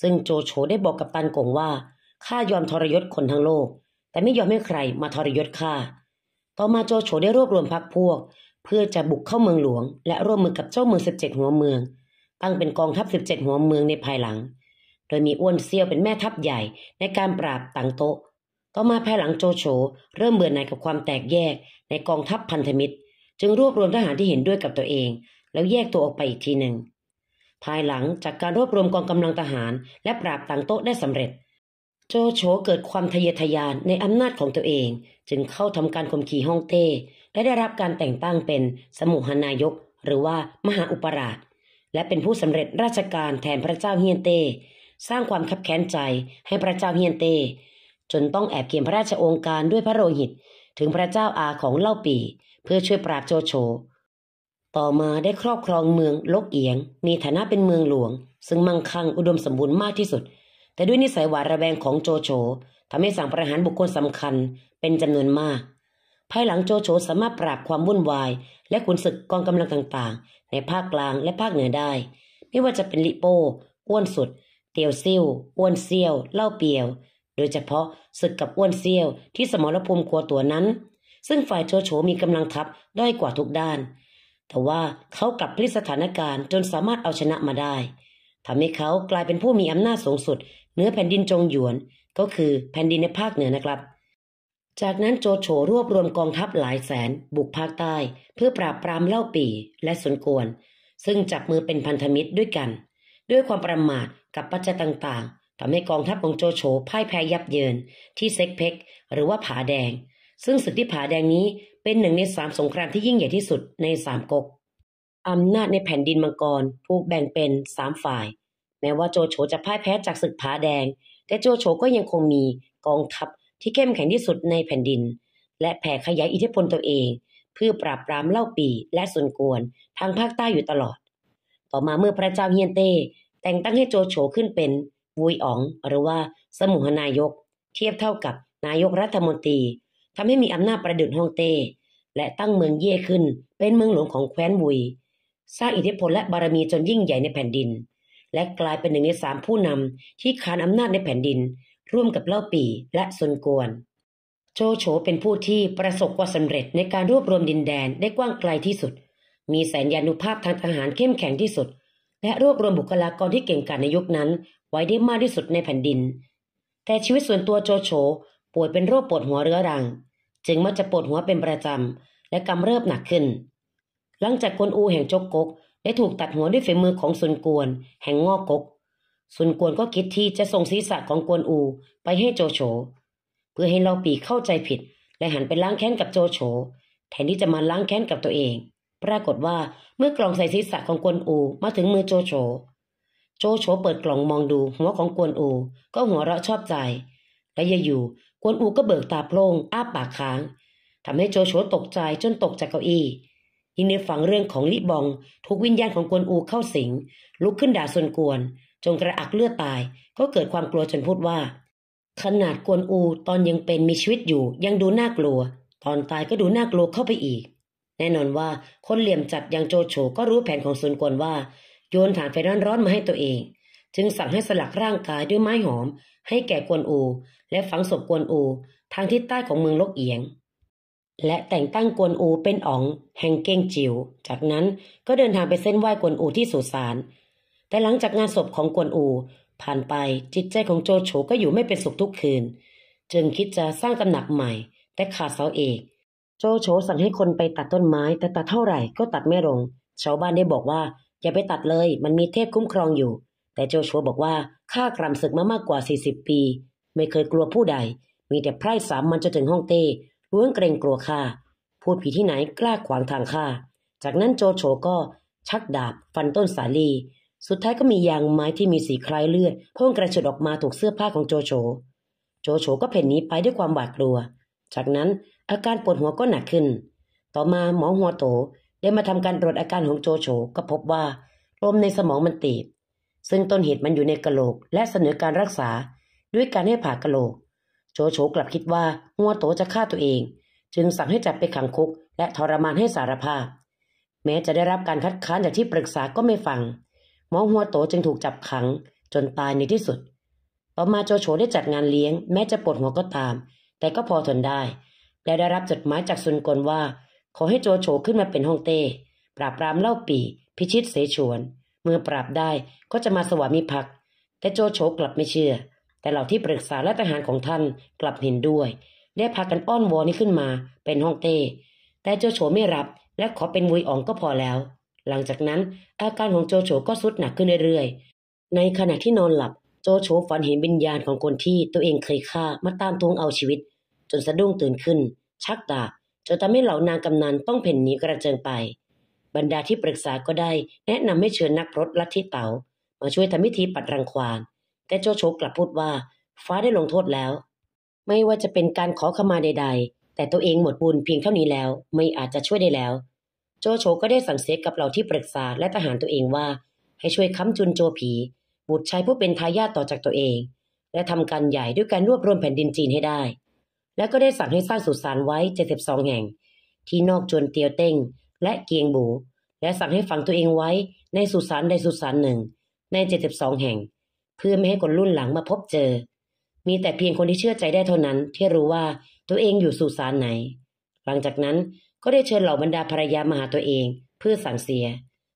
ซึ่งโจโฉได้บอกกับตันกงว่าข้ายอมทรยศคนทั้งโลก แต่ไม่ยอมให้ใครมาทรยศข้า ต่อมาโจโฉได้รวบรวมพักพวก เพื่อจะบุกเข้าเมืองหลวงและร่วมมือกับเจ้าเมืองสิบเจ็ดหัวเมืองตั้งเป็นกองทัพสิบเจ็ดหัวเมืองในภายหลัง โดยมีอ้วนเซี่ยวเป็นแม่ทัพใหญ่ในการปราบตังโตต่อมาภายหลังโจโฉเริ่มเบื่อหน่ายกับความแตกแยก ในกองทัพพันธมิตรจึงรวบรวมทหารที่เห็นด้วยกับตัวเอง แล้วแยกตัวออกไปอีกทีหนึ่ง ภายหลังจากการรวบรวมกองกำลังทหาร และปราบต่างโต๊ะได้สำเร็จ โจโฉเกิดความทะเยอทะยานในอำนาจของตัวเองจึงเข้าทำการข่มขี่ฮ่องเต้และได้รับการแต่งตั้งเป็นสมุหานายกหรือว่ามหาอุปราช และเป็นผู้สำเร็จราชการแทนพระเจ้าเฮียนเต้สร้างความขับแค้นใจให้พระเจ้าเฮียนเต้จนต้องแอบเขียนพระราชองค์การด้วยพระโลหิต ถึงพระเจ้าอาของเล่าปี เพื่อช่วยปราบโจโฉ ต่อมาได้ครอบครองเมืองลกเอียง มีฐานะเป็นเมืองหลวง ซึ่งมั่งคั่งอุดมสมบูรณ์มากที่สุด แต่ด้วยนิสัยหวาดระแวงของโจโฉทำให้สั่งประหารบุคคลสำคัญ เป็นจำนวนมาก ภายหลังโจโฉสามารถปราบความวุ่นวาย และขุนศึกกองกำลังต่างๆ ในภาคกลางและภาคเหนือได้ ไม่ว่าจะเป็นลิโป้อ้วนสุดเตียวซิ่วอ้วนเซี่ยว เล่าเปียวโดยเฉพาะศึกกับอ้วนเซียวที่สมรภูมิครัวตัวนั้น ซึ่งฝ่ายโชโฉมีกำลังทัพด้อยกว่าทุกด้านแต่ว่าเขากลับพลิกสถานการณ์จนสามารถเอาชนะมาได้ทำให้เขากลายเป็นผู้มีอำนาจสูงสุดเหนือแผ่นดินจงหยวน ก็คือแผ่นดินในภาคเหนือนะครับ จากนั้นโจโฉรวบรวมกองทัพหลายแสน บุกภาคใต้ เพื่อปราบปรามเล่าปี่และสนกวนซึ่งจับมือเป็นพันธมิตรด้วยกัน ด้วยความประมาทกับปัจจัยต่างๆทำให้กองทัพของโจโฉพ่ายแพ้ยับเยิน ที่เซ็กเพ็กหรือว่าผาแดง ซึ่งศึกที่ผาแดงนี้เป็นหนึ่งในสามสงครามที่ยิ่งใหญ่ที่สุดในสามก๊ก อำนาจในแผ่นดินมังกรถูกแบ่งเป็นสามฝ่าย แม้ว่าโจโฉจะพ่ายแพ้จากศึกผาแดง แต่โจโฉก็ยังคงมีกองทัพที่เข้มแข็งที่สุดในแผ่นดิน และแผ่ขยายอิทธิพลตัวเอง เพื่อปราบปรามเล่าปีและส่วนกวนทางภาคใต้อยู่ตลอด ต่อมาเมื่อพระเจ้าเฮียนเต้แต่งตั้งให้โจโฉขึ้นเป็นวุยอ๋องหรือว่าสมุหนายก เทียบเท่ากับนายกรัฐมนตรีทำให้มีอำนาจประดุจฮ่องเต้และตั้งเมืองเย่ขึ้นเป็นเมืองหลวงของแคว้นวุยสร้างอิทธิพลและบารมีจนยิ่งใหญ่ในแผ่นดิน และกลายเป็นหนึ่งในสามผู้นำที่คานอำนาจในแผ่นดิน ร่วมกับเล่าปีและซุนกวนโจโฉเป็นผู้ที่ประสบความสำเร็จในการรวบรวมดินแดนได้กว้างไกลที่สุด มีแสนยานุภาพทางทหารเข้มแข็งที่สุดและรวบรวมบุคลากรที่เก่งกาจในยุคนั้น ไว้ได้มากที่สุดในแผ่นดิน แต่ชีวิตส่วนตัวโจโฉป่วยเป็นโรคปวดหัวเรื้อรัง จึงมักจะปวดหัวเป็นประจำ และกำเริบหนักขึ้น หลังจากกวนอูแห่งจกกก ได้ถูกตัดหัวด้วยฝีมือของซุนกวนแห่งงอกกกซุนกวนก็คิดที่จะส่งศีรษะของกวนอูไปให้โจโฉเพื่อให้เราปีเข้าใจผิด และหันไปล้างแค้นกับโจโฉแทนที่จะมาล้างแค้นกับตัวเองปรากฏว่าเมื่อกล่องใส่ศีรษะของกวนอูมาถึงมือโจโฉ โจโฉเปิดกล่องมองดู หัวของกวนอู ก็หัวเราะชอบใจ และยอยู่ กวนอูก็เบิกตาโพลงอ้าปากค้าง ทำให้โจโฉตกใจจนตกจากเก้าอี้ยินในฝังเรื่องของลิบองถูกวิญญาณของกวนอูเข้าสิง ลุกขึ้นด่าส่วนกวนจงกระอักเลือดตายก็เกิดความกลัวจนพูดว่า ขนาดกวนอูตอนยังเป็นมีชีวิตอยู่ยังดูน่ากลัว ตอนตายก็ดูน่ากลัวเข้าไปอีกแน่นอนว่าคนเหลี่ยมจัดอย่างโจโฉก็รู้แผนของซุนกวนว่า โยนฐานไฟร้อนๆมาให้ตัวเอง จึงสั่งให้สลักร่างกายด้วยไม้หอมให้แก่กวนอู และฝังศพกวนอูทางทิศใต้ของเมืองลกเอียง และแต่งตั้งกวนอูเป็นอ๋องแห่งเก้งจิว๋ว จากนั้นก็เดินทางไปเส้นไหว้กวนอูที่สุสาน แต่หลังจากงานศพของกวนอูผ่านไปจิตใจของโจโฉก็อยู่ไม่เป็นสุขทุกคืน จึงคิดจะสร้างตำหนักใหม่แต่ขาดเสาเอกโจโฉสั่งให้คนไปตัดต้นไม้ แต่ตัดเท่าไหร่ก็ตัดไม่ลงชาวบ้านได้บอกว่า อย่าไปตัดเลยมันมีเทพคุ้มครองอยู่ แต่โจโฉบอกว่าข้ากรำศึกมามากกว่า 40 ปี ไม่เคยกลัวผู้ใด มีแต่ไพร่สามมันจะถึงห้องเต้ล้วนเกรงกลัวข้าพูดผีที่ไหนกล้าขวางทางข้าจากนั้นโจโฉก็ชักดาบฟันต้นสาลี สุดท้ายก็มียางไม้ที่มีสีคล้ายเลือดพ่งกระฉุดออกมาถูกเสื้อผ้าของโจโฉโจโฉก็เพ่นหนีไปด้วยความหวาดกลัว จากนั้นอาการปวดหัวก็หนักขึ้น ต่อมาหมอหัวโตได้มาทำการตรวจอาการของโจโฉก็พบว่าลมในสมองมันตีบ ซึ่งต้นเหตุมันอยู่ในกะโหลกและเสนอการรักษาด้วยการให้ผ่ากะโหลก โจโฉกลับคิดว่าหัวโตจะฆ่าตัวเอง จึงสั่งให้จับไปขังคุก และทรมานให้สารภาพ แม้จะได้รับการคัดค้านจากที่ปรึกษาก็ไม่ฟัง หมอหัวโตจึงถูกจับขังจนตายในที่สุด ต่อมาโจโฉได้จัดงานเลี้ยง แม้จะปวดหัวก็ตามแต่ก็พอทนได้และได้รับจดหมายจากซุนกลว่า ขอให้โจโฉขึ้นมาเป็นฮ่องเต้ปราบปรามเล่าปีพิชิตเสฉวน เมื่อปราบได้ก็จะมาสวามิภักดิ์แต่โจโฉกลับไม่เชื่อ แต่เหล่าที่ปรึกษาและทหารของท่านกลับเห็นด้วย ได้พากันอ้อนวอนให้ขึ้นมาเป็นฮ่องเต้แต่โจโฉไม่รับและขอเป็นวุยอองก็พอแล้ว หลังจากนั้น อาการของโจโฉก็ซุดหนักขึ้นเรื่อยๆ ในขณะที่นอนหลับโจโฉฝันเห็นวิญญาณของคนที่ตัวเองเคยฆ่ามาตามทวงเอาชีวิตจนสะดุ้งตื่นขึ้น ชักดาบจนทำให้เหล่านางกำนันต้องเพ่นหนีกระเจิงไป บรรดาที่ปรึกษาก็ได้แนะนำให้เชิญนักพรตลัทธิเตา๋ามาช่วยทำพิธีปัดรังควานแต่โจโฉกลับพูดว่า ฟ้าได้ลงโทษแล้ว ไม่ว่าจะเป็นการขอขมาใดๆ แต่ตัวเองหมดบุญเพียงเท่านี้แล้ว ไม่อาจจะช่วยได้แล้ว โจโฉก็ได้สั่งเสกกับเหล่าที่ปรึกษาและทหารตัวเองว่า ให้ช่วยค้ำจุนโจผี บุตรชายผู้เป็นทายาทต่อจากตัวเอง และทำการใหญ่ด้วยการรวบรวมแผ่นดินจีนให้ได้และก็ได้สั่งให้สร้างสุสานไว้ 72แห่ง ที่นอกจวนเตียวเต้ง และเกียงบูและสั่งให้ฝังตัวเองไว้ในสุสานใดสุสานหนึ่ง ใน72แห่ง เพื่อไม่ให้คนรุ่นหลังมาพบเจอ มีแต่เพียงคนที่เชื่อใจได้เท่านั้น ที่รู้ว่าตัวเองอยู่สุสานไหน หลังจากนั้นก็ได้เชิญเหล่าบรรดาภรรยามาหาตัวเองเพื่อสั่งเสีย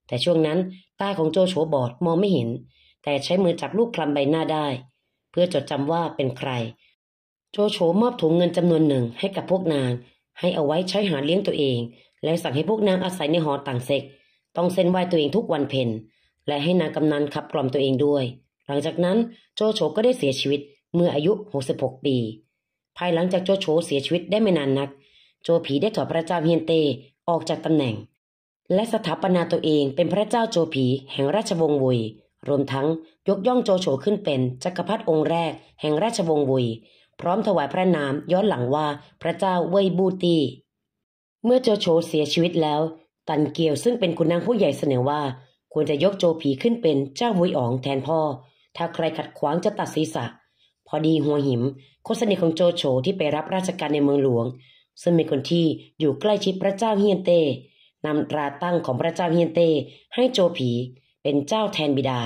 แต่ช่วงนั้นตาของโจโฉบอดมองไม่เห็น แต่ใช้มือจับลูกคลำใบหน้าได้ เพื่อจดจำว่าเป็นใครโจโฉมอบถุงเงินจำนวนหนึ่งให้กับพวกนาง ให้เอาไว้ใช้หาเลี้ยงตัวเอง และสั่งให้พวกนางอาศัยในหอต่างเซกต้องเซ้นไหวตัวเองทุกวันเพ็ญและให้นางกำนันขับกล่อมตัวเองด้วย หลังจากนั้น โจโฉก็ได้เสียชีวิตเมื่ออายุ 66 ปี ภายหลังจากโจโฉเสียชีวิตได้ไม่นานนัก โจผีได้ถอดพระเจ้าเฮียนเตออกจากตำแหน่ง และสถาปนาตัวเองเป็นพระเจ้าโจผีแห่งราชวงศ์วุย รวมทั้งยกย่องโจโฉขึ้นเป็นจักรพรรดิองค์แรกแห่งราชวงศ์วุยพร้อมถวายพระนามย้อนหลังว่าพระเจ้าเว่ยบูตีเมื่อโจโฉเสียชีวิตแล้ว ตันเกียวซึ่งเป็นคุณนางผู้ใหญ่เสนอว่าควรจะยกโจผีขึ้นเป็นเจ้ามุยอ๋องแทนพ่อ ถ้าใครขัดขวางจะตัดศีรษะ พอดีหัวหิมคนสนิทของโจโฉที่ไปรับราชการในเมืองหลวง ซึ่งเป็นคนที่อยู่ใกล้ชิดพระเจ้าเฮียนเต้นำตราตั้งของพระเจ้าเฮียนเต้ให้โจผีเป็นเจ้าแทนบิดา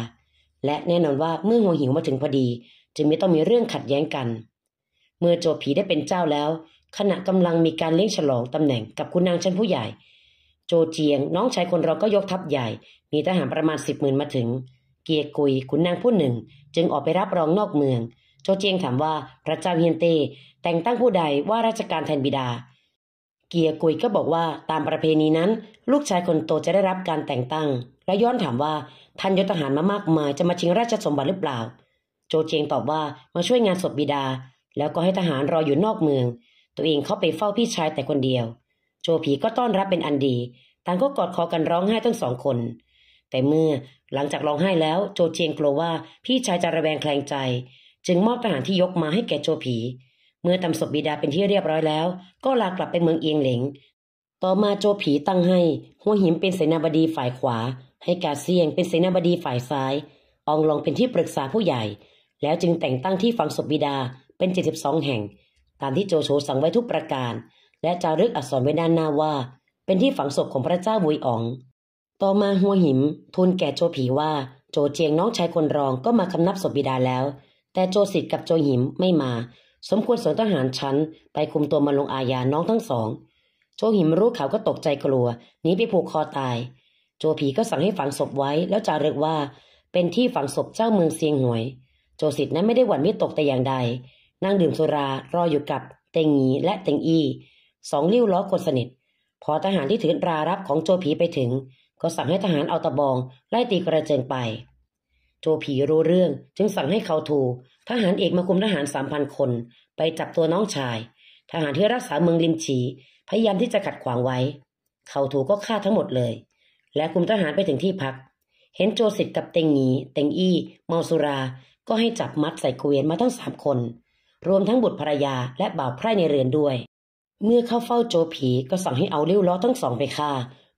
และแน่นอนว่าเมื่อหัวหิมมาถึงพอดี จึงไม่ต้องมีเรื่องขัดแย้งกันมื่อโจผีได้เป็นเจ้าแล้ว ขณะกำลังมีการเลี้ยงฉลองตำแหน่งกับคุณนางชั้นผู้ใหญ่ โจเจียงน้องชายคนเราก็ยกทัพใหญ่ มีทหารประมาณสิบหมื่นมาถึง เกียกุยคุณนางผู้หนึ่ง จึงออกไปรับรองนอกเมือง โจเจียงถามว่าพระเจ้าเฮียนเต้แต่งตั้งผู้ใดว่าราชการแทนบิดา เกียกุยก็บอกว่าตามประเพณีนั้นลูกชายคนโตจะได้รับการแต่งตั้ง และย้อนถามว่าท่านยศทหารมามากมายจะมาชิงราชสมบัติหรือเปล่า โจเจียงตอบว่ามาช่วยงานศพบิดาแล้วก็ให้ทหารรออยู่นอกเมือง ตัวเองเข้าไปเฝ้าพี่ชายแต่คนเดียว โจผีก็ต้อนรับเป็นอันดีต่างก็กอดคอกันร้องไห้ทั้งสองคน แต่เมื่อหลังจากร้องไห้แล้ว โจเจียงกลัวว่าพี่ชายจะระแวงแคลงใจ จึงมอบทหารที่ยกมาให้แก่โจผี เมื่อทำศพบิดาเป็นที่เรียบร้อยแล้วก็ลากลับไปเมืองเอียงเหลงต่อมาโจผีตั้งให้หัวหิมเป็นเสนาบดีฝ่ายขวา ให้กาเซียงเป็นเสนาบดีฝ่ายซ้าย อองลองเป็นที่ปรึกษาผู้ใหญ่ แล้วจึงแต่งตั้งที่ฝังศพบิดาเป็นองแห่ง ตามที่โจโฉสั่งไว้ทุกประการ และจารึกอักษรไว้ด้านหน้าว่า เป็นที่ฝังศพของพระเจ้าบุยอ๋อง ต่อมาหัวหิมทูลแก่โจผีว่า โจเจียงน้องชายคนรองก็มาคำนับศพบิดาแล้ว แต่โจสิทธิ์กับโจหิมไม่มา สมควรส่งทหารชั้น ไปคุมตัวมาลงอาญาน้องทั้งสอง โจหิมรู้ข่าวก็ตกใจกลัวหนีไปผูกคอตาย โจผีก็สั่งให้ฝังศพไว้แล้วจารึกว่าเป็นที่ฝังศพเจ้าเมืองเซียงหวย โจสิทธิ์นั้นไม่ได้หวั่นมิตกแต่อย่างใดนั่งดื่มสุรา รออยู่กับเตงีและเตงอี สองลิ้วล้อคนสนิท พอทหารที่ถือรารับของโจผีไปถึง ก็สั่งให้ทหารเอาตะบองไล่ตีกระเจิงไป โจผีรู้เรื่อง จึงสั่งให้เขาถู ทหารเอกมาคุมทหารสามพันคน ไปจับตัวน้องชาย ทหารที่รักษาเมืองลิมฉี พยายามที่จะขัดขวางไว้ เขาถูก็ฆ่าทั้งหมดเลย และคุมทหารไปถึงที่พัก เห็นโจสิทธ์กับเตงีเตงอี้เมาสุรา ก็ให้จับมัดใส่เกวียนมาทั้งสามคนรวมทั้งบุตรภรรยาและบ่าวไพร่ในเรือนด้วย เมื่อเข้าเฝ้าโจผีก็สั่งให้เอาเลี้ยวล้อทั้งสองไปฆ่า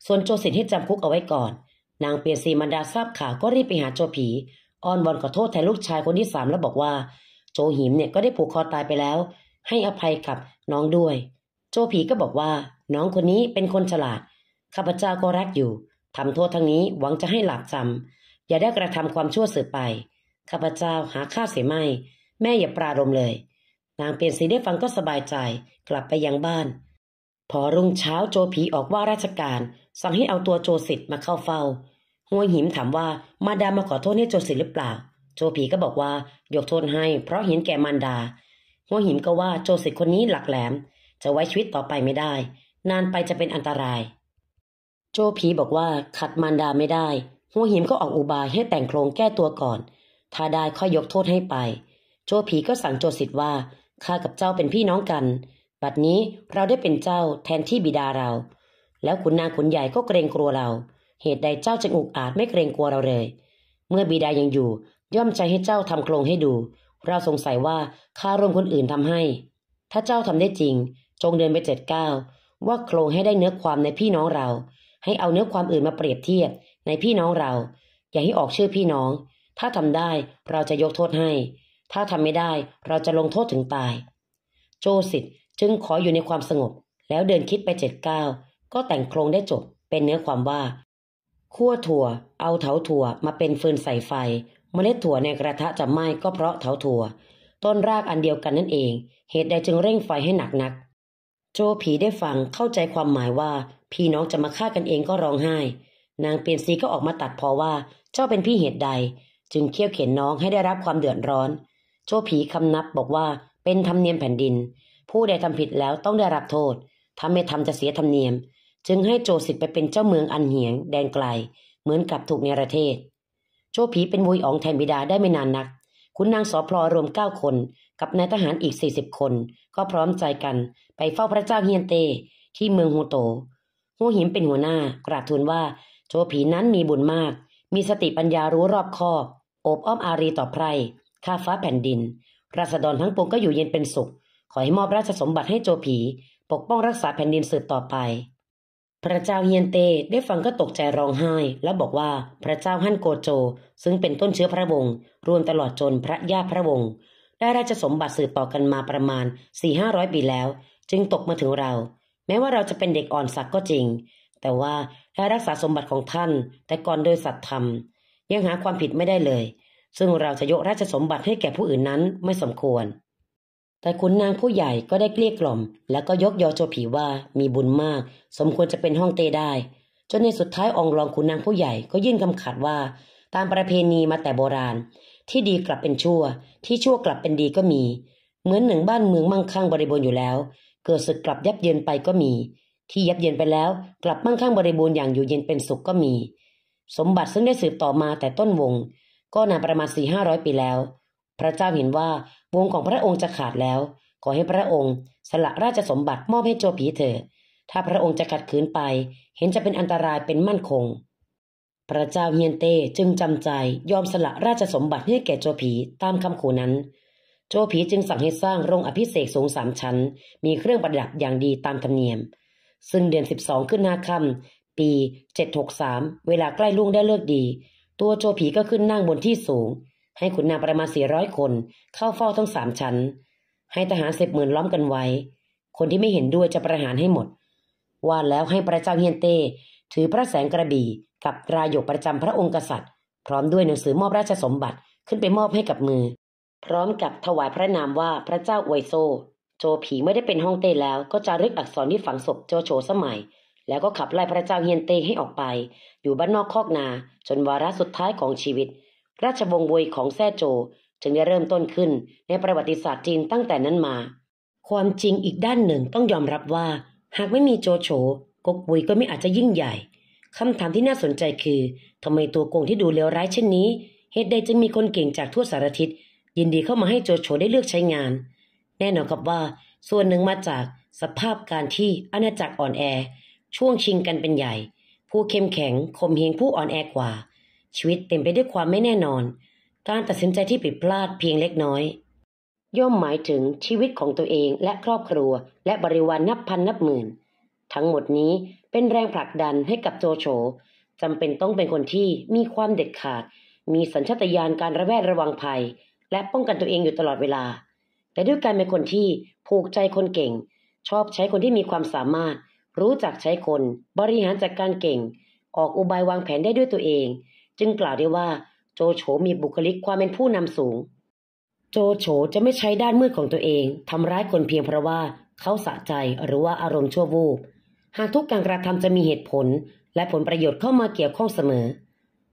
ส่วนโจสินให้จำคุกเอาไว้ก่อน นางเปียซีมันดาทราบข่าวก็รีบไปหาโจผี อ้อนวอนขอโทษแทนลูกชายคนที่สามแล้วบอกว่า โจหิมเนี่ยก็ได้ผูกคอตายไปแล้ว ให้อภัยกับน้องด้วย โจผีก็บอกว่า น้องคนนี้เป็นคนฉลาดข้าพเจ้าก็รักอยู่ทำโทษทั้งนี้หวังจะให้หลับจำอย่าได้กระทำความชั่วสืบไปข้าพเจ้าหาค่าเสียไม่ แม่อย่าปรารมเลยนางเปลี่ยนสีได้ฟังก็สบายใจกลับไปยังบ้าน พอรุ่งเช้าโจผีออกว่าราชการ สั่งให้เอาตัวโจสิทธ์มาเข้าเฝ้าห้วยหิมถามว่ามาดามาขอโทษให้โจสิทธ์หรือเปล่า โจผีก็บอกว่ายกโทษให้เพราะเห็นแก่มารดาห้วยหิมก็ว่าโจสิทธ์คนนี้หลักแหลม จะไว้ชีวิตต่อไปไม่ได้ นานไปจะเป็นอันตราย โจผีบอกว่าขัดมารดาไม่ได้หัวหิมก็ออกอุบายให้แต่งโครงแก้ตัวก่อนถ้าได้ค่อยยกโทษให้ไป โจผีก็สั่งโจสิทธ์ว่าข้ากับเจ้าเป็นพี่น้องกัน บัดนี้เราได้เป็นเจ้าแทนที่บิดาเรา แล้วขุนนางขุนใหญ่ก็เกรงกลัวเรา เหตุใดเจ้าจึงอุกอาจไม่เกรงกลัวเราเลย เมื่อบิดายังอยู่ ย่อมใจให้เจ้าทำโครงให้ดู เราสงสัยว่า ข้าร่วมคนอื่นทำให้ ถ้าเจ้าทำได้จริง จงเดินไปเจ็ดก้าวว่าโครงให้ได้เนื้อความในพี่น้องเรา ให้เอาเนื้อความอื่นมาเปรียบเทียบในพี่น้องเรา อย่าให้ออกชื่อพี่น้อง ถ้าทำได้เราจะยกโทษให้ถ้าทำไม่ได้เราจะลงโทษถึงตาย โจสิทธ์จึงขออยู่ในความสงบ แล้วเดินคิดไปเจ็ดก้าวก็แต่งโครงได้จบ เป็นเนื้อความว่า ขั้วถั่ว เอาเถาถั่วมาเป็นฟืนใส่ไฟ เมล็ดถั่วในกระทะจะไหม้ก็เพราะเถาถั่ว ต้นรากอันเดียวกันนั่นเอง เหตุใดจึงเร่งไฟให้หนักนักโจผีได้ฟังเข้าใจความหมายว่า พี่น้องจะมาฆ่ากันเองก็ร้องไห้ นางเปียนสีก็ออกมาตัดพอว่า เจ้าเป็นพี่เหตุใด จึงเคี่ยวเข็นน้องให้ได้รับความเดือดร้อนโวผีคำนับบอกว่าเป็นธรรมเนียมแผ่นดิน ผู้ใดทำผิดแล้วต้องได้รับโทษถ้าไม่ทำจะเสียธรรมเนียม จึงให้โจสิทธิ์ไปเป็นเจ้าเมืองอันเหียงแดนไกล เหมือนกับถูกในประเทศโจผีเป็นวุยอ๋องแทนบิดาได้ไม่นานนัก คุณนางสอพลอรวมเก้าคนกับนายทหารอีกสี่สิบคน ก็พร้อมใจกันไปเฝ้าพระเจ้าเฮียนเตที่เมืองฮูโตัูหิมเป็นหัวหน้ากราบทูลว่าโจผีนั้นมีบุญมาก มีสติปัญญารู้รอบคอบโอบอ้อมอารีต่อไพรข้าฟ้าแผ่นดินราษฎรทั้งปวงก็อยู่เย็นเป็นสุข ขอให้มอบราชสมบัติให้โจผี ปกป้องรักษาแผ่นดินสืบต่อไป พระเจ้าเฮียนเตได้ฟังก็ตกใจร้องไห้ และบอกว่าพระเจ้าฮั่นโกโจ ซึ่งเป็นต้นเชื้อพระวงศ์รวมตลอดจนพระญาพระวงศ์ได้ราชสมบัติสืบต่อกันมาประมาณ4ี่ห้าร้อยปีแล้ว จึงตกมาถึงเรา แม้ว่าเราจะเป็นเด็กอ่อนสักก็จริง แต่ว่าได้รักษาสมบัติของท่าน แต่ก่อนโดยสัตยธรรมยังหาความผิดไม่ได้เลยซึ่งเราจะยกราชสมบัติให้แก่ผู้อื่นนั้นไม่สมควร แต่ขุนนางผู้ใหญ่ก็ได้เกลี้ยกล่อม แล้วก็ยกยอโจผีว่ามีบุญมาก สมควรจะเป็นห้องเต้ได้ จนในสุดท้ายองรองขุนนางผู้ใหญ่ก็ยื่นคำขาดว่า ตามประเพณีมาแต่โบราณ ที่ดีกลับเป็นชั่ว ที่ชั่วกลับเป็นดีก็มี เหมือนหนึ่งบ้านเมืองมั่งคั่งบริบูรณ์อยู่แล้ว เกิดศึกกลับยับเยินไปก็มี ที่ยับเยินไปแล้ว กลับมั่งคั่งบริบูรณ์อย่างอยู่เย็นเป็นสุขก็มี สมบัติซึ่งได้สืบต่อมาแต่ต้นวงก็นานประมาณสี่ห้าร้อยปีแล้ว พระเจ้าเห็นว่าวงของพระองค์จะขาดแล้ว ขอให้พระองค์ สละราชสมบัติมอบให้โจผีเถิดถ้าพระองค์จะขัดขืนไป เห็นจะเป็นอันตรายเป็นมั่นคง พระเจ้าเฮียนเต้จึงจำใจยอมสละราชสมบัติให้แก่โจผีตามคำขู่นั้น โจผีจึงสั่งให้สร้างโรงอภิเษกสูงสามชั้น มีเครื่องประดับอย่างดีตามธรรมเนียม ซึ่งเดือนสิบสองขึ้นห้าค่ำปีเจ็ดหกสาม เวลาใกล้ลุ่งได้เลิกดีตัวโจผีก็ขึ้นนั่งบนที่สูง ให้ขุนนางประมาณสี่ร้อยคน เข้าเฝ้าทั้งสามชั้น ให้ทหารสิบหมื่นล้อมกันไว้ คนที่ไม่เห็นด้วยจะประหารให้หมด ว่าแล้วให้พระเจ้าเฮียนเต้ถือพระแสงกระบี่ กับตรายกประจำพระองค์กษัตริย์ พร้อมด้วยหนังสือมอบราชสมบัติขึ้นไปมอบให้กับมือ พร้อมกับถวายพระนามว่าพระเจ้าอวยโซโจผีไม่ได้เป็นฮ่องเต้แล้วก็จะรึกอักษรที่ฝังศพโจโฉสมัยแล้วก็ขับไล่พระเจ้าเฮียนเตให้ออกไป อยู่บ้านนอกคอกนา จนวาระสุดท้ายของชีวิต ราชวงศ์วยของแซ่โจ จึงได้เริ่มต้นขึ้นในประวัติศาสตร์จีนตั้งแต่นั้นมา ความจริงอีกด้านหนึ่งต้องยอมรับว่า หากไม่มีโจโฉกกบุยก็ไม่อาจจะยิ่งใหญ่ คำถามที่น่าสนใจคือทำไมตัวโกงที่ดูเลวร้ายเช่นนี้เหตุใดจึงมีคนเก่งจากทั่วสารทิศยินดีเข้ามาให้โจโฉได้เลือกใช้งาน แน่นอนครับว่า ส่วนหนึ่งมาจากสภาพการที่อาณาจักรอ่อนแอช่วงชิงกันเป็นใหญ่ ผู้เข้มแข็งคมเหงผู้อ่อนแอกว่า ชีวิตเต็มไปด้วยความไม่แน่นอน การตัดสินใจที่ผิดพลาดเพียงเล็กน้อย ย่อมหมายถึงชีวิตของตัวเองและครอบครัวและบริวารนนับพันนับหมื่น ทั้งหมดนี้เป็นแรงผลักดันให้กับโจโฉจำเป็นต้องเป็นคนที่มีความเด็ดขาด มีสัญชตาตญาณการระแวดระวังภัย และป้องกันตัวเองอยู่ตลอดเวลา แต่ด้วยการเป็นคนที่ผูกใจคนเก่ง ชอบใช้คนที่มีความสามารถรู้จักใช้คนบริหารจัดการเก่ง ออกอุบายวางแผนได้ด้วยตัวเอง จึงกล่าวได้ว่าโจโฉมีบุคลิกความเป็นผู้นำสูง โจโฉจะไม่ใช้ด้านมืดของตัวเองทำร้ายคนเพียงเพราะว่าเขาสะใจหรือว่าอารมณ์ชั่ววูบ หากทุกการกระทำจะมีเหตุผล และผลประโยชน์เข้ามาเกี่ยวข้องเสมอ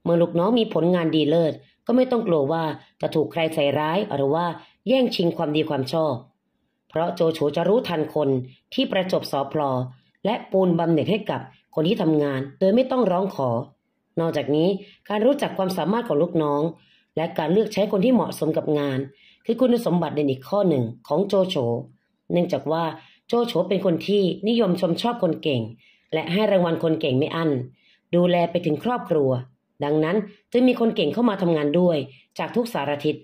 เมื่อลูกน้องมีผลงานดีเลิศก็ไม่ต้องกลัวว่าจะถูกใครใส่ร้ายหรือว่าแย่งชิงความดีความชอบ เพราะโจโฉจะรู้ทันคนที่ประจบสอพลอและปูนบำเหน็จให้กับคนที่ทำงาน โดยไม่ต้องร้องขอ นอกจากนี้การรู้จักความสามารถของลูกน้อง และการเลือกใช้คนที่เหมาะสมกับงาน คือคุณสมบัติเด่นอีกข้อหนึ่งของโจโฉ เนื่องจากว่าโจโฉเป็นคนที่นิยมชมชอบคนเก่ง และให้รางวัลคนเก่งไม่อั้นดูแลไปถึงครอบครัว ดังนั้นจึงมีคนเก่งเข้ามาทำงานด้วย จากทุกสารทิศ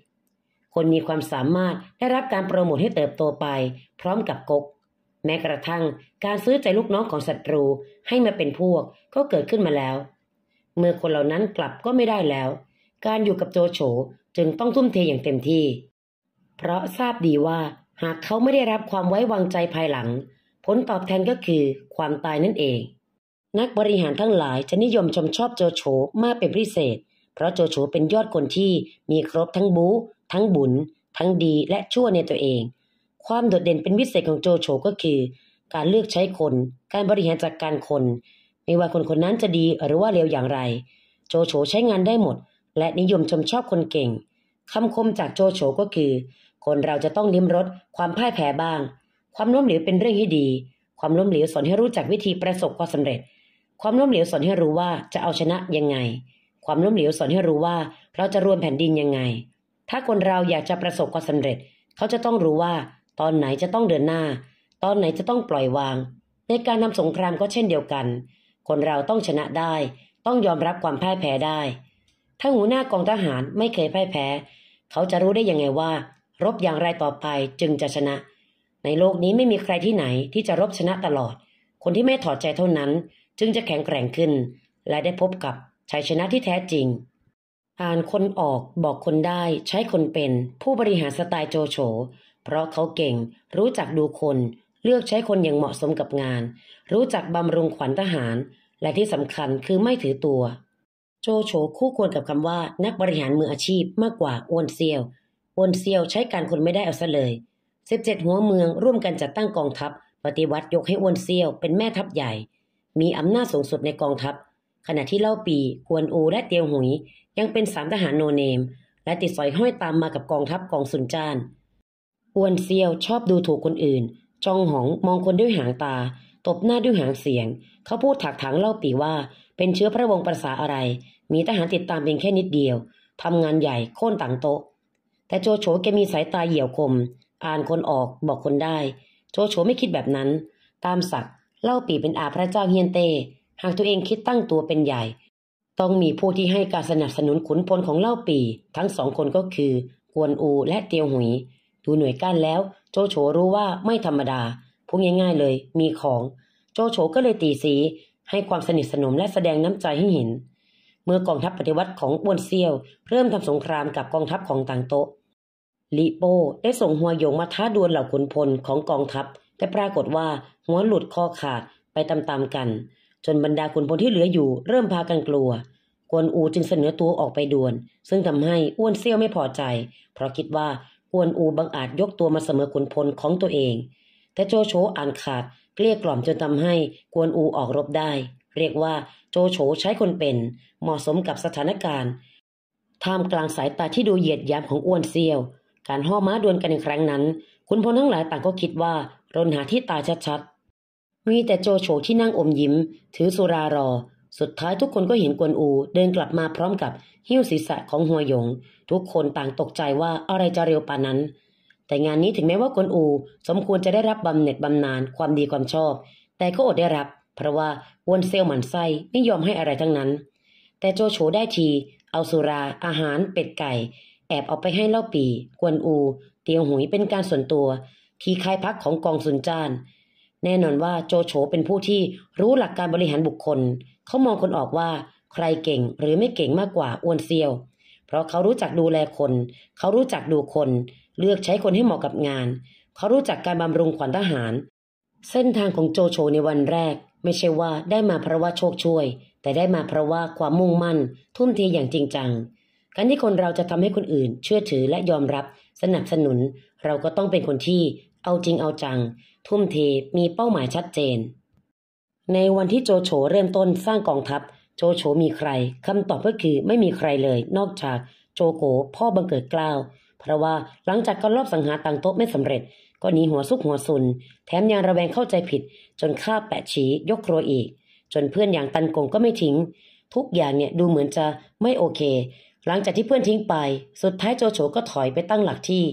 คนมีความสามารถได้รับการโปรโมทให้เติบโตไป พร้อมกับกกแม้กระทั่งการซื้อใจลูกน้องของศัตรูให้มาเป็นพวกก็เกิดขึ้นมาแล้ว เมื่อคนเหล่านั้นกลับก็ไม่ได้แล้ว การอยู่กับโจโฉจึงต้องทุ่มเทอย่างเต็มที่ เพราะทราบดีว่าหากเขาไม่ได้รับความไว้วางใจภายหลัง ผลตอบแทนก็คือความตายนั่นเอง นักบริหารทั้งหลายจะนิยมชมชอบโจโฉมากเป็นพิเศษ เพราะโจโฉเป็นยอดคนที่มีครบทั้งบู๊ทั้งบุญทั้งดีและชั่วในตัวเองความโดดเด่นเป็นวิเศษของโจโฉก็คือ การเลือกใช้คน การบริหารจัดการคนไม่ว่าคนคนนั้นจะดีหรือว่าเลวอย่างไร โจโฉใช้งานได้หมดและนิยมชมชอบคนเก่งคำคมจากโจโฉก็คือ คนเราจะต้องลิ้มรสความพ่ายแพ้บ้าง ความล้มเหลวเป็นเรื่องที่ดี ความล้มเหลวสอนให้รู้จักวิธีประสบความสำเร็จ ความล้มเหลวสอนให้รู้ว่าจะเอาชนะยังไง ความล้มเหลวสอนให้รู้ว่าเราจะรวมแผ่นดินยังไง ถ้าคนเราอยากจะประสบความสำเร็จ เขาจะต้องรู้ว่าตอนไหนจะต้องเดินหน้า ตอนไหนจะต้องปล่อยวาง ในการนำสงครามก็เช่นเดียวกัน คนเราต้องชนะได้ ต้องยอมรับความพ่ายแพ้ได้ ถ้าหัวหน้ากองทหารไม่เคยพ่ายแพ้ เขาจะรู้ได้ยังไงว่า รบอย่างไรต่อไปจึงจะชนะ ในโลกนี้ไม่มีใครที่ไหนที่จะรบชนะตลอด คนที่ไม่ถอดใจเท่านั้นจึงจะแข็งแกร่งขึ้น และได้พบกับชัยชนะที่แท้จริง อ่านคนออกบอกคนได้ ใช้คนเป็นผู้บริหารสไตล์โจโฉเพราะเขาเก่งรู้จักดูคน เลือกใช้คนอย่างเหมาะสมกับงาน รู้จักบำรุงขวัญทหาร และที่สำคัญคือไม่ถือตัว โจโฉคู่ควรกับคำว่านักบริหารมืออาชีพมากกว่าอ้วนเซียวอ้วนเซียวใช้การคนไม่ได้เอาซะเลย 17 หัวเมืองร่วมกันจัดตั้งกองทัพ ปฏิวัติยกให้อ้วนเซียวเป็นแม่ทัพใหญ่ มีอำนาจสูงสุดในกองทัพขณะที่เล่าปีกวนอูและเตียวหุย ยังเป็นสามทหารโนเนม และติดสอยห้อยตามมากับกองทัพกองสุนจานอวนเซียวชอบดูถูกคนอื่น จ้องหองมองคนด้วยหางตา ตบหน้าด้วยหางเสียง เขาพูดถักถังเล่าปีว่า เป็นเชื้อพระวงศ์ประสาอะไร มีทหารติดตามเพียงแค่นิดเดียว ทำงานใหญ่โค่นต่างโต๊ะ แต่โจโฉแกมีสายตาเหี่ยวคม อ่านคนออก บอกคนได้ โจโฉไม่คิดแบบนั้น ตามศักดิ์เล่าปีเป็นอาพระเจ้าเฮียนเตหากตัวเองคิดตั้งตัวเป็นใหญ่ ต้องมีผู้ที่ให้การสนับสนุนขุนพลของเล่าปีทั้งสองคนก็คือ กวนอู และเตียวหุยดูหน่วยก้านแล้ว โจโฉรู้ว่าไม่ธรรมดาพูดง่ายๆเลย มีของ โจโฉก็เลยตีสี ให้ความสนิทสนมและแสดงน้ำใจให้เห็น เมื่อกองทัพปฏิวัติของอ้วนเซียว เริ่มทำสงครามกับกองทัพของต่างโตะลิโป้ได้ส่งหัวโยงมาท้าดวลเหล่าขุนพลของกองทัพ แต่ปรากฏว่าหัวหลุดคอขาดไปตามๆกัน จนบรรดาขุนพลที่เหลืออยู่ เริ่มพากันกลัว กวนอูจึงเสนอตัวออกไปดวลซึ่งทำให้อ้วนเซี่ยวไม่พอใจ เพราะคิดว่าอวนอูบังอาจยกตัวมาเสมอขุนพลของตัวเอง แต่โจโฉอ่านขาดเกลี้ยกล่อมจนทำให้กวนอูออกรบได้ เรียกว่าโจโฉใช้คนเป็น เหมาะสมกับสถานการณ์ ท่ามกลางสายตาที่ดูเหยียดยามของอ้วนเซียว การห่อม้าดวลกันในครั้งนั้นขุนพลทั้งหลายต่างก็คิดว่ารนหาที่ตายชัดๆมีแต่โจโฉที่นั่งอมยิ้ม ถือสุรารอ สุดท้ายทุกคนก็เห็นกวนอูเดินกลับมาพร้อมกับหิ้วศีรษะของหัวหยง ทุกคนต่างตกใจว่าอะไรจะเร็วปานนั้น แต่งานนี้ถึงแม้ว่ากวนอู สมควรจะได้รับบำเหน็จบำนาญความดีความชอบ แต่ก็อดได้รับ เพราะว่าวนเซลหมันไส้ไม่ยอมให้อะไรทั้งนั้น แต่โจโฉได้ทีเอาสุรา อาหาร เป็ดไก่ แอบเอาไปให้เล่าปีกวนอู เตียวหุยเป็นการส่วนตัวที่คายพักของกองสุนจาน แน่นอนว่าโจโฉเป็นผู้ที่รู้หลักการบริหารบุคคล เขามองคนออกว่าใครเก่งหรือไม่เก่งมากกว่าอ้วนเซียว เพราะเขารู้จักดูแลคน เขารู้จักดูคน เลือกใช้คนให้เหมาะกับงาน เขารู้จักการบำรุงขวัญทหาร เส้นทางของโจโฉในวันแรก ไม่ใช่ว่าได้มาเพราะว่าโชคช่วย แต่ได้มาเพราะว่าความมุ่งมั่น ทุ่มเทอย่างจริงจัง การที่คนเราจะทำให้คนอื่น เชื่อถือและยอมรับสนับสนุน เราก็ต้องเป็นคนที่ เอาจริงเอาจัง ทุ่มเทมีเป้าหมายชัดเจน ในวันที่โจโฉเริ่มต้นสร้างกองทัพโจโฉมีใครคำตอบก็คือไม่มีใครเลย นอกจากโจโกพ่อบังเกิดกล้าว เพราะว่าหลังจากการลอบสังหารต่างโต๊ะไม่สำเร็จก็หนีหัวซุกหัวซุน แถมยังระแวงเข้าใจผิด จนฆ่าแปะฉียกครัวอีก จนเพื่อนอย่างตันกงก็ไม่ทิ้ง ทุกอย่างเนี่ยดูเหมือนจะไม่โอเค หลังจากที่เพื่อนทิ้งไป สุดท้ายโจโฉก็ถอยไปตั้งหลักที่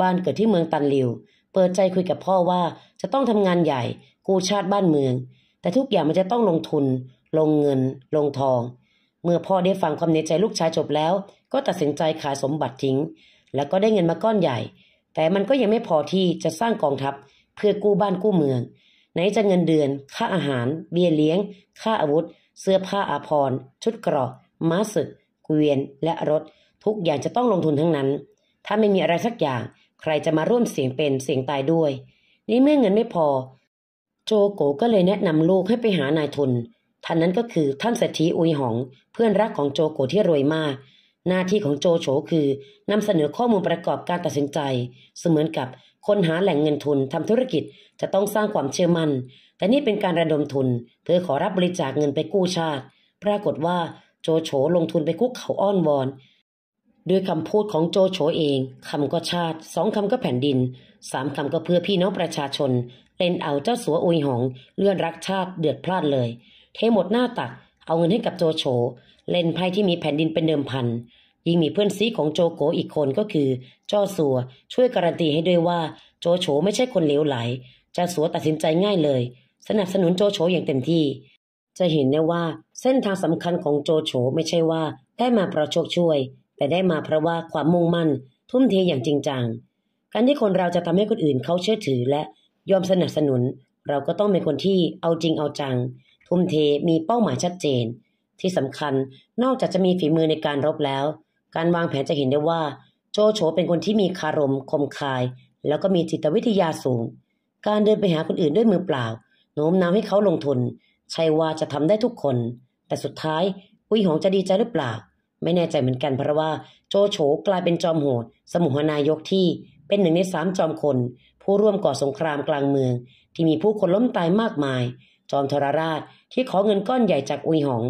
บ้านเกิดที่เมืองตันหลิว เปิดใจคุยกับพ่อว่าจะต้องทำงานใหญ่กู้ชาติบ้านเมือง แต่ทุกอย่างมันจะต้องลงทุนลงเงินลงทอง เมื่อพ่อได้ฟังความในใจลูกชายจบแล้ว ก็ตัดสินใจขายสมบัติทิ้ง แล้วก็ได้เงินมาก้อนใหญ่ แต่มันก็ยังไม่พอที่จะสร้างกองทัพเพื่อกู้บ้านกู้เมือง ไหนจะเงินเดือน ค่าอาหาร เบี้ยเลี้ยง ค่าอาวุธ เสื้อผ้าอาภรณ์ ชุดเกราะม้าศึก เกวียน และรถ ทุกอย่างจะต้องลงทุนทั้งนั้น ถ้าไม่มีอะไรสักอย่าง ใครจะมาร่วมเสียงเป็นเสียงตายด้วย นี่เมื่อเงินไม่พอ โจโกก็เลยแนะนำลูกให้ไปหานายทุนท่านนั้นก็คือท่านเศรษฐีอุยหองเพื่อนรักของโจโกที่รวยมาก หน้าที่ของโจโฉคือนำเสนอข้อมูลประกอบการตัดสินใจ เสมือนกับคนหาแหล่งเงินทุนทำธุรกิจจะต้องสร้างความเชื่อมัน่นแต่นี่เป็นการระดมทุนเพื่อขอรับบริจาคเงินไปกู้ชาติ ปรากฏว่าโจโฉลงทุนไปคุกเขาอ้อนวอน ด้วยคำพูดของโจโฉเองคำก็ชาติสองคำก็แผ่นดินสามคำก็เพื่อพี่น้องประชาชนเป็นเอาเจ้าสัวอุยหงเลื่อนรักชาติเดือดพลาดเลยเทหมดหน้าตักเอาเงินให้กับโจโฉ เล่นไพ่ที่มีแผ่นดินเป็นเดิมพันยิ่งมีเพื่อนซีของโจโกอีกคนก็คือ จ้อสัว ช่วยการันตีให้ด้วยว่า โจโฉไม่ใช่คนเลวไหลจ้าสัวตัดสินใจง่ายเลย สนับสนุนโจโฉอย่างเต็มที่ จะเห็นได้ว่าเส้นทางสำคัญของโจโฉไม่ใช่ว่าได้มาเพราะโชคช่วย แต่ได้มาเพราะว่าความมุ่งมั่น ทุ่มเทอย่างจริงจังการที่คนเราจะทำให้คนอื่นเขาเชื่อถือและยอมสนับสนุน เราก็ต้องเป็นคนที่เอาจริงเอาจังทุ่มเทมีเป้าหมายชัดเจนที่สำคัญนอกจากจะมีฝีมือในการรบแล้ว การวางแผนจะเห็นได้ว่า โจโฉเป็นคนที่มีคารม คมคาย แล้วก็มีจิตวิทยาสูง การเดินไปหาคนอื่นด้วยมือเปล่า โน้มน้าวให้เขาลงทุนใช่ว่าจะทำได้ทุกคน แต่สุดท้ายอุ้ยหงจะดีใจหรือเปล่า ไม่แน่ใจเหมือนกันเพราะว่า โจโฉกลายเป็นจอมโหด สมุหนายกที่ เป็นหนึ่งในสามจอมคน ผู้ร่วมก่อสงครามกลางเมือง ที่มีผู้คนล้มตายมากมายจอมทรราชที่ขอเงินก้อนใหญ่จากอุยหง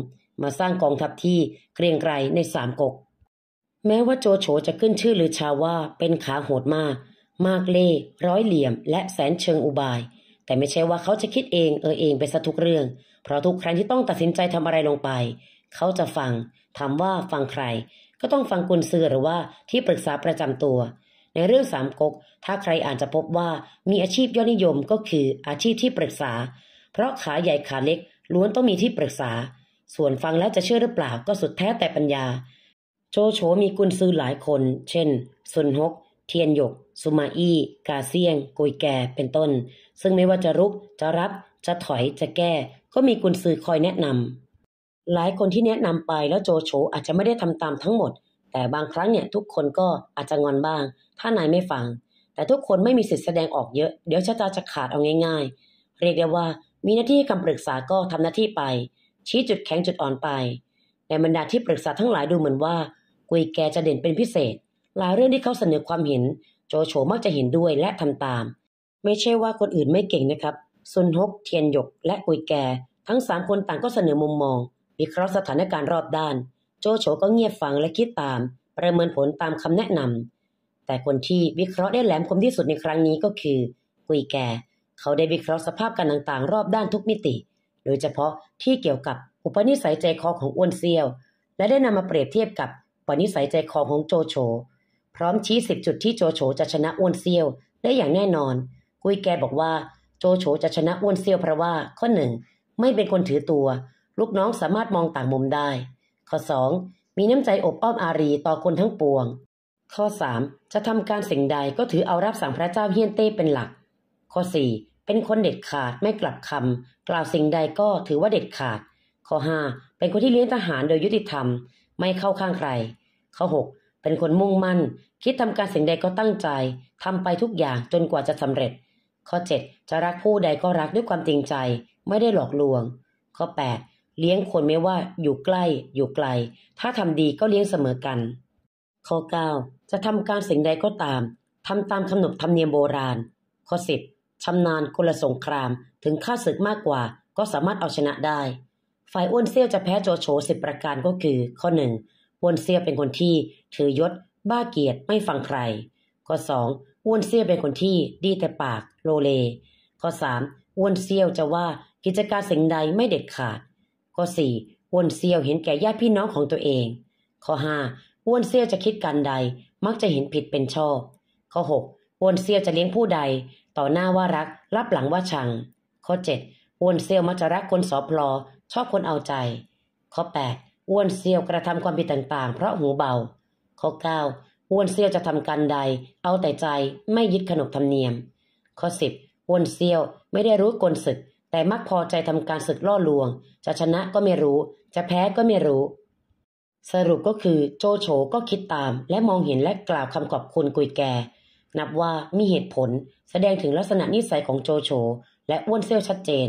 มาสร้างกองทัพที่เกรียงไกรในสามกก แม้ว่าโจโฉจะขึ้นชื่อหรือชาว่าเป็นขาโหดมาก มากเล่ร้อยเหลี่ยมและแสนเชิงอุบาย แต่ไม่ใช่ว่าเขาจะคิดเองเออเองไปซะทุกเรื่อง เพราะทุกครั้งที่ต้องตัดสินใจทำอะไรลงไป เขาจะฟังถามว่าฟังใคร ก็ต้องฟังกุนซือหรือว่าที่ปรึกษาประจำตัว ในเรื่องสามก๊กถ้าใครอ่านจะพบว่ามีอาชีพยอดนิยมก็คืออาชีพที่ปรึกษาเพราะขาใหญ่ขาเล็กล้วนต้องมีที่ปรึกษา ส่วนฟังแล้วจะเชื่อหรือเปล่าก็สุดแท้แต่ปัญญาโจโฉมีกุนซือหลายคน เช่นซุนฮกเทียนหยกซุมาอี้ กาเซียง กุยแก่เป็นต้น ซึ่งไม่ว่าจะรุกจะรับ จะถอยจะแก้ ก็มีกุนซือคอยแนะนำหลายคนที่แนะนำไปแล้วโจโฉอาจจะไม่ได้ทำตามทั้งหมด แต่บางครั้งเนี่ยทุกคนก็อาจจะงอนบ้าง ถ้านายไม่ฟัง แต่ทุกคนไม่มีสิทธิแสดงออกเยอะเดี๋ยวชะตาจะขาดเอาง่าย ๆเรียกได้ว่ามีหน้าที่คำปรึกษาก็ทำหน้าที่ไป ชี้จุดแข็งจุดอ่อนไปในบรรดาที่ปรึกษาทั้งหลายดูเหมือนว่า กุยแกจะเด่นเป็นพิเศษ หลายเรื่องที่เขาเสนอความเห็น โจโฉมักจะเห็นด้วยและทำตาม ไม่ใช่ว่าคนอื่นไม่เก่งนะครับซุนฮก เทียนหยกและกุยแก ทั้งสามคนต่างก็เสนอมุมมอง วิเคราะห์สถานการณ์รอบด้าน โจโฉก็เงียบฟังและคิดตาม ประเมินผลตามคำแนะนำ แต่คนที่วิเคราะห์ได้แหลมคมที่สุดในครั้งนี้ก็คือ กุยแกเขาได้วิเคราะห์สภาพการต่างๆ รอบด้านทุกมิติ โดยเฉพาะที่เกี่ยวกับอุปนิสัยใจคอของอ้วนเซียว และได้นำมาเปรียบเทียบกับอุปนิสัยใจคอของโจโฉ พร้อมชี้สิบจุดที่โจโฉจะชนะอ้วนเซียวได้อย่างแน่นอนกุยแกบอกว่า โจโฉจะชนะอ้วนเซียวเพราะว่าข้อหนึ่งไม่เป็นคนถือตัวลูกน้องสามารถมองต่างมุมได้ ข้อสองมีน้ำใจอบอ้อมอารีต่อคนทั้งปวง ข้อมจะทำการสิ่งใดก็ถือเอารับสั่งพระเจ้าเฮียนเต้เป็นหลัก ข้อส่เป็นคนเด็ดขาดไม่กลับคำกล่าวสิ่งใดก็ถือว่าเด็ดขาด ข้อ5เป็นคนที่เลี้ยงทหารโดยยุติธรรม ไม่เข้าข้างใคร ข้อ6เป็นคนมุ่งมั่น คิดทำการสิ่งใดก็ตั้งใจทำไปทุกอย่างจนกว่าจะสำเร็จ ข้อ 7 จะรักผู้ใดก็รักด้วยความจริงใจ ไม่ได้หลอกลวง ข้อ 8 เลี้ยงคนไม่ว่าอยู่ใกล้ อยู่ไกล ถ้าทำดีก็เลี้ยงเสมอกัน ข้อ 9 จะทำการสิ่งใดก็ตามทำตามขนบธรรมเนียมโบราณ ข้อ 10ชำนาญคนละสงครามถึงข้าศึกมากกว่าก็สามารถเอาชนะได้ฝ่ายอ้วนเซี่ยวจะแพ้โจโฉสิบประการก็คือ ข้อหนึ่งอ้วนเซี่ยวเป็นคนที่ถือยศบ้าเกียรติไม่ฟังใคร ข้อสองอ้วนเซี่ยวเป็นคนที่ดีแต่ปากโลเล ข้อสามอ้วนเซี่ยวจะว่ากิจการสิ่งใดไม่เด็ดขาดข้อสี่อ้วนเซี่ยวเห็นแก่ญาติพี่น้องของตัวเอง ข้อห้าอ้วนเซี่ยวจะคิดการใดมักจะเห็นผิดเป็นชอบ ข้อหกอ้วนเซี่ยวจะเลี้ยงผู้ใดต่อหน้าว่ารักรับหลังว่าชัง ข้อ7อ้วนเซียวมัจรักคนสอพลอชอบคนเอาใจข้อ8อ้วนเซียวกระทำความผิดต่าง ๆ เพราะหูเบาข้อ9อ้วนเซียวจะทำการใด เอาแต่ใจไม่ยึดขนบธรรมเนียม ข้อ10อ้วนเซียวไม่ได้รู้กลศึก แต่มักพอใจทำการศึกล่อลวง จะชนะก็ไม่รู้ จะแพ้ก็ไม่รู้ สรุปก็คือโจโฉก็คิดตาม และมองเห็นและกล่าวคำขอบคุณกุยแก่นับว่ามีเหตุผลแสดงถึงลักษณะนิสัยของโจโฉและอ้วนเซี่ยวชัดเจน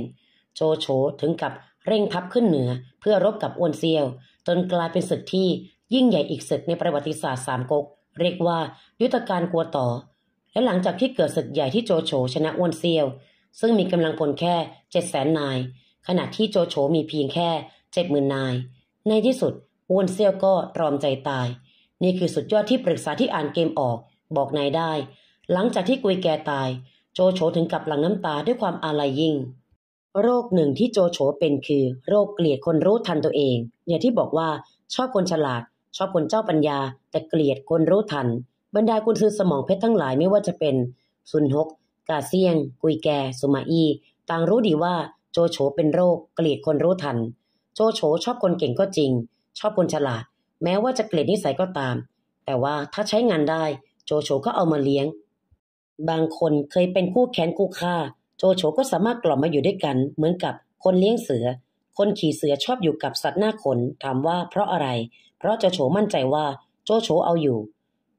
โจโฉถึงกับเร่งทัพขึ้นเหนือเพื่อรบกับอ้วนเซี่ยวจนกลายเป็นศึกที่ยิ่งใหญ่อีกศึกในประวัติศาสตร์สามก๊กเรียกว่ายุทธการกัวต่อ และหลังจากที่เกิดศึกใหญ่ที่โจโฉชนะอ้วนเซี่ยว ซึ่งมีกำลังพลแค่เจ็ดแสนนายขณะที่โจโฉมีเพียงแค่เจ็ดหมื่นนาย ในที่สุดอ้วนเซี่ยวก็ตรอมใจตายนี่คือสุดยอดที่ปรึกษาที่อ่านเกมออกบอกนายได้ หลังจากที่กุยแกตาย โจโฉถึงกับหลั่งน้ำตาด้วยความอาลัยยิ่ง โรคหนึ่งที่โจโฉเป็นคือ โรคเกลียดคนรู้ทันตัวเองอย่างที่บอกว่า ชอบคนฉลาด ชอบคนเจ้าปัญญา แต่เกลียดคนรู้ทัน บรรดากุนซือสมองเพชรทั้งหลายไม่ว่าจะเป็นซุนฮกกาเซียง กุยแก สุมาอีต่างรู้ดีว่าโจโฉเป็นโรคเกลียดคนรู้ทัน โจโฉชอบคนเก่งก็จริง ชอบคนฉลาด แม้ว่าจะเกลียดนิสัยก็ตาม แต่ว่าถ้าใช้งานได้โจโฉก็เอามาเลี้ยง บางคนเคยเป็นคู่แค้นคู่ฆ่าโจโฉก็สามารถกล่อมมาอยู่ด้วยกัน เหมือนกับคนเลี้ยงเสือ คนขี่เสือชอบอยู่กับสัตว์หน้าขนถามว่าเพราะอะไร เพราะโจโฉมั่นใจว่าโจโฉเอาอยู่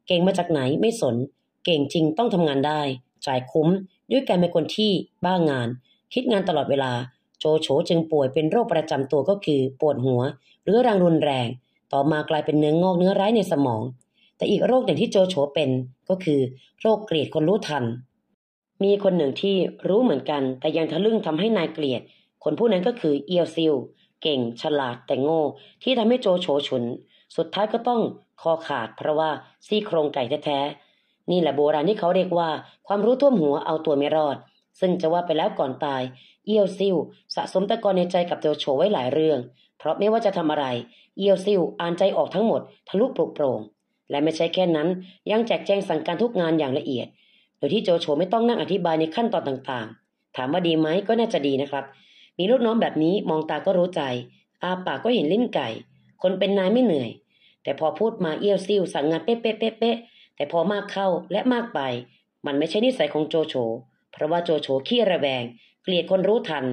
เก่งมาจากไหนไม่สน เก่งจริงต้องทำงานได้ จ่ายคุ้มด้วยการเป็นคนที่บ้างาน คิดงานตลอดเวลาโจโฉจึงป่วยเป็นโรคประจำตัวก็คือปวดหัวเรื้อรังรุนแรง ต่อมากลายเป็นเนื้องงอกเนื้อร้ายในสมองแต่อีกโรคหนึ่งที่โจโฉเป็นก็คือ โรคเกลียดคนรู้ทัน มีคนหนึ่งที่รู้เหมือนกัน แต่ยังทะลึ่งทำให้นายเกลียด คนผู้นั้นก็คือเอียวซิลเก่ง ฉลาด แต่โง่ ที่ทำให้โจโฉฉุน สุดท้ายก็ต้องคอขาดเพราะว่าซี่โครงไก่แท้ๆนี่แหละโบราณที่เขาเรียกว่าความรู้ท่วมหัวเอาตัวไม่รอด ซึ่งจะว่าไปแล้วก่อนตาย เอียวซิวสะสมตะกอนในใจกับโจโฉไว้หลายเรื่อง เพราะไม่ว่าจะทำอะไร เอียวซิวอ่านใจออกทั้งหมด ทะลุปลุกโปร่งและไม่ใช่แค่นั้นยังแจกแจงสั่งการทุกงานอย่างละเอียดโดยที่โจโฉไม่ต้องนั่งอธิบายในขั้นตอนต่างๆ ถามว่าดีไหมก็น่าจะดีนะครับ มีลูกน้องแบบนี้มองตาก็รู้ใจ อาปากก็เห็นลิ้นไก่ คนเป็นนายไม่เหนื่อย แต่พอพูดมาเอี้ยวซิ่วสั่งงานเป๊ะเป๊ะเป๊ะแต่พอมากเข้าและมากไป มันไม่ใช่นิสัยของโจโฉเพราะว่าโจโฉขี้ระแวง เกลียดคนรู้ทัน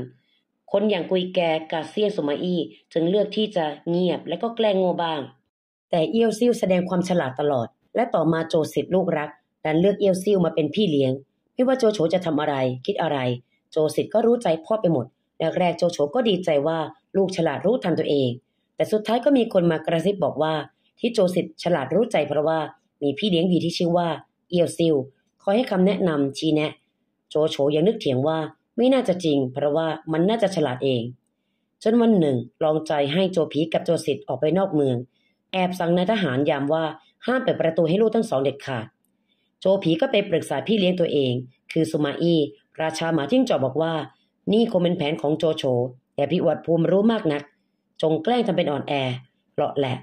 คนอย่างกุยแกกาเซียนสมมยอีจึงเลือกที่จะเงียบและก็แกล้งโง่บ้างแต่เอี้ยวซิ่วแสดงความฉลาดตลอด และต่อมาโจสิทธิ์ลูกรักดันเลือกเอี้ยวซิ่วมาเป็นพี่เลี้ยง ไม่ว่าโจโฉจะทำอะไร คิดอะไร โจสิทธิ์ก็รู้ใจพ่อไปหมด แรกๆโจโฉก็ดีใจว่าลูกฉลาดรู้ทันตัวเอง แต่สุดท้ายก็มีคนมากระซิบบอกว่า ที่โจสิทธิ์ฉลาดรู้ใจเพราะว่ามีพี่เลี้ยงดีที่ชื่อว่า เอี้ยวซิ่วคอยให้คำแนะนำชี้แนะ โจโฉยังนึกเถียงว่าไม่น่าจะจริง เพราะว่ามันน่าจะฉลาดเอง จนวันหนึ่ง ลองใจให้โจผีกับโจสิทธิ์ออกไปนอกเมืองแอบสั่งนายทหาร ยามว่าห้ามเปิดประตูให้ลูกทั้งสองเด็ดขาดโจผีก็ไปปรึกษาพี่เลี้ยงตัวเอง คือสุมาอี้ราชาหมาจิ้งจอกบอกว่า นี่คงเป็นแผนของโจโฉแต่พี่อวดภูมิรู้มากนัก จงแกล้งทำเป็นอ่อนแอเลาะแหละ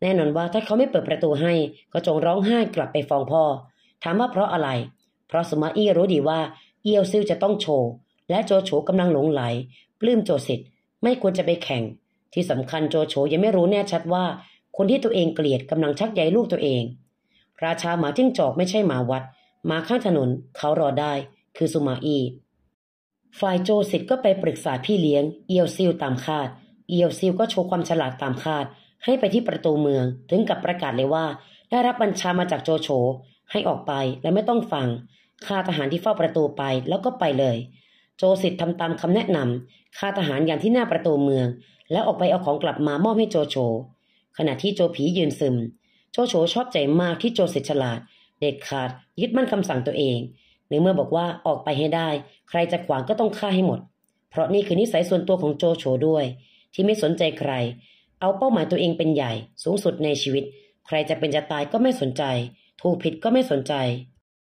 แน่นอนว่าถ้าเขาไม่เปิดประตูให้ก็จงร้องไห้กลับไปฟ้องพ่อ ถามว่าเพราะอะไรเพราะสุมาอี้รู้ดีว่าเอียวซิ่วจะต้องโชว์และโจโฉกำลังหลงไหลปลื้มโจสิทธิ์ไม่ควรจะไปแข่ง ที่สำคัญโจโฉยังไม่รู้แน่ชัดว่าคนที่ตัวเองเกลียดกำลังชักใยลูกตัวเอง ราชาหมาจิ้งจอกไม่ใช่หมาวัด หมาข้างถนนเขารอได้คือสุมาอี ฝ่ายโจสิทธ์ก็ไปปรึกษาพี่เลี้ยงเอียวซิลตามคาด เอียวซิลก็โชว์ความฉลาดตามคาด ให้ไปที่ประตูเมือง ถึงกับประกาศเลยว่า ได้รับบัญชามาจากโจโฉให้ออกไปและไม่ต้องฟังข้าทหารที่เฝ้าประตูไปแล้วก็ไปเลย โจสิทธ์ทำตามคำแนะนำข้าทหารอย่างที่หน้าประตูเมือง แล้วออกไปเอาของกลับมามอบให้โจโฉขณะที่โจผียืนซึมโจโฉชอบใจมากที่โจเสฉลาด เด็ดขาดยึดมั่นคำสั่งตัวเองในเมื่อบอกว่าออกไปให้ได้ ใครจะขวางก็ต้องฆ่าให้หมด เพราะนี่คือนิสัยส่วนตัวของโจโฉด้วย ที่ไม่สนใจใครเอาเป้าหมายตัวเองเป็นใหญ่ สูงสุดในชีวิต ใครจะเป็นจะตายก็ไม่สนใจ ถูกผิดก็ไม่สนใจ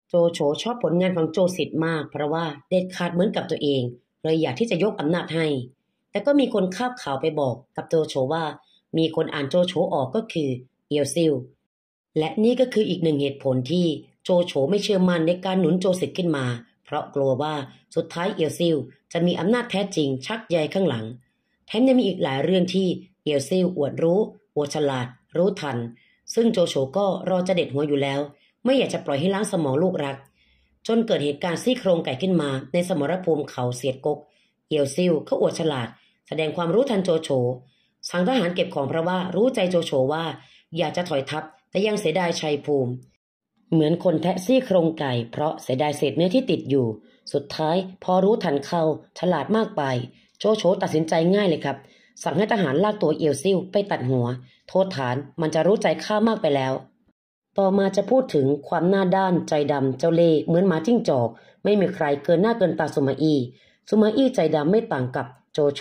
โจโฉชอบผลงานของโจสิทธิ์มากเพราะว่าเด็ดขาดเหมือนกับตัวเองเลยอยากที่จะยกอำนาจให้ แต่ก็มีคนข้าบข่าวไปบอก กับโจโฉว่ามีคนอ่านโจโฉออกก็คือเอียวซิลและนี่ก็คืออีกหนึ่งเหตุผลที่โจโฉไม่เชื่อมั่นในการหนุนโจสิทธิ์ขึ้นมา เพราะกลัวว่าสุดท้ายเอียวซิลจะมีอำนาจแท้จริงชักใยข้างหลังแถมยังมีอีกหลายเรื่องที่ เอียวซิลอวดรู้อวดฉลาด รู้ทัน ซึ่งโจโฉก็รอจะเด็ดหัวอยู่แล้ว ไม่อยากจะปล่อยให้ล้างสมองลูกรัก จนเกิดเหตุการณ์ซี่โครงไก่ขึ้นมาในสมรภูมิเขาเสียดกก เอียวซิลเขาอวดฉลาด แสดงความรู้ทันโจโฉสั่งทหารเก็บของเพราะว่ารู้ใจโจโฉว่า อยากจะถอยทัพแต่ยังเสียดายชัยภูมิ เหมือนคนแทะซี่โครงไก่ เพราะเสียดายเศษเนื้อที่ติดอยู่ สุดท้ายพอรู้ทันเขาฉลาดมากไปโจโฉตัดสินใจง่ายเลยครับ สั่งให้ทหารลากตัวเอียวซิ่วไปตัดหัว โทษฐานมันจะรู้ใจข้ามากไปแล้ว ต่อมาจะพูดถึงความหน้าด้าน ใจดำเจ้าเล่เหมือนหมาจิ้งจอก ไม่มีใครเกินหน้าเกินตาสุมาอีสุมาอี้ใจดำไม่ต่างกับ โจโฉ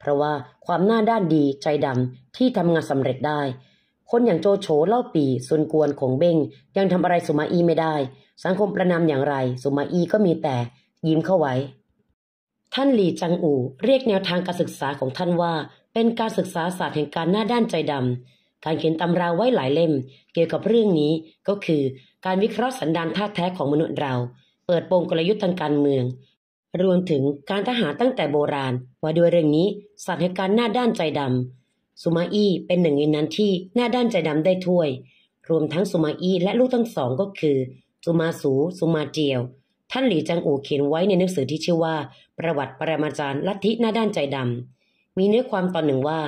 เพราะว่าความหน้าด้านดีใจดำที่ทำงานสำเร็จได้ คนอย่างโจโฉเล่าปีซุนกวนของเบ้งยังทำอะไรสุมาอี้ไม่ได้ สังคมประนามอย่างไร สุมาอี้ก็มีแต่ ยิ้มเข้าไว้ ท่านหลี่จังอู่เรียกแนวทางการศึกษาของท่านว่า เป็นการศึกษาศาสตร์แห่งการหน้าด้านใจดำการเขียนตำราไว้หลายเล่ม เกี่ยวกับเรื่องนี้ ก็คือการวิเคราะห์สันดานท่าแท้ของมนุษย์เรา เปิดโปงกลยุทธ์ทางการเมืองรวมถึงการทหารตั้งแต่โบราณ ว่าด้วยเรื่องนี้สัตว์ให้การหน้าด้านใจดำสุมาอี้เป็นหนึ่งในนั้นที่หน้าด้านใจดำได้ถ้วย รวมทั้งสุมาอี้และลูกทั้งสองก็คือ สุมาสูสุมาเจียว ท่านหลีจังอู่เขียนไว้ในหนังสือที่ชื่อว่า ประวัติปรมาจารย์ลัทธิหน้าด้านใจดำมีเนื้อความตอนหนึ่งว่า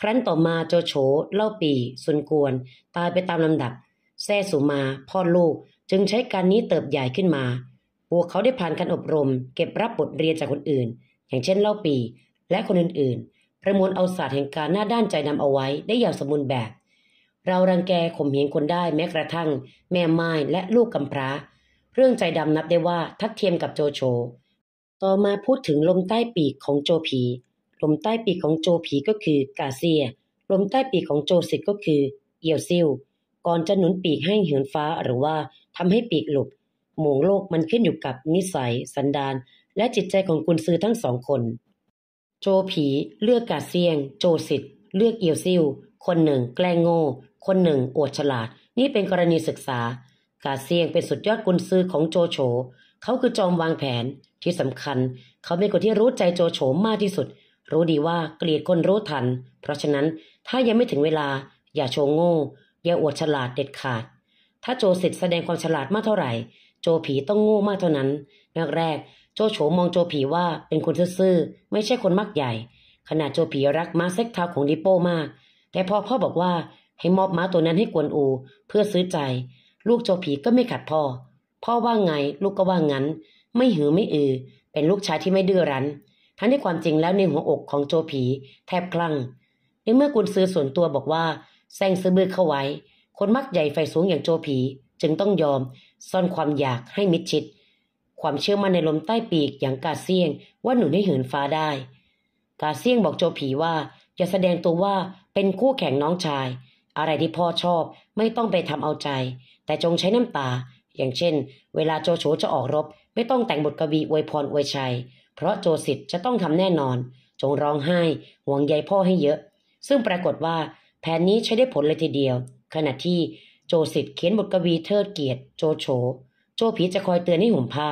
ครั้นต่อมาโจโฉเล่าปีซุนกวน ตายไปตามลำดับ แซ่สุมา พ่อลูกจึงใช้การนี้เติบใหญ่ขึ้นมาพวกเขาได้ผ่านการอบรมเก็บรับบทเรียนจากคนอื่น อย่างเช่นเล่าปีและคนอื่น ๆ ประมวลเอาศาสตร์แห่งการหน้าด้านใจนำเอาไว้ได้อย่างสมบูรณ์แบบ เรารังแกข่มเหงคนได้แม้กระทั่ง แม่ไม้และลูกกำพร้าเรื่องใจดำนับได้ว่าทัดเทียมกับโจโฉ ต่อมาพูดถึงลมใต้ปีกของโจผี ลมใต้ปีกของโจผีก็คือกาเซีย ลมใต้ปีกของโจสิทธ์ก็คือเอียวซิ่วก่อนจะหนุนปีกให้เหินฟ้าหรือว่าทำให้ปีกหลุดหมองโลกมันขึ้นอยู่กับนิสัย สันดาน และจิตใจของกุนซือทั้งสองคน โจผีเลือกกาเซียง โจสิทธ์เลือกเอียวซิวคนหนึ่ง แกล้งโง่คนหนึ่งโอดฉลาด นี่เป็นกรณีศึกษา กาเซียงเป็นสุดยอดกุนซือของโจโฉเขาคือจอมวางแผนที่สำคัญ เขาเป็นคนที่รู้ใจโจโฉมากที่สุด รู้ดีว่าเกลียดคนรู้ทัน เพราะฉะนั้นถ้ายังไม่ถึงเวลาอย่าโชงโง่ อย่าอวดฉลาดเด็ดขาด ถ้าโจสิทธ์แสดงความฉลาดมากเท่าไหร่โจผีต้องโง่มากเท่านั้นแรกๆโจโฉมองโจผีว่าเป็นคนซื่อๆไม่ใช่คนมักใหญ่ขณะโจผีรักม้าเซ็กเท้าของดิโป้มาก แต่พอพ่อบอกว่าให้มอบม้าตัวนั้นให้กวนอูเพื่อซื้อใจ ลูกโจผีก็ไม่ขัดพ่อ พ่อว่าไงลูกก็ว่างั้น ไม่หือไม่อือ เป็นลูกชายที่ไม่ดื้อรั้นทั้งที่ความจริงแล้วในหัวอกของโจผีแทบคลั่งในเมื่อกุนซื้อส่วนตัวบอกว่าแซงซื้อบื้อเข้าไว้ คนมักใหญ่ไฟสูงอย่างโจผีจึงต้องยอมซ่อนความอยากให้มิดชิดความเชื่อมั่นในลมใต้ปีกอย่างกาเซียงว่าหนุนให้เหินฟ้าได้ กาเซียงบอกโจผีว่าอย่าแสดงตัว ว่าเป็นคู่แข่งน้องชาย อะไรที่พ่อชอบไม่ต้องไปทำเอาใจ แต่จงใช้น้ำตา อย่างเช่น เวลาโจโฉจะออกรบไม่ต้องแต่งบทกวีอวยพรอวยชัย เพราะโจสิทธิ์จะต้องทำแน่นอน จงร้องไห้ห่วงใยพ่อให้เยอะ ซึ่งปรากฏว่าแผนนี้ใช้ได้ผลเลยทีเดียว ขณะที่โจสิทธิ์เขียนบทกวีเทิดเกียรติโจโฉโจผีจะคอยเตือนให้ห่มผ้า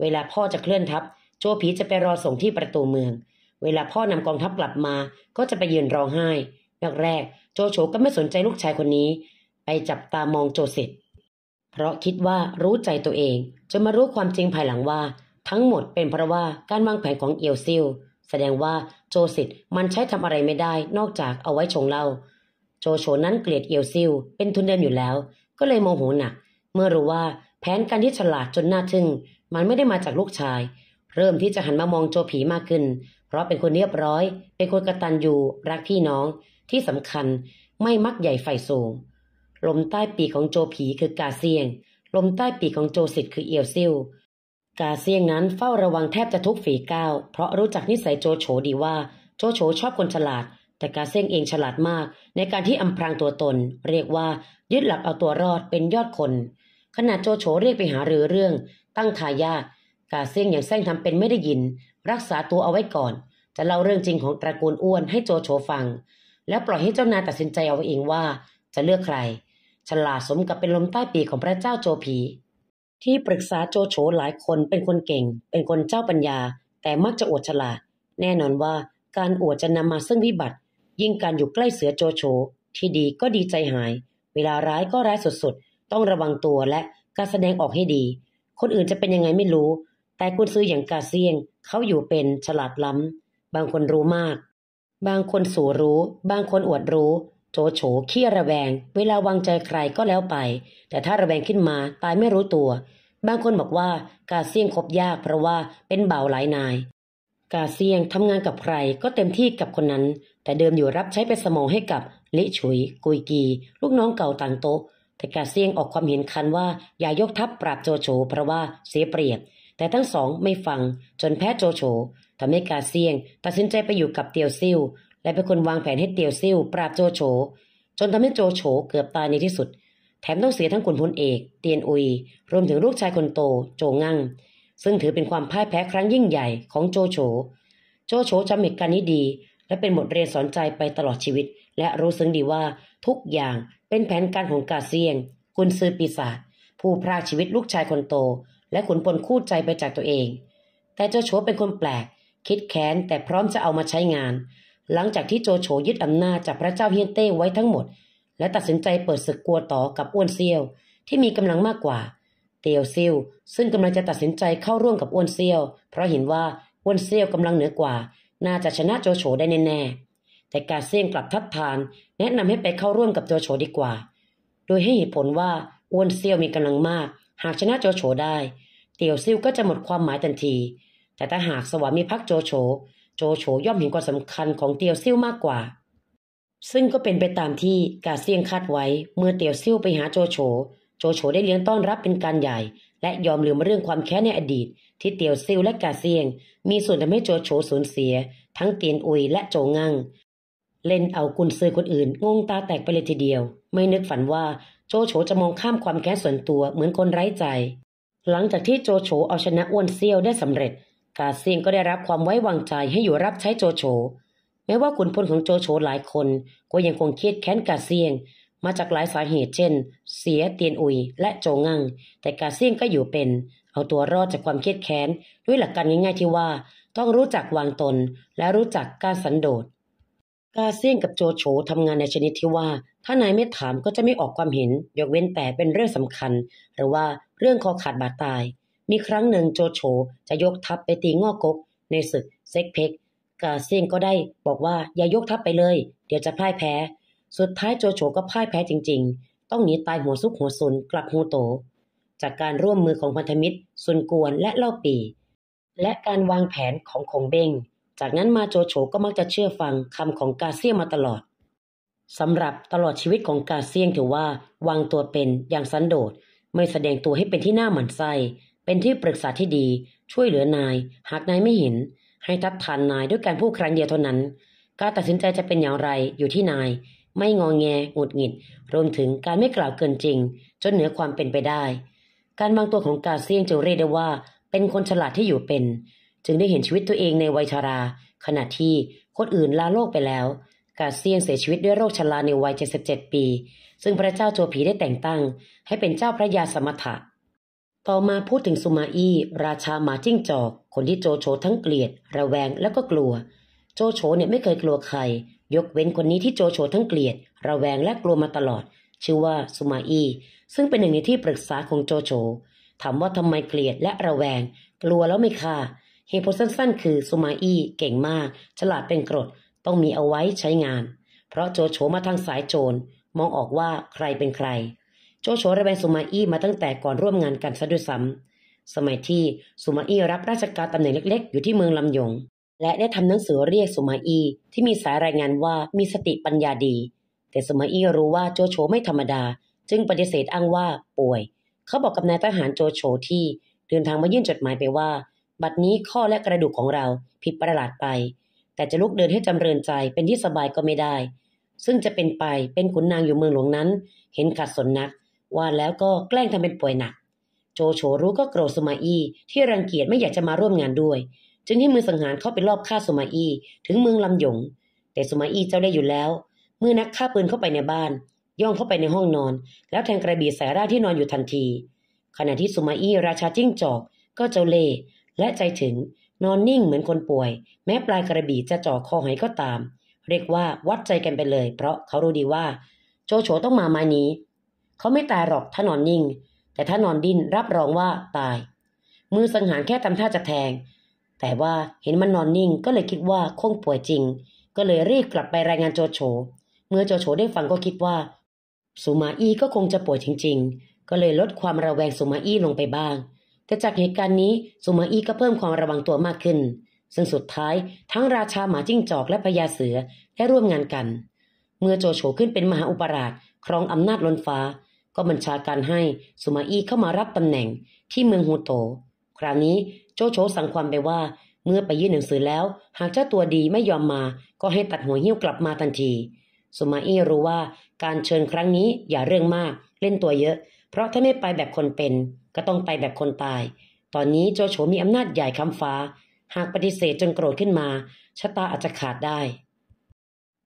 เวลาพ่อจะเคลื่อนทัพโจผีจะไปรอส่งที่ประตูเมือง เวลาพ่อนำกองทัพกลับมาก็จะไปยืนร้องไห้แรกๆโจโฉก็ไม่สนใจลูกชายคนนี้ ไปจับตามองโจสิทธิ์เพราะคิดว่ารู้ใจตัวเองจนมารู้ความจริงภายหลังว่า ทั้งหมดเป็นเพราะว่าการวางแผนของเอียวซิลแสดงว่าโจสิทธิ์มันใช้ทำอะไรไม่ได้นอกจากเอาไว้ชงเหล้าโจโฉนั้นเกลียดเอียวซิวเป็นทุนเดิมอยู่แล้ว ก็เลยโมโหหนักเมื่อรู้ว่าแผนการที่ฉลาดจนน่าทึ่ง มันไม่ได้มาจากลูกชาย เริ่มที่จะหันมามองโจผีมากขึ้น เพราะเป็นคนเรียบร้อย เป็นคนกระตันอยู่รักพี่น้องที่สำคัญไม่มักใหญ่ไฟสูง ลมใต้ปีของโจผีคือกาเซียง ลมใต้ปีของโจสิทธ์คือเอียวซิวกาเซียงนั้นเฝ้าระวังแทบจะทุกฝีก้าวเพราะรู้จักนิสัยโจโฉดีว่าโจโฉชอบคนฉลาดแต่กาเซ้งเองฉลาดมากในการที่อำพรางตัวตน เรียกว่ายึดหลักเอาตัวรอดเป็นยอดคนขณะโจโฉเรียกไปหาเรือเรื่อง ตั้งทายาทกาเซ้งอย่างแซงทำเป็นไม่ได้ยิน รักษาตัวเอาไว้ก่อน จะเล่าเรื่องจริงของตระกูลอ้วน ให้โจโฉฟัง แล้วปล่อยให้เจ้านายตัดสินใจเอาเองว่า จะเลือกใคร ฉลาดสมกับเป็นลมใต้ปีของพระเจ้าโจผี ที่ปรึกษาโจโฉหลายคนเป็นคนเก่ง เป็นคนเจ้าปัญญาแต่มักจะอวดฉลาด แน่นอนว่าการอวดจะนำมาซึ่งวิบัติยิ่งการอยู่ใกล้เสือโจโฉที่ดีก็ดีใจหาย เวลาร้ายก็ร้ายสุดๆ ต้องระวังตัวและการแสดงออกให้ดี คนอื่นจะเป็นยังไงไม่รู้ แต่กุณซื้ออย่างกาเซียง เขาอยู่เป็นฉลาดล้ำบางคนรู้มาก บางคนสู่รู้ บางคนอวดรู้ โจโฉเขี้ระแวง เวลาวางใจใครก็แล้วไป แต่ถ้าระแวงขึ้นมาตายไม่รู้ตัว บางคนบอกว่ากาเซียงคบยาก เพราะว่าเป็นเบาหลายนายกาเซียงทำงานกับใครก็เต็มที่กับคนนั้นแต่เดิมอยู่รับใช้เป็นสมองให้กับลิฉุยกุยกี ลูกน้องเก่าต่างโต๊ะแต่กาเซียงออกความเห็นคันว่าอย่ายกทัพปราบโจโฉเพราะว่าเสียเปรียบแต่ทั้งสองไม่ฟังจนแพ้โจโฉทำให้กาเซียง ตัดสินใจไปอยู่กับเตียวซิ่วและเป็นคนวางแผนให้เตียวซิ่วปราบโจโฉจนทำให้โจโฉเกือบตายในที่สุด แถมต้องเสียทั้งขุนพลเอกเตียนอุย รวมถึงลูกชายคนโต โจงั่งซึ่งถือเป็นความพ่ายแพ้ครั้งยิ่งใหญ่ของโจโฉ โจโฉจำเหตุการณ์นี้ดี และเป็นบทเรียนสอนใจไปตลอดชีวิต และรู้ซึ้งดีว่าทุกอย่างเป็นแผนการของกาเซียง กุนซือปีศาจผู้พรากชีวิตลูกชายคนโต และขุนพลคู่ใจไปจากตัวเอง แต่โจโฉเป็นคนแปลก คิดแค้นแต่พร้อมจะเอามาใช้งาน หลังจากที่โจโฉยึดอำนาจจากพระเจ้าเฮียนเต้ไว้ทั้งหมด และตัดสินใจเปิดศึกกลัวต่อกับอ้วนเซียวที่มีกำลังมากกว่าเตียวซิ่วซึ่งกำลังจะตัดสินใจเข้าร่วมกับอ้วนเซี่ยวเพราะเห็นว่าอ้วนเซี่ยวกำลังเหนือกว่าน่าจะชนะโจโฉได้แน่แต่กาเซียงกลับทัดทานแนะนำให้ไปเข้าร่วมกับโจโฉดีกว่า โดยให้เหตุผลว่าอ้วนเซี่ยวมีกำลังมาก หากชนะโจโฉได้ เตียวซิ่วก็จะหมดความหมายทันที แต่ถ้าหากสวามีพักโจโฉโจโฉย่อมเห็นความสำคัญของเตียวซิ่วมากกว่า ซึ่งก็เป็นไปตามที่กาเซียงคาดไว้เมื่อเตียวซิ่วไปหาโจโฉโจโฉได้เลี้ยงต้อนรับเป็นการใหญ่ และยอมลืมเรื่องความแค้นในอดีต ที่เตียวซิวและกาเซียง มีส่วนทำให้โจโฉสูญเสีย ทั้งเตียนอุยและโจงังเล่นเอากุนซือคนอื่น งงตาแตกไปเลยทีเดียว ไม่นึกฝันว่าโจโฉจะมองข้ามความแค้นส่วนตัวเหมือนคนไร้ใจ หลังจากที่โจโฉเอาชนะอ้วนเซียวได้สำเร็จ กาเซียงก็ได้รับความไว้วางใจให้อยู่รับใช้โจโฉแม้ว่าขุนพลของโจโฉหลายคนก็ยังคงเครียดแค้นกาเซียงมาจากหลายสาเหตุเช่นเสียเตียนอุยและโจงังแต่กาเซียงก็อยู่เป็น เอาตัวรอดจากความเครียดแค้น ด้วยหลักการง่ายๆ ที่ว่า ต้องรู้จักวางตน และรู้จักการสันโดษกาเซียงกับโจโฉทำงานในชนิดที่ว่า ถ้านายไม่ถามก็จะไม่ออกความเห็น ยกเว้นแต่เป็นเรื่องสำคัญ หรือว่าเรื่องคอขาดบาดตาย มีครั้งหนึ่งโจโฉจะยกทัพไปตีง้อกกในศึกเซ็กเพ็กกาเซียงก็ได้บอกว่าอย่ายกทัพไปเลย เดี๋ยวจะพ่ายแพ้สุดท้ายโจโฉก็พ่ายแพ้จริงๆ ต้องหนีตายหัวซุกหัวซุนกลับฮูโต จากการร่วมมือของพันธมิตรซุนกวนและเล่าปี และการวางแผนของคงเบงจากนั้นมาโจโฉก็มักจะเชื่อฟังคำของกาเซียมาตลอด สำหรับตลอดชีวิตของกาเซียงถือว่าวางตัวเป็นอย่างสันโดษไม่แสดงตัวให้เป็นที่หน้าหมันไส้ เป็นที่ปรึกษาที่ดี ช่วยเหลือนาย หากนายไม่เห็น ให้ทัดทานนายด้วยการพูดครั้งเดียวเท่านั้นการตัดสินใจจะเป็นอย่างไรอยู่ที่นายไม่งองแงหงุดหงิด รวมถึงการไม่กล่าวเกินจริง จนเหนือความเป็นไปได้ การวางตัวของกาเซียงจงเรียกได้ว่าเป็นคนฉลาดที่อยู่เป็น จึงได้เห็นชีวิตตัวเองในวัยชารา ขณะที่คนอื่นลาโลกไปแล้ว กาเซียงเสียชีวิตด้วยโรคชราในวัย77 ปี ซึ่งพระเจ้าโจผีได้แต่งตั้ง ให้เป็นเจ้าพระยาสมถะ ต่อมาพูดถึงสุมาอี้ราชาหมาจิ้งจอก คนที่โจโฉทั้งเกลียดระแวงและก็กลัว โจโฉเนี่ยไม่เคยกลัวใครยกเว้นคนนี้ที่โจโฉทั้งเกลียดระแวงและกลัวมาตลอดชื่อว่าสุมาอี้ซึ่งเป็นหนึ่งในที่ปรึกษาของโจโฉถามว่าทำไมเกลียดและระแวงกลัวแล้วไม่ฆ่าเหตุผลสั้นๆคือสุมาอี้เก่งมาก ฉลาดเป็นกรดต้องมีเอาไว้ใช้งานเพราะโจโฉมาทางสายโจร มองออกว่าใครเป็นใคร โจโฉระแวงสุมาอี้มาตั้งแต่ก่อนร่วมงานกันซะด้วยซ้ำสมัยที่สุมาอี้รับราชการตำแหน่งเล็กๆ อยู่ที่เมืองลำยงและได้ทำหนังสือเรียกสุมาอีที่มีสายรายงานว่ามีสติปัญญาดี แต่สุมาอีรู้ว่าโจโฉไม่ธรรมดา จึงปฏิเสธอ้างว่าป่วย เขาบอกกับนายทหารโจโฉที่ เดินทางมายื่นจดหมายไปว่า บัดนี้ข้อและกระดูกของเราผิดประหลาดไป แต่จะลุกเดินให้จำเริญใจเป็นที่สบายก็ไม่ได้ ซึ่งจะเป็นไปเป็นขุนนางอยู่เมืองหลวงนั้น เห็นขัดสนนัก ว่าแล้วก็แกล้งทำเป็นป่วยหนักโจโฉรู้ก็โกรธสุมาอีที่รังเกียจไม่อยากจะมาร่วมงานด้วยจึงให้มือสังหารเข้าไปรอบฆ่าสมาอีถึงเมืองลำหยง แต่สมาอีเจ้าได้อยู่แล้ว เมื่อนักฆ่าปืนเข้าไปในบ้าน ย่องเข้าไปในห้องนอน แล้วแทงกระบี่ใส่ร่างที่นอนอยู่ทันที ขณะที่สมาอีราชาจิ้งจอกก็เจ้าเล่และใจถึงนอนนิ่งเหมือนคนป่วย แม้ปลายกระบี่จะจ่อคอหอยก็ตาม เรียกว่าวัดใจกันไปเลย เพราะเขารู้ดีว่าโจโฉต้องมาไม้นี้ เขาไม่ตายหรอกถ้านอนนิ่ง แต่ถ้านอนดิ้นรับรองว่าตาย มือสังหารแค่ทำท่าจะแทงแต่ว่าเห็นมันนอนนิ่งก็เลยคิดว่าคงป่วยจริง ก็เลยรีบกลับไปรายงานโจโฉเมื่อโจโฉได้ฟังก็คิดว่าสุมาอี้ก็คงจะป่วยจริง ๆ ก็เลยลดความระแวงสุมาอี้ลงไปบ้างแต่จากเหตุการณ์นี้สุมาอี้ก็เพิ่มความระวังตัวมากขึ้นซึ่งสุดท้ายทั้งราชาหมาจิ้งจอกและพญาเสือได้ร่วมงานกัน เมื่อโจโฉขึ้นเป็นมหาอุปราชครองอำนาจล้นฟ้า ก็บัญชาการให้สุมาอี้เข้ามารับตำแหน่ง ที่เมืองฮูโตคราวนี้โจโฉสั่งความไปว่า เมื่อไปยื่นหนังสือแล้ว หากเจ้าตัวดีไม่ยอมมา ก็ให้ตัดหัวหิ้วกลับมาทันที สุมาอี้รู้ว่าการเชิญครั้งนี้อย่าเรื่องมากเล่นตัวเยอะ เพราะถ้าไม่ไปแบบคนเป็น ก็ต้องไปแบบคนตาย ตอนนี้โจโฉมีอำนาจใหญ่ค้ำฟ้า หากปฏิเสธจนโกรธขึ้นมา ชะตาอาจจะขาดได้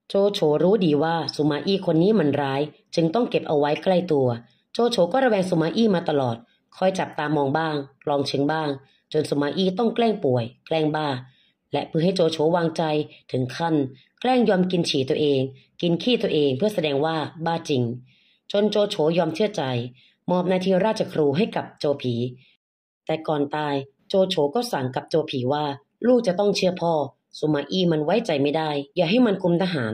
โจโฉรู้ดีว่าสุมาอี้คนนี้มันร้าย จึงต้องเก็บเอาไว้ใกล้ตัวโจโฉก็ระแวงสุมาอี้มาตลอดคอยจับตามองบ้าง ลองเชิงบ้าง จนสมาอี้ต้องแกล้งป่วย แกล้งบ้า และเพื่อให้โจโฉวางใจถึงขั้น แกล้งยอมกินฉี่ตัวเอง กินขี้ตัวเองเพื่อแสดงว่าบ้าจริงจนโจโฉยอมเชื่อใจ มอบนาทีราชครูให้กับโจผี แต่ก่อนตาย โจโฉก็สั่งกับโจผีว่า ลูกจะต้องเชื่อพ่อ สุมาอี้มันไว้ใจไม่ได้ อย่าให้มันคุมทหาร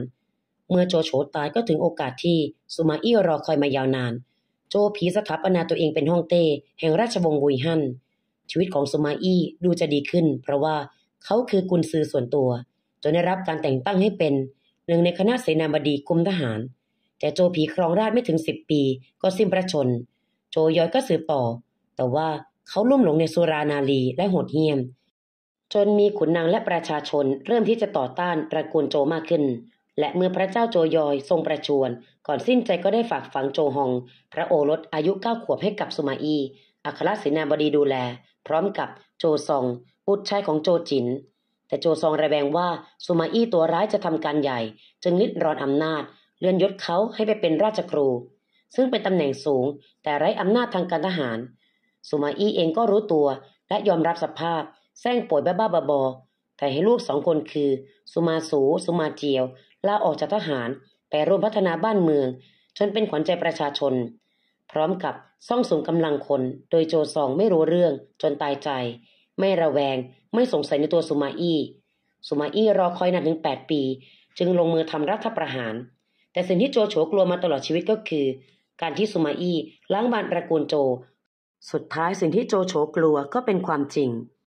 เมื่อโจโฉตายก็ถึงโอกาสที่สุมาอี้รอคอยมายาวนานโจผีสถาปนาตัวเองเป็นฮ่องเต้ แห่งราชวงศ์บุยฮั่น ชีวิตของสุมาอี้ดูจะดีขึ้น เพราะว่าเขาคือกุนซือส่วนตัว จนได้รับการแต่งตั้งให้เป็น หนึ่งในคณะเสนาบดีกรมทหาร แต่โจผีครองราชไม่ถึงสิบปี ก็สิ้นพระชน โจย้อยก็สืบต่อ แต่ว่าเขาลุ่มหลงในสุรานารีและโหดเหี้ยม จนมีขุนนางและประชาชนเริ่มที่จะต่อต้านตระกูลโจมากขึ้น และเมื่อพระเจ้าโจยอยทรงประชวรก่อนสิ้นใจก็ได้ฝากฝังโจฮอง พระโอรสอายุเก้าขวบให้กับสุมาอีอัครศินาบดีดูแล พร้อมกับโจซองบุตรชายของโจจินแต่โจซองระแวงว่าสุมาอี้ตัวร้ายจะทำการใหญ่ จึงลิดรอนอำนาจ เลื่อนยศเขาให้ไปเป็นราชครู ซึ่งเป็นตำแหน่งสูง แต่ไร้อำนาจทางการทหาร สุมาอี้เองก็รู้ตัวและยอมรับสภาพแซงป่วยบ้าบ้าบอแต่ให้ลูกสองคนคือสุมาสูสุมาเจียวลาออกจากทหารแปร่วมพัฒนาบ้านเมืองจนเป็นขวัญใจประชาชน พร้อมกับซ่องสูมกำลังคนโดยโจซองไม่รู้เรื่องจนตายใจ ไม่ระแวงไม่สงสัยในตัวสุมาอี้ สุมาอี้รอคอยนานถึง 8 ปี จึงลงมือทำรัฐประหาร แต่สิ่งที่โจโฉกลัวมาตลอดชีวิตก็คือ การที่สุมาอี้ล้างบานตระกูลโจ สุดท้ายสิ่งที่โจโฉกลัวก็เป็นความจริง